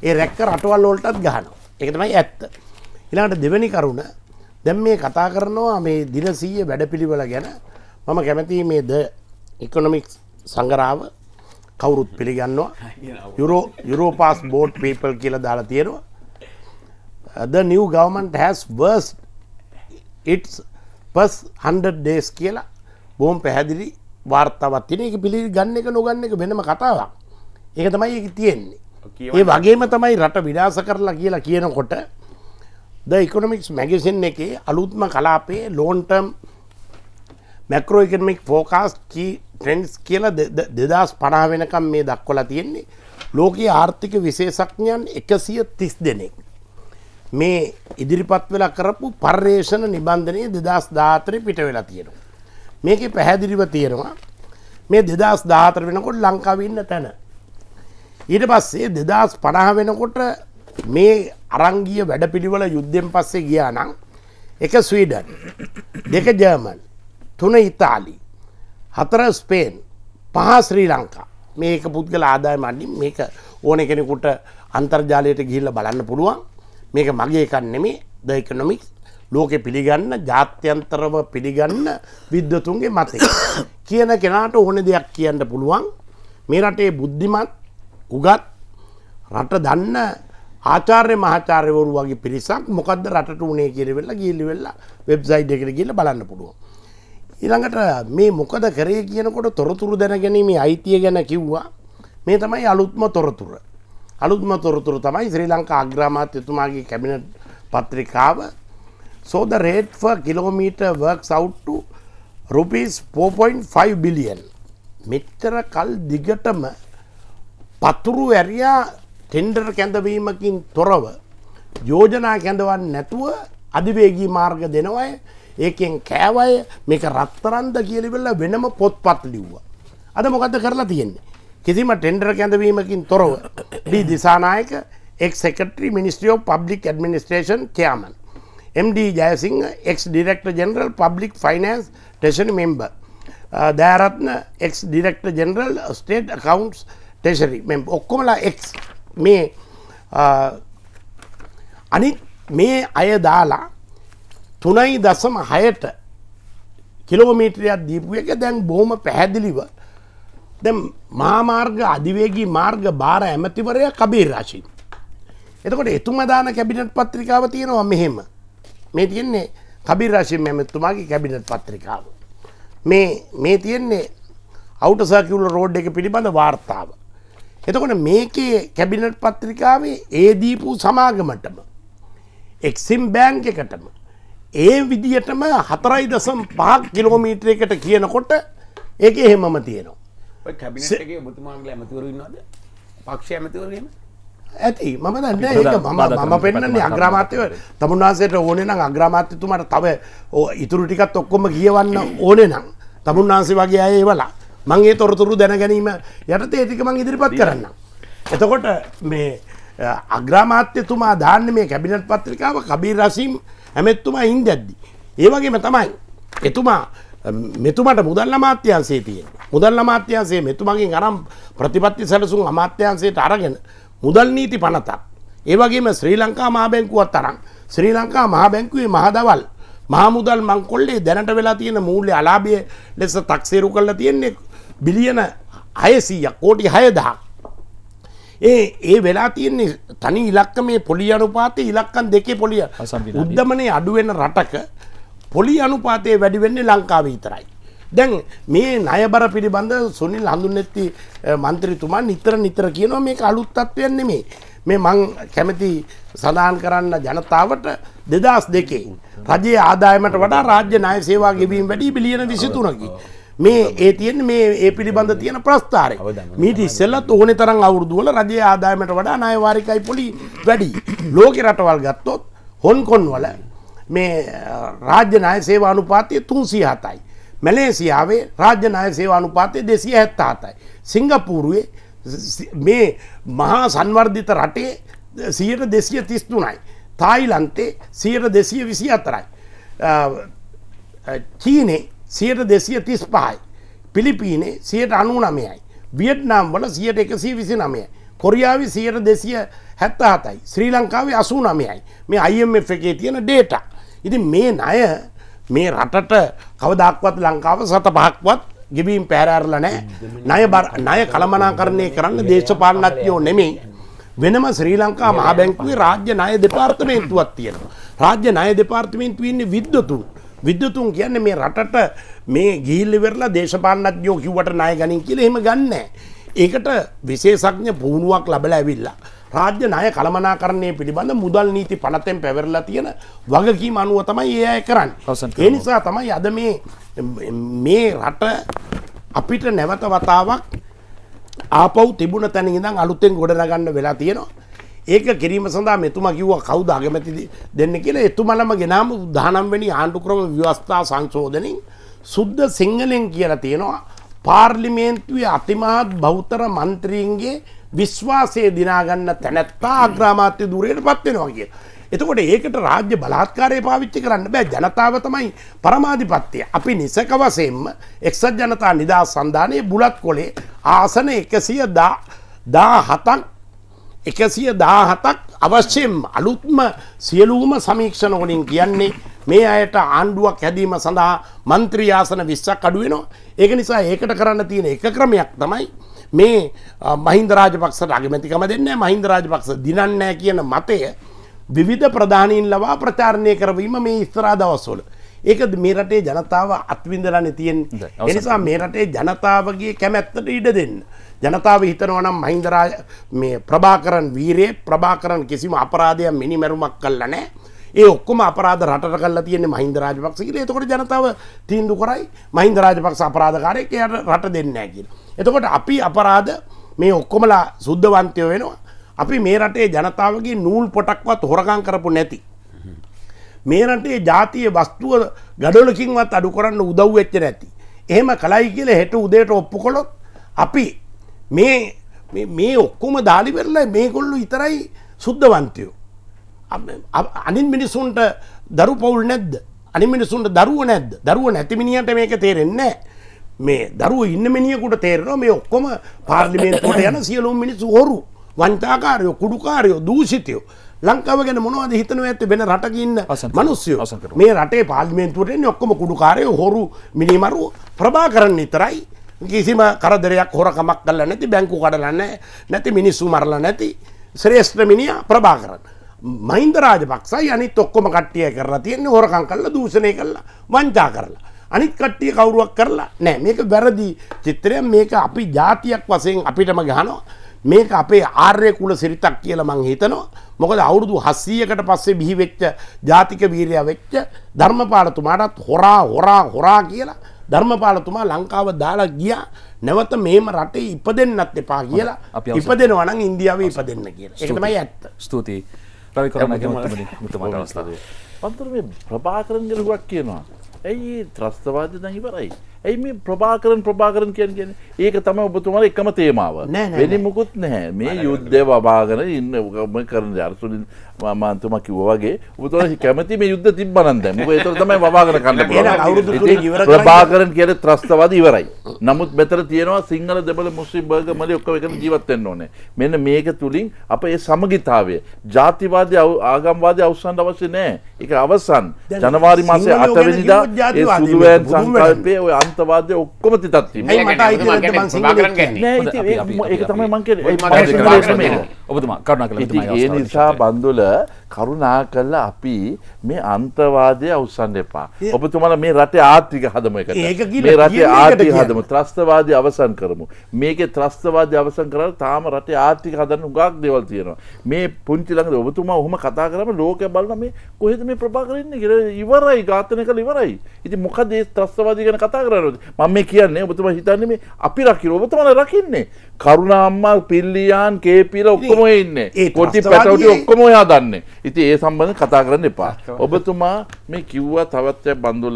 ඒ රැක්ක රටවල් වොල්ටත් ගහනෝ එකතමයි ඇත්ත. ඉලාට දෙවැනි කරුණ දැම් මේ කතා කරනවා මේ දිනසීය වැඩපිළිවල ගැන මම කැමැති මේ ද එකොනොමික්ස් සංගරාව කවුරුත් පිළිගන්නවා යුරෝ යුරෝපාස් බෝට් පීපල් කියල දාලා තියෙනවා the new government has worst its first 100 days කියලා බොහොම පැහැදිලි වාර්තාවක් තියෙන එක පිළි ගන්න එක නොගන්න එක වෙනම කතාවක් ඒක තමයි ඒක තියෙන්නේ ඒ වගේම තමයි රට විනාශ කරලා කියලා කියනකොට ද ඉකොනොමික්ස් මැගසින් එකේ අලුත්ම කලාපේ ලෝන්ටම් මැක්‍රෝයිකන්මික් ෆෝකාස් කී ට්‍රෙන්ඩස් කියලා දෙදස් පනා වෙනකම් මේ දක්වලා තියෙන්නේ ලෝකයේ ආර්ථික විශේෂඥයන් එකසිය තිස් දෙනෙක්. මේ ඉදිරිපත් වෙලා කරපු පර්යේෂණ නිබන්ධනය දෙදස් ධාතරය පිට වෙලා තියෙනවා. මේක පැහැදිලිව තියෙනවා මේ දෙදස් ධාතර වෙනකොට ලංකාවන්න තැන. ඊට පස්සේ දෙදස් පණහ වෙනකොට මේ අරංගිය වැඩපිළිවල යුද්ධෙන් පස්සේ ගියා නම් එක ස්වීඩන් දෙක ජර්මන් තුන ඉතාලි හතර ස්පේන් පහ ශ්‍රී ලංකා මේක පුද්ගල ආදායම අඩින් මේක ඕන කෙනෙකුට අන්තර්ජාලයට ගිහිල්ල බලන්න පුළුවන් මේක මගේ එකන්නෙමේ ද එකනොමික්ස් ලෝකෙ පිළිගන්න ජාත්‍යන්තරව පිළිගන්න විද්වතුන්ගේ මතය කියන කෙනාට ඕන දෙයක් කියන්න පුළුවන් මේ රටේ බුද්ධිමත් උගත් රට දන්න ආචාර්ය මහාචාර්යවරු වගේ පිරිසක් මොකද රට වනේ කිරවෙල්ලා ගිල්ලි වෙල්ලා වෙබ්සයිඩ් එකට කියල බලන්න පුළුවන් ඊළඟට මේ මොකද කරේ කියනකොට තොරතුරු දැනගැනීමේ අයිතිය ගැන කිව්වා මේ තමයි අලුත්ම තොරතුර අලුත්ම තොරතුරු තමයි ශ්‍රී ලංකා අග්‍රාමාත්‍යතුමාගේ කැබිනට් පත්‍රිකාව සෝද රේට් කිලෝමීට වර්ක් සවට්ටු රුපිස් 4.5 බිලියන් මෙච්චර කල් දිගටම පතුරු ඇරයා ටෙන්ඩර් කැඳවීමකින් තොරව යෝජනා කැඳවන් නැතුව අධිවේගී මාර්ග දෙනවයි ඒකෙන් කෑවය මේක රත්තරන්ද කියලිවෙල්ලා වෙනම පොත්පත් ලිව්වා. අද මොකද කරලා තියෙන්නේ. කිසිම ටෙන්ඩර කැඳවීමකින් තොරව D Dissanayake ex secretary ministry of public administration chairman. MD Jayasinghe ex director general public finance ටේෂන member. Dayaratne ex director general state accounts treasury මෙ ඔක්කොමලා එක් මේ uh, අනිත් මේ අය දාලා තුනයි දසම හයට කිලෝමීටරයක් දීපු එක දැන් බොහොම පැහැදිලිව දැ මාමාර්ග අධිවේගී මාර්ග භාර ඇමතිවරය කබේ රාශී. එතකොට එතුමදාන කැබිනට් පත්‍රිකාව තියෙනවා මෙහෙම මේ තියෙන්නේ කබිර් රශීම ඇමැත්තුමාගේ කැබිනට් පත්‍රිකාව. මේ මේ තියෙන්නේ අවුට සකිවුල රෝඩ් එක පිළිබඳ වාර්තාව. එතකොට මේකේ කැබිනට් පත්‍රිකාවේ ඒදීපු සමාගමටම එක්සිම් බෑන්ක එකටම ඒ විදිහටම හතරයි දසම් පහක් කිලෝමීට්‍රයකට කියනකොට ඒක එහෙමම තියෙනවා කැබිනගේ මුතුමාන්ගල ඇමතිවරන්නද පක්ෂ ඇමතිවරීම ඇති මම දන්න ඒ මම මම පෙන්න්නේ අග්‍රමාත්‍යව තමුන්වාසයට ඕන නම් අග්‍රමාත්‍යතුමට තව ඉතුරු ටිකත් ඔක්කොම කියවන්න ඕනෙ නම් තමුන්වහන්සේ වගේ අය ඒවලා මංගේ තොරතුරු දැනගැනීම යට තේතික මං ඉදිරිපත් කරන්න. එතකොට මේ අග්‍රමාත්‍යතුමා දාන්න මේ කැබිනට පත්්‍රිකාව කබී රසිම් ඇමැත්තුමා ඉන්දැද්දි. ඒවගේම තමයි. එතුමා මෙතුමට මුදල් අමාත්‍යන්සේ තියෙන් මුදල් අමාත්‍යන්සේ මෙතුමගේ අරම් ප්‍රතිපත්ති සැලසුම් අමාත්‍යන්සේට අරගෙන මුදල් නීති පනතක්. ඒවගේම ශ්‍රී ලංකා මහාබැංකුවත් තරම් ශ්‍රී ලංකා මහාබැංකුවේ මහදවල් මහමුදල් මංකොල්ලේ දැනට වෙලා තියෙන මූල්ලි අලාභිය ලෙස තක්සේරු කරලා තියෙන්නේ බිලියන හයසීයක් කෝටි හයදහක් ඒ ඒ වෙලා තියන්නේ තනි ඉලක්ක මේ පොලි අනුපාතය ඉලක්කන් දෙකේ පොලිය උද්ධමනය අඩුවෙන රටක පොලි අනුපාතය වැඩිවෙන්නේ ලංකාව විතරයි. දැන් මේ නයබර පිළිබඳ සුනිල් හඳුනෙත්ති මන්ත්‍රීතුමා නිතර නිතර කියනවා මේ අලුත්තත්වයන්නේ මේ මේ මං කැමති සඳහන් කරන්න ජනතාවට දෙදස් දෙකේ රජයේ ආදායමට වඩා රාජ්‍ය නාය සේවා ගෙවීම වැඩි බිලියන විසිතුනකි. මේ ඒ තියෙන් මේ ඒ පිළිබඳ තියෙන ප්‍රස්ථාරය මීට ඉස්සෙල්ලත් ඕන තරම් අවුරදුවල රජය ආදායමට වඩා නයවාරිකයි පොලි වැඩි ලෝක රටවල් ගත්තොත් හොන්කොන් වල මේ රාජ්‍ය නාය සේවා අනුපාතය තුන්සිය හතයි. මැලේසියාවේ රාජ්‍ය නාය සේවා අනුපාතය දෙසිය ඇත්ත හතයි. සිංගපූරුවේ මේ මහා සංවර්ධිත රටේ සියට දෙසිය තිස්තුනයි. තායිලන්තේ සියට දෙසිය විසි අතරයි. චීනේ සියට දෙසිය තිස් පහයි. පිලිපීනේ සියට අනු නමයයි. වියට්නාම් වල සියට එකසී විසි නමයයි. කොරියාව සියට දෙසිය හැත්ත හතයි ශ්‍රී ලංකාවේ අසූ නමයයි මේ අයිF එකේ තියෙන ඩේට. ඉති මේ නය මේ රටට කවදක්වත් ලංකාව සත පහක්වත් ගෙබීම් පැරෑරල නෑ නය බර නය කළමනා කරණය කරන්න දේශපාලනත්යෝ නෙමෙයි. වෙනම ශ්‍රී ලංකා මහබැංකුවේ රාජ්‍ය ණය දෙපාර්තමේන්තුවක් තියෙනවා. රාජ්‍ය ණය දෙපාර්තමේන්තුව ඉන්නේ විද්වතුන්. විද්‍යතුන් කියන්නේ මේ රටට මේ ගිහිල්ලි වෙරලා දේශපාලනඥයෝ කිව්වට ණය ගනින් කියලා එහෙම ගන්නෑ. ඒකට විශේෂඥ පුහුණුවක් ලැබලා ඇවිල්ලා රාජ්‍ය ණය කළමනාකරණය පිළිබඳ මුදල් නීති පනතෙන් පැවරලා තියෙන වගකීම අනුව තමයි ඒ අය කරන්නේ. ඒ නිසා තමයි අද මේ මේ රට අපිට නැවත වතාවක් ආපව් තිබුණ තැන ඉඳන් අලුතෙන් ගොඩනගන්න වෙලා තියෙනවා. ඒක කිරීම සඳහා මෙතුමා කිව්වා කවුද අගමැති දෙන්න කියලා එතුමලම ගෙනාම 19 වෙනි ආණ්ඩු ක්‍රම ව්‍යවස්ථා සංශෝධනෙන් සුද්ධ සිංහලෙන් කියලා තියෙනවා පාර්ලිමේන්තුවේ අතිමහත් බෞතර මන්ත්‍රීන්ගේ විශ්වාසය දිනාගන්න තැනැත්තා අග්‍රාමාත්‍ය දුරයට පත් වෙනවා කියලා. එතකොට ඒකට රාජ්‍ය බලාත්කාරය පාවිච්චි කරන්න බෑ ජනතාව තමයි පරමාධිපත්තිය. අපි නිසක වශයෙන්ම එක්සත් ජනතා නිදා සන්ධානයේ බුලත් කොලේ ආසන එකසිය දා හතක් එකසිය දාහතක් අවශ්‍යයෙන් අලුත්ම සියලූම සමීක්ෂණ ඕනින් කියන්නේ මේ අයට ආණ්ඩුවක් හැදීම සඳහා මන්ත්‍රියාසන විශ්සක් අඩුවෙනවා ඒක නිසා ඒකට කරන්න තියෙන එක ක්‍රමයක් තමයි මේ මහින්ද රාජපක්ෂට අගමැතිකම දෙන්න මහින්ද රාජපක්ෂ දිනන්නෑ කියන මතය විවිධ ප්‍රධානීන් ලවා ප්‍රචාරණය කරවීම මේ ඉස්තරා දවස්වල ඒක මේ රටේ ජනතාව අත්විඳලන තියෙන් එනිසා මේ රටේ ජනතාවගේ කැමැත්තට ඉඩ දෙන්න. ජනතාව හිතනවනම් මහින්දරා මේ ප්‍රභාකරන් වීරයේ ප්‍රභාකරන් කිසිම අපරාධයක් මිනිමැරුමක් කළා නෑ. ඒ ඔක්කොම අපරාධ රටට කළා තියෙන්නේ මහින්ද රාජපක්ෂ කියලා. එතකොට ජනතාව තීන්දුව කරයි මහින්ද රාජපක්ෂ අපරාධකාරයෙක් එයාට රට දෙන්නේ නැහැ කියලා. එතකොට අපි අපරාධ මේ ඔක්කොමලා සුද්ධවන්තයෝ වෙනවා. අපි මේ රටේ ජනතාවගේ නූල් පොටක්වත් හොරකම් කරපු නැති. මේ රටේ ජාතිය වස්තුව ගඩොලකින්වත් අඩු කරන්න උදව් වෙච්ච නැති. එහෙම කලයි කියලා හෙට උදේට ඔප්පු කළොත් අපි මේ මේ ඔක්කොම දාලිවෙරලා මේගොල්ලු විතරයි සුද්ධවන්තයෝ. අනින් මිනිසුන්ට දරු පවුල් නැද්ද අනි මිනිසුන්ට දරුව නැද්ද දරුව නැතිමිනිියට මේක තේරෙන්නේ මේ දරුව ඉන්න මිනිියකුට තේරෙනවා මේ ඔක්කොම පාර්ලිමේන්තුවට යන සියලුම් මිනිසු හොරු වංචාකාරයෝ කුඩුකාරයෝ දූෂිතයෝ ලංකාව ගැන මොනවද හිතන ඇත වෙන රටකින්න මනුස්්‍යයෝ මේ රටේ පාලිමේන්තුවටෙන් ඔක්කොම කුඩුකාරයෝ හොරු මිනිමරු ප්‍රභා කරන්න ඉතරයි කිසිම කරදරයක් හොරකමක් කල නැති බැංකු කඩලන්න නැති මිනිස්සු මරල නැති ශ්‍රේෂ්ත්‍රමිනිය ප්‍රභා කරන්න. මහින්ද රාජපක්ෂයි අනි තොක්කොම කට්ටිය කරලා තියන්නේ හොරකං කල්ල දූෂණය කරලා වංචා කරලා. අනිත් කට්ටිය කවුරුවක් කරලා නෑ මේක වැරදි චිත්‍රය මේක අපි ජාතියක් වසයෙන් අපිටම ගහනවා. මේක අපේ ආර්ය කුල සිරිතක් කියලා මං හිතනවා. මොකද අවුරුදු 700කට පස්සේ බිහි වෙච්ච ජාතික වීරයා වෙච්ච ධර්මපාලතුමාටත් හොරා හොරා හොරා කියලා ධර්මපාලතුමා ලංකාව දාලා ගියා නැවත මේම රටේ ඉපදෙන්නත් එපා කියලා ඉපදෙනවා නම් ඉන්දියාවේ ඉපදෙන්න කියලා. ඒක තමයි ඇත්ත. ස්තුතියි. රවි කරණගේ මුතුමට අවස්ථාව. පන්තර මේ ප්‍රභාකරන් කියලා හුවක් කියනවා. ඇයි ත්‍රස්තවාදී දැන් ඉවරයි. ඇයි මේ ප්‍රභාකරන් ප්‍රභාකරන් කියන කියන ඒක තම ඔබතුමාල එකම තේමාව වෙනි මුකුත් නැහැ මේ යුද්ධය වබාගෙන ඉන්න උකම කරන අරසුලින් මාන්තුම කිව්ව වගේ ඔබතුමාල කැමති මේ යුද්ධ තිබ්බනම් දැන් මොකද ඒතර තමයි වබාගෙන කන්න පුළුවන් ප්‍රභාකරන් කියන ත්‍රස්තවාදී ඉවරයි නමුත් මෙතන තියෙනවා සිංහල දෙමළ මුස්ලිම් බර්ග මලි ඔක්කොම එකම ජීවත් වෙන්න ඕනේ මෙන්න මේක තුලින් අප ඒ සමගිතාවය ජාතිවාදී ආගම්වාදී අවසන් අවශ්‍ය නැහැ ඒක අවසන් ජනවාරි මාසේ 8 වෙනිදා ඒ සුදුවැන් සංකල්පයේ ඔය අන්තවාදය ඔක්කොම තිතත්වීම ඒ තමයි මංක ඔබතුමා කරුණා කළ ඉතින් ඒ නිසා බන්දුල කරුණා කළ අපි මේ අන්තවාදය අවසන් එපා. ඔබතුමාලා මේ රටේ ආර්ථික හදම එක. මේ රටේ ආර්ථික හදම ත්‍රස්තවාදී අවසන් කරමු. මේකේ ත්‍රස්තවාදී අවසන් කරලා තාම රටේ ආර්ථික හදන්න හුඟක් දේවල් තියෙනවා. මේ පුංචි ළඟද ඔබතුමා ඔහොම කතා කරාම ලෝකය බලන මේ කොහෙද මේ ප්‍රභාකරන් ඉන්නේ කියලා ඉවරයි ඝාතනය කළ ඉවරයි. ඉතින් මොකද මේ ත්‍රස්තවාදී ගැන කතා කරන්නේ? මම මේ කියන්නේ ඔබතුමා හිතන්නේ මේ අපි රකින්න ඔබතුමාලා රකින්නේ. කරුණා අම්මා පිල්ලියාන් කේපීලා ඔක්කොම ඔක්කොම ඉන්නේ කොටි පැටවටි ඔක්කොම ඔයා දන්නේ. ඉතින් ඒ සම්බන්ධ කතා කරන්න එපා. ඔබතුමා මේ කිව්වා තවත් බන්දුල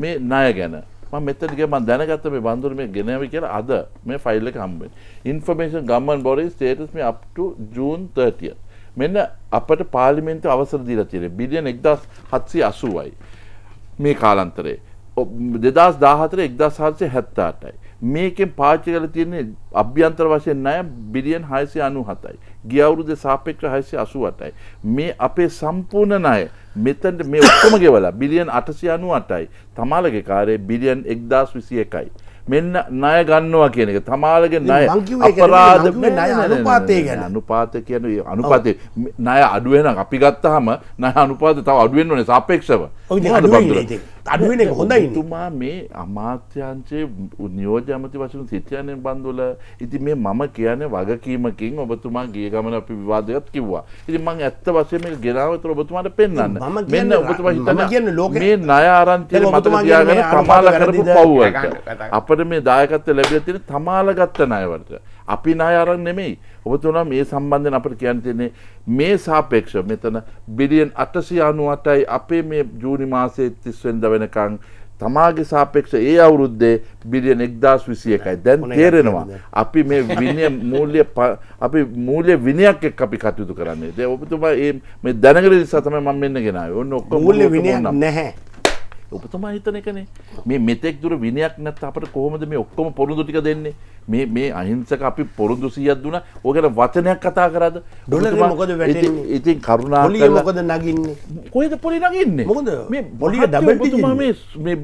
මේ ණය ගැන. මම මෙතනට ගියා මම දැනගත්ත මේ බන්දුර මේ ගෙනාවි කියලා අද මේ ෆයිල් එක හම්බෙන්නේ. Information Government Body status me up to June 30th. මෙන්න අපට පාර්ලිමේන්තු අවසර දීලා තියෙනවා බිලියන 1780යි. මේ කාලන්තරේ. 2014 1778යි. මේකෙන් පාච්චි කල තියන්නේ අභ්‍යන්තර වශයෙන් නය බිලියන් හයසය අනු හතයි. ගියවුරුද සාපෙක්්‍ර හයසය අසුවටයි. මේ අපේ සම්පූර්ණ නය මෙතන්ට මේ ඔක්කොම ගෙවලා බිලියන් අටසි අනු අටයි. තමාලගේ කාරේ බිලියන් එක්දස් විසිය එකයි. මෙන්න ණය ගන්නවා කියන එක තමාලගේ ණය අපරාධ අනුපාතය ගැන අනුපාතය කියන අනුපාතය ණය අඩු වෙනවා අපි ගත්තාම ණය අනුපාතය තව අඩු වෙන්න ඕනේ සාපේක්ෂව අඩු වෙන එක හොඳයි තුමා මේ අමාත්‍යාංශයේ නියෝජ්‍ය අමාත්‍ය වශයෙන් සිටියනේ බන්දුල ඉතින් මේ මම කියන්නේ වගකීමකින් ඔබතුමා ගිය ගමන අපි විවාදයක් කිව්වා ඉතින් මම ඇත්ත වශයෙන් මේක ගෙනාවතර ඔබතුමාට පෙන්වන්න මෙන්න ඔබතුමා හිතන්නේ මේ ණය ආරන්තිය මතක තියාගෙන ප්‍රමාල කරපු පව්වක් අප අපට මේ දායකත්ව ලැබිල තියෙන තමාල ගත්ත ණයවලට. අපි ණය අරන් නෙමෙයි. ඔබතුමා මේ සම්බන්ධයෙන් අපට කියන්න තියෙන්නේ මේ සාපේක්ෂව මෙතන බිලියන් 898යි අපේ මේ ජූනි මාසයේ 30 වෙනිදා වෙනකන් තමාගේ සාපේක්ෂ ඒ අවුරුද්දේ බිලියන එක්දස් විසිය එකයි දැන් තේරෙනවා අපි මේ විනය මූල්‍ය අපි මූල්‍ය විනයක් එක් අපි කටයුතු කරන්නේ ද ඔබතුමා ඒ මේ දැනගර නිසා තමයි මම මෙන්න ගෙනාවේ ඔන්න ඔක්කොම මූල්‍ය විනයක් නැහැ ඔබතුමා හිතන එකනේ මේ මෙතෙක් දුර විනයක් නැත් අපට කොහොමද මේ ඔක්කොම පොරුදු ටික දෙන්නේ මේ මේ අහිංසක අපි පොරුදු සියයක් දුන ඕකට වචනයක් කතා කරද මොකද ඉතින් කරුණා මොකද නගින්නේ කොයද පොලි නගන්නේ මොකද මේ බොලි දබතුමා මේ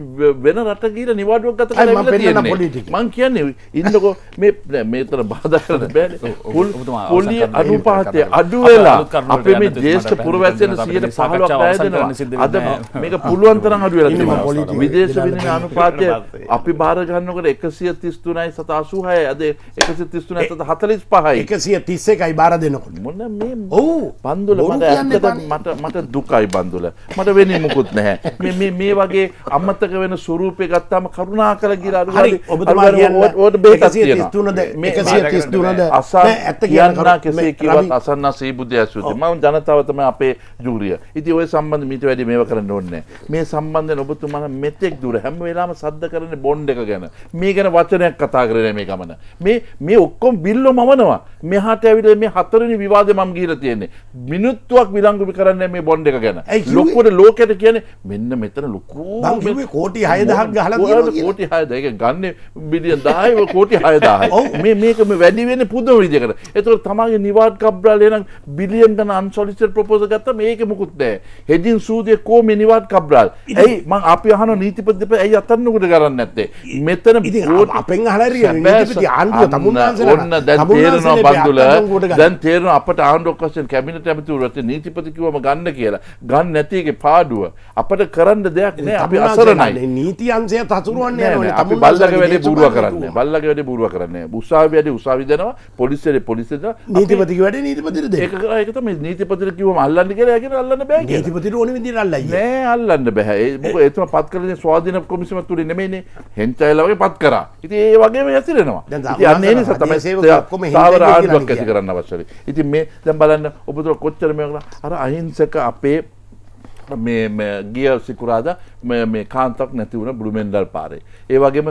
වෙන රට ගීර නිවාඩුවක් ගත මං කියන්නේ ඉන්නකෝ මේ මේතර බාධ කරන බෑ පොලිය අනුපාතය අඩු වෙලා අපේ මේ දේශට පුරවැස්සෙන සියට පහලක් පෑදෙනවා අද මේක පුළුවන් තරම් අඩු වෙලා තියෙනවා විදේශ විනිමය අනුපාතය අපි බාර ගන්නකොට 133යි 780 පහය ඇද එකසි තිස්තුන ඇත හතලස් පහයි එකසිය තිස්සේ එකයි බාර දෙනකොට මොන්න මේ ඔවු පන්දුල මට ඇතට මට මට දුකයි බන්දුල මට වෙන මුකුත් නැහැ මේ වගේ අම්මත්තක වෙන ස්වරූපය ගත්තාම කරුණා කළ ගිරාර ඔබට බේකසිය තිස්තුනද මේකසිය තිස්තුනද අසා ඇත්ත කියන්න කරා කෙසේ කිවත් අසන්න සීබුද්ධ ඇසුති මම ජනතාවතම අපේ ජූරිය ඉති ඔය සම්බන්ධ මිට වැඩි මේව කරන්න ඕන්නේ මේ සම්බන්ධය ඔබතුමන මෙතෙක් දුර හැම වෙලාම සද්ද කරන බොන්්ඩ එක ගැන මේ ගැන වචනයක් කතා කරන මේ ගම නමන. මේ මේ ඔක්කොම් බිල්ලො මනවා මෙහට ඇවිට මේ හතරනි විවාද මම් ගීල තියන්නේ. මිනිත්තුවක් විලංගුි කරන්න මේ බොන්්ඩ එක ගැන ලොක්කොට ලෝකට කියන මෙන්න මෙතන ලොකෝ කෝටි හයදහක් හල කෝටි හයදක ගන්න බිලියන් දායව කෝටි හයදාහ මේ මේකම වැඩිවෙන පුද විදිකර එතුව තමගේ නිවාට කබ්්‍රාලයන බිලියන්ගන අන්සොලිට ප්‍රපෝස ගත්ත මේක මුකුත්දෑ. හෙදින් සූදය කෝ මිනිවාට කබ්්‍රාල් ඇයි මං අපි අහන නීතිපදප ඇයි අතන්නකට කරන්න ඇත්තේ. මෙතන ඉති අපෙන් හලරිය ආණ්ඩුව තමුන්සල ඔන්න දැන් තේරනවා බන්දුල දැන් තේරන අපට ආණ්ඩුවක්කසෙන් කැමිට ඇමතිවරට නීතිපතිකිවම ගන්න කියලා ගන්න නැතිගේ පාඩුව අපට කරන්න දෙයක් නෑ අපි අසරණයි නීති අන්සය තතුරුවන්නේ අපි බල්ලක වැඩේ බූරුව කරන්න බල්ලක වැඩේ බූරුව කරන්නේ උසාවි වැඩේ උසාවි දෙනවා පොලිස්සට පොලිසිට නීතිපති වැඩ නීතිපතිර දෙකරයකත මේ නීතිපතිර කිවම අල්ලන්න කියලා ගෙන අල්ලන්න බෑ නීතිපතිර ඕන විදිහට අල්ලයි නෑ අල්ලන්න බෑ ඒක එතුම පත් කරන්නේ ස්වාධීන කොමිසම තුලින් නෙමෙයිනේ හෙන්චයිලා වගේ පත් කරා ඉතින් ඒ වගේම යසිරෙනවා යන්නේ නිසා තමයි ස්ථාවර ආණ්ඩුවක් ඇති කරන්න අවශ්‍යයි. ඉතින් මේ දැන් බලන්න ඔබතුමා කොච්චර මේ අර අහිංසක අපේ මේ ගිය සිකුරාදා මේ කාන්තක් නැතිවුණ බුරුමෙන්ඩල් පාරේ. ඒ වගේම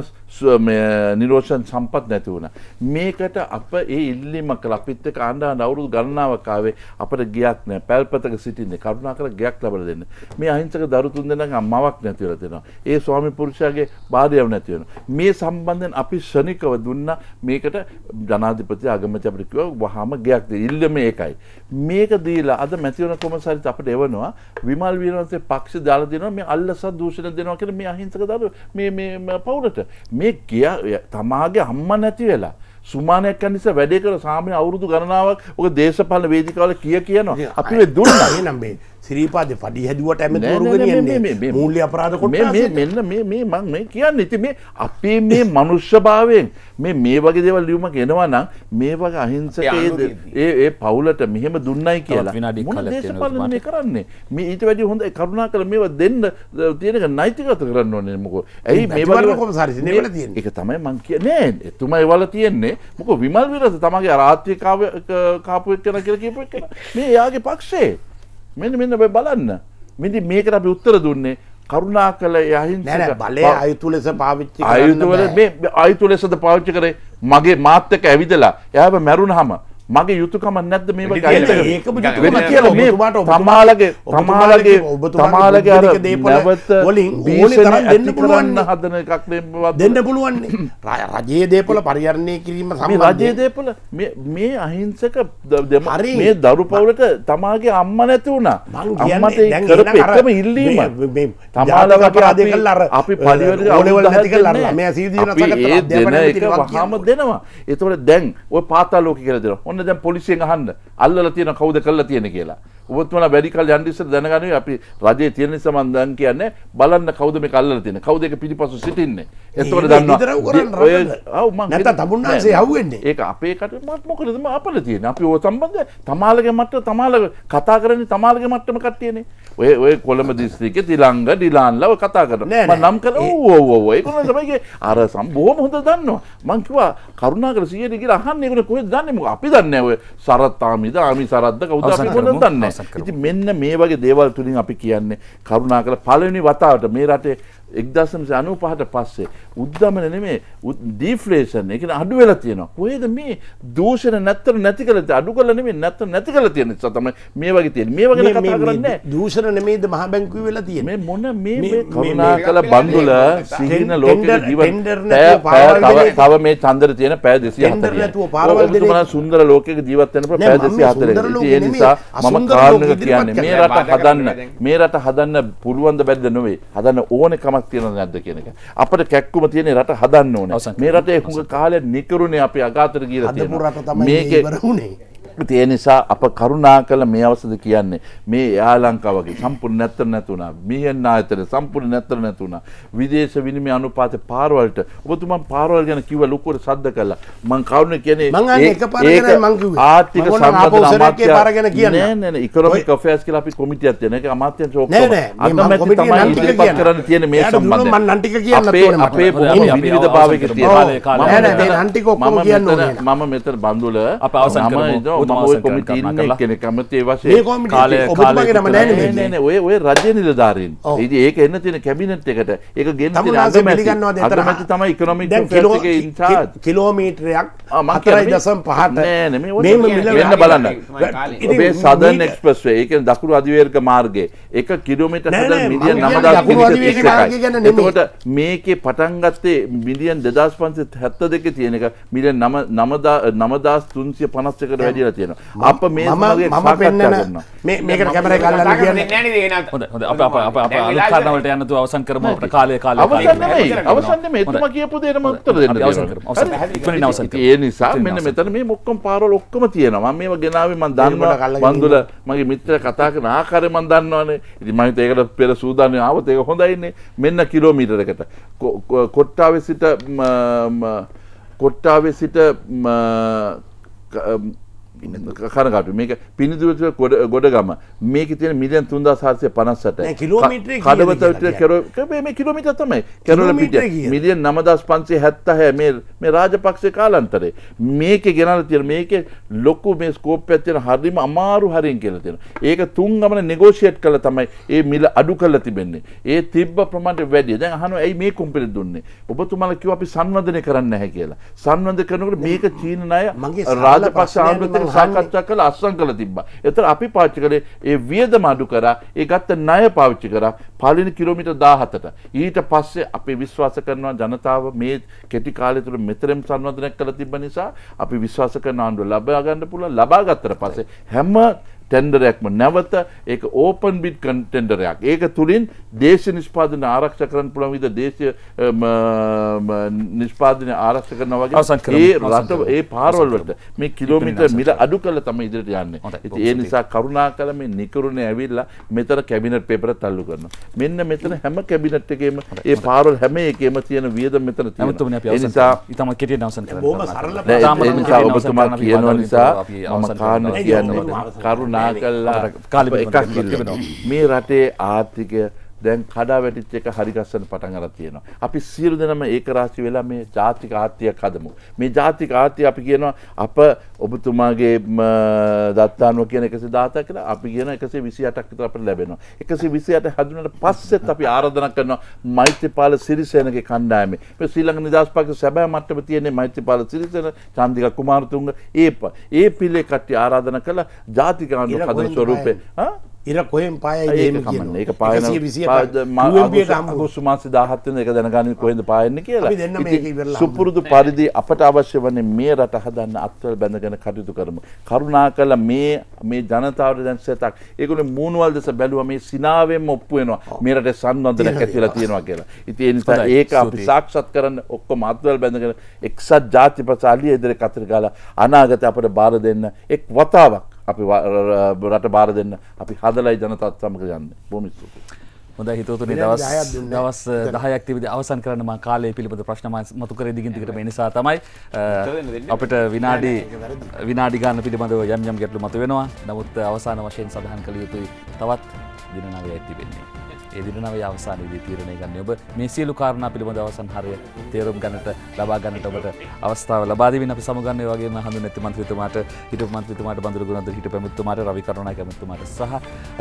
නිරෝෂන් සම්පත් නැතිවුණ. මේකට අප ඒ ඉල්ලිම කළ අපිත්ත කාණ්ඩා නවුරුදු ගන්නාවකාවේ අපට ගයක් නෑ පැල්පතක සිටින්නේ කරුණා කර ගයක් ලබල දෙන්න. මේ අහිංසක දරුතුන් දෙනක මවක් නැතිවල දෙෙනවා. ඒ ස්වාමි පුරුෂයාගේ බාධයව නැතිවෙන. මේ සම්බන්ධයෙන් අපි ෂණිකව දුන්න මේකට ජනාධිපති අගමචපටිකව වහම ගයක්ද ඉල්ලම ඒකයි. මේක දීලා අද මැතිවන කොමසරිත අපට එවනවා විමල් වීරන්සේ පක්ෂ දාලදිනවා මේ අල්ලසත් දූෂණ දෙනවා කියන මේ අහිංසක දරුවෝ මේ මේ පවුලට මේ කියා තමාගේ අම්මා නැති වෙලා සුමානයක් අනිස වැඩේ කර සාමාන්‍ය අවුරුදු ගණනාවක් ඔක දේශපාලන වේදිකාවල කිය කියනවා අපි දුන්නා එහෙනම් මේ සිරීපාද පඩි හැදුවට ඇමතිවරුගෙන මූල්ලි අපරාධකොට මේ මෙන්න මේ මේ මං මේ කියන්න ඉති මේ අපේ මේ *laughs* මනුෂ්‍ය භාවයෙන් මේ මේ වගේ දෙවල් ලියුම එනවා නම් මේ වගේ අහිංසකයේද ඒ ඒ පවුලට මෙහෙම දුන්නයි කියලා දේශපාලන කරන්නේ මේ ඊට වැඩි හොඳ කරුණා කළ මේවා දෙන්න තියෙනක නෛතිකත කරන්න ඕනේ මොකෝ ඇයි මේ වගේ එක තමයි මං කියන්නේ එතුමා ඒවල තියෙන්නේ මොකෝ විමල් විරස තමගේ රාත්‍රී කාපු එක්කන කියලා කියපු එක මේ එයාගේ පක්ෂේ මෙන්න මෙන්න ඔබ බලන්න මෙදි මේකට අපි උත්තර දුන්නේ කරුණා කළ යහින් බලය අයුතු ලෙස පාවිච්චි අයුතුවල මේ අයුතු ලෙසද පාවිච්චි කරේ මගේ මාත්තක ඇවිදලා එයාම මැරුණ හම මගේ යුතුකම නැද්ද මේ තමාලගේ තමාලගේ ඔබ තමාලගේ අර දේපලවත වලින් ඕනි තරම් දෙන්න පුළුවන් හදන එකක් දෙන්න පුළුවන්නේ රජයේ දේපල පරිහරණය කිරීම සම රජයේ දේපල මේ අහිංසක හරි මේ දරු පවුලට තමාගේ අම්ම නැති වුණා අම්මට කරපු එකම ඉල්ලීම තමාලව අපරාධය කළා අර අපි පරිවර්තන ඕනෙවල නැති කළා ළමයා සීදී වෙනසකට අධ්‍යාපනය දෙනවා එතකොට දැන් ඔය පාතාලෝකේ කියලා දෙනවා එන්න දැන් පොලිසියෙන් අහන්න අල්ලලා තියෙන කවුද කරලා තියෙන කියලා ඔබතුමල වැඩිකල් යන්ඩිසර දැනගන අපි රජය තියෙන සමන්දන් කියන්න බලන්න කවද මේ කල්ල තින කවද එක පිටිපසු සිටින්නේ එතවට දන්න නැත තබුන්සේ හවන්නේ ඒ අපේකට මත්මොකරදම අපල තියෙන අපි ඕ සම්බන්ධ තමාලගේ මට තමාල කතා කරන තමාලගේ මට්ටම කටයනේ ඔය ඔය කොළම දිස්ත්‍රික තිලංග ඩිලාන්ලව කතා කර නම් කර ඕය කොන සමයිගේ අර සම්බෝම හොඳ දන්නවා මංකිවා කරුණා කර සියටිගේ අහන්න එකට කොහෙ දන්නම අපි දන්න ඔය සරත්තාමිද ආමි සරද්ද කවද දන්න අවසන් කරමු. ඉතින් මෙන්න මේ වගේ දේවල් තුලින් අපි කියන්නේ කරුණාකර පළවෙනි වතාවට මේ රටේ එක්දසමසය අනු පහට පස්සේ උද්ධමන නෙමේ ඩීෆලේෂන් එකන අඩු වෙලා තියෙනවා කොහේද මේ දූෂණ නැත්තර නැති කල අඩු කල නෙමේ නැත්ත නැති කල තියෙන සතම මේ වගේ තියෙන මේ වගේ කතා කරන්නේ දූෂණ නෙමේද මහ බැංකුවේ වෙලා තියෙන්නේ මේ මොන මේ කරුණා කළ බන්දුල සිහින ලෝකේ ජීවන තව මේ චන්දර තියෙන පැය 204 සුන්දර ලෝකයක ජීවත් වෙන පැය 204 ඒ නිසා මම කාරණක කියන්නේ මේ රට හදන්න මේ රට හදන්න පුළුවන් ද බැද්ද නෙවෙයි හදන්න ඕනේ කම කැක්කුමක් තියෙනවද නැද්ද කියන එක. අපිට කැක්කුම තියෙන රට හදන්න ඕනේ. මේ රටේ හුඟ කාලයක් නිකරුණේ අපි අගාතට ගියලා තියෙනවා. මේක ඉවර වුණේ. ඒ නිසා අප කරුණා කළ මේ අවසද කියන්නේ මේ යා ලංකාවගේ සම්පූර්ණ නැතර නැතුණා මියන් ආයතන සම්පූර්ණ නැතර නැතුණා විදේශ විනිමය අනුපාතය පාරවලට ඔබතුමා පාරවල් ගැන කිව්ව ලොකුවට සද්ද කළා මං කවුරුනේ කියන්නේ මං එකපාරට මං කිව්වේ ආර්ථික සම්බන්ධ අමාත්‍ය පාරගෙන කියන්නේ නෑ නෑ නෑ ඉකොනොමික් අෆෙයර්ස් කියලා අපි කොමිටියක් තියෙන ඒක අමාත්‍යංශ ඔක්කොම අගමැති තමයි ඉදිරිපත් කරන්න තියෙන මේ සම්බන්ධ මං නන්ටික කියන්න ඕනේ අපේ බොහොම විවිධ භාවයක තියෙනවා නෑ නෑ මේ නන්ටික ඔක්කොම කියන්න ඕනේ මම මෙතන බඳුල අප අවසන් කරමු මහෝල් කොමිටීන් කෙනෙක් කැමති වශයෙන් කාලය කාලය නම නෑනේ නෑ නෑ ඔය ඔය රජ්‍ය නිලධාරීන් ඉතින් ඒක එන්න තියෙන කැබිනට් එකට ඒක ගෙන තියෙන අගමැති අගමැති තමයි ඉකොනොමික් ඩිෆෙන්ස් එකේ ඉන්චාර්ජ් කිලෝමීටරයක් 4.5ට නෑ නෑ මේ මෙන්න බලන්න ඔබේ සදර්න් එක්ස්ප්‍රස් වේ ඒ කියන්නේ දකුණු අධිවේගික මාර්ගයේ 1 කිලෝමීටර සදර්න් මිලියන් 9000 එතකොට මේකේ පටන් ගත්තේ මිලියන් 2572 තියෙන එක මිලියන් 9 9351කට වැඩිලා තියෙන අප මේ මම පෙන්න්න මේකට කැමර කල්ලන්න කියන්න හොඳ හොඳ අප අප අප අප අලුත් කරනවලට යන්නතු අවසන් කරම අපට කාලය කාලය අවසන් මේ එතුම කියපු දේටම උත්තර දෙන්න අවසන් ඒ නිසා මෙන්න මෙතන මේ මොක්කම පාරවල් ඔක්කොම තියෙනවා මේව ගෙනාවේ මන් දන්නවා බන්දුල මගේ මිත්‍ර කතා කරන ආකාරය මන් දන්නවනේ ඉතින් මම ඒකට පෙර සූදානම් ආවොත් ඒක හොඳයිනේ මෙන්න කිලෝමීටරයකට කොට්ටාවේ සිට කොට්ටාවේ සිට කනගට මේක පිනිදුවත ගොඩ ගොඩ ගම මේක තියෙන මිලියන් තුන්දා සාර්සය පනස්සට කිලෝමිට කඩවතට කර මේ කිලෝමිට තමයි කැරල මිට මිලියන් නමදස් පන්සේ හැත්තහැ මේ මේ රාජපක්ෂ කාලන්තරේ මේක ගෙනල තියෙන මේක ලොක්කු මේ ස්කෝප් ඇතියෙන හරිම අමාරු හරින් කියල තියෙන ඒක තුන් ගමන නෙගෝෂයට් කළ තමයි ඒ මිල අඩු කල තිබෙන්නේ ඒ තිබ්බ ප්‍රමට වැඩිය දැන් හනු ඇයි මේ කුම්පිරි දුන්නේ ඔබතුමල කිව අපි සංවධනය කරන්න හැ කියලා සංවධ කරනකට මේක චීනය මගේ රාජපක්ෂ ආන්ගතක සාකච්ඡා කළ අස්සං කළ තිබ්බා. එතන අපි පාවිච්චි කළේ ඒ වියදම අඩු කරා, ඒ ගත්ත ණය පාවිච්චි කරා. පළවෙනි කිලෝමීටර් 17ට. ඊට පස්සේ අපි විශ්වාස කරනවා ජනතාව මේ කෙටි කාලය තුළ මෙතරම් සංවර්ධනයක් කළ තිබ්බ නිසා අපි විශ්වාස කරන ආණ්ඩුව ලබා ගන්න පුළුවන්. ලබා ගත්තට පස්සේ හැම ටැන්ඩරයක්ම නැවත ඒක ඕපන් බිට් කන්ටෙන්ඩරයක් ඒක තුළින් දේශ නිෂ්පාදන ආරක්ෂ කරන පුළන් විද දේශය නිෂ්පාදනය ආරක්ෂ කරන වගේ ඒ රට ඒ පාරවල්වට මේ කිලෝමිට මිල අඩු කල තම ඉදිරිට යන්න ඒ නිසා කරුණා කල මේ නිකරුණ ඇවිල්ලා මෙතර කැබිනට පෙපර තල්ලු කරන මෙන්න මෙතන හැම කැබිනට් එකේම ඒ පාරවල් හැම එකේම තියෙන වියද මෙතන නිසා ඉතම කෙටිය නවසන් කරන්න ඔබතුමා කියනවා නිසා මම කාරණ කියන්නේ කරුණා කල්පනා කල්ලා මේ රටේ ආර්ථිකය දැන් කඩා වැටිච්ච එක හරි ගස්සන්න පටන් අරන් තියෙනවා. අපි සියලු දෙනාම ඒක රාශි වෙලා මේ ජාතික ආත්මයක් හදමු. මේ ජාතික ආත්මය අපි කියනවා අප ඔබතුමාගේ දත්තානුව කියන 117 කියලා අපි කියන 128ක් විතර අපිට ලැබෙනවා. 128 හැදුනට පස්සෙත් අපි ආරාධනා කරනවා මෛත්‍රීපාල සිරිසේනගේ කණ්ඩායමේ. මේ ශ්‍රී ලංකා නිදහස් පක්ෂ සැබෑ මට්ටමේ තියෙන මෛත්‍රීපාල සිරිසේන, චන්දික කුමාරතුංග ඒ ඒ පිළේ කට්ටිය ආරාධනා කළා ජාතික ආණ්ඩුව හදන ස්වරූපේ. ආ ඉර කොහෙන් පායයි ඒක පාය ගුස්සු මාන්සි දහත්වන එක දැනගන්න කොහෙද පායන්න කියලා සුපුරුදු පරිදි අපට අවශ්‍ය වන්නේ මේ රට හදන්න අත්වල් බැඳගෙන කටයුතු කරම. කරුණා කළ මේ මේ ජනතාවට දැන් සතක් ඒකුල මූුණුවල් දෙස බැලුව මේ සිනාවෙන් ඔප්පුුවෙනවා මේරට සන්වන්දන ඇතිලා තියෙනවා කියලා. ඉති එනිසා ඒක අපි සාක්ෂත් කරන්න ඔක්කො මත්වල් බැඳගෙන එක්සත් ජාතිපසාලිය ඉදිරි කතර ගාල අනාගත අපට බාර දෙන්න එක් වතාවක් අපි රට බාර දෙන්න අපි හදලයි ජනතත් සමක යන්න බොමිස්තු. හොඳ හිතතුන දවස් දවස් දහයක් තිබද අවසන් කරනම කාලය පිළිබඳ ප්‍රශ්නම මතුකර දිගින්තිකට නිසා තමයි අපට විනාඩි විනාඩිගාන පිළිබඳව යම් යම් ගැටලු මතු වෙනවා නමුත් අවසාන වශයෙන් සඳහන් කළ යුතුයි තවත් දිනනාව ඇතිබෙන්නේ. එදිරනව අවසානයේදී තීරණය ගන්න ඔබ මේ සියලු කාරණා පිළිබඳ අවසන් හරය තේරුම් ගන්නට ලබා ගන්නට ඔබට අවස්ථාව ලබා දෙමින් අපි සමගන්න ඒ වගේම හඳුන් නැති මන්ත්‍රීතුමාට හිටපු මන්ත්‍රීතුමාට බඳුරු ගුණන්දර හිටපු ඇමතිතුමාට රවි කරුණායක ඇමතිතුමාට සහ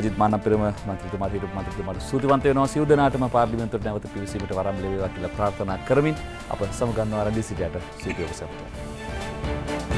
අජිත් මානපිරම මන්ත්‍රීතුමාට හිටපු මන්ත්‍රීතුමාට සූතිවන්ත වෙනවා සියලු දෙනාටම පාර්ලිමේන්තුවට නැවත පිවිසීමට වරම් ලැබේවා කියලා ප්‍රාර්ථනා කරමින් අප සමගන්නවා රැඳී සිටියට සිටියව සම්පූර්ණ